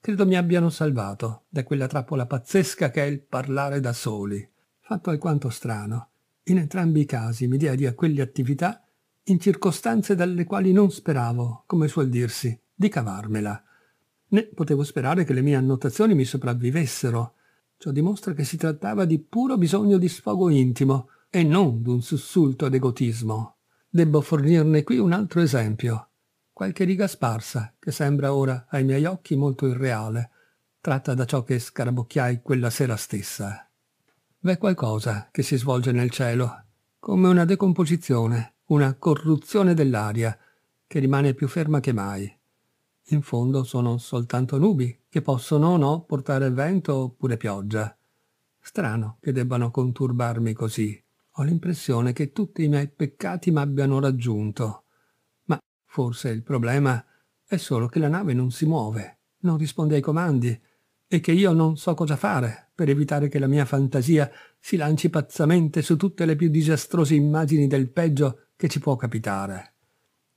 Credo mi abbiano salvato da quella trappola pazzesca che è il parlare da soli. Fatto alquanto strano. In entrambi i casi mi diedi a quelle attività in circostanze dalle quali non speravo, come suol dirsi, di cavarmela. Né potevo sperare che le mie annotazioni mi sopravvivessero, Ciò dimostra che si trattava di puro bisogno di sfogo intimo e non d'un sussulto ad egotismo. Debbo fornirne qui un altro esempio. Qualche riga sparsa, che sembra ora ai miei occhi molto irreale, tratta da ciò che scarabocchiai quella sera stessa. V'è qualcosa che si svolge nel cielo, come una decomposizione, una corruzione dell'aria, che rimane più ferma che mai in fondo sono soltanto nubi, che possono o no portare vento oppure pioggia. Strano che debbano conturbarmi così. Ho l'impressione che tutti i miei peccati m'abbiano raggiunto. Ma forse il problema è solo che la nave non si muove, non risponde ai comandi e che io non so cosa fare per evitare che la mia fantasia si lanci pazzamente su tutte le più disastrose immagini del peggio che ci può capitare.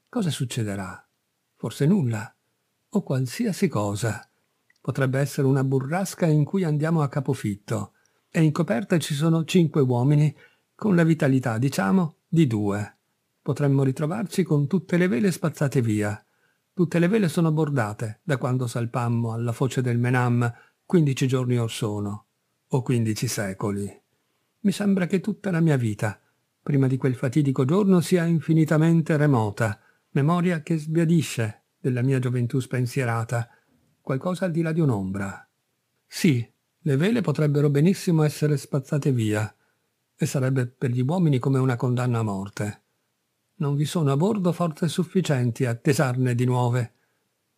Cosa succederà? Forse nulla o qualsiasi cosa. Potrebbe essere una burrasca in cui andiamo a capofitto e in coperta ci sono cinque uomini con la vitalità, diciamo, di due. Potremmo ritrovarci con tutte le vele spazzate via. Tutte le vele sono bordate da quando salpammo alla foce del Menam quindici giorni or sono, o quindici secoli. Mi sembra che tutta la mia vita, prima di quel fatidico giorno, sia infinitamente remota, memoria che sbiadisce della mia gioventù spensierata, qualcosa al di là di un'ombra. Sì, le vele potrebbero benissimo essere spazzate via, e sarebbe per gli uomini come una condanna a morte. Non vi sono a bordo forze sufficienti a tesarne di nuove.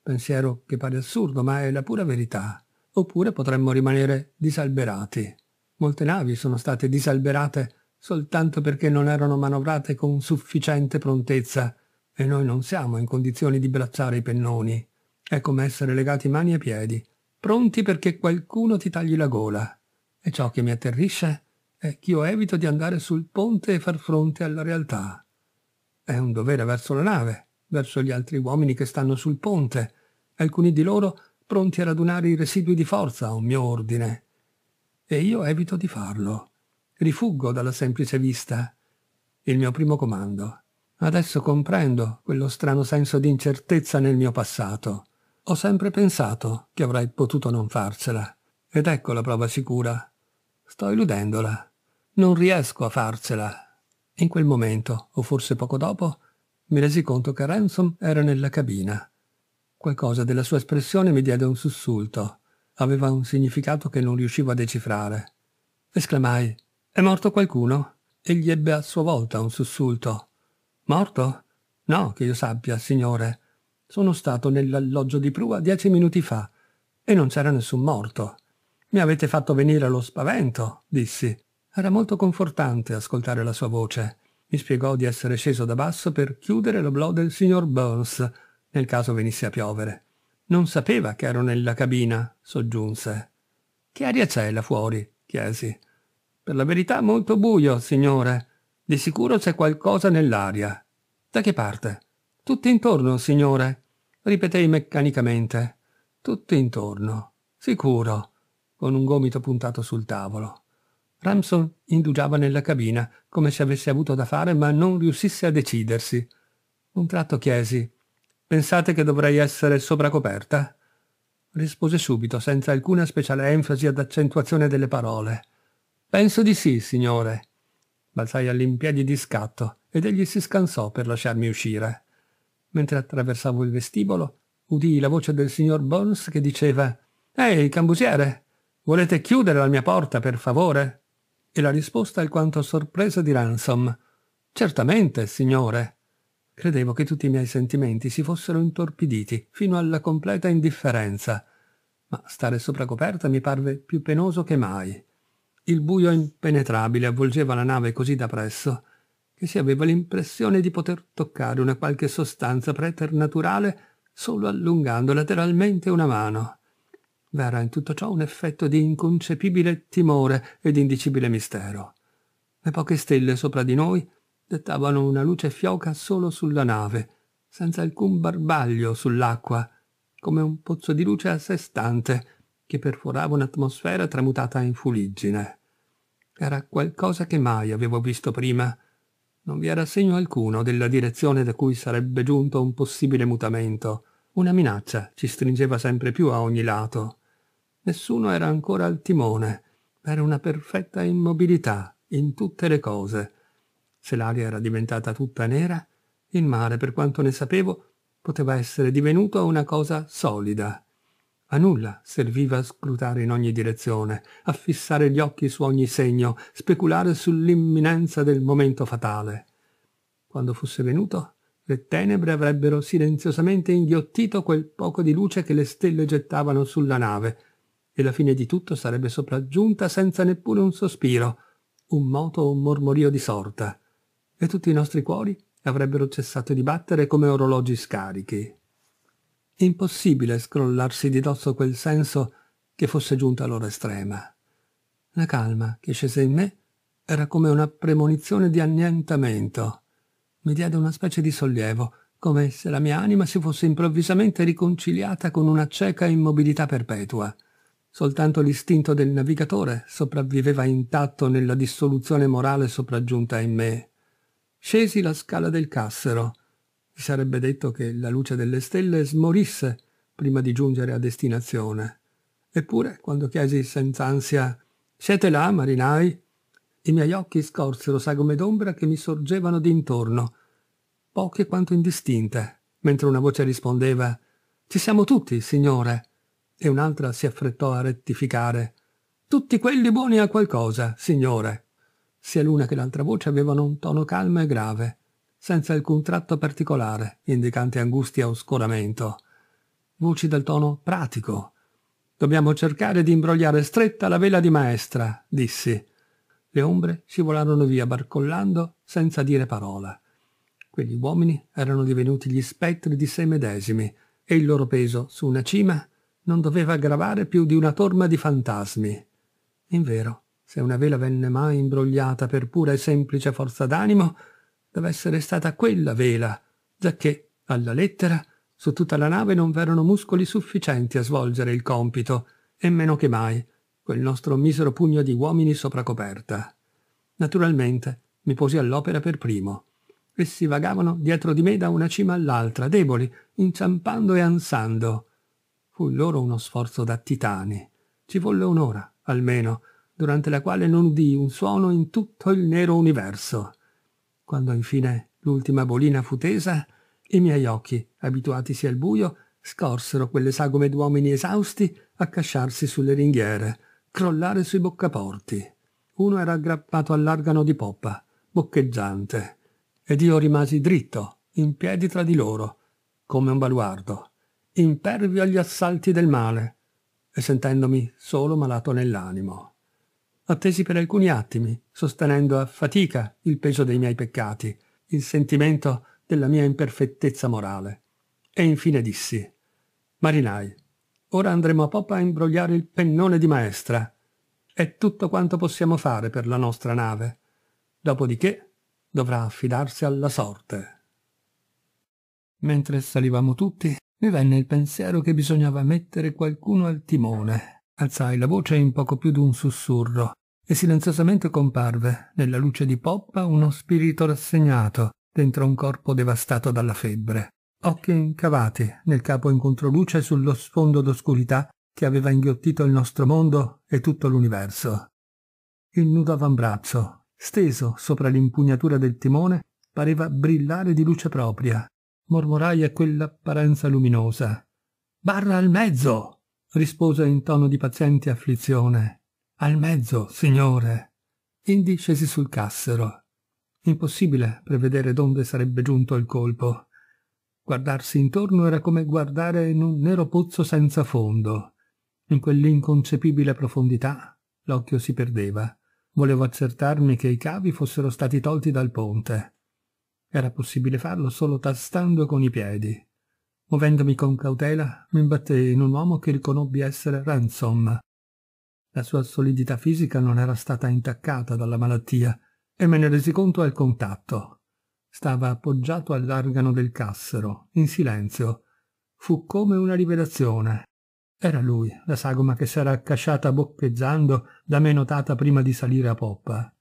Pensiero che pare assurdo, ma è la pura verità. Oppure potremmo rimanere disalberati. Molte navi sono state disalberate soltanto perché non erano manovrate con sufficiente prontezza e noi non siamo in condizioni di blazzare i pennoni. È come essere legati mani e piedi, pronti perché qualcuno ti tagli la gola. E ciò che mi atterrisce è che io evito di andare sul ponte e far fronte alla realtà. È un dovere verso la nave, verso gli altri uomini che stanno sul ponte, alcuni di loro pronti a radunare i residui di forza a un mio ordine. E io evito di farlo. Rifuggo dalla semplice vista. Il mio primo comando Adesso comprendo quello strano senso di incertezza nel mio passato. Ho sempre pensato che avrei potuto non farcela. Ed ecco la prova sicura. Sto illudendola. Non riesco a farcela. In quel momento, o forse poco dopo, mi resi conto che Ransom era nella cabina. Qualcosa della sua espressione mi diede un sussulto. Aveva un significato che non riuscivo a decifrare. Esclamai, è morto qualcuno? Egli ebbe a sua volta un sussulto. Morto? No, che io sappia, signore. Sono stato nell'alloggio di prua dieci minuti fa e non c'era nessun morto. Mi avete fatto venire lo spavento, dissi. Era molto confortante ascoltare la sua voce. Mi spiegò di essere sceso da basso per chiudere lo blò del signor Burns, nel caso venisse a piovere. Non sapeva che ero nella cabina, soggiunse. Che aria c'è là fuori? chiesi. Per la verità molto buio, signore. Di sicuro c'è qualcosa nell'aria. Da che parte? Tutto intorno, signore, ripetei meccanicamente. Tutto intorno. Sicuro, con un gomito puntato sul tavolo. Ramson indugiava nella cabina, come se avesse avuto da fare, ma non riuscisse a decidersi. Un tratto chiesi Pensate che dovrei essere sovracoperta? rispose subito, senza alcuna speciale enfasi ad accentuazione delle parole. Penso di sì, signore balzai all'impiedi di scatto ed egli si scansò per lasciarmi uscire. Mentre attraversavo il vestibolo, udii la voce del signor Bones che diceva «Ehi, cambusiere, volete chiudere la mia porta, per favore?» E la risposta alquanto sorpresa di Ransom «Certamente, signore». Credevo che tutti i miei sentimenti si fossero intorpiditi fino alla completa indifferenza, ma stare sopra coperta mi parve più penoso che mai. Il buio impenetrabile avvolgeva la nave così da presso che si aveva l'impressione di poter toccare una qualche sostanza preternaturale solo allungando lateralmente una mano. V'era in tutto ciò un effetto di inconcepibile timore ed indicibile mistero. Le poche stelle sopra di noi dettavano una luce fioca solo sulla nave, senza alcun barbaglio sull'acqua, come un pozzo di luce a sé stante, che perforava un'atmosfera tramutata in fuliggine. Era qualcosa che mai avevo visto prima. Non vi era segno alcuno della direzione da cui sarebbe giunto un possibile mutamento. Una minaccia ci stringeva sempre più a ogni lato. Nessuno era ancora al timone. Era una perfetta immobilità in tutte le cose. Se l'aria era diventata tutta nera, il mare, per quanto ne sapevo, poteva essere divenuto una cosa solida ma nulla serviva a scrutare in ogni direzione, a fissare gli occhi su ogni segno, speculare sull'imminenza del momento fatale. Quando fosse venuto, le tenebre avrebbero silenziosamente inghiottito quel poco di luce che le stelle gettavano sulla nave, e la fine di tutto sarebbe sopraggiunta senza neppure un sospiro, un moto o un mormorio di sorta, e tutti i nostri cuori avrebbero cessato di battere come orologi scarichi. Impossibile scrollarsi di dosso quel senso che fosse giunto all'ora estrema. La calma che scese in me era come una premonizione di annientamento. Mi diede una specie di sollievo, come se la mia anima si fosse improvvisamente riconciliata con una cieca immobilità perpetua. Soltanto l'istinto del navigatore sopravviveva intatto nella dissoluzione morale sopraggiunta in me. Scesi la scala del Cassero, si sarebbe detto che la luce delle stelle smorisse prima di giungere a destinazione. Eppure, quando chiesi senza ansia «Siete là, marinai?» I miei occhi scorsero sagome d'ombra che mi sorgevano d'intorno, poche quanto indistinte, mentre una voce rispondeva «Ci siamo tutti, signore!» e un'altra si affrettò a rettificare «Tutti quelli buoni a qualcosa, signore!» Sia l'una che l'altra voce avevano un tono calmo e grave senza alcun tratto particolare, indicante angustia o scoramento. Voci del tono pratico. Dobbiamo cercare di imbrogliare stretta la vela di maestra, dissi. Le ombre scivolarono via barcollando senza dire parola. Quegli uomini erano divenuti gli spettri di sé medesimi e il loro peso su una cima non doveva gravare più di una torma di fantasmi. Invero, se una vela venne mai imbrogliata per pura e semplice forza d'animo, deve essere stata quella vela, giacché, alla lettera, su tutta la nave non v'erano muscoli sufficienti a svolgere il compito, e meno che mai quel nostro misero pugno di uomini sopra coperta. Naturalmente mi posi all'opera per primo. Essi vagavano dietro di me da una cima all'altra, deboli, inciampando e ansando. Fu loro uno sforzo da titani. Ci volle un'ora, almeno, durante la quale non udii un suono in tutto il nero universo. Quando infine l'ultima bolina fu tesa, i miei occhi, abituatisi al buio, scorsero quelle sagome d'uomini esausti accasciarsi sulle ringhiere, crollare sui boccaporti. Uno era aggrappato all'argano di poppa, boccheggiante, ed io rimasi dritto, in piedi tra di loro, come un baluardo, impervio agli assalti del male, e sentendomi solo malato nell'animo attesi per alcuni attimi, sostenendo a fatica il peso dei miei peccati, il sentimento della mia imperfettezza morale. E infine dissi, Marinai, ora andremo a poppa a imbrogliare il pennone di maestra. È tutto quanto possiamo fare per la nostra nave. Dopodiché dovrà affidarsi alla sorte. Mentre salivamo tutti, mi venne il pensiero che bisognava mettere qualcuno al timone. Alzai la voce in poco più d'un sussurro e silenziosamente comparve, nella luce di poppa, uno spirito rassegnato dentro un corpo devastato dalla febbre. Occhi incavati, nel capo in controluce sullo sfondo d'oscurità che aveva inghiottito il nostro mondo e tutto l'universo. Il nudo avambraccio, steso sopra l'impugnatura del timone, pareva brillare di luce propria. Mormorai a quell'apparenza luminosa. Barra al mezzo! rispose in tono di paziente afflizione al mezzo, signore! Indy scesi sul cassero. Impossibile prevedere donde sarebbe giunto il colpo. Guardarsi intorno era come guardare in un nero pozzo senza fondo. In quell'inconcepibile profondità l'occhio si perdeva. Volevo accertarmi che i cavi fossero stati tolti dal ponte. Era possibile farlo solo tastando con i piedi. Muovendomi con cautela, mi imbattei in un uomo che riconobbi essere Ransom, la sua solidità fisica non era stata intaccata dalla malattia e me ne resi conto al contatto. Stava appoggiato all'argano del cassero, in silenzio. Fu come una rivelazione. Era lui, la sagoma che s'era accasciata boccheggiando da me notata prima di salire a poppa.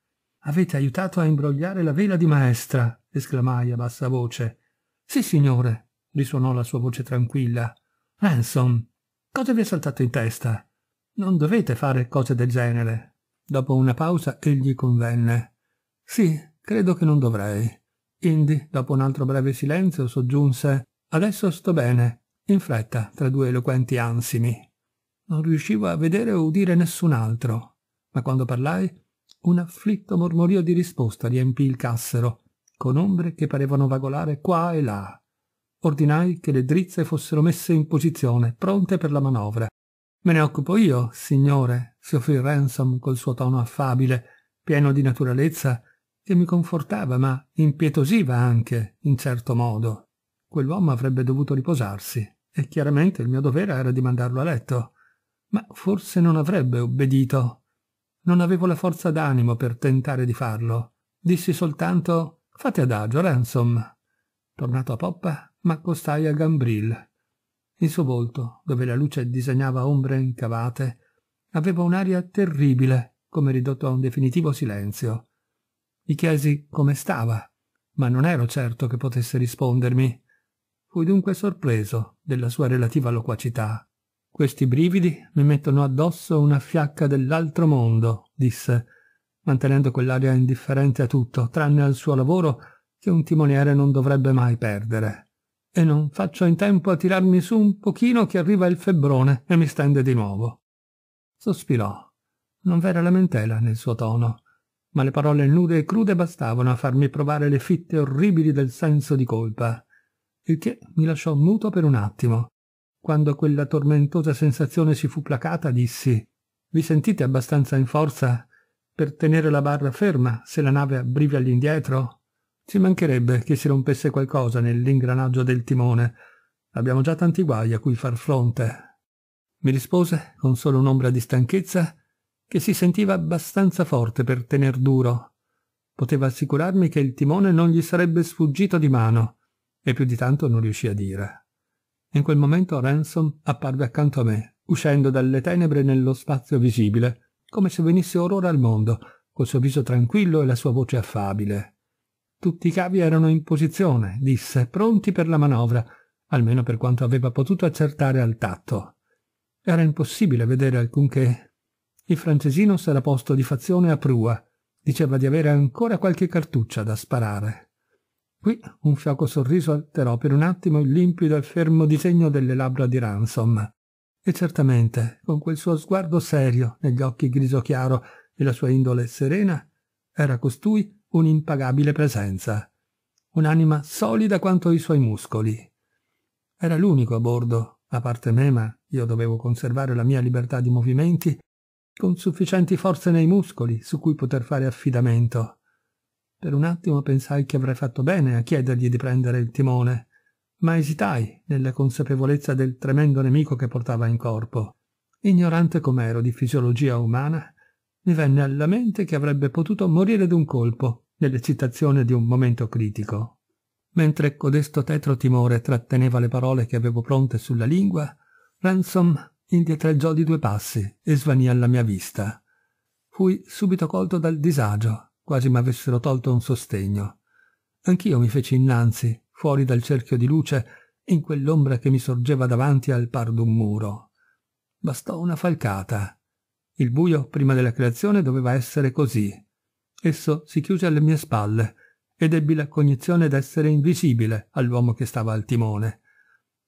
Avete aiutato a imbrogliare la vela di maestra, esclamai a bassa voce. Sì, signore, risuonò la sua voce tranquilla. Ransom, cosa vi è saltato in testa? Non dovete fare cose del genere. Dopo una pausa egli convenne. Sì, credo che non dovrei. Indi, dopo un altro breve silenzio, soggiunse Adesso sto bene, in fretta, tra due eloquenti ansimi. Non riuscivo a vedere o udire nessun altro, ma quando parlai, un afflitto mormorio di risposta riempì il cassero, con ombre che parevano vagolare qua e là. Ordinai che le drizze fossero messe in posizione, pronte per la manovra, Me ne occupo io, signore, si offrì Ransom col suo tono affabile, pieno di naturalezza, che mi confortava ma impietosiva anche, in certo modo. Quell'uomo avrebbe dovuto riposarsi, e chiaramente il mio dovere era di mandarlo a letto. Ma forse non avrebbe obbedito. Non avevo la forza d'animo per tentare di farlo. Dissi soltanto Fate adagio, Ransom. Tornato a poppa, m'accostai a Gambril il suo volto, dove la luce disegnava ombre incavate, aveva un'aria terribile, come ridotto a un definitivo silenzio. Gli chiesi come stava, ma non ero certo che potesse rispondermi. Fui dunque sorpreso della sua relativa loquacità. Questi brividi mi mettono addosso una fiacca dell'altro mondo, disse, mantenendo quell'aria indifferente a tutto, tranne al suo lavoro che un timoniere non dovrebbe mai perdere e non faccio in tempo a tirarmi su un pochino che arriva il febbrone e mi stende di nuovo. Sospirò. Non v'era lamentela nel suo tono, ma le parole nude e crude bastavano a farmi provare le fitte orribili del senso di colpa, il che mi lasciò muto per un attimo. Quando quella tormentosa sensazione si fu placata, dissi Vi sentite abbastanza in forza per tenere la barra ferma se la nave abbrivia all'indietro? Ci mancherebbe che si rompesse qualcosa nell'ingranaggio del timone. Abbiamo già tanti guai a cui far fronte. Mi rispose con solo un'ombra di stanchezza che si sentiva abbastanza forte per tener duro. Poteva assicurarmi che il timone non gli sarebbe sfuggito di mano e più di tanto non riuscì a dire. In quel momento Ransom apparve accanto a me, uscendo dalle tenebre nello spazio visibile, come se venisse orora al mondo, col suo viso tranquillo e la sua voce affabile. Tutti i cavi erano in posizione, disse, pronti per la manovra, almeno per quanto aveva potuto accertare al tatto. Era impossibile vedere alcunché. Il francesino s'era posto di fazione a prua. Diceva di avere ancora qualche cartuccia da sparare. Qui un fioco sorriso alterò per un attimo il limpido e fermo disegno delle labbra di Ransom. E certamente, con quel suo sguardo serio negli occhi griso chiaro e la sua indole serena, era costui un'impagabile presenza, un'anima solida quanto i suoi muscoli. Era l'unico a bordo, a parte me, ma io dovevo conservare la mia libertà di movimenti, con sufficienti forze nei muscoli su cui poter fare affidamento. Per un attimo pensai che avrei fatto bene a chiedergli di prendere il timone, ma esitai nella consapevolezza del tremendo nemico che portava in corpo. Ignorante com'ero di fisiologia umana, mi venne alla mente che avrebbe potuto morire d'un colpo, nell'eccitazione di un momento critico. Mentre codesto tetro timore tratteneva le parole che avevo pronte sulla lingua, Ransom indietreggiò di due passi e svanì alla mia vista. Fui subito colto dal disagio, quasi mi avessero tolto un sostegno. Anch'io mi feci innanzi, fuori dal cerchio di luce, in quell'ombra che mi sorgeva davanti al par d'un muro. Bastò una falcata il buio prima della creazione doveva essere così. Esso si chiuse alle mie spalle ed ebbi la cognizione d'essere invisibile all'uomo che stava al timone.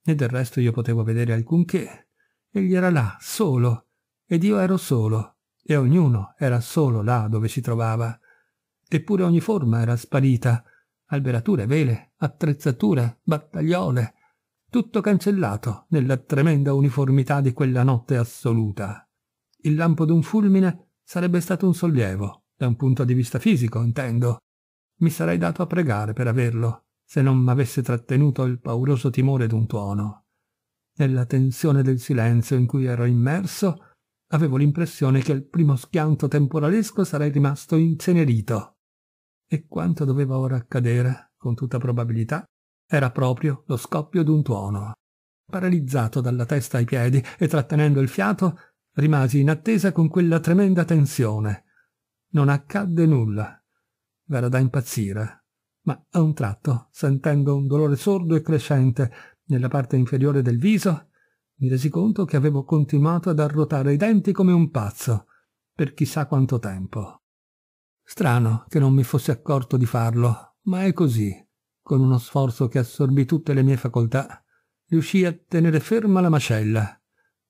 E del resto io potevo vedere alcunché. Egli era là, solo, ed io ero solo, e ognuno era solo là dove si trovava. Eppure ogni forma era sparita, alberature, vele, attrezzature, battagliole, tutto cancellato nella tremenda uniformità di quella notte assoluta il lampo d'un fulmine sarebbe stato un sollievo, da un punto di vista fisico, intendo. Mi sarei dato a pregare per averlo, se non m'avesse trattenuto il pauroso timore d'un tuono. Nella tensione del silenzio in cui ero immerso, avevo l'impressione che al primo schianto temporalesco sarei rimasto incenerito. E quanto doveva ora accadere, con tutta probabilità, era proprio lo scoppio d'un tuono. Paralizzato dalla testa ai piedi e trattenendo il fiato, Rimasi in attesa con quella tremenda tensione. Non accadde nulla. Era da impazzire. Ma a un tratto, sentendo un dolore sordo e crescente nella parte inferiore del viso, mi resi conto che avevo continuato ad arrotare i denti come un pazzo, per chissà quanto tempo. Strano che non mi fossi accorto di farlo, ma è così. Con uno sforzo che assorbì tutte le mie facoltà, riuscii a tenere ferma la macella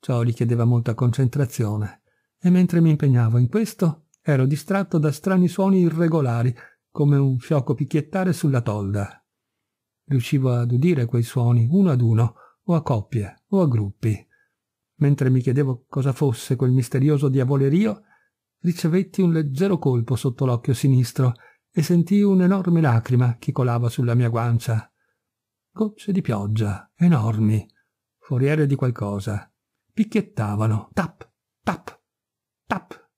Ciò richiedeva molta concentrazione e mentre mi impegnavo in questo ero distratto da strani suoni irregolari come un fioco picchiettare sulla tolda. Riuscivo ad udire quei suoni uno ad uno, o a coppie, o a gruppi. Mentre mi chiedevo cosa fosse quel misterioso diavolerio, ricevetti un leggero colpo sotto l'occhio sinistro e sentii un'enorme lacrima che colava sulla mia guancia. Gocce di pioggia, enormi, foriere di qualcosa picchiettavano, tap, tap, tap.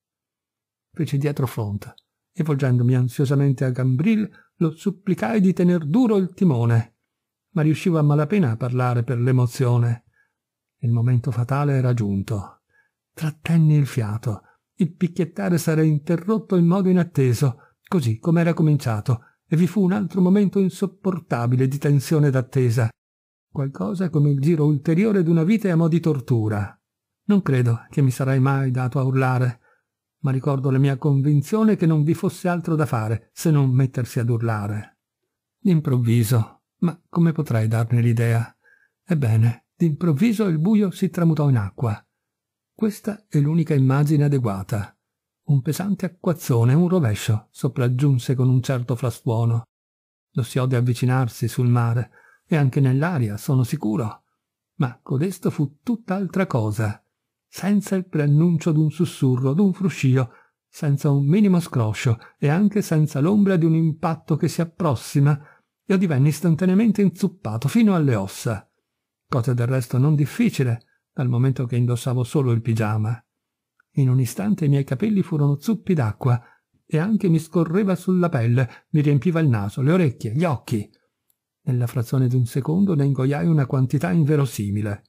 Feci dietro fronte e volgendomi ansiosamente a Gambril lo supplicai di tener duro il timone, ma riuscivo a malapena a parlare per l'emozione. Il momento fatale era giunto. Trattenni il fiato. Il picchiettare sarei interrotto in modo inatteso, così come era cominciato, e vi fu un altro momento insopportabile di tensione d'attesa qualcosa come il giro ulteriore d'una vita a mo' di tortura. Non credo che mi sarei mai dato a urlare, ma ricordo la mia convinzione che non vi fosse altro da fare se non mettersi ad urlare. D'improvviso, ma come potrei darne l'idea? Ebbene, d'improvviso il buio si tramutò in acqua. Questa è l'unica immagine adeguata. Un pesante acquazzone, un rovescio, sopraggiunse con un certo frastuono. Lo si ode avvicinarsi sul mare, e anche nell'aria, sono sicuro. Ma codesto fu tutt'altra cosa, senza il preannuncio d'un sussurro, d'un fruscio, senza un minimo scroscio e anche senza l'ombra di un impatto che si approssima, io divenne istantaneamente inzuppato fino alle ossa. Cosa del resto non difficile, dal momento che indossavo solo il pigiama. In un istante i miei capelli furono zuppi d'acqua e anche mi scorreva sulla pelle, mi riempiva il naso, le orecchie, gli occhi. Nella frazione di un secondo ne ingoiai una quantità inverosimile.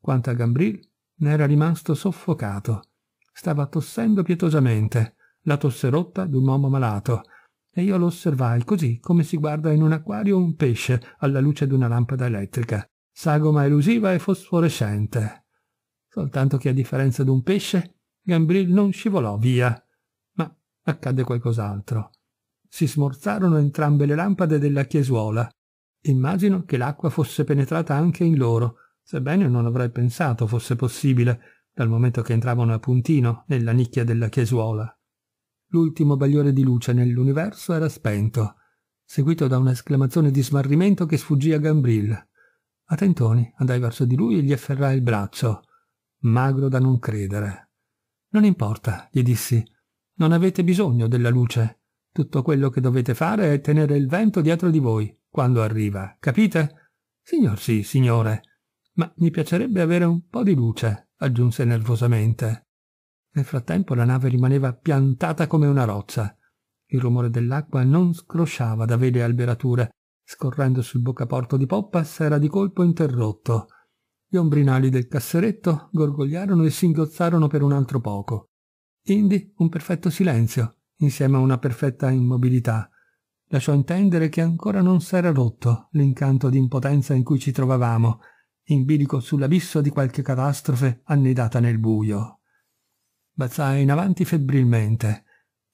Quanto a Gambril, ne era rimasto soffocato. Stava tossendo pietosamente, la tosse rotta d'un uomo malato, e io lo osservai così come si guarda in un acquario un pesce alla luce di una lampada elettrica, sagoma elusiva e fosforescente. Soltanto che a differenza di un pesce, Gambril non scivolò via, ma accadde qualcos'altro. Si smorzarono entrambe le lampade della chiesuola Immagino che l'acqua fosse penetrata anche in loro, sebbene non avrei pensato fosse possibile, dal momento che entravano a puntino nella nicchia della chiesuola. L'ultimo bagliore di luce nell'universo era spento, seguito da un'esclamazione di smarrimento che sfuggì a Gambril. A tentoni andai verso di lui e gli afferrai il braccio, magro da non credere. Non importa, gli dissi, non avete bisogno della luce. Tutto quello che dovete fare è tenere il vento dietro di voi quando arriva, capite? Signor sì, signore, ma mi piacerebbe avere un po' di luce, aggiunse nervosamente. Nel frattempo la nave rimaneva piantata come una roccia. Il rumore dell'acqua non scrosciava da vele alberature, scorrendo sul boccaporto di poppa era di colpo interrotto. Gli ombrinali del casseretto gorgogliarono e singhiozzarono per un altro poco. Indi un perfetto silenzio, insieme a una perfetta immobilità, lasciò intendere che ancora non s'era rotto l'incanto di impotenza in cui ci trovavamo, in bilico sull'abisso di qualche catastrofe annidata nel buio. Bazzai in avanti febbrilmente.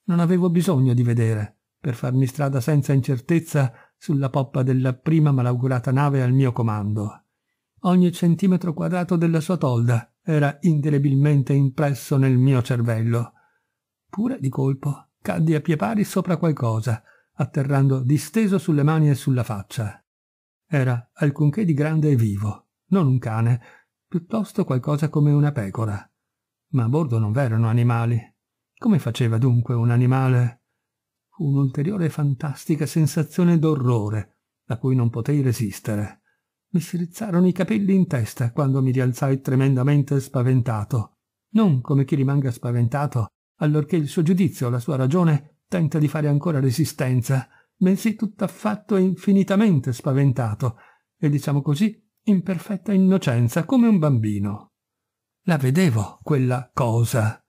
Non avevo bisogno di vedere, per farmi strada senza incertezza sulla poppa della prima malaugurata nave al mio comando. Ogni centimetro quadrato della sua tolda era indelebilmente impresso nel mio cervello. Pure di colpo caddi a pie pari sopra qualcosa atterrando disteso sulle mani e sulla faccia. Era alcunché di grande e vivo, non un cane, piuttosto qualcosa come una pecora. Ma a bordo non v'erano animali. Come faceva dunque un animale? Fu un'ulteriore fantastica sensazione d'orrore, a cui non potei resistere. Mi si rizzarono i capelli in testa quando mi rialzai tremendamente spaventato. Non come chi rimanga spaventato allorché il suo giudizio la sua ragione tenta di fare ancora resistenza, bensì tutt'affatto infinitamente spaventato e diciamo così in perfetta innocenza, come un bambino. La vedevo, quella cosa.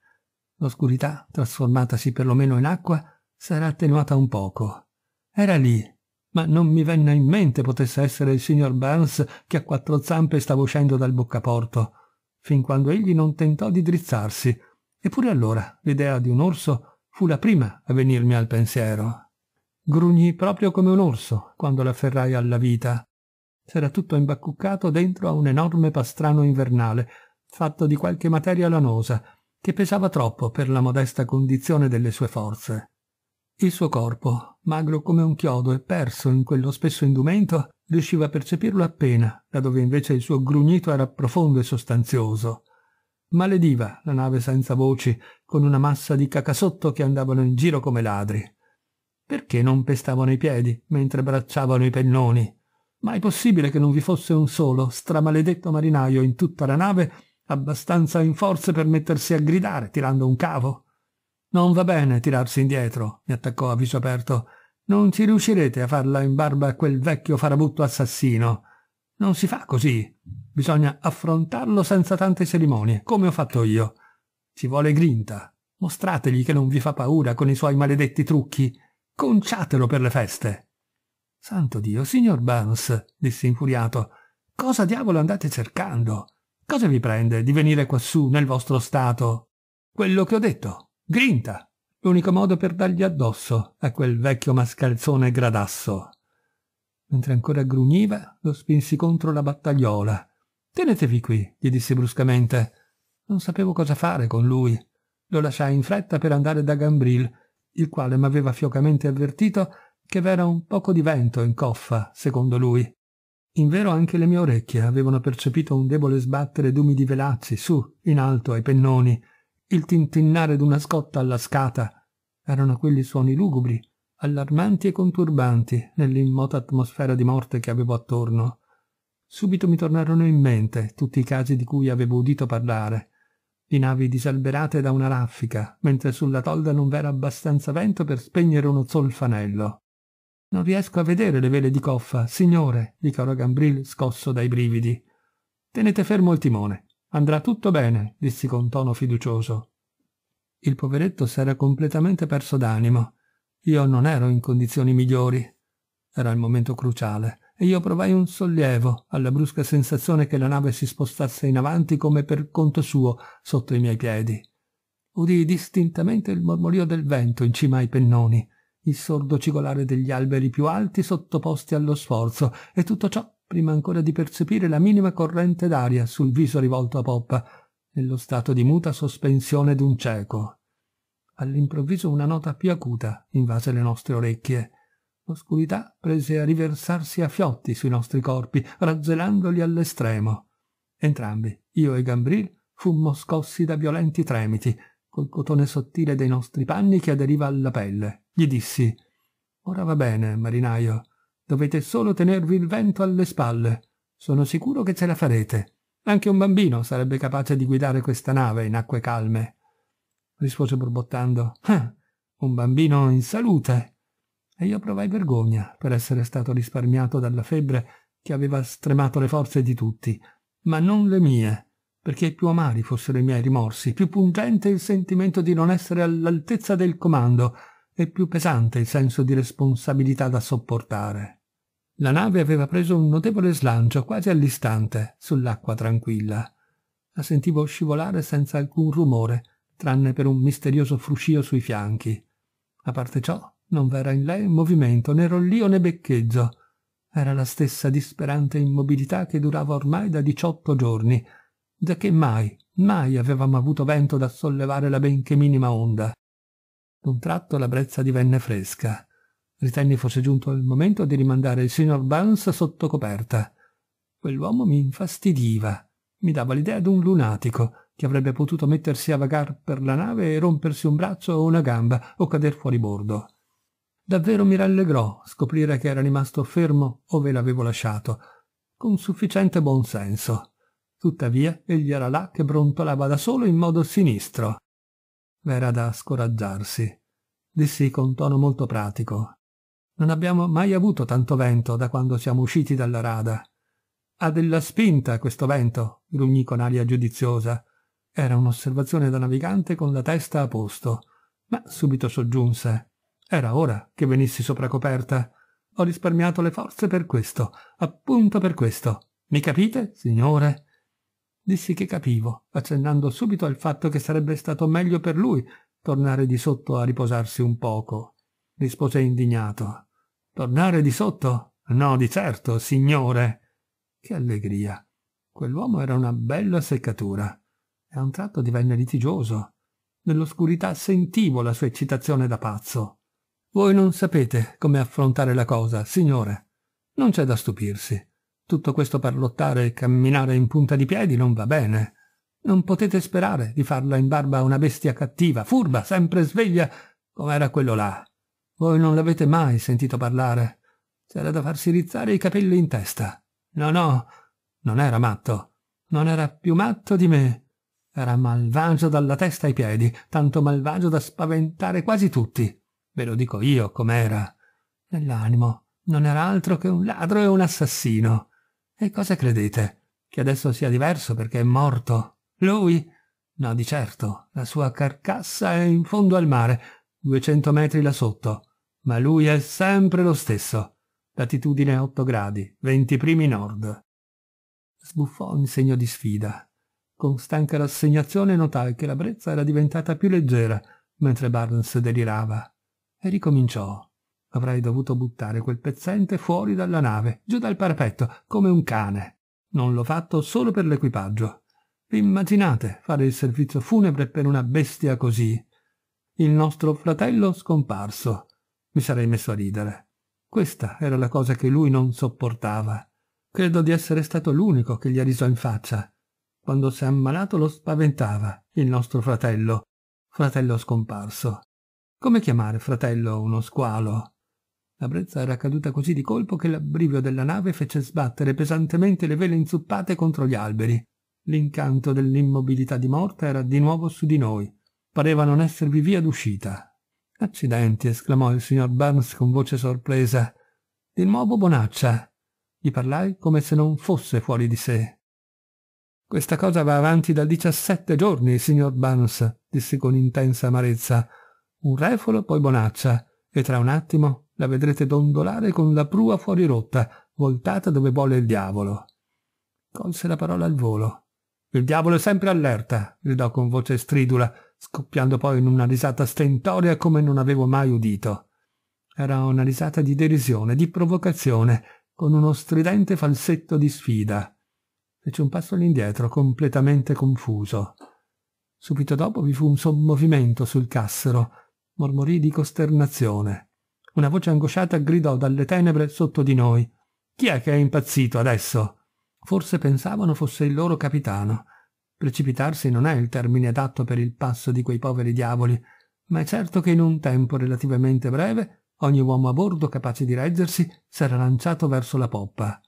L'oscurità, trasformatasi perlomeno in acqua, s'era attenuata un poco. Era lì, ma non mi venne in mente potesse essere il signor Burns che a quattro zampe stava uscendo dal boccaporto, fin quando egli non tentò di drizzarsi. Eppure allora l'idea di un orso Fu la prima a venirmi al pensiero. Grugnì proprio come un orso quando l'afferrai alla vita. S'era tutto imbacuccato dentro a un enorme pastrano invernale, fatto di qualche materia lanosa, che pesava troppo per la modesta condizione delle sue forze. Il suo corpo, magro come un chiodo e perso in quello spesso indumento, riusciva a percepirlo appena, da dove invece il suo grugnito era profondo e sostanzioso. Malediva la nave senza voci, con una massa di cacasotto che andavano in giro come ladri. Perché non pestavano i piedi mentre bracciavano i pennoni? Ma è possibile che non vi fosse un solo stramaledetto marinaio in tutta la nave abbastanza in forze per mettersi a gridare tirando un cavo? Non va bene tirarsi indietro, mi attaccò a viso aperto. Non ci riuscirete a farla in barba a quel vecchio farabutto assassino. Non si fa così. Bisogna affrontarlo senza tante cerimonie, come ho fatto io. Ci vuole grinta. Mostrategli che non vi fa paura con i suoi maledetti trucchi. Conciatelo per le feste. Santo Dio, signor Burns, disse infuriato, cosa diavolo andate cercando? Cosa vi prende di venire quassù nel vostro stato? Quello che ho detto. Grinta. L'unico modo per dargli addosso a quel vecchio mascalzone gradasso. Mentre ancora grugniva, lo spinsi contro la battagliola. Tenetevi qui, gli dissi bruscamente. Non sapevo cosa fare con lui. Lo lasciai in fretta per andare da Gambril, il quale m'aveva fiocamente avvertito che v'era un poco di vento in coffa, secondo lui. Invero anche le mie orecchie avevano percepito un debole sbattere d'umidi velazzi su, in alto, ai pennoni, il tintinnare d'una scotta alla scata. Erano quelli suoni lugubri allarmanti e conturbanti nell'immota atmosfera di morte che avevo attorno. Subito mi tornarono in mente tutti i casi di cui avevo udito parlare, di navi disalberate da una raffica, mentre sulla tolda non v'era abbastanza vento per spegnere uno zolfanello. Non riesco a vedere le vele di coffa, signore, dichiarò Gambril scosso dai brividi. Tenete fermo il timone. Andrà tutto bene, dissi con tono fiducioso. Il poveretto s'era completamente perso d'animo io non ero in condizioni migliori. Era il momento cruciale e io provai un sollievo alla brusca sensazione che la nave si spostasse in avanti come per conto suo sotto i miei piedi. Udii distintamente il mormorio del vento in cima ai pennoni, il sordo cigolare degli alberi più alti sottoposti allo sforzo e tutto ciò prima ancora di percepire la minima corrente d'aria sul viso rivolto a poppa, nello stato di muta sospensione d'un cieco all'improvviso una nota più acuta invase le nostre orecchie. L'oscurità prese a riversarsi a fiotti sui nostri corpi, razzelandoli all'estremo. Entrambi, io e Gambril, fummo scossi da violenti tremiti, col cotone sottile dei nostri panni che aderiva alla pelle. Gli dissi Ora va bene, marinaio, dovete solo tenervi il vento alle spalle. Sono sicuro che ce la farete. Anche un bambino sarebbe capace di guidare questa nave in acque calme rispose borbottando. Ah, un bambino in salute. E io provai vergogna per essere stato risparmiato dalla febbre che aveva stremato le forze di tutti, ma non le mie, perché più amari fossero i miei rimorsi, più pungente il sentimento di non essere all'altezza del comando e più pesante il senso di responsabilità da sopportare. La nave aveva preso un notevole slancio quasi all'istante sull'acqua tranquilla. La sentivo scivolare senza alcun rumore, tranne per un misterioso fruscio sui fianchi. A parte ciò, non v'era in lei movimento né rollio né beccheggio. Era la stessa disperante immobilità che durava ormai da diciotto giorni, giacché mai, mai avevamo avuto vento da sollevare la benché minima onda. D'un tratto la brezza divenne fresca. Ritenni fosse giunto il momento di rimandare il signor Barnes sotto coperta. Quell'uomo mi infastidiva, mi dava l'idea d'un lunatico, che avrebbe potuto mettersi a vagar per la nave e rompersi un braccio o una gamba o cader fuori bordo. Davvero mi rallegrò scoprire che era rimasto fermo ove l'avevo lasciato, con sufficiente buon senso. Tuttavia egli era là che brontolava da solo in modo sinistro. Era da scoraggiarsi. Dissi con tono molto pratico. Non abbiamo mai avuto tanto vento da quando siamo usciti dalla rada. Ha della spinta questo vento, grugnì con aria giudiziosa. Era un'osservazione da navigante con la testa a posto, ma subito soggiunse. Era ora che venissi sopra coperta. Ho risparmiato le forze per questo, appunto per questo. Mi capite, signore? Dissi che capivo, accennando subito al fatto che sarebbe stato meglio per lui tornare di sotto a riposarsi un poco. Rispose indignato. Tornare di sotto? No, di certo, signore. Che allegria. Quell'uomo era una bella seccatura e a un tratto divenne litigioso. Nell'oscurità sentivo la sua eccitazione da pazzo. Voi non sapete come affrontare la cosa, signore. Non c'è da stupirsi. Tutto questo parlottare e camminare in punta di piedi non va bene. Non potete sperare di farla in barba a una bestia cattiva, furba, sempre sveglia, come era quello là. Voi non l'avete mai sentito parlare. C'era da farsi rizzare i capelli in testa. No, no, non era matto. Non era più matto di me. Era malvagio dalla testa ai piedi, tanto malvagio da spaventare quasi tutti. Ve lo dico io com'era. Nell'animo non era altro che un ladro e un assassino. E cosa credete? Che adesso sia diverso perché è morto? Lui? No, di certo. La sua carcassa è in fondo al mare, 200 metri là sotto. Ma lui è sempre lo stesso. Latitudine 8 gradi, 20 primi nord. Sbuffò in segno di sfida. Con stanca rassegnazione notai che la brezza era diventata più leggera mentre Barnes delirava e ricominciò. Avrei dovuto buttare quel pezzente fuori dalla nave, giù dal parapetto, come un cane. Non l'ho fatto solo per l'equipaggio. Immaginate fare il servizio funebre per una bestia così. Il nostro fratello scomparso. Mi sarei messo a ridere. Questa era la cosa che lui non sopportava. Credo di essere stato l'unico che gli ha riso in faccia. Quando si è ammalato lo spaventava, il nostro fratello, fratello scomparso. Come chiamare fratello uno squalo? La brezza era caduta così di colpo che l'abbrivio della nave fece sbattere pesantemente le vele inzuppate contro gli alberi. L'incanto dell'immobilità di morta era di nuovo su di noi. Pareva non esservi via d'uscita. Accidenti, esclamò il signor Burns con voce sorpresa. Di nuovo Bonaccia. Gli parlai come se non fosse fuori di sé. Questa cosa va avanti da 17 giorni, signor Barnes, disse con intensa amarezza. Un refolo, poi bonaccia, e tra un attimo la vedrete dondolare con la prua fuori rotta, voltata dove vuole il diavolo. Colse la parola al volo. Il diavolo è sempre allerta, gridò con voce stridula, scoppiando poi in una risata stentorea come non avevo mai udito. Era una risata di derisione, di provocazione, con uno stridente falsetto di sfida fece un passo all'indietro, completamente confuso. Subito dopo vi fu un sommovimento sul cassero, mormorì di costernazione. Una voce angosciata gridò dalle tenebre sotto di noi. Chi è che è impazzito adesso? Forse pensavano fosse il loro capitano. Precipitarsi non è il termine adatto per il passo di quei poveri diavoli, ma è certo che in un tempo relativamente breve ogni uomo a bordo capace di reggersi s'era lanciato verso la poppa.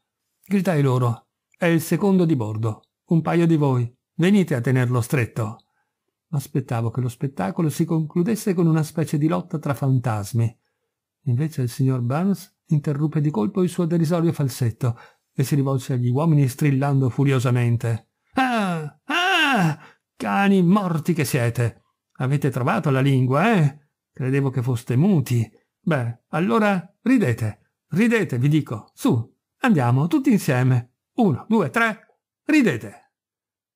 Gridai loro è il secondo di bordo, un paio di voi. Venite a tenerlo stretto. Aspettavo che lo spettacolo si concludesse con una specie di lotta tra fantasmi. Invece il signor Burns interruppe di colpo il suo derisorio falsetto e si rivolse agli uomini strillando furiosamente. Ah! Ah! Cani morti che siete! Avete trovato la lingua, eh? Credevo che foste muti. Beh, allora ridete. Ridete, vi dico. Su, andiamo, tutti insieme. Uno, due, tre, ridete.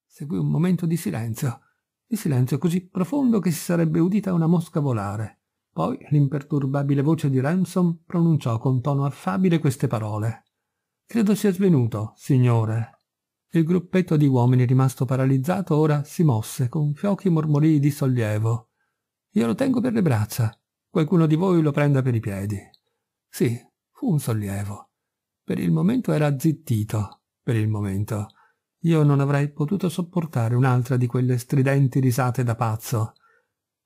Seguì un momento di silenzio, di silenzio così profondo che si sarebbe udita una mosca volare. Poi l'imperturbabile voce di Ransom pronunciò con tono affabile queste parole. Credo sia svenuto, signore. Il gruppetto di uomini rimasto paralizzato ora si mosse con fiochi mormorii di sollievo. Io lo tengo per le braccia. Qualcuno di voi lo prenda per i piedi. Sì, fu un sollievo. Per il momento era zittito, per il momento. Io non avrei potuto sopportare un'altra di quelle stridenti risate da pazzo.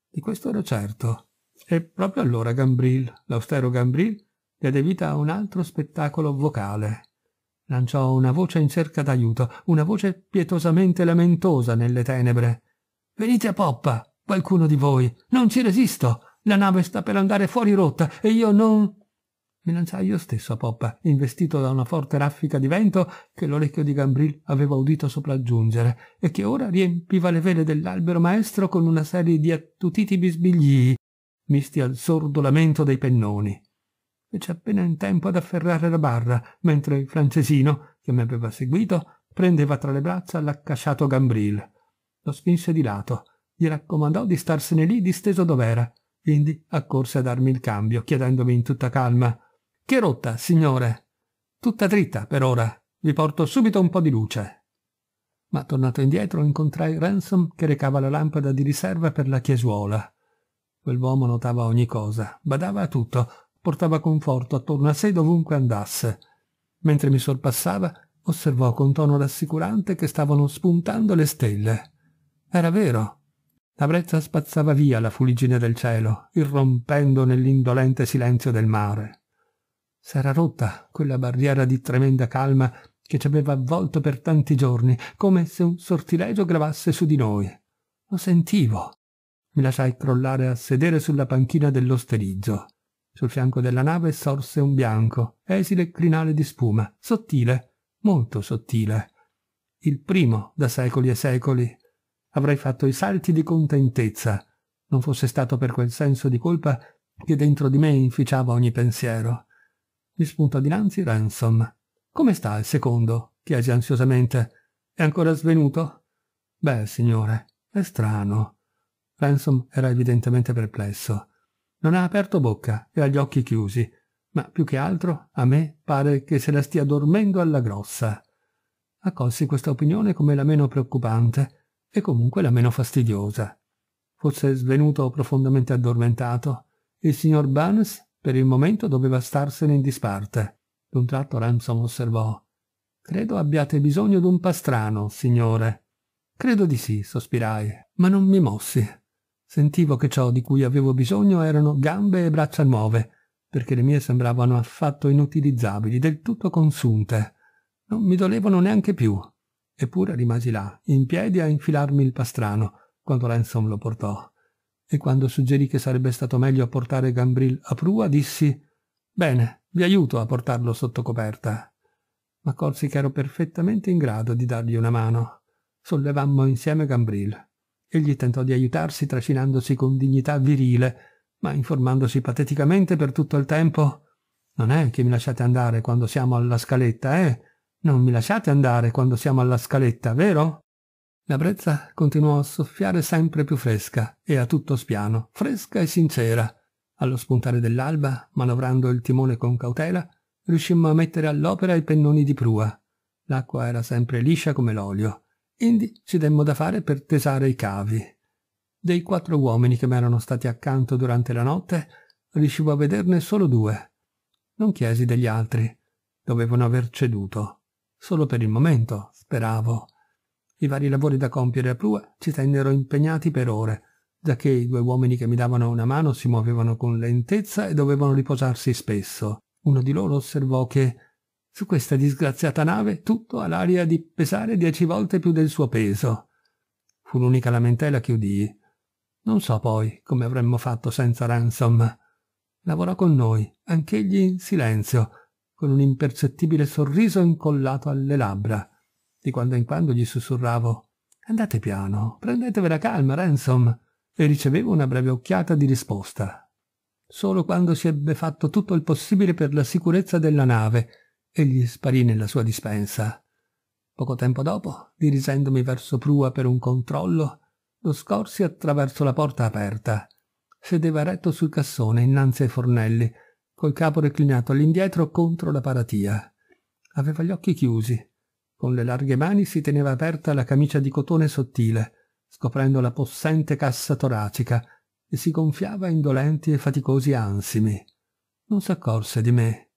Di questo ero certo. E proprio allora Gambril, l'austero Gambril, diede vita a un altro spettacolo vocale. Lanciò una voce in cerca d'aiuto, una voce pietosamente lamentosa nelle tenebre. Venite a poppa, qualcuno di voi, non ci resisto, la nave sta per andare fuori rotta e io non... Mi lanciai io stesso a poppa, investito da una forte raffica di vento che l'orecchio di Gambril aveva udito sopraggiungere e che ora riempiva le vele dell'albero maestro con una serie di attutiti bisbiglii, misti al sordo lamento dei pennoni. Fece appena in tempo ad afferrare la barra, mentre il francesino, che mi aveva seguito, prendeva tra le braccia l'accasciato Gambril. Lo spinse di lato, gli raccomandò di starsene lì disteso dov'era, quindi accorse a darmi il cambio, chiedendomi in tutta calma che rotta, signore? Tutta dritta, per ora. Vi porto subito un po' di luce. Ma tornato indietro incontrai Ransom che recava la lampada di riserva per la chiesuola. Quell'uomo notava ogni cosa, badava a tutto, portava conforto attorno a sé dovunque andasse. Mentre mi sorpassava, osservò con tono rassicurante che stavano spuntando le stelle. Era vero. La brezza spazzava via la fuligine del cielo, irrompendo nell'indolente silenzio del mare. S'era rotta quella barriera di tremenda calma che ci aveva avvolto per tanti giorni, come se un sortilegio gravasse su di noi. Lo sentivo. Mi lasciai crollare a sedere sulla panchina dell'osterizzo. Sul fianco della nave sorse un bianco, esile crinale di spuma, sottile, molto sottile. Il primo da secoli e secoli. Avrei fatto i salti di contentezza, non fosse stato per quel senso di colpa che dentro di me inficiava ogni pensiero gli spunta dinanzi Ransom. Come sta il secondo? chiese ansiosamente. È ancora svenuto? Beh, signore, è strano. Ransom era evidentemente perplesso. Non ha aperto bocca e ha gli occhi chiusi, ma più che altro a me pare che se la stia dormendo alla grossa. Accolsi questa opinione come la meno preoccupante e comunque la meno fastidiosa. Forse svenuto o profondamente addormentato, il signor Barnes per il momento doveva starsene in disparte. D'un tratto Ransom osservò. Credo abbiate bisogno d'un pastrano, signore. Credo di sì, sospirai, ma non mi mossi. Sentivo che ciò di cui avevo bisogno erano gambe e braccia nuove, perché le mie sembravano affatto inutilizzabili, del tutto consunte. Non mi dolevano neanche più. Eppure rimasi là, in piedi a infilarmi il pastrano, quando Ransom lo portò e quando suggerì che sarebbe stato meglio portare Gambril a prua, dissi «Bene, vi aiuto a portarlo sotto coperta». Ma accorsi che ero perfettamente in grado di dargli una mano. Sollevammo insieme Gambril. Egli tentò di aiutarsi trascinandosi con dignità virile, ma informandosi pateticamente per tutto il tempo «Non è che mi lasciate andare quando siamo alla scaletta, eh? Non mi lasciate andare quando siamo alla scaletta, vero?» La brezza continuò a soffiare sempre più fresca e a tutto spiano, fresca e sincera. Allo spuntare dell'alba, manovrando il timone con cautela, riuscimmo a mettere all'opera i pennoni di prua. L'acqua era sempre liscia come l'olio. Indi ci demmo da fare per tesare i cavi. Dei quattro uomini che m'erano stati accanto durante la notte, riuscivo a vederne solo due. Non chiesi degli altri. Dovevano aver ceduto. Solo per il momento, speravo. I vari lavori da compiere a prua ci tennero impegnati per ore, giacché i due uomini che mi davano una mano si muovevano con lentezza e dovevano riposarsi spesso. Uno di loro osservò che su questa disgraziata nave tutto ha l'aria di pesare dieci volte più del suo peso. Fu l'unica lamentela che udii. Non so poi come avremmo fatto senza Ransom. Lavorò con noi, anch'egli in silenzio, con un impercettibile sorriso incollato alle labbra. Di quando in quando gli sussurravo Andate piano, prendetevela calma, Ransom, e ricevevo una breve occhiata di risposta. Solo quando si ebbe fatto tutto il possibile per la sicurezza della nave, egli sparì nella sua dispensa. Poco tempo dopo, dirigendomi verso prua per un controllo, lo scorsi attraverso la porta aperta. Sedeva retto sul cassone innanzi ai fornelli, col capo reclinato all'indietro contro la paratia. Aveva gli occhi chiusi con le larghe mani si teneva aperta la camicia di cotone sottile, scoprendo la possente cassa toracica, e si gonfiava in dolenti e faticosi ansimi. Non s'accorse di me.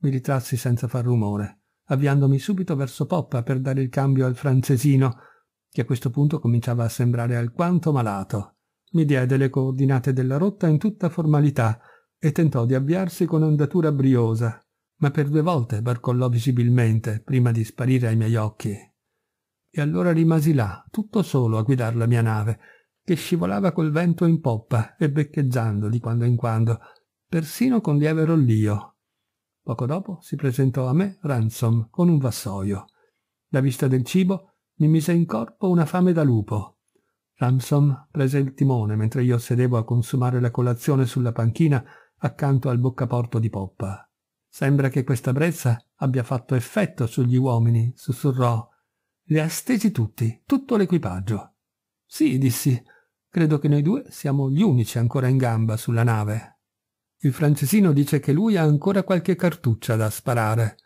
Mi ritrassi senza far rumore, avviandomi subito verso Poppa per dare il cambio al francesino, che a questo punto cominciava a sembrare alquanto malato. Mi diede le coordinate della rotta in tutta formalità e tentò di avviarsi con andatura briosa, ma per due volte barcollò visibilmente prima di sparire ai miei occhi. E allora rimasi là, tutto solo a guidare la mia nave, che scivolava col vento in poppa e beccheggiando di quando in quando, persino con lieve rollio. Poco dopo si presentò a me Ransom con un vassoio. La vista del cibo mi mise in corpo una fame da lupo. Ransom prese il timone mentre io sedevo a consumare la colazione sulla panchina accanto al boccaporto di poppa. Sembra che questa brezza abbia fatto effetto sugli uomini, sussurrò. Li ha stesi tutti, tutto l'equipaggio. Sì, dissi, credo che noi due siamo gli unici ancora in gamba sulla nave. Il francesino dice che lui ha ancora qualche cartuccia da sparare.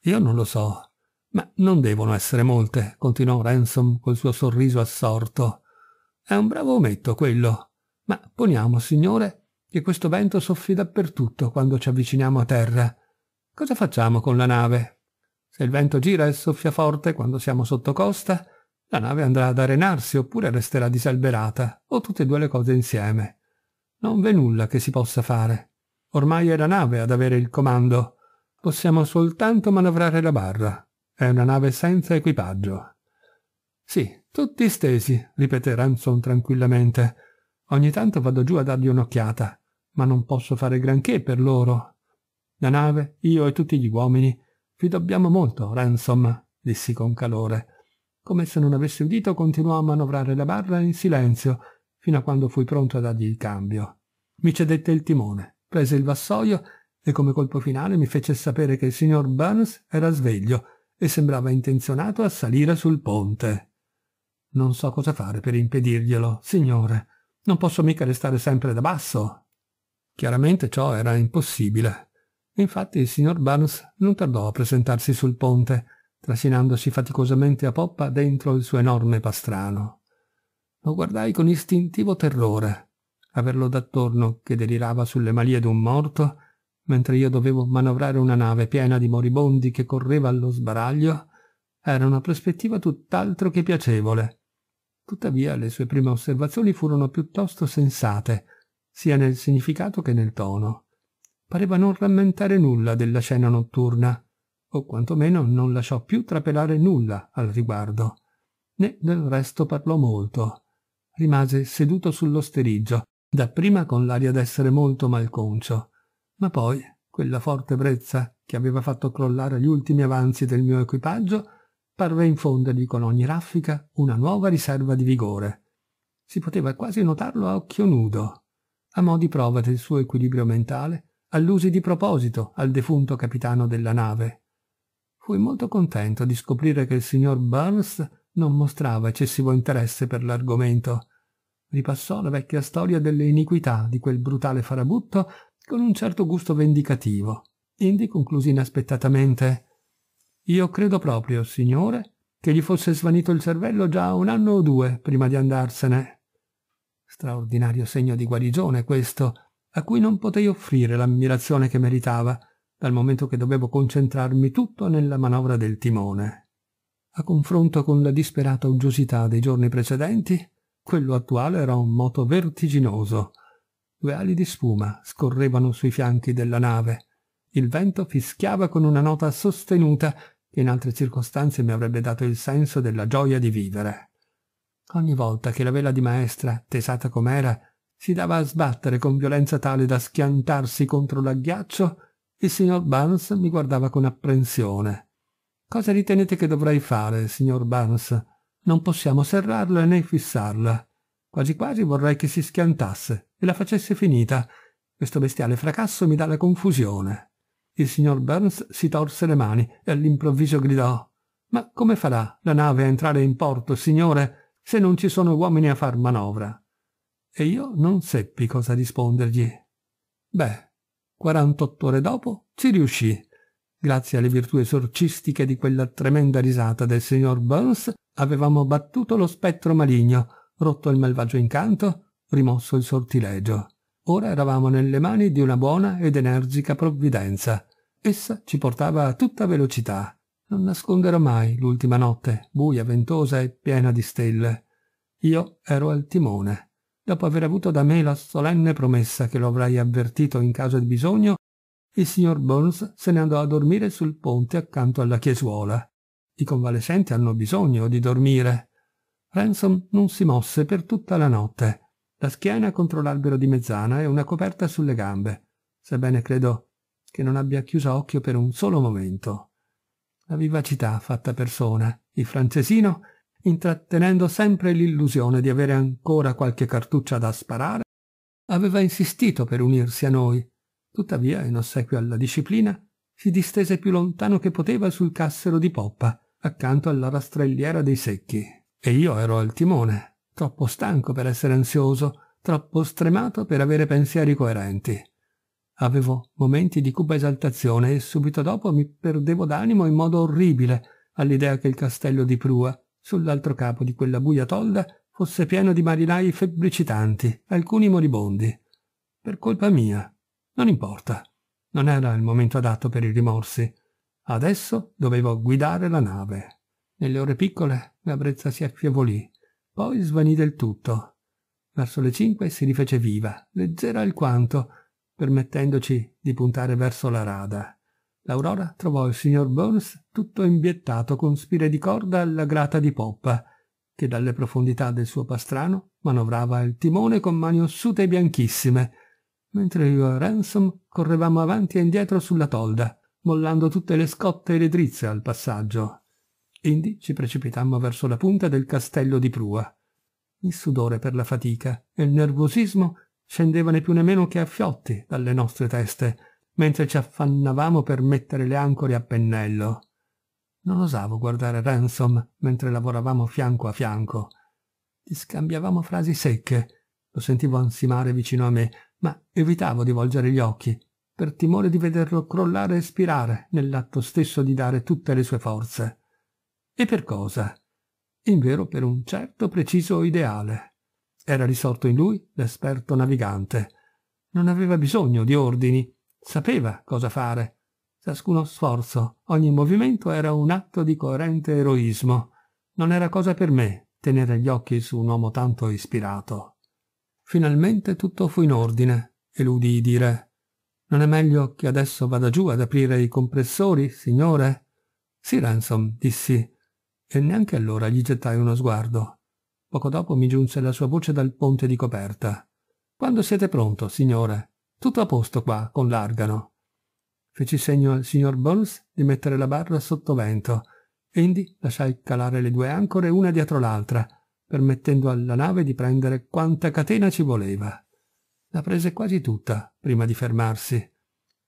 Io non lo so. Ma non devono essere molte, continuò Ransom col suo sorriso assorto. È un bravo ometto quello. Ma poniamo, signore, che questo vento soffi dappertutto quando ci avviciniamo a terra. Cosa facciamo con la nave? Se il vento gira e soffia forte quando siamo sotto costa, la nave andrà ad arenarsi oppure resterà disalberata, o tutte e due le cose insieme. Non v'è nulla che si possa fare. Ormai è la nave ad avere il comando. Possiamo soltanto manovrare la barra. È una nave senza equipaggio. Sì, tutti stesi, ripete Ranson tranquillamente. Ogni tanto vado giù a dargli un'occhiata, ma non posso fare granché per loro. La nave, io e tutti gli uomini, vi dobbiamo molto, Ransom, dissi con calore. Come se non avessi udito, continuò a manovrare la barra in silenzio, fino a quando fui pronto a dargli il cambio. Mi cedette il timone, prese il vassoio e come colpo finale mi fece sapere che il signor Burns era sveglio e sembrava intenzionato a salire sul ponte. Non so cosa fare per impedirglielo, signore. Non posso mica restare sempre da basso. Chiaramente ciò era impossibile. Infatti il signor Barnes non tardò a presentarsi sul ponte, trascinandosi faticosamente a poppa dentro il suo enorme pastrano. Lo guardai con istintivo terrore, averlo d'attorno che delirava sulle malie d'un morto, mentre io dovevo manovrare una nave piena di moribondi che correva allo sbaraglio, era una prospettiva tutt'altro che piacevole. Tuttavia le sue prime osservazioni furono piuttosto sensate, sia nel significato che nel tono pareva non rammentare nulla della scena notturna, o quantomeno non lasciò più trapelare nulla al riguardo, né del resto parlò molto. Rimase seduto sullo steriggio, dapprima con l'aria d'essere molto malconcio, ma poi quella forte brezza che aveva fatto crollare gli ultimi avanzi del mio equipaggio parve infondergli con ogni raffica una nuova riserva di vigore. Si poteva quasi notarlo a occhio nudo. A mo' di prova del suo equilibrio mentale, allusi di proposito al defunto capitano della nave. Fui molto contento di scoprire che il signor Burns non mostrava eccessivo interesse per l'argomento. Ripassò la vecchia storia delle iniquità di quel brutale farabutto con un certo gusto vendicativo. Indi concluse inaspettatamente Io credo proprio, signore, che gli fosse svanito il cervello già un anno o due prima di andarsene. Straordinario segno di guarigione questo, a cui non potei offrire l'ammirazione che meritava, dal momento che dovevo concentrarmi tutto nella manovra del timone. A confronto con la disperata uggiosità dei giorni precedenti, quello attuale era un moto vertiginoso. Due ali di spuma scorrevano sui fianchi della nave. Il vento fischiava con una nota sostenuta che in altre circostanze mi avrebbe dato il senso della gioia di vivere. Ogni volta che la vela di maestra, tesata com'era, si dava a sbattere con violenza tale da schiantarsi contro l'agghiaccio, il signor Barnes mi guardava con apprensione. Cosa ritenete che dovrei fare, signor Barnes? Non possiamo serrarla né fissarla. Quasi quasi vorrei che si schiantasse e la facesse finita. Questo bestiale fracasso mi dà la confusione. Il signor Burns si torse le mani e all'improvviso gridò Ma come farà la nave a entrare in porto, signore, se non ci sono uomini a far manovra? e io non seppi cosa rispondergli. Beh, 48 ore dopo ci riuscì, grazie alle virtù esorcistiche di quella tremenda risata del signor Burns, avevamo battuto lo spettro maligno, rotto il malvagio incanto, rimosso il sortilegio. Ora eravamo nelle mani di una buona ed energica provvidenza. Essa ci portava a tutta velocità. Non nasconderò mai l'ultima notte, buia, ventosa e piena di stelle. Io ero al timone dopo aver avuto da me la solenne promessa che lo avrei avvertito in caso di bisogno, il signor Burns se ne andò a dormire sul ponte accanto alla chiesuola. I convalescenti hanno bisogno di dormire. Ransom non si mosse per tutta la notte, la schiena contro l'albero di mezzana e una coperta sulle gambe, sebbene credo che non abbia chiuso occhio per un solo momento. La vivacità fatta persona, il francesino intrattenendo sempre l'illusione di avere ancora qualche cartuccia da sparare, aveva insistito per unirsi a noi. Tuttavia, in ossequio alla disciplina, si distese più lontano che poteva sul cassero di poppa, accanto alla rastrelliera dei secchi. E io ero al timone, troppo stanco per essere ansioso, troppo stremato per avere pensieri coerenti. Avevo momenti di cupa esaltazione e subito dopo mi perdevo d'animo in modo orribile all'idea che il castello di Prua Sull'altro capo di quella buia tolda fosse pieno di marinai febbricitanti, alcuni moribondi. Per colpa mia. Non importa. Non era il momento adatto per i rimorsi. Adesso dovevo guidare la nave. Nelle ore piccole la brezza si affievolì, poi svanì del tutto. Verso le cinque si rifece viva, leggera alquanto, permettendoci di puntare verso la rada. L'Aurora trovò il signor Burns tutto imbiettato con spire di corda alla grata di poppa, che dalle profondità del suo pastrano manovrava il timone con mani ossute e bianchissime, mentre io e Ransom correvamo avanti e indietro sulla tolda, mollando tutte le scotte e le drizze al passaggio. Indi ci precipitammo verso la punta del castello di prua. Il sudore per la fatica e il nervosismo scendevano più nemmeno che a fiotti dalle nostre teste, mentre ci affannavamo per mettere le ancore a pennello. Non osavo guardare Ransom mentre lavoravamo fianco a fianco. Gli scambiavamo frasi secche, lo sentivo ansimare vicino a me, ma evitavo di volgere gli occhi, per timore di vederlo crollare e spirare nell'atto stesso di dare tutte le sue forze. E per cosa? Invero per un certo preciso ideale. Era risorto in lui l'esperto navigante. Non aveva bisogno di ordini Sapeva cosa fare. Ciascuno sforzo, ogni movimento era un atto di coerente eroismo. Non era cosa per me tenere gli occhi su un uomo tanto ispirato. Finalmente tutto fu in ordine e l'udii dire «Non è meglio che adesso vada giù ad aprire i compressori, signore?» «Sì, Ransom», dissi, e neanche allora gli gettai uno sguardo. Poco dopo mi giunse la sua voce dal ponte di coperta. «Quando siete pronto, signore?» Tutto a posto qua, con l'argano. Feci segno al signor Burns di mettere la barra sotto vento. Indi lasciai calare le due ancore una dietro l'altra, permettendo alla nave di prendere quanta catena ci voleva. La prese quasi tutta, prima di fermarsi.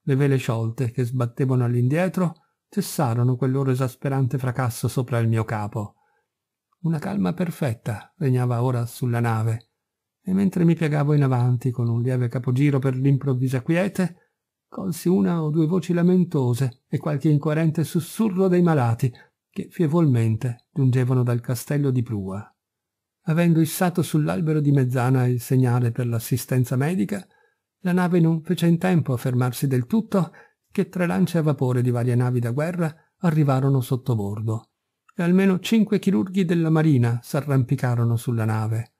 Le vele sciolte, che sbattevano all'indietro, cessarono quel loro esasperante fracasso sopra il mio capo. Una calma perfetta regnava ora sulla nave, e mentre mi piegavo in avanti con un lieve capogiro per l'improvvisa quiete, colsi una o due voci lamentose e qualche incoerente sussurro dei malati che fievolmente giungevano dal castello di Prua. Avendo issato sull'albero di mezzana il segnale per l'assistenza medica, la nave non fece in tempo a fermarsi del tutto che tre lance a vapore di varie navi da guerra arrivarono sotto bordo e almeno cinque chirurghi della marina s'arrampicarono sulla nave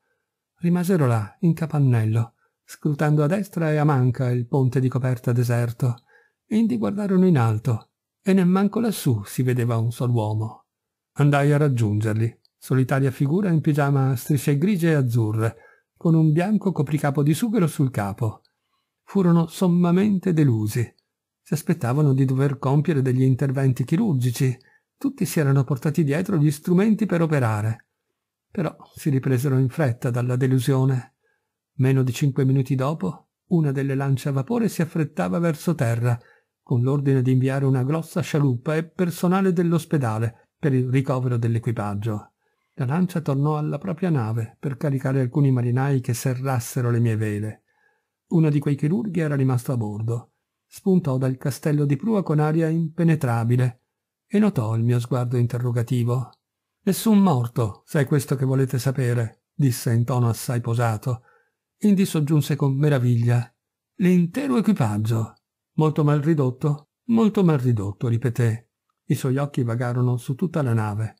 rimasero là, in capannello, scrutando a destra e a manca il ponte di coperta deserto, indi guardarono in alto, e nemmanco lassù si vedeva un sol uomo. Andai a raggiungerli, solitaria figura in pigiama a strisce grigie e azzurre, con un bianco copricapo di sughero sul capo. Furono sommamente delusi. Si aspettavano di dover compiere degli interventi chirurgici. Tutti si erano portati dietro gli strumenti per operare. Però si ripresero in fretta dalla delusione. Meno di cinque minuti dopo, una delle lance a vapore si affrettava verso terra, con l'ordine di inviare una grossa scialuppa e personale dell'ospedale per il ricovero dell'equipaggio. La lancia tornò alla propria nave per caricare alcuni marinai che serrassero le mie vele. Uno di quei chirurghi era rimasto a bordo. Spuntò dal castello di prua con aria impenetrabile e notò il mio sguardo interrogativo. Nessun morto, se è questo che volete sapere, disse in tono assai posato. Indi soggiunse con meraviglia. L'intero equipaggio. Molto mal ridotto? Molto mal ridotto, ripeté. I suoi occhi vagarono su tutta la nave.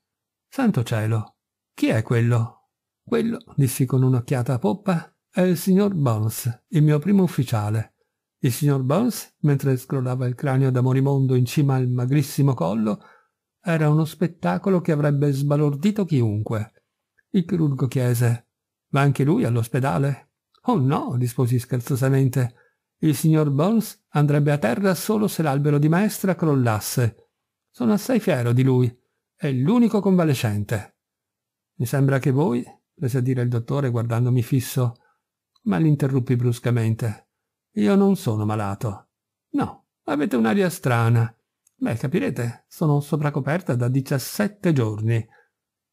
Santo cielo! Chi è quello? Quello, dissi con un'occhiata a poppa, è il signor Bones, il mio primo ufficiale. Il signor Bones, mentre scrollava il cranio da morimondo in cima al magrissimo collo, era uno spettacolo che avrebbe sbalordito chiunque. Il chirurgo chiese «Ma anche lui all'ospedale?» «Oh no», risposi scherzosamente. «Il signor Bones andrebbe a terra solo se l'albero di maestra crollasse. Sono assai fiero di lui. È l'unico convalescente». «Mi sembra che voi», prese a dire il dottore guardandomi fisso, ma l'interruppi bruscamente. «Io non sono malato». «No, avete un'aria strana. Beh, capirete, sono sopracoperta da 17 giorni.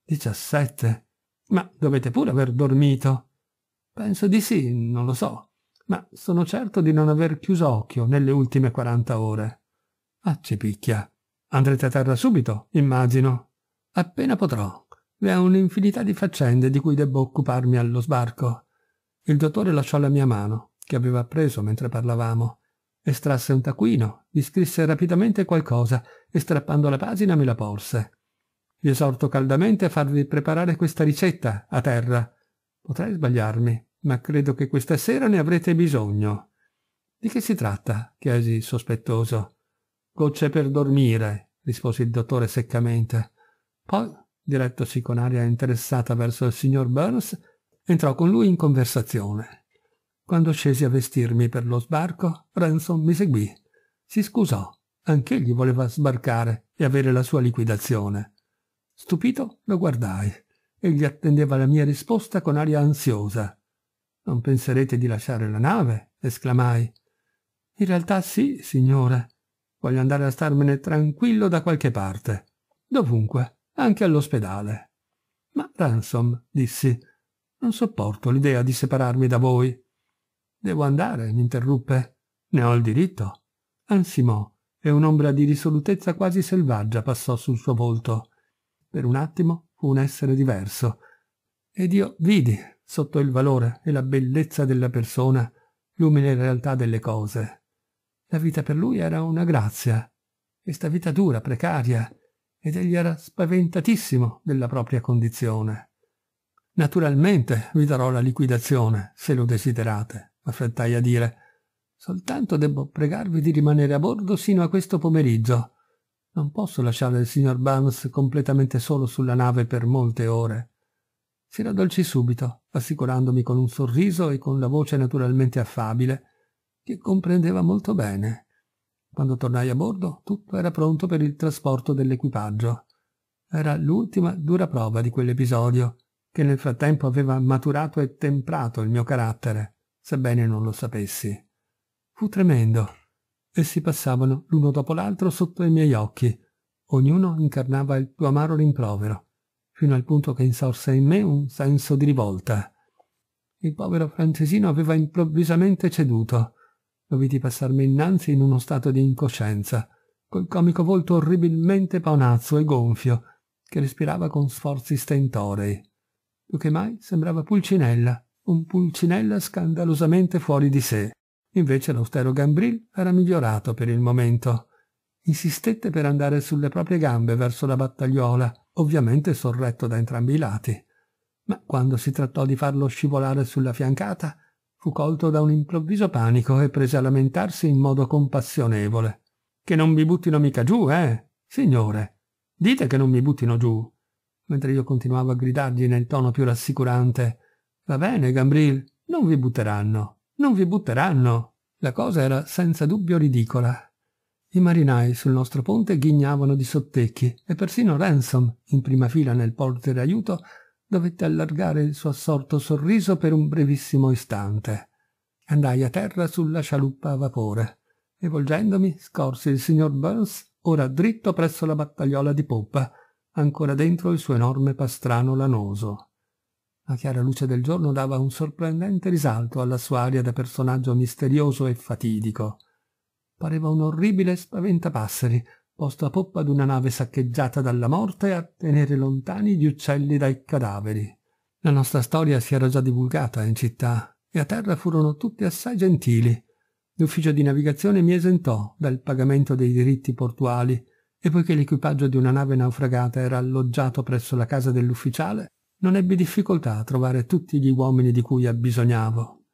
17? Ma dovete pure aver dormito. Penso di sì, non lo so, ma sono certo di non aver chiuso occhio nelle ultime 40 ore. Ah, picchia. Andrete a terra subito, immagino. Appena potrò. Vi è un'infinità di faccende di cui debbo occuparmi allo sbarco. Il dottore lasciò la mia mano, che aveva preso mentre parlavamo, Estrasse un taccuino, gli scrisse rapidamente qualcosa e strappando la pagina me la porse. Vi esorto caldamente a farvi preparare questa ricetta, a terra. Potrei sbagliarmi, ma credo che questa sera ne avrete bisogno. Di che si tratta? chiesi sospettoso. Gocce per dormire, rispose il dottore seccamente. Poi, direttosi con aria interessata verso il signor Burns, entrò con lui in conversazione. Quando scesi a vestirmi per lo sbarco, Ransom mi seguì. Si scusò. Anch'egli voleva sbarcare e avere la sua liquidazione. Stupito, lo guardai. Egli attendeva la mia risposta con aria ansiosa. Non penserete di lasciare la nave? esclamai. In realtà sì, signore. Voglio andare a starmene tranquillo da qualche parte. Dovunque, anche all'ospedale. Ma Ransom, dissi, non sopporto l'idea di separarmi da voi. Devo andare, mi interruppe. Ne ho il diritto. Ansimò, e un'ombra di risolutezza quasi selvaggia passò sul suo volto. Per un attimo fu un essere diverso. Ed io vidi, sotto il valore e la bellezza della persona, l'umile realtà delle cose. La vita per lui era una grazia, questa vita dura, precaria, ed egli era spaventatissimo della propria condizione. Naturalmente vi darò la liquidazione, se lo desiderate affrettai a dire. Soltanto devo pregarvi di rimanere a bordo sino a questo pomeriggio. Non posso lasciare il signor Barnes completamente solo sulla nave per molte ore. Si raddolcì subito, assicurandomi con un sorriso e con la voce naturalmente affabile, che comprendeva molto bene. Quando tornai a bordo, tutto era pronto per il trasporto dell'equipaggio. Era l'ultima dura prova di quell'episodio, che nel frattempo aveva maturato e temprato il mio carattere sebbene non lo sapessi. Fu tremendo. Essi passavano l'uno dopo l'altro sotto i miei occhi. Ognuno incarnava il più amaro rimprovero, fino al punto che insorse in me un senso di rivolta. Il povero francesino aveva improvvisamente ceduto. Lo vidi passarmi innanzi in uno stato di incoscienza, col comico volto orribilmente paonazzo e gonfio, che respirava con sforzi stentorei. Più che mai sembrava Pulcinella, un pulcinella scandalosamente fuori di sé. Invece l'austero Gambril era migliorato per il momento. Insistette per andare sulle proprie gambe verso la battagliola, ovviamente sorretto da entrambi i lati. Ma quando si trattò di farlo scivolare sulla fiancata, fu colto da un improvviso panico e prese a lamentarsi in modo compassionevole. Che non mi buttino mica giù, eh? Signore, dite che non mi buttino giù. Mentre io continuavo a gridargli nel tono più rassicurante Va bene, Gambril, non vi butteranno, non vi butteranno. La cosa era senza dubbio ridicola. I marinai sul nostro ponte ghignavano di sottecchi e persino Ransom, in prima fila nel portere aiuto, dovette allargare il suo assorto sorriso per un brevissimo istante. Andai a terra sulla scialuppa a vapore e volgendomi scorsi il signor Burns ora dritto presso la battagliola di poppa, ancora dentro il suo enorme pastrano lanoso. La chiara luce del giorno dava un sorprendente risalto alla sua aria da personaggio misterioso e fatidico. Pareva un orribile spaventapasseri, posto a poppa d'una nave saccheggiata dalla morte a tenere lontani gli uccelli dai cadaveri. La nostra storia si era già divulgata in città e a terra furono tutti assai gentili. L'ufficio di navigazione mi esentò dal pagamento dei diritti portuali e poiché l'equipaggio di una nave naufragata era alloggiato presso la casa dell'ufficiale, non ebbi difficoltà a trovare tutti gli uomini di cui abbisognavo.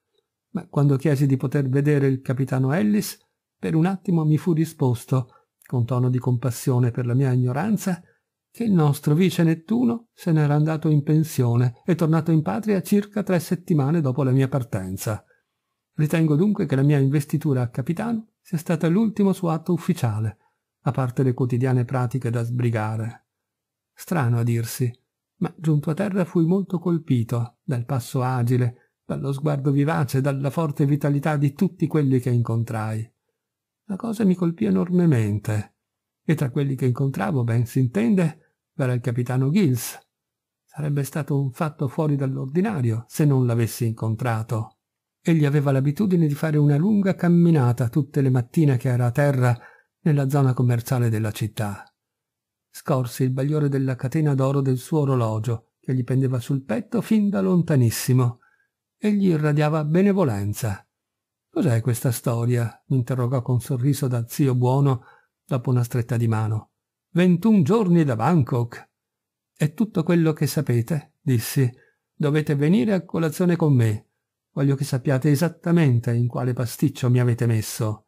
Ma quando chiesi di poter vedere il capitano Ellis, per un attimo mi fu risposto, con tono di compassione per la mia ignoranza, che il nostro vice Nettuno se n'era andato in pensione e tornato in patria circa tre settimane dopo la mia partenza. Ritengo dunque che la mia investitura a capitano sia stata l'ultimo suo atto ufficiale, a parte le quotidiane pratiche da sbrigare. Strano a dirsi, ma giunto a terra fui molto colpito dal passo agile, dallo sguardo vivace, dalla forte vitalità di tutti quelli che incontrai. La cosa mi colpì enormemente, e tra quelli che incontravo, ben si intende, era il capitano Gills. Sarebbe stato un fatto fuori dall'ordinario se non l'avessi incontrato. Egli aveva l'abitudine di fare una lunga camminata tutte le mattine che era a terra nella zona commerciale della città scorse il bagliore della catena d'oro del suo orologio, che gli pendeva sul petto fin da lontanissimo, e gli irradiava benevolenza. Cos'è questa storia? mi interrogò con sorriso da zio buono dopo una stretta di mano. Ventun giorni da Bangkok. È tutto quello che sapete, dissi. Dovete venire a colazione con me. Voglio che sappiate esattamente in quale pasticcio mi avete messo.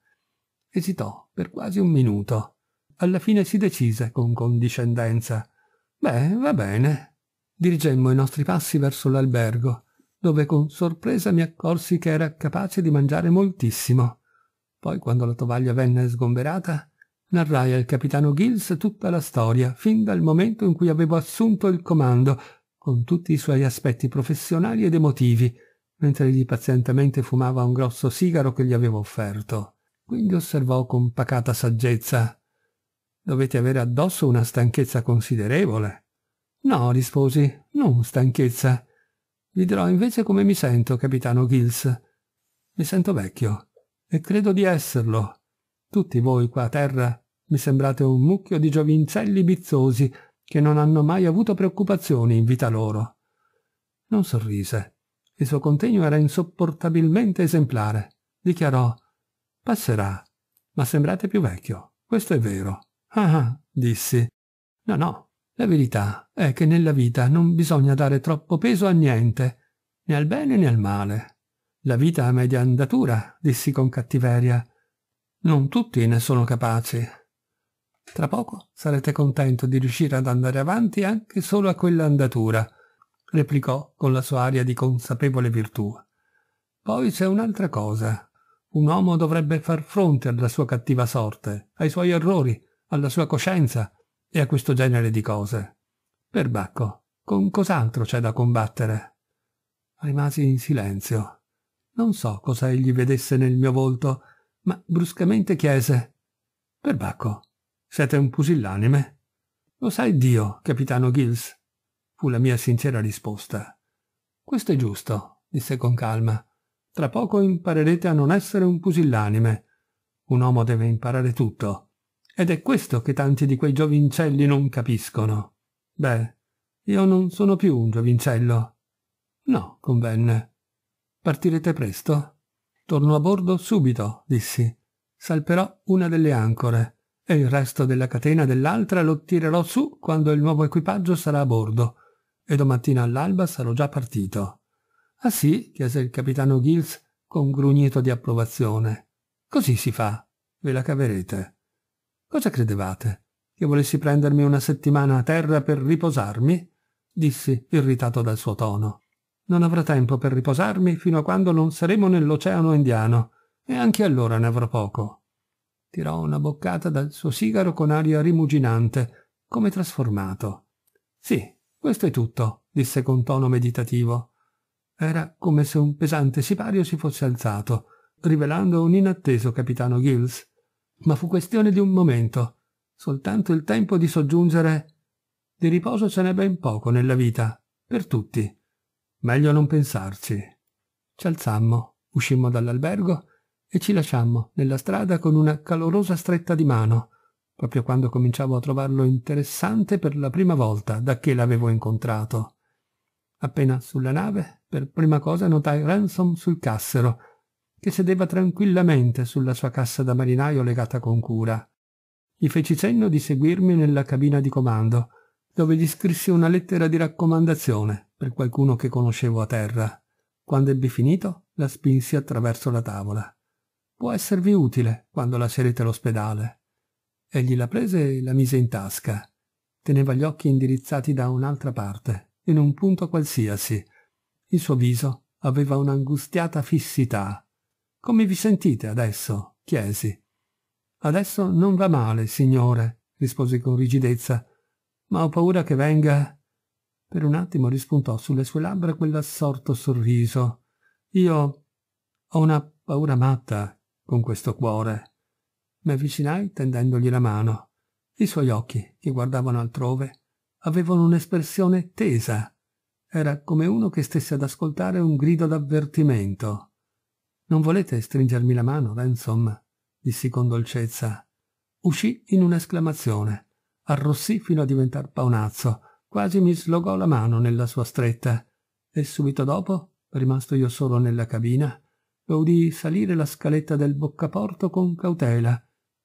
Esitò per quasi un minuto alla fine si decise con condiscendenza. Beh, va bene. Dirigemmo i nostri passi verso l'albergo, dove con sorpresa mi accorsi che era capace di mangiare moltissimo. Poi, quando la tovaglia venne sgomberata, narrai al capitano Gills tutta la storia, fin dal momento in cui avevo assunto il comando, con tutti i suoi aspetti professionali ed emotivi, mentre egli pazientemente fumava un grosso sigaro che gli avevo offerto. Quindi osservò con pacata saggezza Dovete avere addosso una stanchezza considerevole. No, risposi, non stanchezza. Vi dirò invece come mi sento, capitano Gills. Mi sento vecchio, e credo di esserlo. Tutti voi qua a terra mi sembrate un mucchio di giovincelli bizzosi che non hanno mai avuto preoccupazioni in vita loro. Non sorrise. Il suo contegno era insopportabilmente esemplare. Dichiarò Passerà, ma sembrate più vecchio, questo è vero. Ah, dissi. No, no, la verità è che nella vita non bisogna dare troppo peso a niente, né al bene né al male. La vita a media andatura, dissi con cattiveria. Non tutti ne sono capaci. Tra poco sarete contento di riuscire ad andare avanti anche solo a quell'andatura, replicò con la sua aria di consapevole virtù. Poi c'è un'altra cosa. Un uomo dovrebbe far fronte alla sua cattiva sorte, ai suoi errori, alla sua coscienza e a questo genere di cose. Perbacco, con cos'altro c'è da combattere? Rimasi in silenzio. Non so cosa egli vedesse nel mio volto, ma bruscamente chiese Perbacco, siete un pusillanime? Lo sai Dio, capitano Gills, fu la mia sincera risposta. Questo è giusto, disse con calma. Tra poco imparerete a non essere un pusillanime. Un uomo deve imparare tutto, ed è questo che tanti di quei giovincelli non capiscono. Beh, io non sono più un giovincello. No, convenne. Partirete presto? Torno a bordo subito, dissi. Salperò una delle ancore e il resto della catena dell'altra lo tirerò su quando il nuovo equipaggio sarà a bordo e domattina all'alba sarò già partito. Ah sì? chiese il capitano Gills con grugnito di approvazione. Così si fa, ve la caverete. Cosa credevate? Che volessi prendermi una settimana a terra per riposarmi? dissi, irritato dal suo tono. Non avrò tempo per riposarmi fino a quando non saremo nell'oceano indiano, e anche allora ne avrò poco. Tirò una boccata dal suo sigaro con aria rimuginante, come trasformato. Sì, questo è tutto, disse con tono meditativo. Era come se un pesante sipario si fosse alzato, rivelando un inatteso capitano Gills, ma fu questione di un momento, soltanto il tempo di soggiungere di riposo ce n'è ben poco nella vita, per tutti. Meglio non pensarci. Ci alzammo, uscimmo dall'albergo e ci lasciammo nella strada con una calorosa stretta di mano, proprio quando cominciavo a trovarlo interessante per la prima volta da che l'avevo incontrato. Appena sulla nave, per prima cosa notai Ransom sul cassero, che sedeva tranquillamente sulla sua cassa da marinaio legata con cura. Gli feci cenno di seguirmi nella cabina di comando, dove gli scrissi una lettera di raccomandazione per qualcuno che conoscevo a terra. Quando ebbi finito, la spinsi attraverso la tavola. Può esservi utile quando lascerete l'ospedale. Egli la prese e la mise in tasca. Teneva gli occhi indirizzati da un'altra parte, in un punto qualsiasi. Il suo viso aveva un'angustiata fissità come vi sentite adesso? chiesi. Adesso non va male, signore, rispose con rigidezza, ma ho paura che venga. Per un attimo rispuntò sulle sue labbra quell'assorto sorriso. Io ho una paura matta con questo cuore. Mi avvicinai tendendogli la mano. I suoi occhi, che guardavano altrove, avevano un'espressione tesa. Era come uno che stesse ad ascoltare un grido d'avvertimento. Non volete stringermi la mano, Ransom? Eh, dissi con dolcezza. Uscì in un'esclamazione. Arrossì fino a diventar paonazzo. Quasi mi slogò la mano nella sua stretta. E subito dopo, rimasto io solo nella cabina, lo udii salire la scaletta del boccaporto con cautela,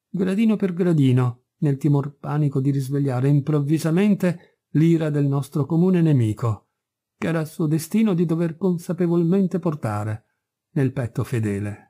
gradino per gradino, nel timor panico di risvegliare improvvisamente l'ira del nostro comune nemico, che era il suo destino di dover consapevolmente portare, nel petto fedele.